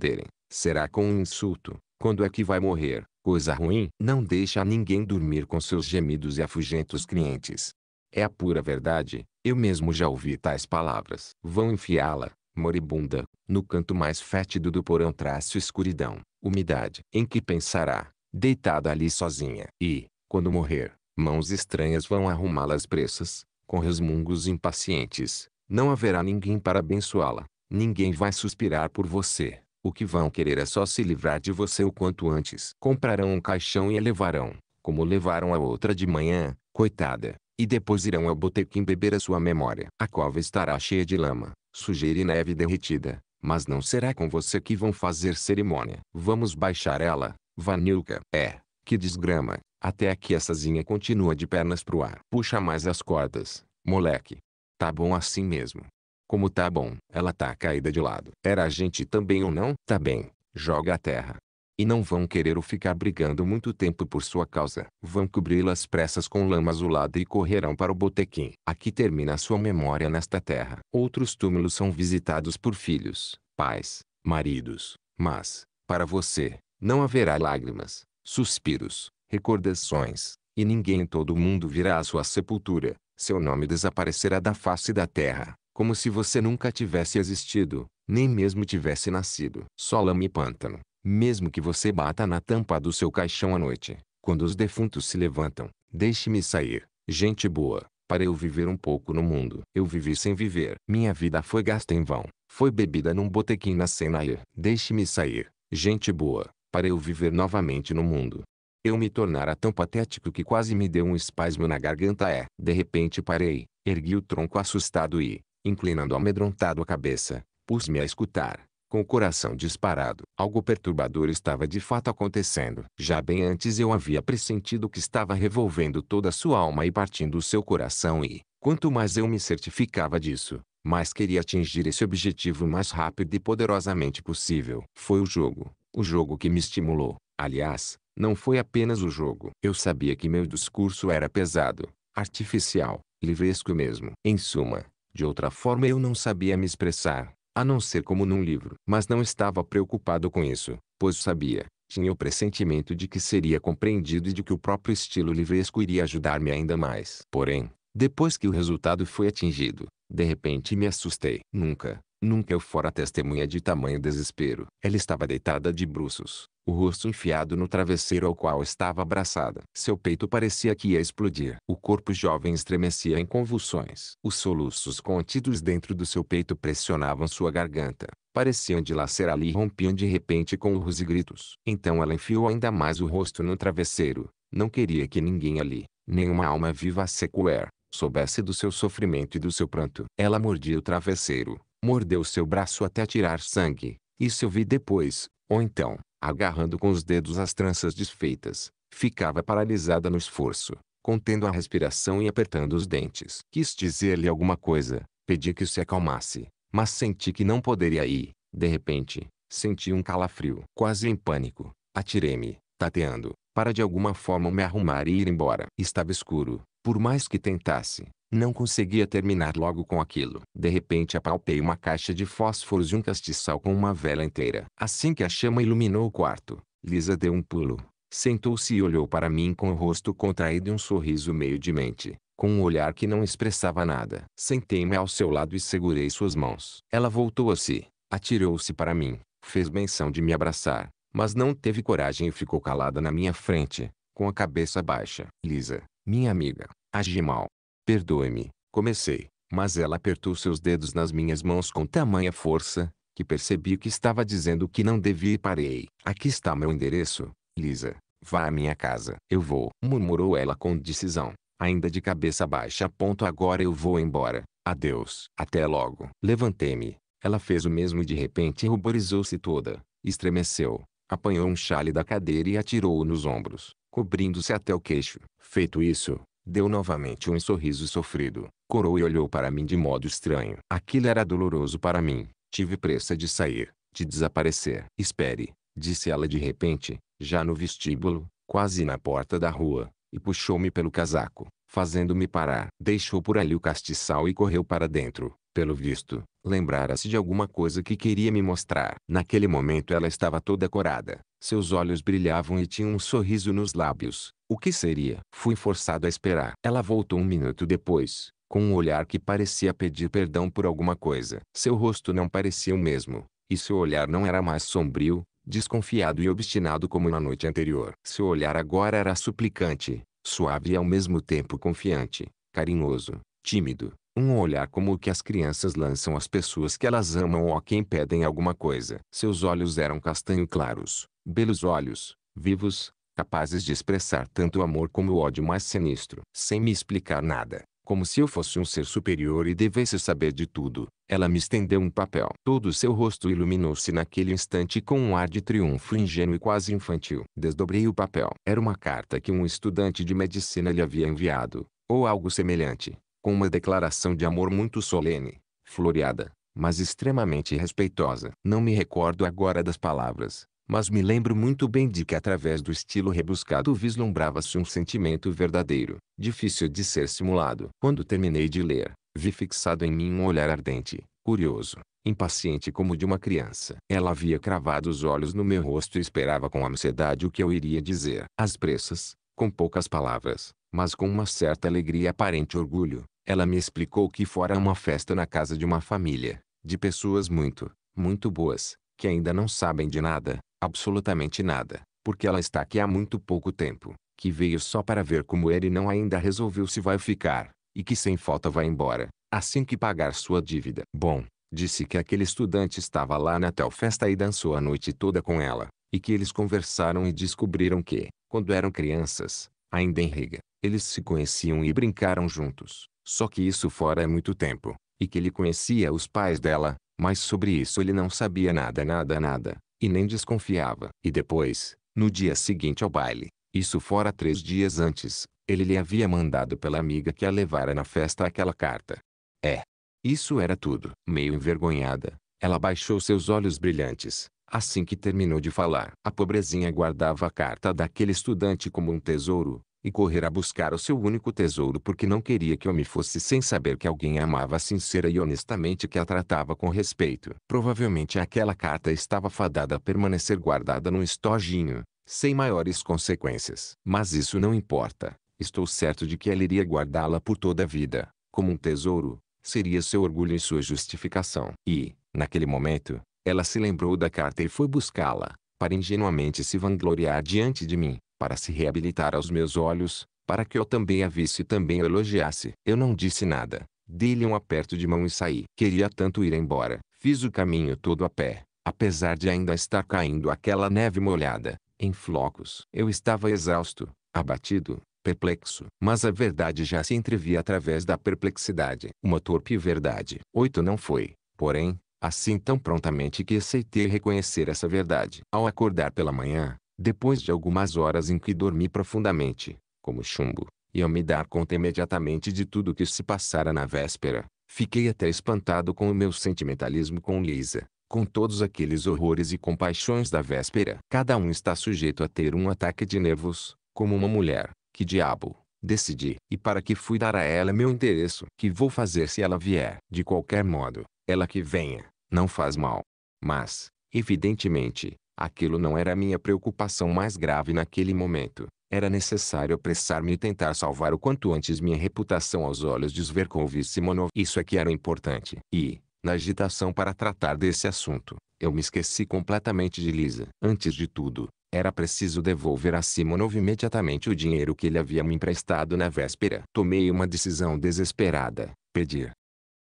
será com um insulto, quando é que vai morrer, coisa ruim. Não deixa ninguém dormir com seus gemidos e afugentos clientes. É a pura verdade, eu mesmo já ouvi tais palavras. Vão enfiá-la, moribunda, no canto mais fétido do porão traço escuridão, umidade, em que pensará, deitada ali sozinha, e, quando morrer, Mãos estranhas vão arrumá-las pressas, com resmungos impacientes. Não haverá ninguém para abençoá-la. Ninguém vai suspirar por você. O que vão querer é só se livrar de você o quanto antes. Comprarão um caixão e a levarão, como levaram a outra de manhã, coitada. E depois irão ao botequim beber a sua memória. A cova estará cheia de lama, sujeira e neve derretida. Mas não será com você que vão fazer cerimônia. Vamos baixar ela, Vanilka. É, que desgrama. Até aqui zinha continua de pernas pro ar. Puxa mais as cordas, moleque. Tá bom assim mesmo. Como tá bom, ela tá caída de lado. Era a gente também ou não? Tá bem, joga a terra. E não vão querer o ficar brigando muito tempo por sua causa. Vão cobri las pressas com lama azulada e correrão para o botequim. Aqui termina a sua memória nesta terra. Outros túmulos são visitados por filhos, pais, maridos. Mas, para você, não haverá lágrimas, suspiros, recordações, e ninguém em todo o mundo virá à sua sepultura, seu nome desaparecerá da face da terra, como se você nunca tivesse existido, nem mesmo tivesse nascido. Só lama e pântano, mesmo que você bata na tampa do seu caixão à noite, quando os defuntos se levantam, deixe-me sair, gente boa, para eu viver um pouco no mundo. Eu vivi sem viver. Minha vida foi gasta em vão. Foi bebida num botequim na Senair. Deixe-me sair, gente boa, para eu viver novamente no mundo. Eu me tornara tão patético que quase me deu um espasmo na garganta é. De repente parei, ergui o tronco assustado e, inclinando amedrontado a cabeça, pus-me a escutar, com o coração disparado. Algo perturbador estava de fato acontecendo. Já bem antes eu havia pressentido que estava revolvendo toda a sua alma e partindo o seu coração e, quanto mais eu me certificava disso, mais queria atingir esse objetivo o mais rápido e poderosamente possível. Foi o jogo, o jogo que me estimulou. Aliás, não foi apenas o jogo. Eu sabia que meu discurso era pesado, artificial, livresco mesmo. Em suma, de outra forma eu não sabia me expressar, a não ser como num livro. Mas não estava preocupado com isso, pois sabia, tinha o pressentimento de que seria compreendido e de que o próprio estilo livresco iria ajudar-me ainda mais. Porém, depois que o resultado foi atingido, de repente me assustei. Nunca, Nunca eu fora testemunha de tamanho desespero. Ela estava deitada de bruços, o rosto enfiado no travesseiro ao qual estava abraçada. Seu peito parecia que ia explodir. O corpo jovem estremecia em convulsões. Os soluços contidos dentro do seu peito pressionavam sua garganta. Pareciam dilacerar ali e rompiam de repente com urros e gritos. Então ela enfiou ainda mais o rosto no travesseiro. Não queria que ninguém ali, nenhuma alma viva sequer, soubesse do seu sofrimento e do seu pranto. Ela mordia o travesseiro mordeu seu braço até tirar sangue. Isso eu vi depois, ou então, agarrando com os dedos as tranças desfeitas, ficava paralisada no esforço, contendo a respiração e apertando os dentes. Quis dizer-lhe alguma coisa, pedi que se acalmasse, mas senti que não poderia ir. De repente, senti um calafrio, quase em pânico. Atirei-me, tateando, para de alguma forma me arrumar e ir embora. Estava escuro, por mais que tentasse, não conseguia terminar logo com aquilo. De repente apalpei uma caixa de fósforos e um castiçal com uma vela inteira. Assim que a chama iluminou o quarto, Lisa deu um pulo. Sentou-se e olhou para mim com o rosto contraído e um sorriso meio demente, com um olhar que não expressava nada. Sentei-me ao seu lado e segurei suas mãos. Ela voltou a si, atirou-se para mim, fez menção de me abraçar, mas não teve coragem e ficou calada na minha frente, com a cabeça baixa. Lisa, minha amiga, Agi mal. Perdoe-me, comecei, mas ela apertou seus dedos nas minhas mãos com tamanha força, que percebi que estava dizendo que não devia e parei. Aqui está meu endereço, Lisa. Vá à minha casa. Eu vou, murmurou ela com decisão, ainda de cabeça baixa. Ponto agora eu vou embora. Adeus. Até logo. Levantei-me. Ela fez o mesmo e de repente ruborizou-se toda. Estremeceu. Apanhou um chale da cadeira e atirou-o nos ombros, cobrindo-se até o queixo. Feito isso, Deu novamente um sorriso sofrido, corou e olhou para mim de modo estranho. Aquilo era doloroso para mim. Tive pressa de sair, de desaparecer. Espere, disse ela de repente, já no vestíbulo, quase na porta da rua, e puxou-me pelo casaco, fazendo-me parar. Deixou por ali o castiçal e correu para dentro. Pelo visto, lembrara-se de alguma coisa que queria me mostrar. Naquele momento ela estava toda corada, seus olhos brilhavam e tinha um sorriso nos lábios. O que seria? Fui forçado a esperar. Ela voltou um minuto depois, com um olhar que parecia pedir perdão por alguma coisa. Seu rosto não parecia o mesmo, e seu olhar não era mais sombrio, desconfiado e obstinado como na noite anterior. Seu olhar agora era suplicante, suave e ao mesmo tempo confiante, carinhoso, tímido. Um olhar como o que as crianças lançam às pessoas que elas amam ou a quem pedem alguma coisa. Seus olhos eram castanho claros, belos olhos, vivos, capazes de expressar tanto o amor como o ódio mais sinistro. Sem me explicar nada, como se eu fosse um ser superior e devesse saber de tudo, ela me estendeu um papel. Todo seu rosto iluminou-se naquele instante com um ar de triunfo ingênuo e quase infantil. Desdobrei o papel. Era uma carta que um estudante de medicina lhe havia enviado, ou algo semelhante, com uma declaração de amor muito solene, floreada, mas extremamente respeitosa. Não me recordo agora das palavras, mas me lembro muito bem de que através do estilo rebuscado vislumbrava-se um sentimento verdadeiro, difícil de ser simulado. Quando terminei de ler, vi fixado em mim um olhar ardente, curioso, impaciente como de uma criança. Ela havia cravado os olhos no meu rosto e esperava com ansiedade o que eu iria dizer. Às pressas, com poucas palavras, mas com uma certa alegria e aparente orgulho, ela me explicou que fora uma festa na casa de uma família, de pessoas muito, muito boas, que ainda não sabem de nada, absolutamente nada, porque ela está aqui há muito pouco tempo, que veio só para ver como ele não ainda resolveu se vai ficar, e que sem falta vai embora, assim que pagar sua dívida. Bom, disse que aquele estudante estava lá na tal festa e dançou a noite toda com ela, e que eles conversaram e descobriram que, quando eram crianças, ainda em Riga, eles se conheciam e brincaram juntos. Só que isso fora é muito tempo, e que ele conhecia os pais dela, mas sobre isso ele não sabia nada nada nada, e nem desconfiava. E depois, no dia seguinte ao baile, isso fora três dias antes, ele lhe havia mandado pela amiga que a levara na festa aquela carta. É. Isso era tudo. Meio envergonhada, ela baixou seus olhos brilhantes. Assim que terminou de falar, a pobrezinha guardava a carta daquele estudante como um tesouro, e correr a buscar o seu único tesouro porque não queria que eu me fosse sem saber que alguém a amava assim sincera e honestamente que a tratava com respeito. Provavelmente aquela carta estava fadada a permanecer guardada num estojinho, sem maiores consequências. Mas isso não importa. Estou certo de que ela iria guardá-la por toda a vida, como um tesouro, seria seu orgulho e sua justificação. E, naquele momento, ela se lembrou da carta e foi buscá-la, para ingenuamente se vangloriar diante de mim para se reabilitar aos meus olhos, para que eu também a visse e também a elogiasse. Eu não disse nada. Dei-lhe um aperto de mão e saí. Queria tanto ir embora. Fiz o caminho todo a pé, apesar de ainda estar caindo aquela neve molhada, em flocos. Eu estava exausto, abatido, perplexo. Mas a verdade já se entrevia através da perplexidade. Uma torpe verdade. Oito não foi, porém, assim tão prontamente que aceitei reconhecer essa verdade. Ao acordar pela manhã, depois de algumas horas em que dormi profundamente, como chumbo, e ao me dar conta imediatamente de tudo o que se passara na véspera, fiquei até espantado com o meu sentimentalismo com Lisa, com todos aqueles horrores e compaixões da véspera. Cada um está sujeito a ter um ataque de nervos, como uma mulher. Que diabo, decidi. E para que fui dar a ela meu endereço? Que vou fazer se ela vier? De qualquer modo, ela que venha, não faz mal. Mas, evidentemente, Aquilo não era a minha preocupação mais grave naquele momento. Era necessário apressar-me e tentar salvar o quanto antes minha reputação aos olhos de Zverkov e Simonov. Isso é que era importante. E, na agitação para tratar desse assunto, eu me esqueci completamente de Lisa. Antes de tudo, era preciso devolver a Simonov imediatamente o dinheiro que ele havia me emprestado na véspera. Tomei uma decisão desesperada. Pedir,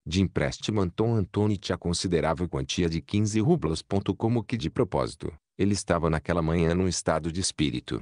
de empréstimo Anton Antonitch a considerável quantia de 15 rublos. Como que de propósito, ele estava naquela manhã num estado de espírito.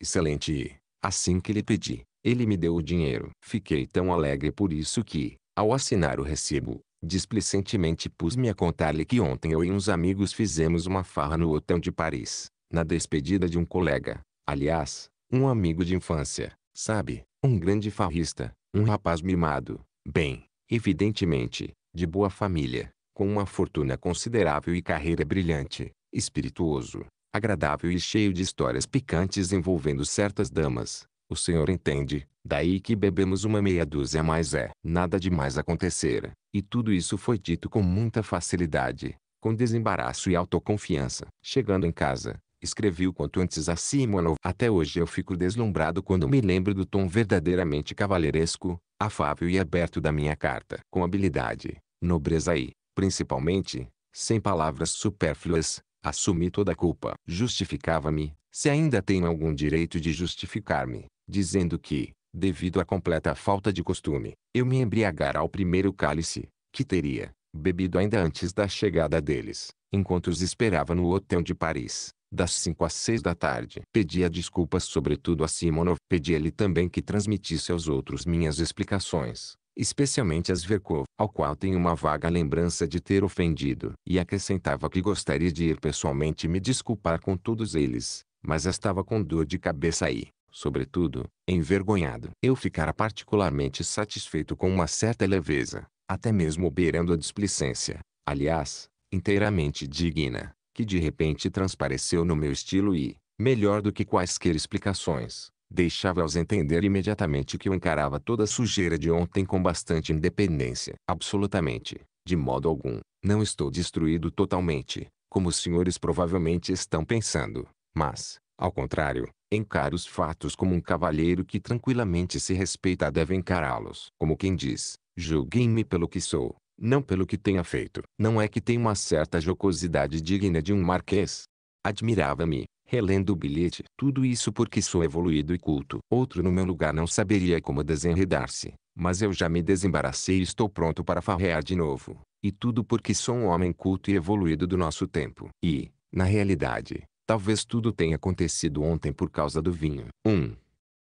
Excelente e, assim que lhe pedi, ele me deu o dinheiro. Fiquei tão alegre por isso que, ao assinar o recibo, displicentemente pus-me a contar-lhe que ontem eu e uns amigos fizemos uma farra no Hotel de Paris, na despedida de um colega, aliás, um amigo de infância, sabe, um grande farrista, um rapaz mimado, bem, evidentemente, de boa família, com uma fortuna considerável e carreira brilhante, espirituoso, agradável e cheio de histórias picantes envolvendo certas damas. O senhor entende, daí que bebemos uma meia dúzia mais é. Nada de mais acontecer, e tudo isso foi dito com muita facilidade, com desembaraço e autoconfiança. Chegando em casa, Escrevi o quanto antes a Simonov. Até hoje eu fico deslumbrado quando me lembro do tom verdadeiramente cavalheiresco, afável e aberto da minha carta. Com habilidade, nobreza e, principalmente, sem palavras supérfluas, assumi toda a culpa. Justificava-me, se ainda tenho algum direito de justificar-me, dizendo que, devido à completa falta de costume, eu me embriagara ao primeiro cálice, que teria bebido ainda antes da chegada deles, enquanto os esperava no hotel de Paris das 5 às 6 da tarde. Pedia desculpas sobretudo a Simonov. pedi lhe também que transmitisse aos outros minhas explicações, especialmente a Zverkov, ao qual tenho uma vaga lembrança de ter ofendido. E acrescentava que gostaria de ir pessoalmente me desculpar com todos eles, mas estava com dor de cabeça e, sobretudo, envergonhado. Eu ficara particularmente satisfeito com uma certa leveza, até mesmo beirando a displicência, aliás, inteiramente digna, que de repente transpareceu no meu estilo e, melhor do que quaisquer explicações, deixava-os entender imediatamente que eu encarava toda a sujeira de ontem com bastante independência. Absolutamente, de modo algum, não estou destruído totalmente, como os senhores provavelmente estão pensando, mas, ao contrário, encaro os fatos como um cavalheiro que tranquilamente se respeita deve encará-los. Como quem diz, julguem-me pelo que sou, não pelo que tenha feito. Não é que tem uma certa jocosidade digna de um marquês. Admirava-me, relendo o bilhete. Tudo isso porque sou evoluído e culto. Outro no meu lugar não saberia como desenredar-se. Mas eu já me desembaracei e estou pronto para farrear de novo. E tudo porque sou um homem culto e evoluído do nosso tempo. E, na realidade, talvez tudo tenha acontecido ontem por causa do vinho. 1. Um.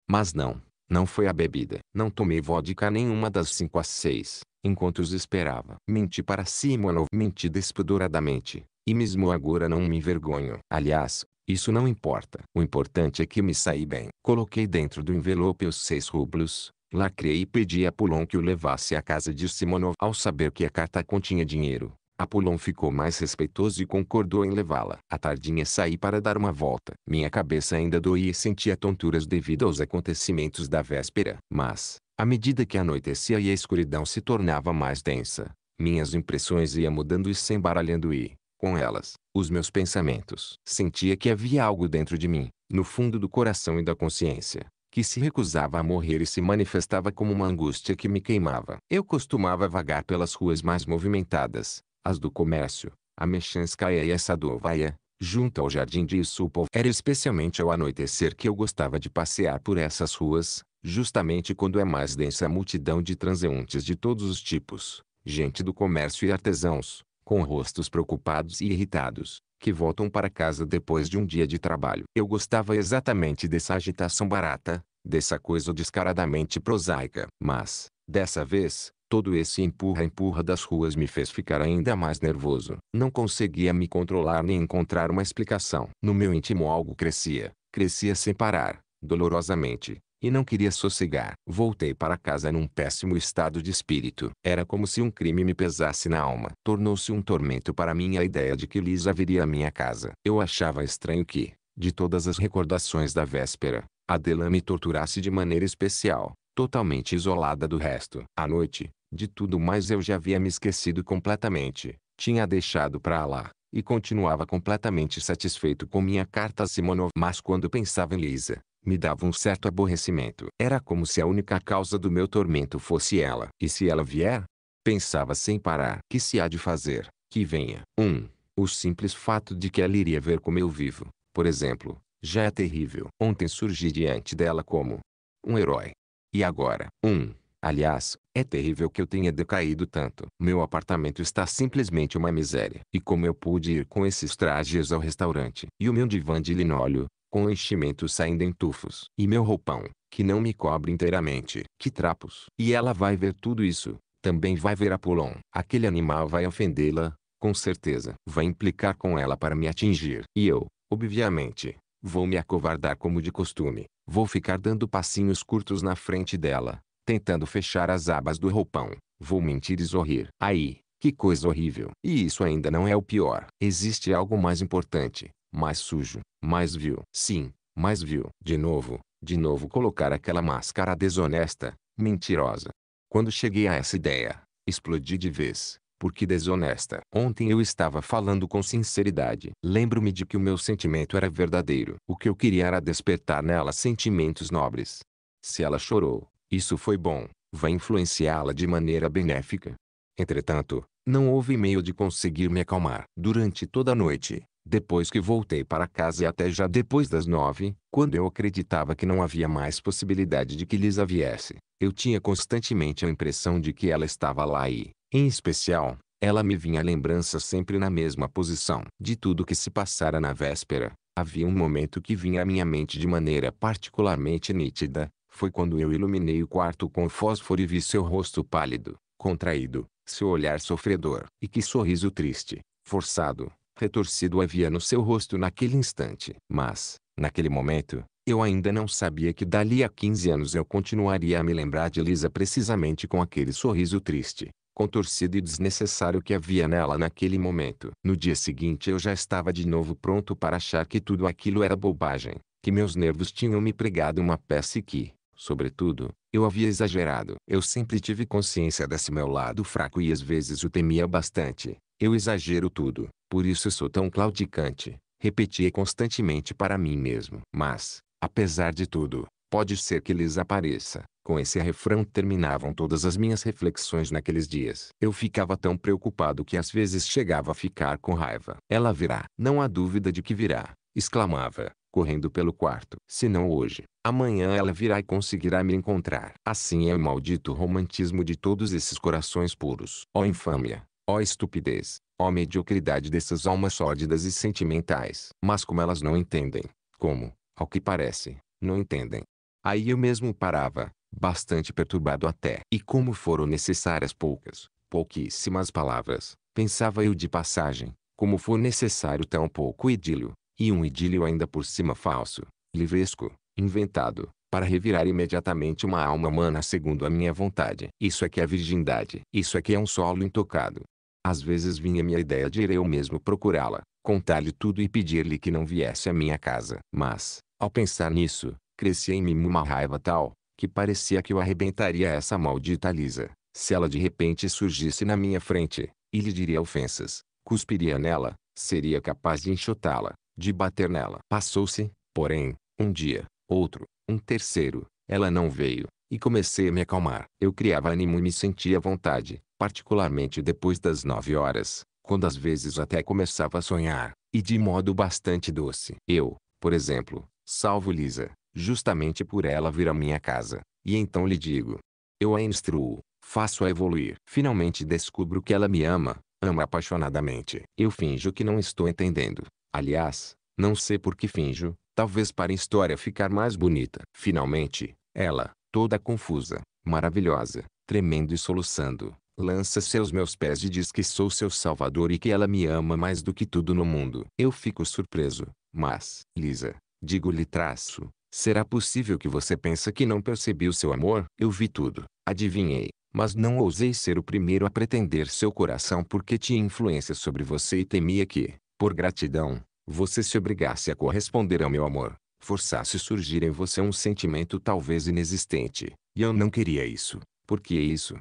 Mas não. Não foi a bebida. Não tomei vodka nenhuma das cinco às seis, enquanto os esperava. Menti para Simonov. Menti despedoradamente. E mesmo agora não me envergonho. Aliás, isso não importa. O importante é que me saí bem. Coloquei dentro do envelope os seis rublos, lacrei e pedi a Pulon que o levasse à casa de Simonov. Ao saber que a carta continha dinheiro, Apolon ficou mais respeitoso e concordou em levá-la. À tardinha saí para dar uma volta. Minha cabeça ainda doía e sentia tonturas devido aos acontecimentos da véspera. Mas, à medida que anoitecia e a escuridão se tornava mais densa, minhas impressões iam mudando e se embaralhando e, com elas, os meus pensamentos. Sentia que havia algo dentro de mim, no fundo do coração e da consciência, que se recusava a morrer e se manifestava como uma angústia que me queimava. Eu costumava vagar pelas ruas mais movimentadas, as do comércio, a Mechanskaya e a Sadovaia, junto ao jardim de Isupov. Era especialmente ao anoitecer que eu gostava de passear por essas ruas, justamente quando é mais densa a multidão de transeuntes de todos os tipos, gente do comércio e artesãos, com rostos preocupados e irritados, que voltam para casa depois de um dia de trabalho. Eu gostava exatamente dessa agitação barata, dessa coisa descaradamente prosaica. Mas, dessa vez, Todo esse empurra-empurra das ruas me fez ficar ainda mais nervoso. Não conseguia me controlar nem encontrar uma explicação. No meu íntimo algo crescia, crescia sem parar, dolorosamente, e não queria sossegar. Voltei para casa num péssimo estado de espírito. Era como se um crime me pesasse na alma. Tornou-se um tormento para mim a ideia de que Lisa viria à minha casa. Eu achava estranho que, de todas as recordações da véspera, Adela me torturasse de maneira especial totalmente isolada do resto. À noite, de tudo mais eu já havia me esquecido completamente, tinha deixado para lá, e continuava completamente satisfeito com minha carta a Simonov. Mas quando pensava em Lisa, me dava um certo aborrecimento. Era como se a única causa do meu tormento fosse ela. E se ela vier? Pensava sem parar. Que se há de fazer? Que venha. 1. Um, o simples fato de que ela iria ver como eu vivo, por exemplo, já é terrível. Ontem surgi diante dela como um herói. E agora? Um. Aliás, é terrível que eu tenha decaído tanto. Meu apartamento está simplesmente uma miséria. E como eu pude ir com esses trajes ao restaurante? E o meu divã de linóleo, com enchimento saindo em tufos. E meu roupão, que não me cobre inteiramente. Que trapos! E ela vai ver tudo isso. Também vai ver Apolon. Aquele animal vai ofendê-la, com certeza. Vai implicar com ela para me atingir. E eu, obviamente, vou me acovardar como de costume. Vou ficar dando passinhos curtos na frente dela, tentando fechar as abas do roupão. Vou mentir e sorrir. Aí, que coisa horrível. E isso ainda não é o pior. Existe algo mais importante, mais sujo, mais vil. Sim, mais vil. De novo, de novo colocar aquela máscara desonesta, mentirosa. Quando cheguei a essa ideia, explodi de vez. Porque desonesta. Ontem eu estava falando com sinceridade. Lembro-me de que o meu sentimento era verdadeiro. O que eu queria era despertar nela sentimentos nobres. Se ela chorou, isso foi bom, vai influenciá-la de maneira benéfica. Entretanto, não houve meio de conseguir me acalmar. Durante toda a noite, depois que voltei para casa e até já depois das nove, quando eu acreditava que não havia mais possibilidade de que Lisa viesse, eu tinha constantemente a impressão de que ela estava lá e, em especial, ela me vinha a lembrança sempre na mesma posição. De tudo que se passara na véspera, havia um momento que vinha à minha mente de maneira particularmente nítida, foi quando eu iluminei o quarto com o fósforo e vi seu rosto pálido, contraído, seu olhar sofredor. E que sorriso triste, forçado, retorcido havia no seu rosto naquele instante. Mas, naquele momento, eu ainda não sabia que dali a 15 anos eu continuaria a me lembrar de Lisa precisamente com aquele sorriso triste, contorcido e desnecessário que havia nela naquele momento. No dia seguinte eu já estava de novo pronto para achar que tudo aquilo era bobagem, que meus nervos tinham me pregado uma peça e que, Sobretudo, eu havia exagerado. Eu sempre tive consciência desse meu lado fraco e às vezes o temia bastante. Eu exagero tudo, por isso sou tão claudicante. Repetia constantemente para mim mesmo. Mas, apesar de tudo, pode ser que lhes apareça. Com esse refrão terminavam todas as minhas reflexões naqueles dias. Eu ficava tão preocupado que às vezes chegava a ficar com raiva. Ela virá. Não há dúvida de que virá, exclamava, correndo pelo quarto. Se não hoje, Amanhã ela virá e conseguirá me encontrar. Assim é o maldito romantismo de todos esses corações puros. Ó oh, infâmia! Ó oh, estupidez! Ó oh, mediocridade dessas almas sórdidas e sentimentais! Mas como elas não entendem, como, ao que parece, não entendem. Aí eu mesmo parava, bastante perturbado até. E como foram necessárias poucas, pouquíssimas palavras, pensava eu de passagem, como for necessário tão pouco idílio, e um idílio ainda por cima falso, livresco, inventado, para revirar imediatamente uma alma humana segundo a minha vontade. Isso é que é virgindade. Isso é que é um solo intocado. Às vezes vinha minha ideia de ir eu mesmo procurá-la, contar-lhe tudo e pedir-lhe que não viesse à minha casa. Mas, ao pensar nisso, crescia em mim uma raiva tal, que parecia que eu arrebentaria essa maldita Lisa, se ela de repente surgisse na minha frente, e lhe diria ofensas, cuspiria nela, seria capaz de enxotá-la, de bater nela. Passou-se, porém, um dia, outro, um terceiro. Ela não veio, e comecei a me acalmar. Eu criava ânimo e me sentia à vontade, particularmente depois das nove horas, quando às vezes até começava a sonhar, e de modo bastante doce. Eu, por exemplo, salvo Lisa, justamente por ela vir à minha casa, e então lhe digo. Eu a instruo, faço-a evoluir. Finalmente descubro que ela me ama, ama apaixonadamente. Eu finjo que não estou entendendo. Aliás, não sei por que finjo, talvez para a história ficar mais bonita. Finalmente, ela, toda confusa, maravilhosa, tremendo e soluçando, lança-se aos meus pés e diz que sou seu salvador e que ela me ama mais do que tudo no mundo. Eu fico surpreso, mas, Lisa, digo-lhe traço, será possível que você pensa que não percebi o seu amor? Eu vi tudo, adivinhei, mas não ousei ser o primeiro a pretender seu coração porque tinha influência sobre você e temia que, por gratidão, você se obrigasse a corresponder ao meu amor, forçasse surgir em você um sentimento talvez inexistente, e eu não queria isso, porque isso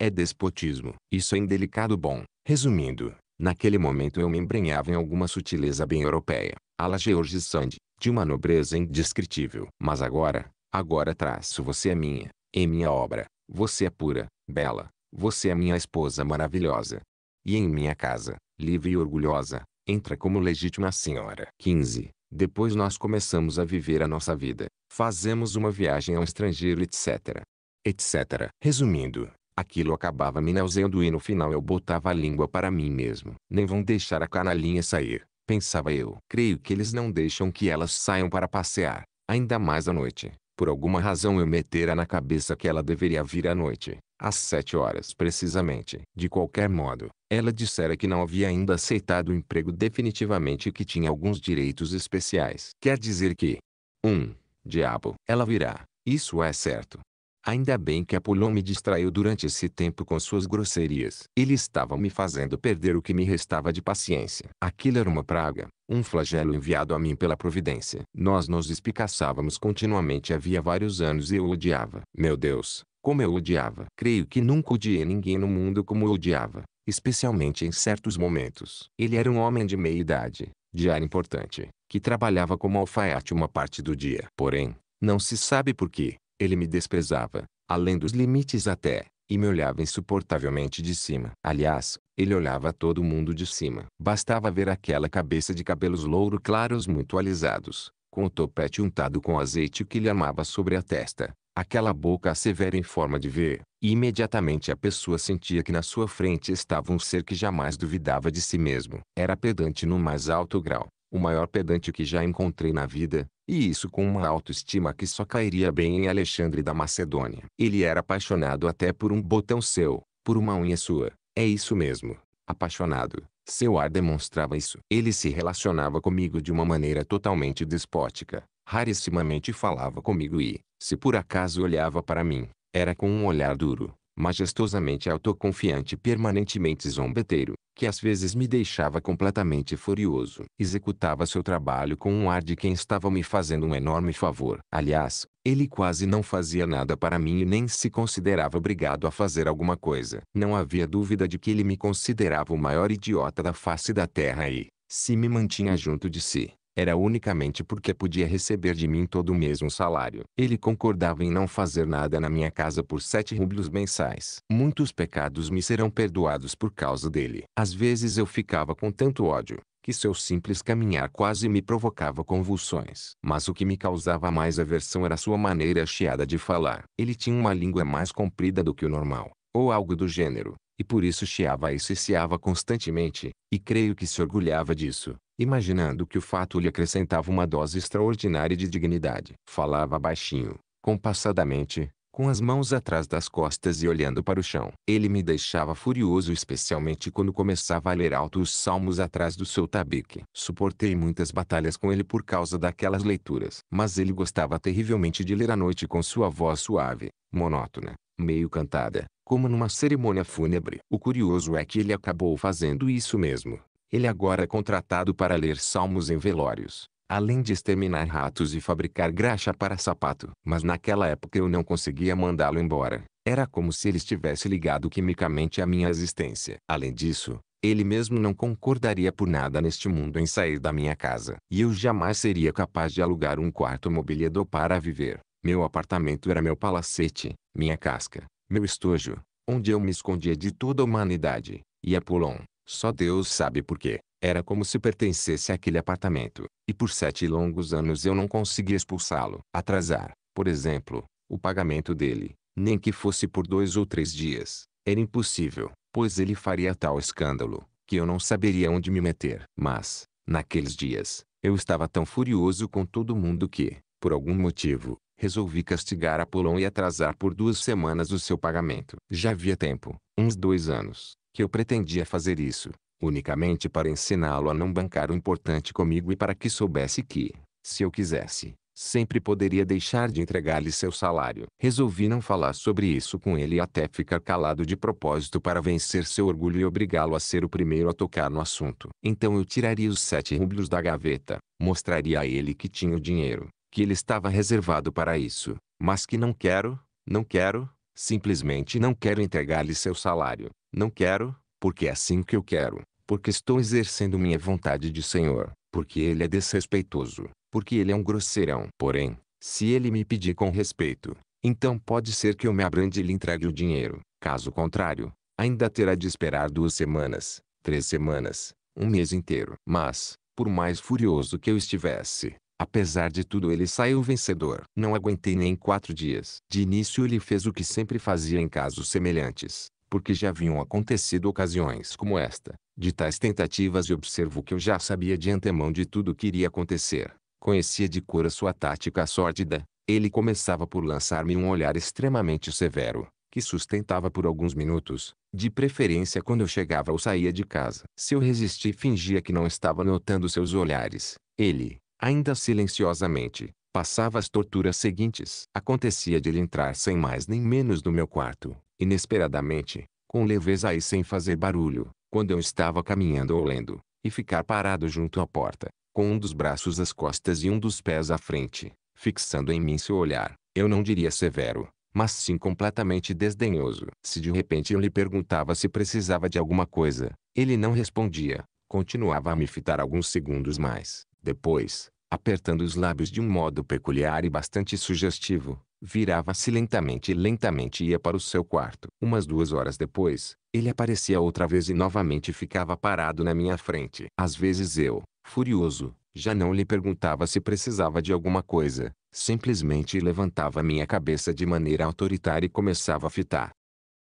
é despotismo. Isso é indelicado bom. Resumindo, naquele momento eu me embrenhava em alguma sutileza bem europeia, a la George Sand, de uma nobreza indescritível. Mas agora, agora traço você é minha, em minha obra, você é pura, bela, você é minha esposa maravilhosa. E em minha casa, livre e orgulhosa, Entra como legítima senhora. 15. Depois nós começamos a viver a nossa vida. Fazemos uma viagem ao estrangeiro, etc. Etc. Resumindo, aquilo acabava me nauseando e no final eu botava a língua para mim mesmo. Nem vão deixar a canalinha sair, pensava eu. Creio que eles não deixam que elas saiam para passear, ainda mais à noite. Por alguma razão eu metera na cabeça que ela deveria vir à noite às sete horas precisamente. De qualquer modo, ela dissera que não havia ainda aceitado o emprego definitivamente e que tinha alguns direitos especiais. Quer dizer que, um, diabo, ela virá. Isso é certo. Ainda bem que Apolon me distraiu durante esse tempo com suas grosserias. Ele estava me fazendo perder o que me restava de paciência. Aquilo era uma praga, um flagelo enviado a mim pela providência. Nós nos espicaçávamos continuamente havia vários anos e eu odiava. Meu Deus, como eu odiava. Creio que nunca odiei ninguém no mundo como eu odiava, especialmente em certos momentos. Ele era um homem de meia idade, de ar importante, que trabalhava como alfaiate uma parte do dia. Porém, não se sabe por que, ele me desprezava, além dos limites até, e me olhava insuportavelmente de cima. Aliás, ele olhava todo mundo de cima. Bastava ver aquela cabeça de cabelos louro claros muito alisados, com o topete untado com azeite que lhe amava sobre a testa, Aquela boca severa em forma de V e imediatamente a pessoa sentia que na sua frente estava um ser que jamais duvidava de si mesmo. Era pedante no mais alto grau, o maior pedante que já encontrei na vida, e isso com uma autoestima que só cairia bem em Alexandre da Macedônia. Ele era apaixonado até por um botão seu, por uma unha sua. É isso mesmo. Apaixonado. Seu ar demonstrava isso. Ele se relacionava comigo de uma maneira totalmente despótica, rarissimamente falava comigo e, se por acaso olhava para mim, era com um olhar duro, majestosamente autoconfiante e permanentemente zombeteiro, que às vezes me deixava completamente furioso. Executava seu trabalho com um ar de quem estava me fazendo um enorme favor. Aliás, ele quase não fazia nada para mim e nem se considerava obrigado a fazer alguma coisa. Não havia dúvida de que ele me considerava o maior idiota da face da terra e, se me mantinha junto de si, era unicamente porque podia receber de mim todo o mesmo salário. Ele concordava em não fazer nada na minha casa por sete rublos mensais. Muitos pecados me serão perdoados por causa dele. Às vezes eu ficava com tanto ódio, que seu simples caminhar quase me provocava convulsões. Mas o que me causava mais aversão era sua maneira chiada de falar. Ele tinha uma língua mais comprida do que o normal, ou algo do gênero, e por isso chiava e cesseava constantemente, e creio que se orgulhava disso imaginando que o fato lhe acrescentava uma dose extraordinária de dignidade. Falava baixinho, compassadamente, com as mãos atrás das costas e olhando para o chão. Ele me deixava furioso especialmente quando começava a ler alto os salmos atrás do seu tabique. Suportei muitas batalhas com ele por causa daquelas leituras. Mas ele gostava terrivelmente de ler à noite com sua voz suave, monótona, meio cantada, como numa cerimônia fúnebre. O curioso é que ele acabou fazendo isso mesmo. Ele agora é contratado para ler salmos em velórios, além de exterminar ratos e fabricar graxa para sapato. Mas naquela época eu não conseguia mandá-lo embora. Era como se ele estivesse ligado quimicamente à minha existência. Além disso, ele mesmo não concordaria por nada neste mundo em sair da minha casa. E eu jamais seria capaz de alugar um quarto mobiliado para viver. Meu apartamento era meu palacete, minha casca, meu estojo, onde eu me escondia de toda a humanidade. E Apolon, só Deus sabe por quê. Era como se pertencesse àquele apartamento, e por sete longos anos eu não consegui expulsá-lo. Atrasar, por exemplo, o pagamento dele, nem que fosse por dois ou três dias, era impossível, pois ele faria tal escândalo, que eu não saberia onde me meter. Mas, naqueles dias, eu estava tão furioso com todo mundo que, por algum motivo, resolvi castigar Apolon e atrasar por duas semanas o seu pagamento. Já havia tempo, uns dois anos, que eu pretendia fazer isso, unicamente para ensiná-lo a não bancar o importante comigo e para que soubesse que, se eu quisesse, sempre poderia deixar de entregar-lhe seu salário. Resolvi não falar sobre isso com ele e até ficar calado de propósito para vencer seu orgulho e obrigá-lo a ser o primeiro a tocar no assunto. Então eu tiraria os sete rublos da gaveta, mostraria a ele que tinha o dinheiro, que ele estava reservado para isso, mas que não quero, não quero, Simplesmente não quero entregar-lhe seu salário. Não quero, porque é assim que eu quero. Porque estou exercendo minha vontade de senhor. Porque ele é desrespeitoso. Porque ele é um grosseirão. Porém, se ele me pedir com respeito, então pode ser que eu me abrande e lhe entregue o dinheiro. Caso contrário, ainda terá de esperar duas semanas, três semanas, um mês inteiro. Mas, por mais furioso que eu estivesse, Apesar de tudo ele saiu vencedor. Não aguentei nem quatro dias. De início ele fez o que sempre fazia em casos semelhantes, porque já haviam acontecido ocasiões como esta, de tais tentativas e observo que eu já sabia de antemão de tudo o que iria acontecer. Conhecia de cor a sua tática sórdida. Ele começava por lançar-me um olhar extremamente severo, que sustentava por alguns minutos, de preferência quando eu chegava ou saía de casa. Se eu resisti, e fingia que não estava notando seus olhares, ele, Ainda silenciosamente, passava as torturas seguintes. Acontecia de ele entrar sem mais nem menos no meu quarto, inesperadamente, com leveza e sem fazer barulho, quando eu estava caminhando ou lendo, e ficar parado junto à porta, com um dos braços às costas e um dos pés à frente, fixando em mim seu olhar, eu não diria severo, mas sim completamente desdenhoso. Se de repente eu lhe perguntava se precisava de alguma coisa, ele não respondia, continuava a me fitar alguns segundos mais, depois, apertando os lábios de um modo peculiar e bastante sugestivo, virava-se lentamente e lentamente ia para o seu quarto. Umas duas horas depois, ele aparecia outra vez e novamente ficava parado na minha frente. Às vezes eu, furioso, já não lhe perguntava se precisava de alguma coisa, simplesmente levantava minha cabeça de maneira autoritária e começava a fitar.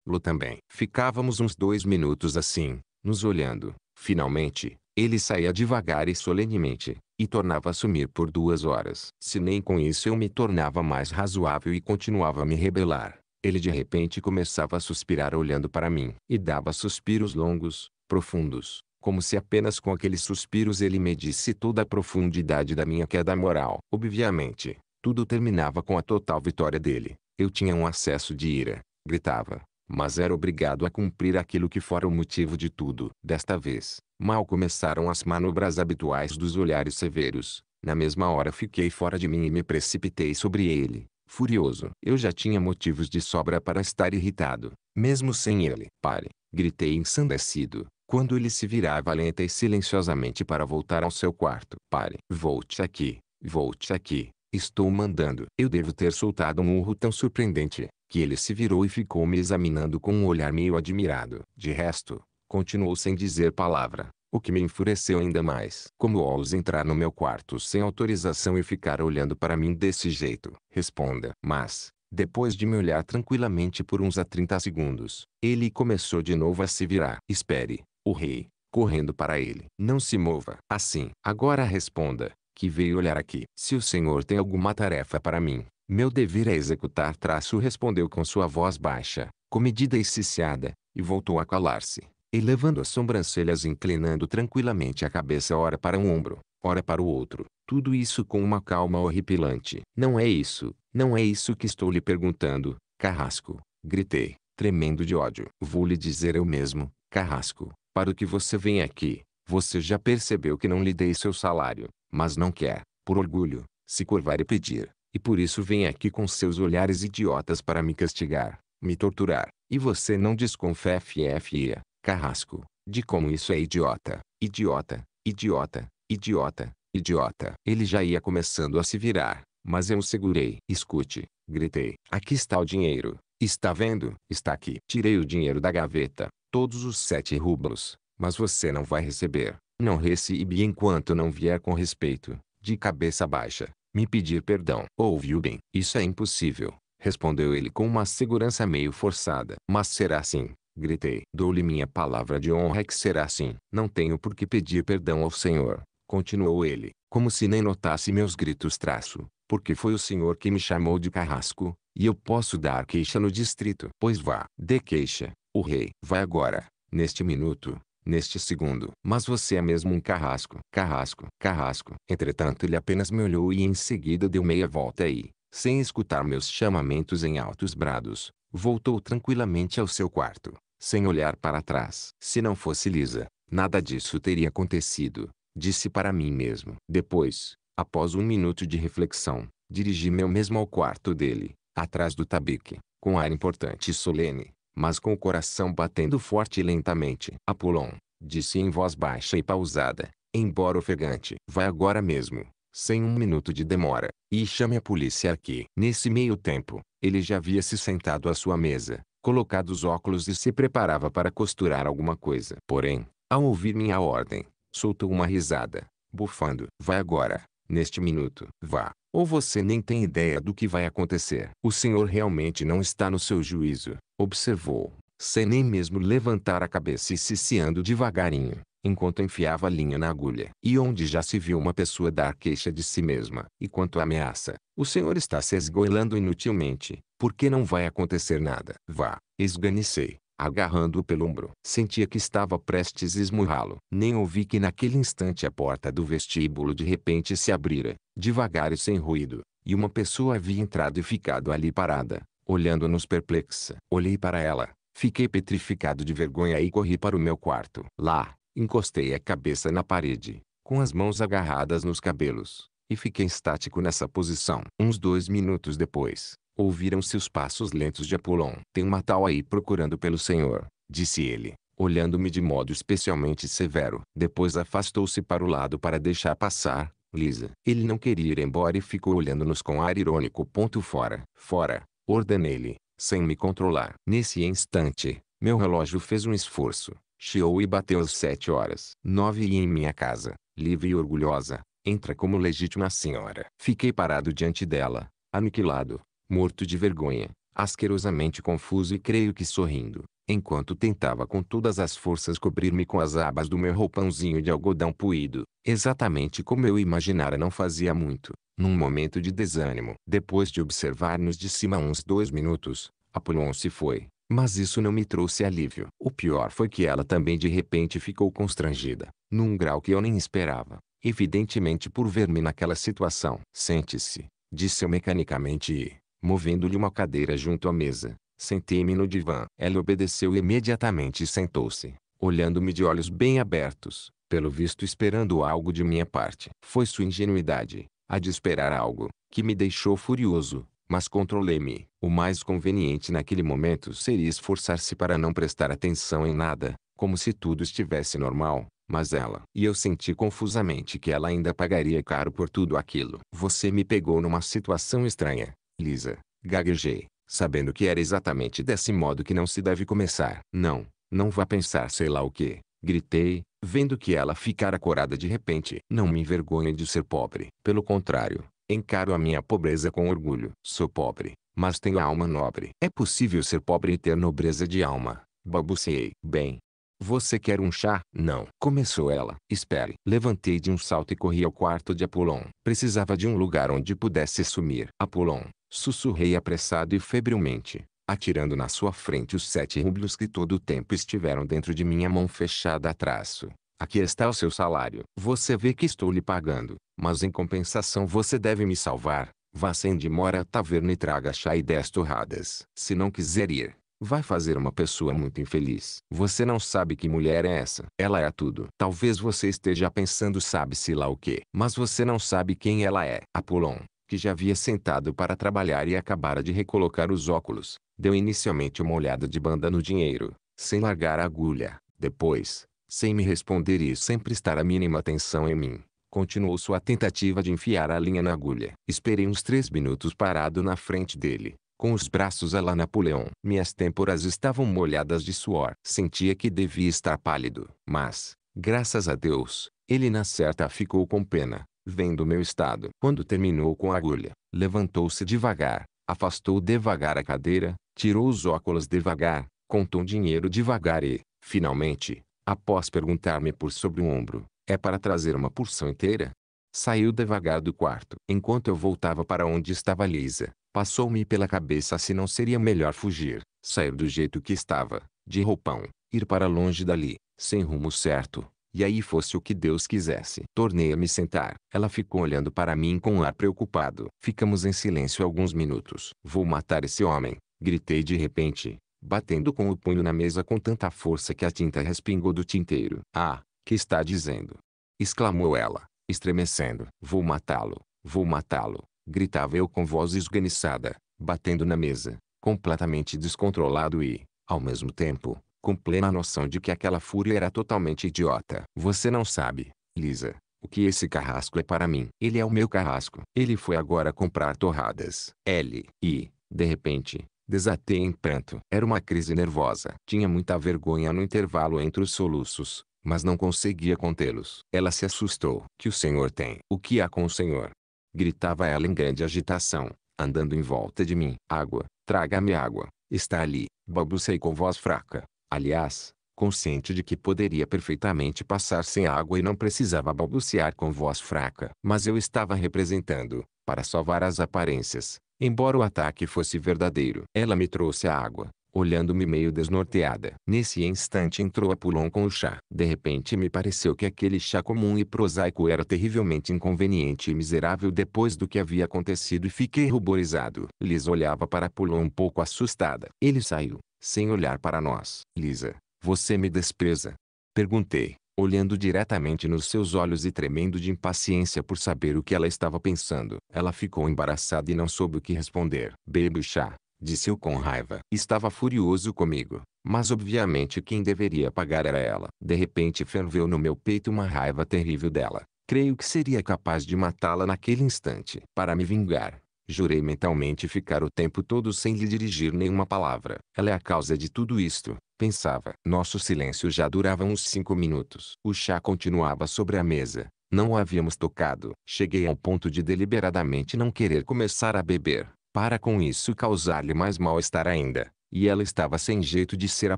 Lu também. Ficávamos uns dois minutos assim, nos olhando. Finalmente, ele saía devagar e solenemente, e tornava a sumir por duas horas. Se nem com isso eu me tornava mais razoável e continuava a me rebelar, ele de repente começava a suspirar olhando para mim. E dava suspiros longos, profundos, como se apenas com aqueles suspiros ele medisse toda a profundidade da minha queda moral. Obviamente, tudo terminava com a total vitória dele. Eu tinha um acesso de ira, gritava, mas era obrigado a cumprir aquilo que fora o motivo de tudo. Desta vez, Mal começaram as manobras habituais dos olhares severos. Na mesma hora fiquei fora de mim e me precipitei sobre ele, furioso. Eu já tinha motivos de sobra para estar irritado, mesmo sem ele. Pare! Gritei ensandecido, quando ele se virava lenta e silenciosamente para voltar ao seu quarto. Pare! Volte aqui! Volte aqui! Estou mandando. Eu devo ter soltado um urro tão surpreendente, que ele se virou e ficou me examinando com um olhar meio admirado. De resto, Continuou sem dizer palavra, o que me enfureceu ainda mais. Como ousa entrar no meu quarto sem autorização e ficar olhando para mim desse jeito? Responda. Mas, depois de me olhar tranquilamente por uns a 30 segundos, ele começou de novo a se virar. Espere, o rei, correndo para ele. Não se mova. Assim, agora responda, que veio olhar aqui. Se o senhor tem alguma tarefa para mim, meu dever é executar traço respondeu com sua voz baixa, comedida e ciciada, e voltou a calar-se elevando as sobrancelhas e inclinando tranquilamente a cabeça ora para um ombro, ora para o outro. Tudo isso com uma calma horripilante. Não é isso, não é isso que estou lhe perguntando, Carrasco. Gritei, tremendo de ódio. Vou lhe dizer eu mesmo, Carrasco, para o que você vem aqui. Você já percebeu que não lhe dei seu salário, mas não quer, por orgulho, se curvar e pedir. E por isso vem aqui com seus olhares idiotas para me castigar, me torturar. E você não desconfia, fia? carrasco, de como isso é idiota, idiota, idiota, idiota, idiota. Ele já ia começando a se virar, mas eu o segurei. Escute, gritei. Aqui está o dinheiro. Está vendo? Está aqui. Tirei o dinheiro da gaveta, todos os sete rublos, mas você não vai receber. Não recebi enquanto não vier com respeito, de cabeça baixa, me pedir perdão. Ouviu bem? Isso é impossível, respondeu ele com uma segurança meio forçada. Mas será assim? Gritei. Dou-lhe minha palavra de honra que será assim. Não tenho por que pedir perdão ao Senhor. Continuou ele, como se nem notasse meus gritos traço, porque foi o Senhor que me chamou de carrasco, e eu posso dar queixa no distrito. Pois vá, dê queixa, o rei. Vai agora, neste minuto, neste segundo. Mas você é mesmo um carrasco. Carrasco, carrasco. Entretanto ele apenas me olhou e em seguida deu meia volta e, sem escutar meus chamamentos em altos brados, Voltou tranquilamente ao seu quarto, sem olhar para trás. Se não fosse Lisa, nada disso teria acontecido, disse para mim mesmo. Depois, após um minuto de reflexão, dirigi-me eu mesmo ao quarto dele, atrás do tabique, com ar importante e solene, mas com o coração batendo forte e lentamente. Apolon, disse em voz baixa e pausada, embora ofegante. Vai agora mesmo sem um minuto de demora, e chame a polícia aqui. Nesse meio tempo, ele já havia se sentado à sua mesa, colocado os óculos e se preparava para costurar alguma coisa. Porém, ao ouvir minha ordem, soltou uma risada, bufando. Vai agora, neste minuto, vá. Ou você nem tem ideia do que vai acontecer. O senhor realmente não está no seu juízo, observou, sem nem mesmo levantar a cabeça e ciciando devagarinho enquanto enfiava a linha na agulha. E onde já se viu uma pessoa dar queixa de si mesma. E quanto à ameaça, o senhor está se esgoelando inutilmente, porque não vai acontecer nada. Vá, esganicei, agarrando-o pelo ombro. Sentia que estava prestes a esmurrá-lo. Nem ouvi que naquele instante a porta do vestíbulo de repente se abrira, devagar e sem ruído, e uma pessoa havia entrado e ficado ali parada, olhando-nos perplexa. Olhei para ela, fiquei petrificado de vergonha e corri para o meu quarto. Lá, Encostei a cabeça na parede, com as mãos agarradas nos cabelos, e fiquei estático nessa posição. Uns dois minutos depois, ouviram-se os passos lentos de Apolon. Tem uma tal aí procurando pelo senhor, disse ele, olhando-me de modo especialmente severo. Depois afastou-se para o lado para deixar passar, Lisa. Ele não queria ir embora e ficou olhando-nos com ar irônico. Ponto fora, fora, ordenei-lhe, sem me controlar. Nesse instante, meu relógio fez um esforço, Chiou e bateu às sete horas. Nove e em minha casa, livre e orgulhosa, entra como legítima senhora. Fiquei parado diante dela, aniquilado, morto de vergonha, asquerosamente confuso e creio que sorrindo, enquanto tentava com todas as forças cobrir-me com as abas do meu roupãozinho de algodão puído, exatamente como eu imaginara não fazia muito, num momento de desânimo. Depois de observar-nos de cima uns dois minutos, Apolon se foi. Mas isso não me trouxe alívio. O pior foi que ela também de repente ficou constrangida, num grau que eu nem esperava, evidentemente por ver-me naquela situação. Sente-se, disse eu mecanicamente e, movendo-lhe uma cadeira junto à mesa, sentei-me no divã. Ela obedeceu imediatamente e sentou-se, olhando-me de olhos bem abertos, pelo visto esperando algo de minha parte. Foi sua ingenuidade, a de esperar algo, que me deixou furioso mas controlei-me. O mais conveniente naquele momento seria esforçar-se para não prestar atenção em nada, como se tudo estivesse normal, mas ela. E eu senti confusamente que ela ainda pagaria caro por tudo aquilo. Você me pegou numa situação estranha, Lisa. Gaguejei, sabendo que era exatamente desse modo que não se deve começar. Não, não vá pensar sei lá o que. Gritei, vendo que ela ficara corada de repente. Não me envergonhe de ser pobre. Pelo contrário, Encaro a minha pobreza com orgulho. Sou pobre, mas tenho alma nobre. É possível ser pobre e ter nobreza de alma. Balbuciei. Bem. Você quer um chá? Não. Começou ela. Espere. Levantei de um salto e corri ao quarto de Apolon. Precisava de um lugar onde pudesse sumir. Apolon. Sussurrei apressado e febrilmente atirando na sua frente os sete rublos que todo o tempo estiveram dentro de minha mão fechada a traço. Aqui está o seu salário. Você vê que estou lhe pagando, mas em compensação você deve me salvar. Vá sem demora à taverna e traga chá e dez torradas. Se não quiser ir, vai fazer uma pessoa muito infeliz. Você não sabe que mulher é essa. Ela é tudo. Talvez você esteja pensando sabe-se lá o que, mas você não sabe quem ela é. Apolon, que já havia sentado para trabalhar e acabara de recolocar os óculos, deu inicialmente uma olhada de banda no dinheiro, sem largar a agulha. Depois, sem me responder e sempre estar a mínima atenção em mim. Continuou sua tentativa de enfiar a linha na agulha. Esperei uns três minutos parado na frente dele, com os braços a la Napoleão. Minhas têmporas estavam molhadas de suor. Sentia que devia estar pálido, mas, graças a Deus, ele na certa ficou com pena, vendo meu estado. Quando terminou com a agulha, levantou-se devagar, afastou devagar a cadeira, tirou os óculos devagar, contou dinheiro devagar e, finalmente, Após perguntar-me por sobre o um ombro, é para trazer uma porção inteira? Saiu devagar do quarto. Enquanto eu voltava para onde estava Lisa, passou-me pela cabeça se não seria melhor fugir, sair do jeito que estava, de roupão, ir para longe dali, sem rumo certo, e aí fosse o que Deus quisesse. Tornei a me sentar. Ela ficou olhando para mim com um ar preocupado. Ficamos em silêncio alguns minutos. Vou matar esse homem, gritei de repente, batendo com o punho na mesa com tanta força que a tinta respingou do tinteiro. Ah, que está dizendo? exclamou ela, estremecendo. Vou matá-lo, vou matá-lo, gritava eu com voz esganiçada, batendo na mesa, completamente descontrolado e, ao mesmo tempo, com plena noção de que aquela fúria era totalmente idiota. Você não sabe, Lisa, o que esse carrasco é para mim. Ele é o meu carrasco. Ele foi agora comprar torradas. L. E, de repente, Desatei em pranto. Era uma crise nervosa. Tinha muita vergonha no intervalo entre os soluços, mas não conseguia contê-los. Ela se assustou. Que o senhor tem? O que há com o senhor? Gritava ela em grande agitação, andando em volta de mim. Água, traga-me água. Está ali. Balbucei com voz fraca. Aliás, consciente de que poderia perfeitamente passar sem água e não precisava balbuciar com voz fraca. Mas eu estava representando, para salvar as aparências, Embora o ataque fosse verdadeiro, ela me trouxe a água, olhando-me meio desnorteada. Nesse instante entrou a Pulon com o chá. De repente me pareceu que aquele chá comum e prosaico era terrivelmente inconveniente e miserável depois do que havia acontecido e fiquei ruborizado. Liz olhava para Pulon um pouco assustada. Ele saiu, sem olhar para nós. Lisa, você me despreza? Perguntei olhando diretamente nos seus olhos e tremendo de impaciência por saber o que ela estava pensando. Ela ficou embaraçada e não soube o que responder. Bebo chá, disse eu com raiva. Estava furioso comigo, mas obviamente quem deveria pagar era ela. De repente ferveu no meu peito uma raiva terrível dela. Creio que seria capaz de matá-la naquele instante. Para me vingar, Jurei mentalmente ficar o tempo todo sem lhe dirigir nenhuma palavra. Ela é a causa de tudo isto, pensava. Nosso silêncio já durava uns cinco minutos. O chá continuava sobre a mesa. Não o havíamos tocado. Cheguei ao ponto de deliberadamente não querer começar a beber, para com isso causar-lhe mais mal-estar ainda. E ela estava sem jeito de ser a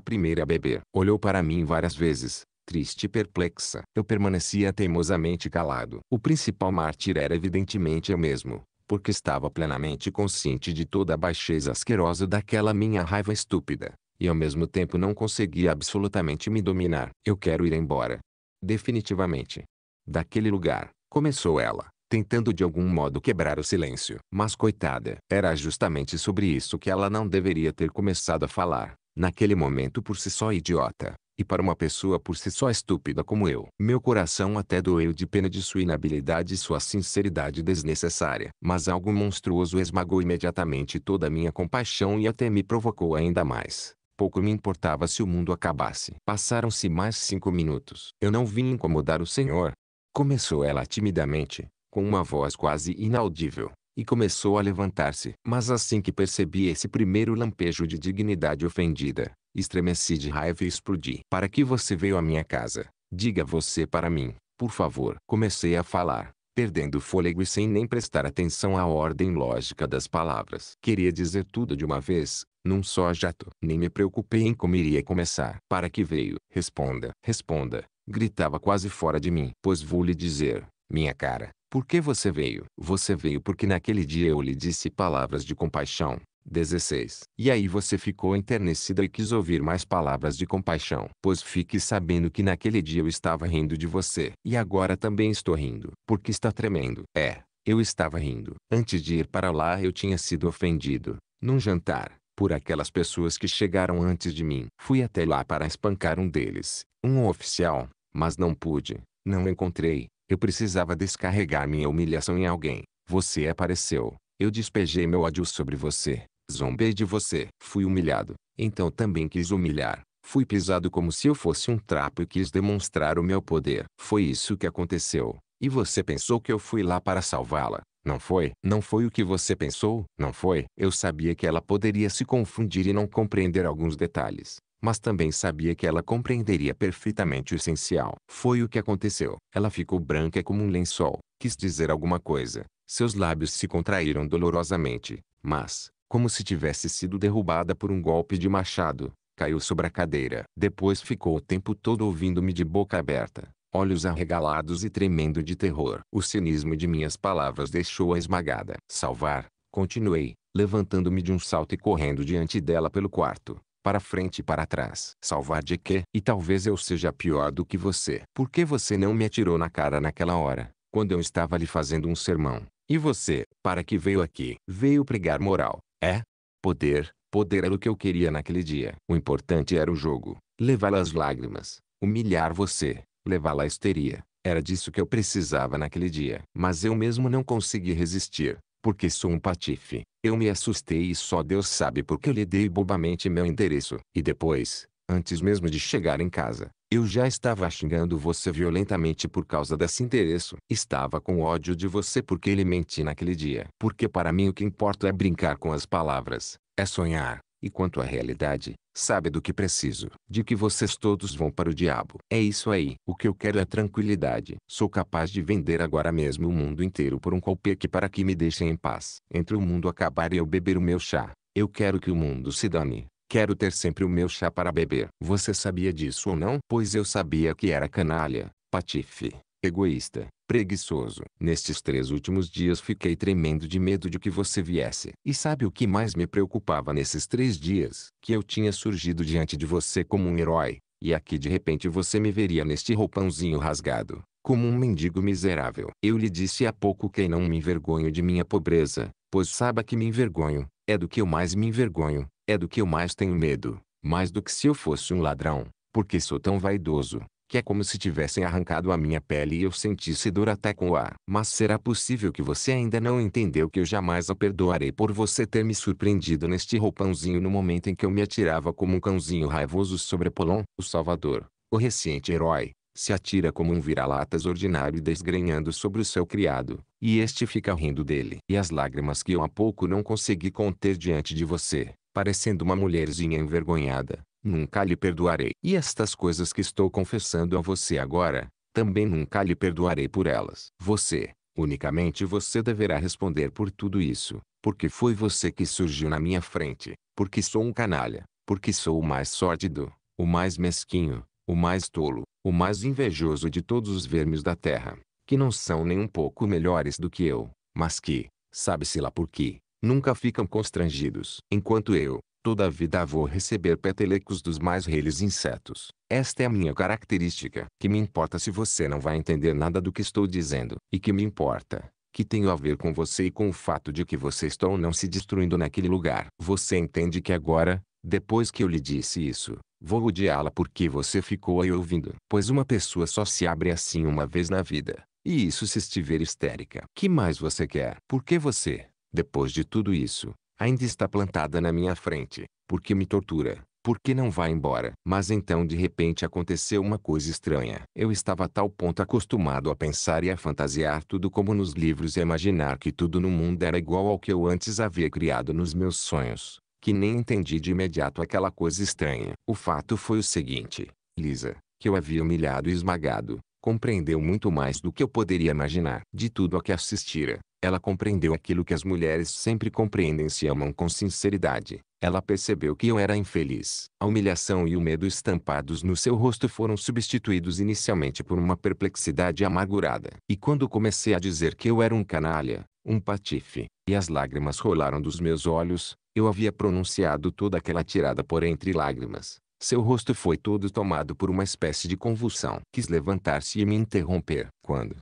primeira a beber. Olhou para mim várias vezes, triste e perplexa. Eu permanecia teimosamente calado. O principal mártir era evidentemente eu mesmo porque estava plenamente consciente de toda a baixeza asquerosa daquela minha raiva estúpida, e ao mesmo tempo não conseguia absolutamente me dominar. Eu quero ir embora. Definitivamente. Daquele lugar, começou ela, tentando de algum modo quebrar o silêncio. Mas coitada, era justamente sobre isso que ela não deveria ter começado a falar, naquele momento por si só idiota. E para uma pessoa por si só estúpida como eu, meu coração até doeu de pena de sua inabilidade e sua sinceridade desnecessária. Mas algo monstruoso esmagou imediatamente toda a minha compaixão e até me provocou ainda mais. Pouco me importava se o mundo acabasse. Passaram-se mais cinco minutos. Eu não vim incomodar o senhor. Começou ela timidamente, com uma voz quase inaudível, e começou a levantar-se. Mas assim que percebi esse primeiro lampejo de dignidade ofendida, Estremeci de raiva e explodi. Para que você veio à minha casa? Diga você para mim, por favor. Comecei a falar, perdendo o fôlego e sem nem prestar atenção à ordem lógica das palavras. Queria dizer tudo de uma vez, num só jato. Nem me preocupei em como iria começar. Para que veio? Responda. Responda. Gritava quase fora de mim. Pois vou lhe dizer, minha cara, por que você veio? Você veio porque naquele dia eu lhe disse palavras de compaixão, 16. E aí você ficou enternecida e quis ouvir mais palavras de compaixão. Pois fique sabendo que naquele dia eu estava rindo de você. E agora também estou rindo. Porque está tremendo. É, eu estava rindo. Antes de ir para lá eu tinha sido ofendido. Num jantar. Por aquelas pessoas que chegaram antes de mim. Fui até lá para espancar um deles. Um oficial. Mas não pude. Não encontrei. Eu precisava descarregar minha humilhação em alguém. Você apareceu. Eu despejei meu ódio sobre você. Zombei de você. Fui humilhado. Então também quis humilhar. Fui pisado como se eu fosse um trapo e quis demonstrar o meu poder. Foi isso que aconteceu. E você pensou que eu fui lá para salvá-la, não foi? Não foi o que você pensou, não foi? Eu sabia que ela poderia se confundir e não compreender alguns detalhes. Mas também sabia que ela compreenderia perfeitamente o essencial. Foi o que aconteceu. Ela ficou branca como um lençol. Quis dizer alguma coisa. Seus lábios se contraíram dolorosamente. Mas, como se tivesse sido derrubada por um golpe de machado. Caiu sobre a cadeira. Depois ficou o tempo todo ouvindo-me de boca aberta, olhos arregalados e tremendo de terror. O cinismo de minhas palavras deixou-a esmagada. Salvar, continuei, levantando-me de um salto e correndo diante dela pelo quarto, para frente e para trás. Salvar de quê? E talvez eu seja pior do que você. Por que você não me atirou na cara naquela hora, quando eu estava lhe fazendo um sermão? E você, para que veio aqui? Veio pregar moral. É, poder, poder era o que eu queria naquele dia. O importante era o jogo, levá-la às lágrimas, humilhar você, levá-la à histeria. Era disso que eu precisava naquele dia. Mas eu mesmo não consegui resistir, porque sou um patife. Eu me assustei e só Deus sabe porque eu lhe dei bobamente meu endereço. E depois, antes mesmo de chegar em casa, eu já estava xingando você violentamente por causa desse interesse. Estava com ódio de você porque ele menti naquele dia. Porque para mim o que importa é brincar com as palavras, é sonhar. E quanto à realidade, sabe do que preciso? De que vocês todos vão para o diabo. É isso aí. O que eu quero é tranquilidade. Sou capaz de vender agora mesmo o mundo inteiro por um colpeque para que me deixem em paz. Entre o mundo acabar e eu beber o meu chá, eu quero que o mundo se dane. Quero ter sempre o meu chá para beber. Você sabia disso ou não? Pois eu sabia que era canalha, patife, egoísta, preguiçoso. Nestes três últimos dias fiquei tremendo de medo de que você viesse. E sabe o que mais me preocupava nesses três dias? Que eu tinha surgido diante de você como um herói. E aqui de repente você me veria neste roupãozinho rasgado, como um mendigo miserável. Eu lhe disse há pouco que não me envergonho de minha pobreza, pois saiba que me envergonho, é do que eu mais me envergonho, é do que eu mais tenho medo, mais do que se eu fosse um ladrão, porque sou tão vaidoso, que é como se tivessem arrancado a minha pele e eu sentisse dor até com o ar. Mas será possível que você ainda não entendeu que eu jamais a perdoarei por você ter me surpreendido neste roupãozinho no momento em que eu me atirava como um cãozinho raivoso sobre Polon, o salvador, o reciente herói, se atira como um vira-latas ordinário desgrenhando sobre o seu criado, e este fica rindo dele. E as lágrimas que eu há pouco não consegui conter diante de você, parecendo uma mulherzinha envergonhada, nunca lhe perdoarei. E estas coisas que estou confessando a você agora, também nunca lhe perdoarei por elas. Você, unicamente você deverá responder por tudo isso, porque foi você que surgiu na minha frente, porque sou um canalha, porque sou o mais sórdido, o mais mesquinho, o mais tolo, o mais invejoso de todos os vermes da terra, que não são nem um pouco melhores do que eu, mas que, sabe-se lá por quê nunca ficam constrangidos. Enquanto eu, toda a vida vou receber petelecos dos mais reles insetos. Esta é a minha característica. Que me importa se você não vai entender nada do que estou dizendo. E que me importa, que tenho a ver com você e com o fato de que você está ou não se destruindo naquele lugar. Você entende que agora, depois que eu lhe disse isso, vou odiá-la porque você ficou aí ouvindo. Pois uma pessoa só se abre assim uma vez na vida. E isso se estiver histérica. Que mais você quer? Por que você, depois de tudo isso, ainda está plantada na minha frente, porque me tortura, porque não vai embora. Mas então de repente aconteceu uma coisa estranha. Eu estava a tal ponto acostumado a pensar e a fantasiar tudo como nos livros e imaginar que tudo no mundo era igual ao que eu antes havia criado nos meus sonhos, que nem entendi de imediato aquela coisa estranha. O fato foi o seguinte, Lisa, que eu havia humilhado e esmagado, compreendeu muito mais do que eu poderia imaginar. De tudo a que assistira, ela compreendeu aquilo que as mulheres sempre compreendem se amam com sinceridade. Ela percebeu que eu era infeliz. A humilhação e o medo estampados no seu rosto foram substituídos inicialmente por uma perplexidade amargurada. E quando comecei a dizer que eu era um canalha, um patife, e as lágrimas rolaram dos meus olhos, eu havia pronunciado toda aquela tirada por entre lágrimas. Seu rosto foi todo tomado por uma espécie de convulsão. Quis levantar-se e me interromper. Quando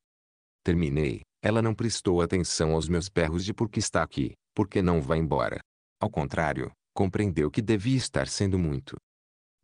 terminei, ela não prestou atenção aos meus berros de por que está aqui, por que não vai embora. Ao contrário, compreendeu que devia estar sendo muito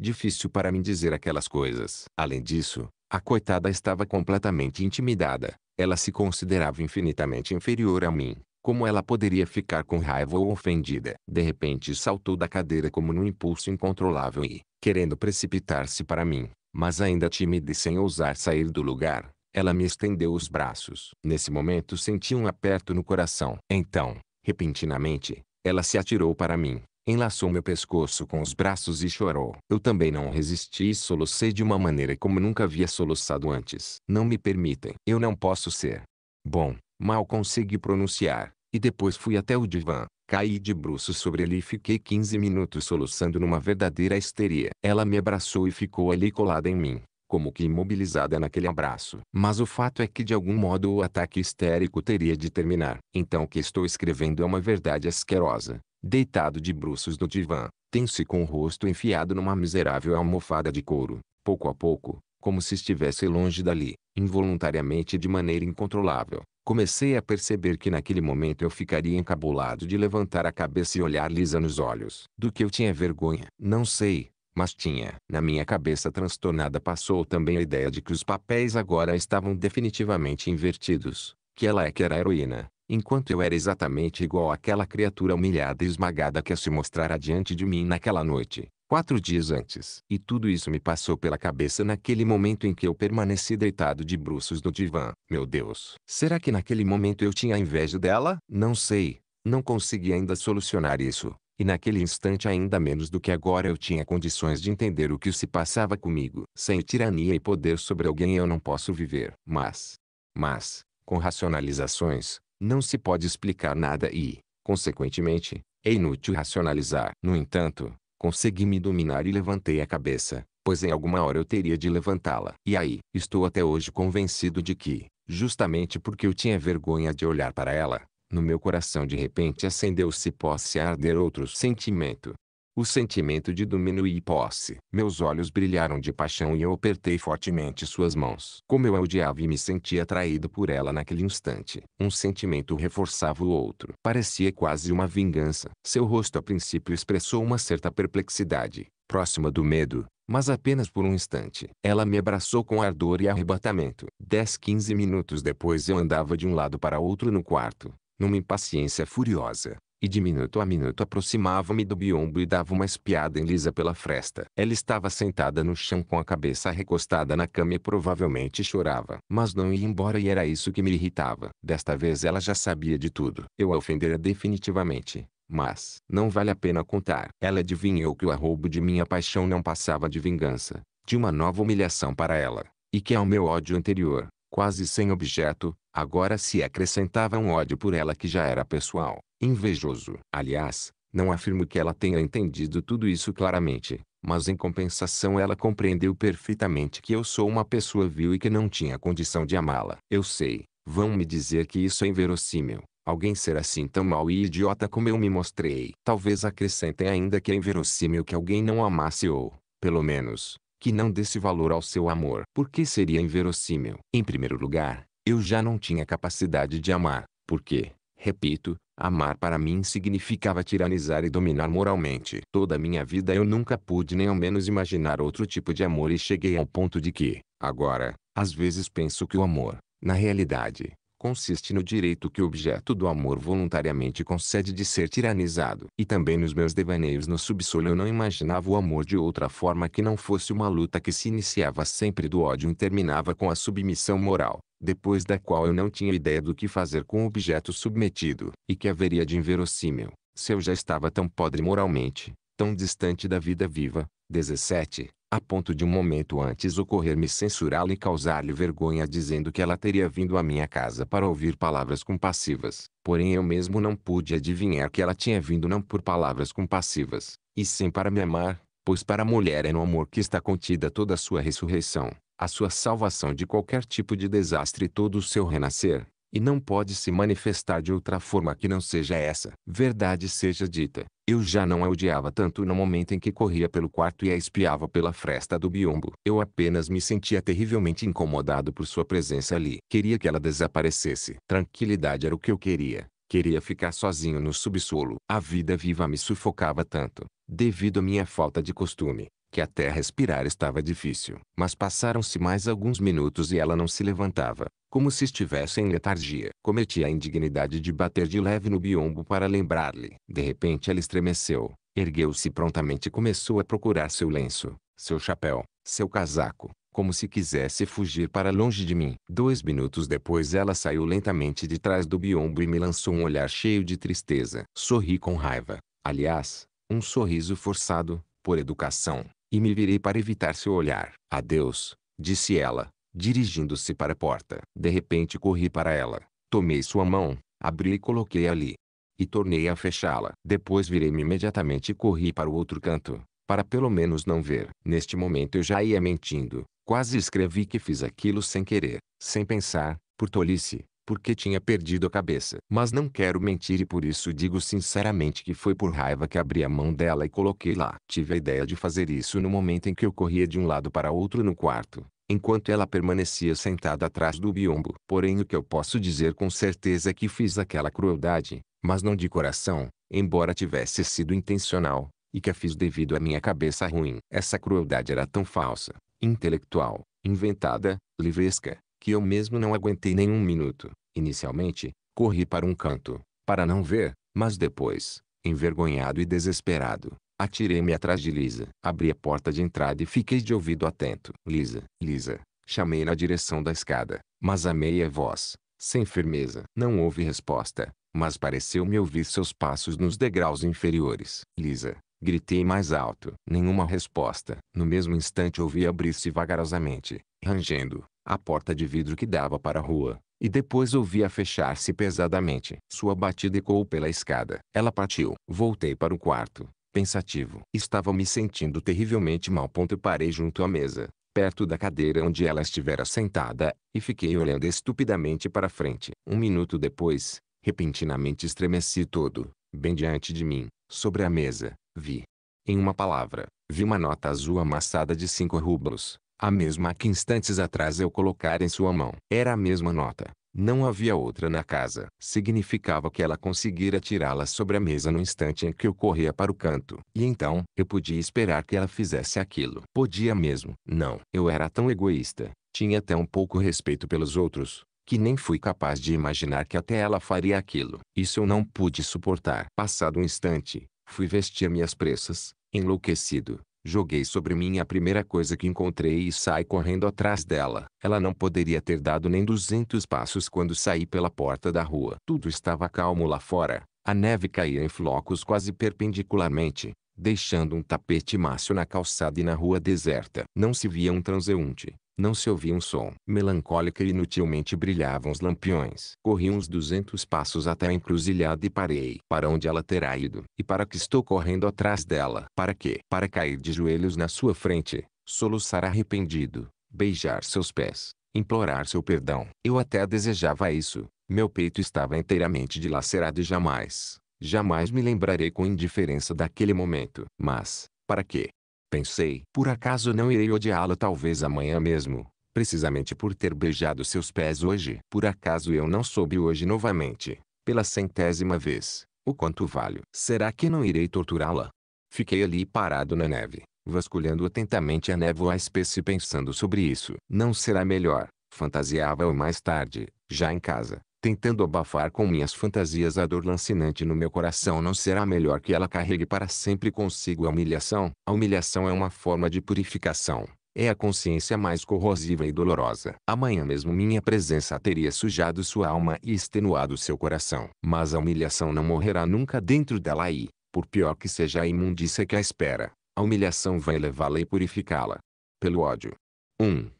difícil para mim dizer aquelas coisas. Além disso, a coitada estava completamente intimidada. Ela se considerava infinitamente inferior a mim. Como ela poderia ficar com raiva ou ofendida? De repente saltou da cadeira como num impulso incontrolável e, querendo precipitar-se para mim, mas ainda tímida e sem ousar sair do lugar, ela me estendeu os braços. Nesse momento senti um aperto no coração. Então, repentinamente, ela se atirou para mim, enlaçou meu pescoço com os braços e chorou. Eu também não resisti e solucei de uma maneira como nunca havia soluçado antes. Não me permitem. Eu não posso ser. Bom, mal consegui pronunciar. E depois fui até o divã. Caí de bruços sobre ele e fiquei 15 minutos soluçando numa verdadeira histeria. Ela me abraçou e ficou ali colada em mim, como que imobilizada naquele abraço. Mas o fato é que de algum modo o ataque histérico teria de terminar. Então o que estou escrevendo é uma verdade asquerosa. Deitado de bruços no divã, tenso se com o rosto enfiado numa miserável almofada de couro, pouco a pouco, como se estivesse longe dali, involuntariamente de maneira incontrolável, Comecei a perceber que naquele momento eu ficaria encabulado de levantar a cabeça e olhar Lisa nos olhos. Do que eu tinha vergonha? Não sei, mas tinha. Na minha cabeça transtornada passou também a ideia de que os papéis agora estavam definitivamente invertidos. Que ela é que era a heroína, enquanto eu era exatamente igual àquela criatura humilhada e esmagada que a se mostrara diante de mim naquela noite quatro dias antes. E tudo isso me passou pela cabeça naquele momento em que eu permaneci deitado de bruços no divã. Meu Deus! Será que naquele momento eu tinha inveja dela? Não sei. Não consegui ainda solucionar isso. E naquele instante ainda menos do que agora eu tinha condições de entender o que se passava comigo. Sem tirania e poder sobre alguém eu não posso viver. Mas, mas, com racionalizações, não se pode explicar nada e, consequentemente, é inútil racionalizar. No entanto, Consegui me dominar e levantei a cabeça, pois em alguma hora eu teria de levantá-la. E aí, estou até hoje convencido de que, justamente porque eu tinha vergonha de olhar para ela, no meu coração de repente acendeu-se posse a arder outro sentimento, o sentimento de domínio e posse. Meus olhos brilharam de paixão e eu apertei fortemente suas mãos. Como eu a odiava e me sentia atraído por ela naquele instante. Um sentimento reforçava o outro. Parecia quase uma vingança. Seu rosto a princípio expressou uma certa perplexidade, próxima do medo, mas apenas por um instante. Ela me abraçou com ardor e arrebatamento. Dez, quinze minutos depois eu andava de um lado para outro no quarto, numa impaciência furiosa e de minuto a minuto aproximava-me do biombo e dava uma espiada em Lisa pela fresta. Ela estava sentada no chão com a cabeça recostada na cama e provavelmente chorava. Mas não ia embora e era isso que me irritava. Desta vez ela já sabia de tudo. Eu a ofendera definitivamente. Mas, não vale a pena contar. Ela adivinhou que o arroubo de minha paixão não passava de vingança, de uma nova humilhação para ela, e que ao meu ódio anterior, quase sem objeto, agora se acrescentava um ódio por ela que já era pessoal invejoso. Aliás, não afirmo que ela tenha entendido tudo isso claramente, mas em compensação ela compreendeu perfeitamente que eu sou uma pessoa vil e que não tinha condição de amá-la. Eu sei, vão me dizer que isso é inverossímil. Alguém ser assim tão mau e idiota como eu me mostrei. Talvez acrescentem ainda que é inverossímil que alguém não amasse ou, pelo menos, que não desse valor ao seu amor. Por que seria inverossímil? Em primeiro lugar, eu já não tinha capacidade de amar, porque, repito, Amar para mim significava tiranizar e dominar moralmente. Toda a minha vida eu nunca pude nem ao menos imaginar outro tipo de amor e cheguei ao ponto de que, agora, às vezes penso que o amor, na realidade, consiste no direito que o objeto do amor voluntariamente concede de ser tiranizado. E também nos meus devaneios no subsolo eu não imaginava o amor de outra forma que não fosse uma luta que se iniciava sempre do ódio e terminava com a submissão moral depois da qual eu não tinha ideia do que fazer com o objeto submetido, e que haveria de inverossímil, se eu já estava tão podre moralmente, tão distante da vida viva. 17. A ponto de um momento antes ocorrer-me censurá-la e causar-lhe vergonha dizendo que ela teria vindo à minha casa para ouvir palavras compassivas. Porém eu mesmo não pude adivinhar que ela tinha vindo não por palavras compassivas, e sim para me amar, pois para a mulher é no amor que está contida toda a sua ressurreição a sua salvação de qualquer tipo de desastre e todo o seu renascer, e não pode se manifestar de outra forma que não seja essa. Verdade seja dita, eu já não a odiava tanto no momento em que corria pelo quarto e a espiava pela fresta do biombo. Eu apenas me sentia terrivelmente incomodado por sua presença ali. Queria que ela desaparecesse. Tranquilidade era o que eu queria. Queria ficar sozinho no subsolo. A vida viva me sufocava tanto, devido à minha falta de costume, que até respirar estava difícil. Mas passaram-se mais alguns minutos e ela não se levantava, como se estivesse em letargia. Cometi a indignidade de bater de leve no biombo para lembrar-lhe. De repente ela estremeceu, ergueu-se prontamente e começou a procurar seu lenço, seu chapéu, seu casaco, como se quisesse fugir para longe de mim. Dois minutos depois ela saiu lentamente de trás do biombo e me lançou um olhar cheio de tristeza. Sorri com raiva. Aliás, um sorriso forçado, por educação. E me virei para evitar seu olhar. Adeus, disse ela, dirigindo-se para a porta. De repente corri para ela, tomei sua mão, abri e coloquei ali. E tornei a fechá-la. Depois virei-me imediatamente e corri para o outro canto, para pelo menos não ver. Neste momento eu já ia mentindo, quase escrevi que fiz aquilo sem querer, sem pensar, por tolice, porque tinha perdido a cabeça. Mas não quero mentir e por isso digo sinceramente que foi por raiva que abri a mão dela e coloquei lá. Tive a ideia de fazer isso no momento em que eu corria de um lado para outro no quarto, enquanto ela permanecia sentada atrás do biombo. Porém o que eu posso dizer com certeza é que fiz aquela crueldade, mas não de coração, embora tivesse sido intencional, e que a fiz devido à minha cabeça ruim. Essa crueldade era tão falsa, intelectual, inventada, livresca, que eu mesmo não aguentei nenhum minuto. Inicialmente, corri para um canto, para não ver, mas depois, envergonhado e desesperado, atirei-me atrás de Lisa. Abri a porta de entrada e fiquei de ouvido atento. Lisa, Lisa, chamei na direção da escada, mas a meia voz, sem firmeza. Não houve resposta, mas pareceu-me ouvir seus passos nos degraus inferiores. Lisa, gritei mais alto. Nenhuma resposta. No mesmo instante ouvi abrir-se vagarosamente, rangendo, a porta de vidro que dava para a rua, e depois ouvia fechar-se pesadamente. Sua batida ecoou pela escada. Ela partiu. Voltei para o quarto, pensativo. Estava me sentindo terrivelmente mal. Ponto parei junto à mesa, perto da cadeira onde ela estivera sentada, e fiquei olhando estupidamente para frente. Um minuto depois, repentinamente estremeci todo, bem diante de mim, sobre a mesa, vi. Em uma palavra, vi uma nota azul amassada de cinco rublos, a mesma que instantes atrás eu colocara em sua mão. Era a mesma nota. Não havia outra na casa. Significava que ela conseguira tirá-la sobre a mesa no instante em que eu corria para o canto. E então, eu podia esperar que ela fizesse aquilo. Podia mesmo. Não. Eu era tão egoísta. Tinha tão pouco respeito pelos outros. Que nem fui capaz de imaginar que até ela faria aquilo. Isso eu não pude suportar. Passado um instante, fui vestir-me às pressas, enlouquecido, Joguei sobre mim a primeira coisa que encontrei e saí correndo atrás dela. Ela não poderia ter dado nem duzentos passos quando saí pela porta da rua. Tudo estava calmo lá fora. A neve caía em flocos quase perpendicularmente, deixando um tapete macio na calçada e na rua deserta. Não se via um transeunte. Não se ouvia um som. Melancólica e inutilmente brilhavam os lampiões. Corri uns duzentos passos até a encruzilhada e parei. Para onde ela terá ido? E para que estou correndo atrás dela? Para quê? Para cair de joelhos na sua frente, soluçar arrependido, beijar seus pés, implorar seu perdão. Eu até desejava isso. Meu peito estava inteiramente dilacerado e jamais, jamais me lembrarei com indiferença daquele momento. Mas, para quê? Pensei, por acaso não irei odiá la talvez amanhã mesmo, precisamente por ter beijado seus pés hoje. Por acaso eu não soube hoje novamente, pela centésima vez, o quanto valho. Será que não irei torturá-la? Fiquei ali parado na neve, vasculhando atentamente a névoa espessa e pensando sobre isso. Não será melhor, fantasiava-o mais tarde, já em casa, tentando abafar com minhas fantasias a dor lancinante no meu coração não será melhor que ela carregue para sempre consigo a humilhação. A humilhação é uma forma de purificação. É a consciência mais corrosiva e dolorosa. Amanhã mesmo minha presença teria sujado sua alma e extenuado seu coração. Mas a humilhação não morrerá nunca dentro dela e, por pior que seja a imundícia que a espera, a humilhação vai levá-la e purificá-la. Pelo ódio. 1. Um.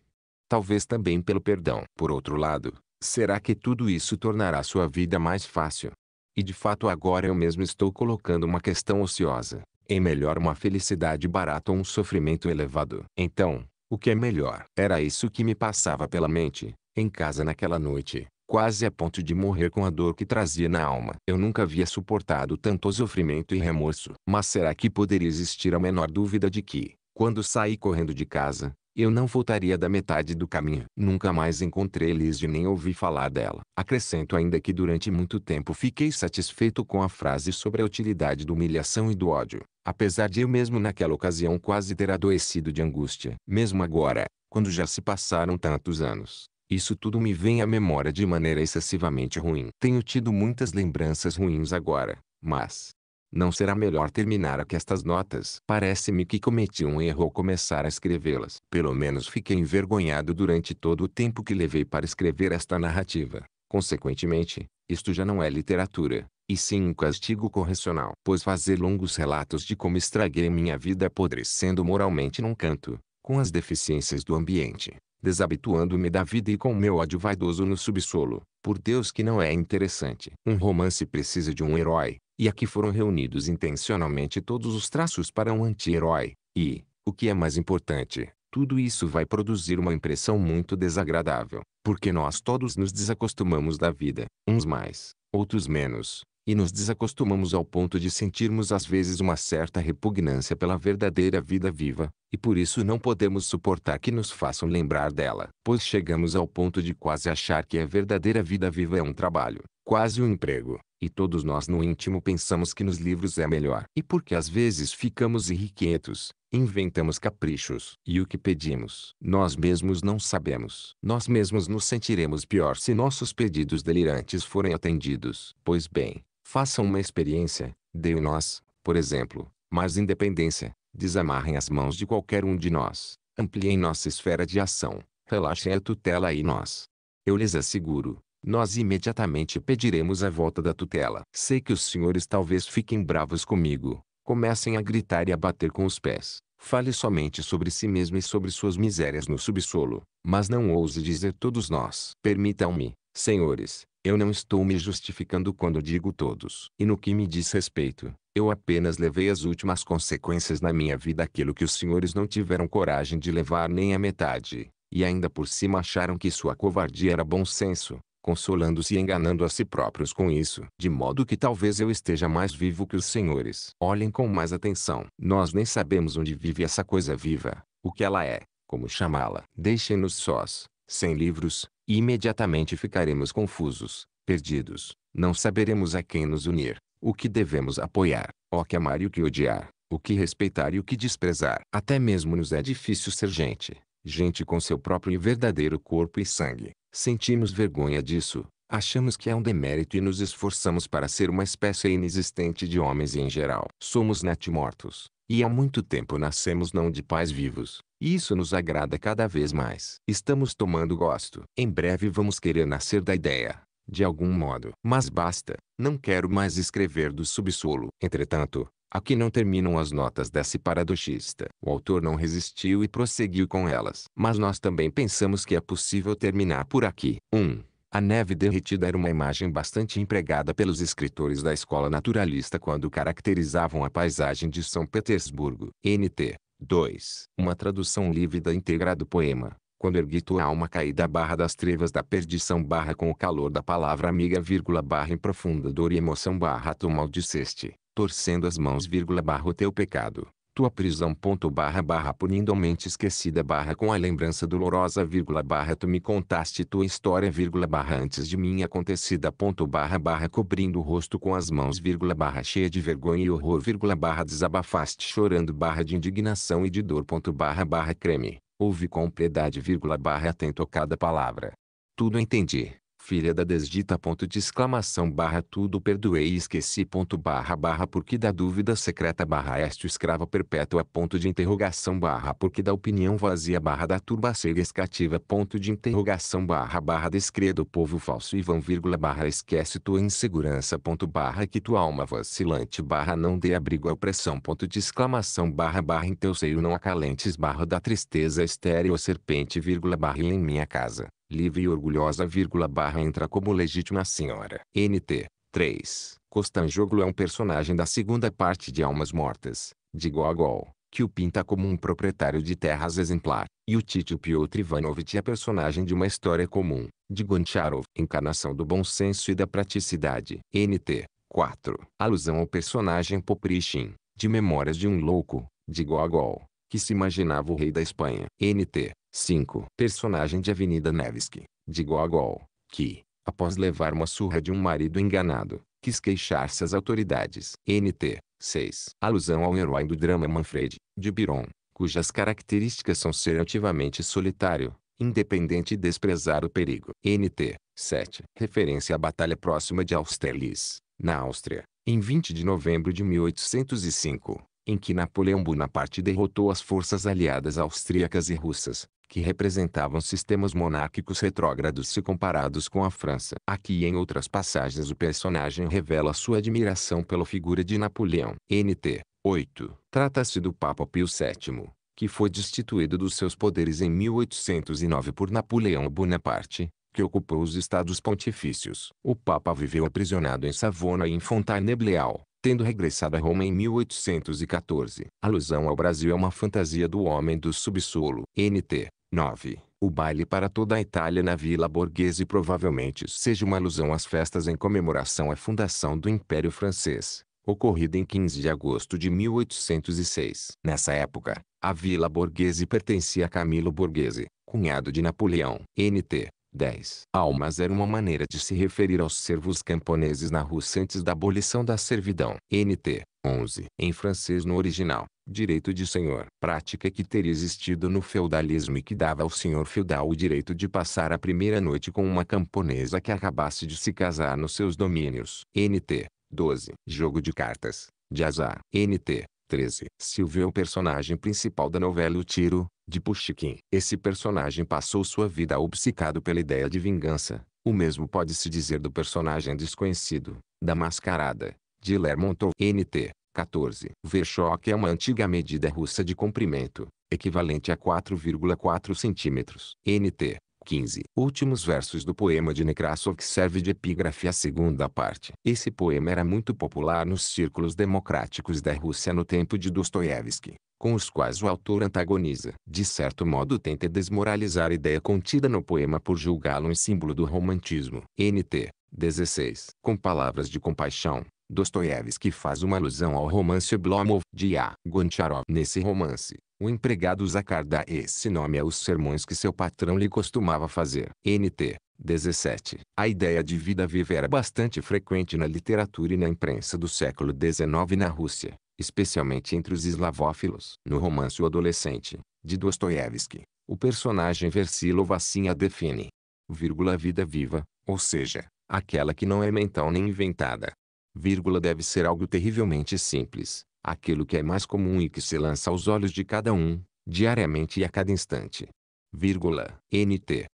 Talvez também pelo perdão. Por outro lado, será que tudo isso tornará sua vida mais fácil? E de fato agora eu mesmo estou colocando uma questão ociosa. É melhor uma felicidade barata ou um sofrimento elevado? Então, o que é melhor? Era isso que me passava pela mente, em casa naquela noite, quase a ponto de morrer com a dor que trazia na alma. Eu nunca havia suportado tanto sofrimento e remorso. Mas será que poderia existir a menor dúvida de que, quando saí correndo de casa, eu não voltaria da metade do caminho. Nunca mais encontrei Liz e nem ouvi falar dela. Acrescento ainda que durante muito tempo fiquei satisfeito com a frase sobre a utilidade da humilhação e do ódio. Apesar de eu mesmo naquela ocasião quase ter adoecido de angústia. Mesmo agora, quando já se passaram tantos anos, isso tudo me vem à memória de maneira excessivamente ruim. Tenho tido muitas lembranças ruins agora, mas, não será melhor terminar aqui estas notas? Parece-me que cometi um erro ao começar a escrevê-las. Pelo menos fiquei envergonhado durante todo o tempo que levei para escrever esta narrativa. Consequentemente, isto já não é literatura, e sim um castigo correcional. Pois fazer longos relatos de como estraguei minha vida apodrecendo moralmente num canto, com as deficiências do ambiente, desabituando-me da vida e com meu ódio vaidoso no subsolo. Por Deus que não é interessante. Um romance precisa de um herói, e aqui foram reunidos intencionalmente todos os traços para um anti-herói. E, o que é mais importante, tudo isso vai produzir uma impressão muito desagradável, porque nós todos nos desacostumamos da vida, uns mais, outros menos, e nos desacostumamos ao ponto de sentirmos às vezes uma certa repugnância pela verdadeira vida viva, e por isso não podemos suportar que nos façam lembrar dela, pois chegamos ao ponto de quase achar que a verdadeira vida viva é um trabalho, quase um emprego, e todos nós no íntimo pensamos que nos livros é melhor. E porque às vezes ficamos irrequietos, inventamos caprichos, e o que pedimos, nós mesmos não sabemos. Nós mesmos nos sentiremos pior se nossos pedidos delirantes forem atendidos. Pois bem, Façam uma experiência, deem nós, por exemplo, mais independência, desamarrem as mãos de qualquer um de nós, ampliem nossa esfera de ação, relaxem a tutela e nós. Eu lhes asseguro, nós imediatamente pediremos a volta da tutela. Sei que os senhores talvez fiquem bravos comigo, comecem a gritar e a bater com os pés. Fale somente sobre si mesmo e sobre suas misérias no subsolo, mas não ouse dizer todos nós. Permitam-me, senhores, eu não estou me justificando quando digo todos. E no que me diz respeito, eu apenas levei as últimas consequências na minha vida aquilo que os senhores não tiveram coragem de levar nem a metade, e ainda por cima acharam que sua covardia era bom senso, consolando-se e enganando a si próprios com isso, de modo que talvez eu esteja mais vivo que os senhores. Olhem com mais atenção. Nós nem sabemos onde vive essa coisa viva, o que ela é, como chamá-la. Deixem-nos sós, sem livros, e imediatamente ficaremos confusos, perdidos. Não saberemos a quem nos unir, o que devemos apoiar, o que amar e o que odiar, o que respeitar e o que desprezar. Até mesmo nos é difícil ser gente, gente com seu próprio e verdadeiro corpo e sangue. Sentimos vergonha disso, Achamos que é um demérito e nos esforçamos para ser uma espécie inexistente de homens em geral. Somos natimortos, e há muito tempo nascemos não de pais vivos. E isso nos agrada cada vez mais. Estamos tomando gosto. Em breve vamos querer nascer da ideia, de algum modo. Mas basta, não quero mais escrever do subsolo. Entretanto, Aqui não terminam as notas desse paradoxista. O autor não resistiu e prosseguiu com elas. Mas nós também pensamos que é possível terminar por aqui. 1. Um, a neve derretida era uma imagem bastante empregada pelos escritores da escola naturalista quando caracterizavam a paisagem de São Petersburgo. NT 2. Uma tradução livre da íntegra do poema. Quando ergui tua alma caída barra das trevas da perdição barra com o calor da palavra amiga vírgula barra em profunda dor e emoção barra tu maldiceste, torcendo as mãos vírgula barra o teu pecado tua prisão. Ponto barra barra punindamente esquecida barra com a lembrança dolorosa vírgula barra tu me contaste tua história vírgula barra antes de mim acontecida ponto barra barra cobrindo o rosto com as mãos vírgula barra cheia de vergonha e horror vírgula barra desabafaste chorando barra de indignação e de dor ponto barra barra creme Ouvi com piedade vírgula barra atento a cada palavra. Tudo entendi, filha da desdita. Ponto de exclamação barra tudo perdoei e esqueci. Ponto barra barra porque da dúvida secreta barra este escrava perpétua. Ponto de interrogação barra porque da opinião vazia barra da turba cega escativa. Ponto de interrogação barra barra descredo povo falso e vão vírgula barra esquece tua insegurança. Ponto barra que tua alma vacilante barra não dê abrigo à opressão. Ponto de exclamação barra barra em teu seio não acalentes barra da tristeza estéreo serpente vírgula barra em minha casa livre e orgulhosa vírgula barra entra como legítima senhora. NT. 3. Costanjoglu é um personagem da segunda parte de Almas Mortas, de Gogol, que o pinta como um proprietário de terras exemplar, e o Tito Piotr Ivanovich é personagem de uma história comum, de Goncharov, encarnação do bom senso e da praticidade. NT. 4. Alusão ao personagem Poprichin, de Memórias de um Louco, de Gogol, que se imaginava o rei da Espanha. NT. 5. Personagem de Avenida Nevsky, de Gogol, que, após levar uma surra de um marido enganado, quis queixar-se às autoridades. NT. 6. Alusão ao herói do drama Manfred, de Biron, cujas características são ser ativamente solitário, independente e desprezar o perigo. NT. 7. Referência à batalha próxima de Austerlitz, na Áustria, em 20 de novembro de 1805, em que Napoleão Bonaparte derrotou as forças aliadas austríacas e russas, que representavam sistemas monárquicos retrógrados se comparados com a França. Aqui em outras passagens o personagem revela sua admiração pela figura de Napoleão. NT 8. Trata-se do Papa Pio VII, que foi destituído dos seus poderes em 1809 por Napoleão Bonaparte, que ocupou os estados pontifícios. O Papa viveu aprisionado em Savona e em Fontainebleau, tendo regressado a Roma em 1814. Alusão ao Brasil é uma fantasia do homem do subsolo. NT 9. O baile para toda a Itália na Vila Borghese provavelmente seja uma alusão às festas em comemoração à fundação do Império Francês, ocorrida em 15 de agosto de 1806. Nessa época, a Vila Borghese pertencia a Camilo Borghese, cunhado de Napoleão. NT 10. Almas era uma maneira de se referir aos servos camponeses na Rússia antes da abolição da servidão. NT 11, em francês no original, direito de senhor, prática que teria existido no feudalismo e que dava ao senhor feudal o direito de passar a primeira noite com uma camponesa que acabasse de se casar nos seus domínios. NT 12, jogo de cartas, de azar. NT 13. Silvio é o personagem principal da novela O Tiro, de Pushkin. Esse personagem passou sua vida obcecado pela ideia de vingança. O mesmo pode-se dizer do personagem desconhecido, da mascarada, de Lermontov. NT 14. Vershok é uma antiga medida russa de comprimento, equivalente a 4,4 cm. NT. 15. Últimos versos do poema de Nekrasov que serve de epígrafe à segunda parte. Esse poema era muito popular nos círculos democráticos da Rússia no tempo de Dostoiévski, com os quais o autor antagoniza. De certo modo tenta desmoralizar a ideia contida no poema por julgá-lo um símbolo do romantismo. NT. 16. Com palavras de compaixão, Dostoiévski faz uma alusão ao romance Oblomov de A. Goncharov. Nesse romance, o empregado Zakhar dá esse nome aos sermões que seu patrão lhe costumava fazer. NT 17. A ideia de vida viva era bastante frequente na literatura e na imprensa do século XIX na Rússia, especialmente entre os eslavófilos. No romance O Adolescente, de Dostoiévski, o personagem Versilov assim a define. Vírgula vida viva, ou seja, aquela que não é mental nem inventada, vírgula deve ser algo terrivelmente simples, aquilo que é mais comum e que se lança aos olhos de cada um, diariamente e a cada instante. Vírgula, NT.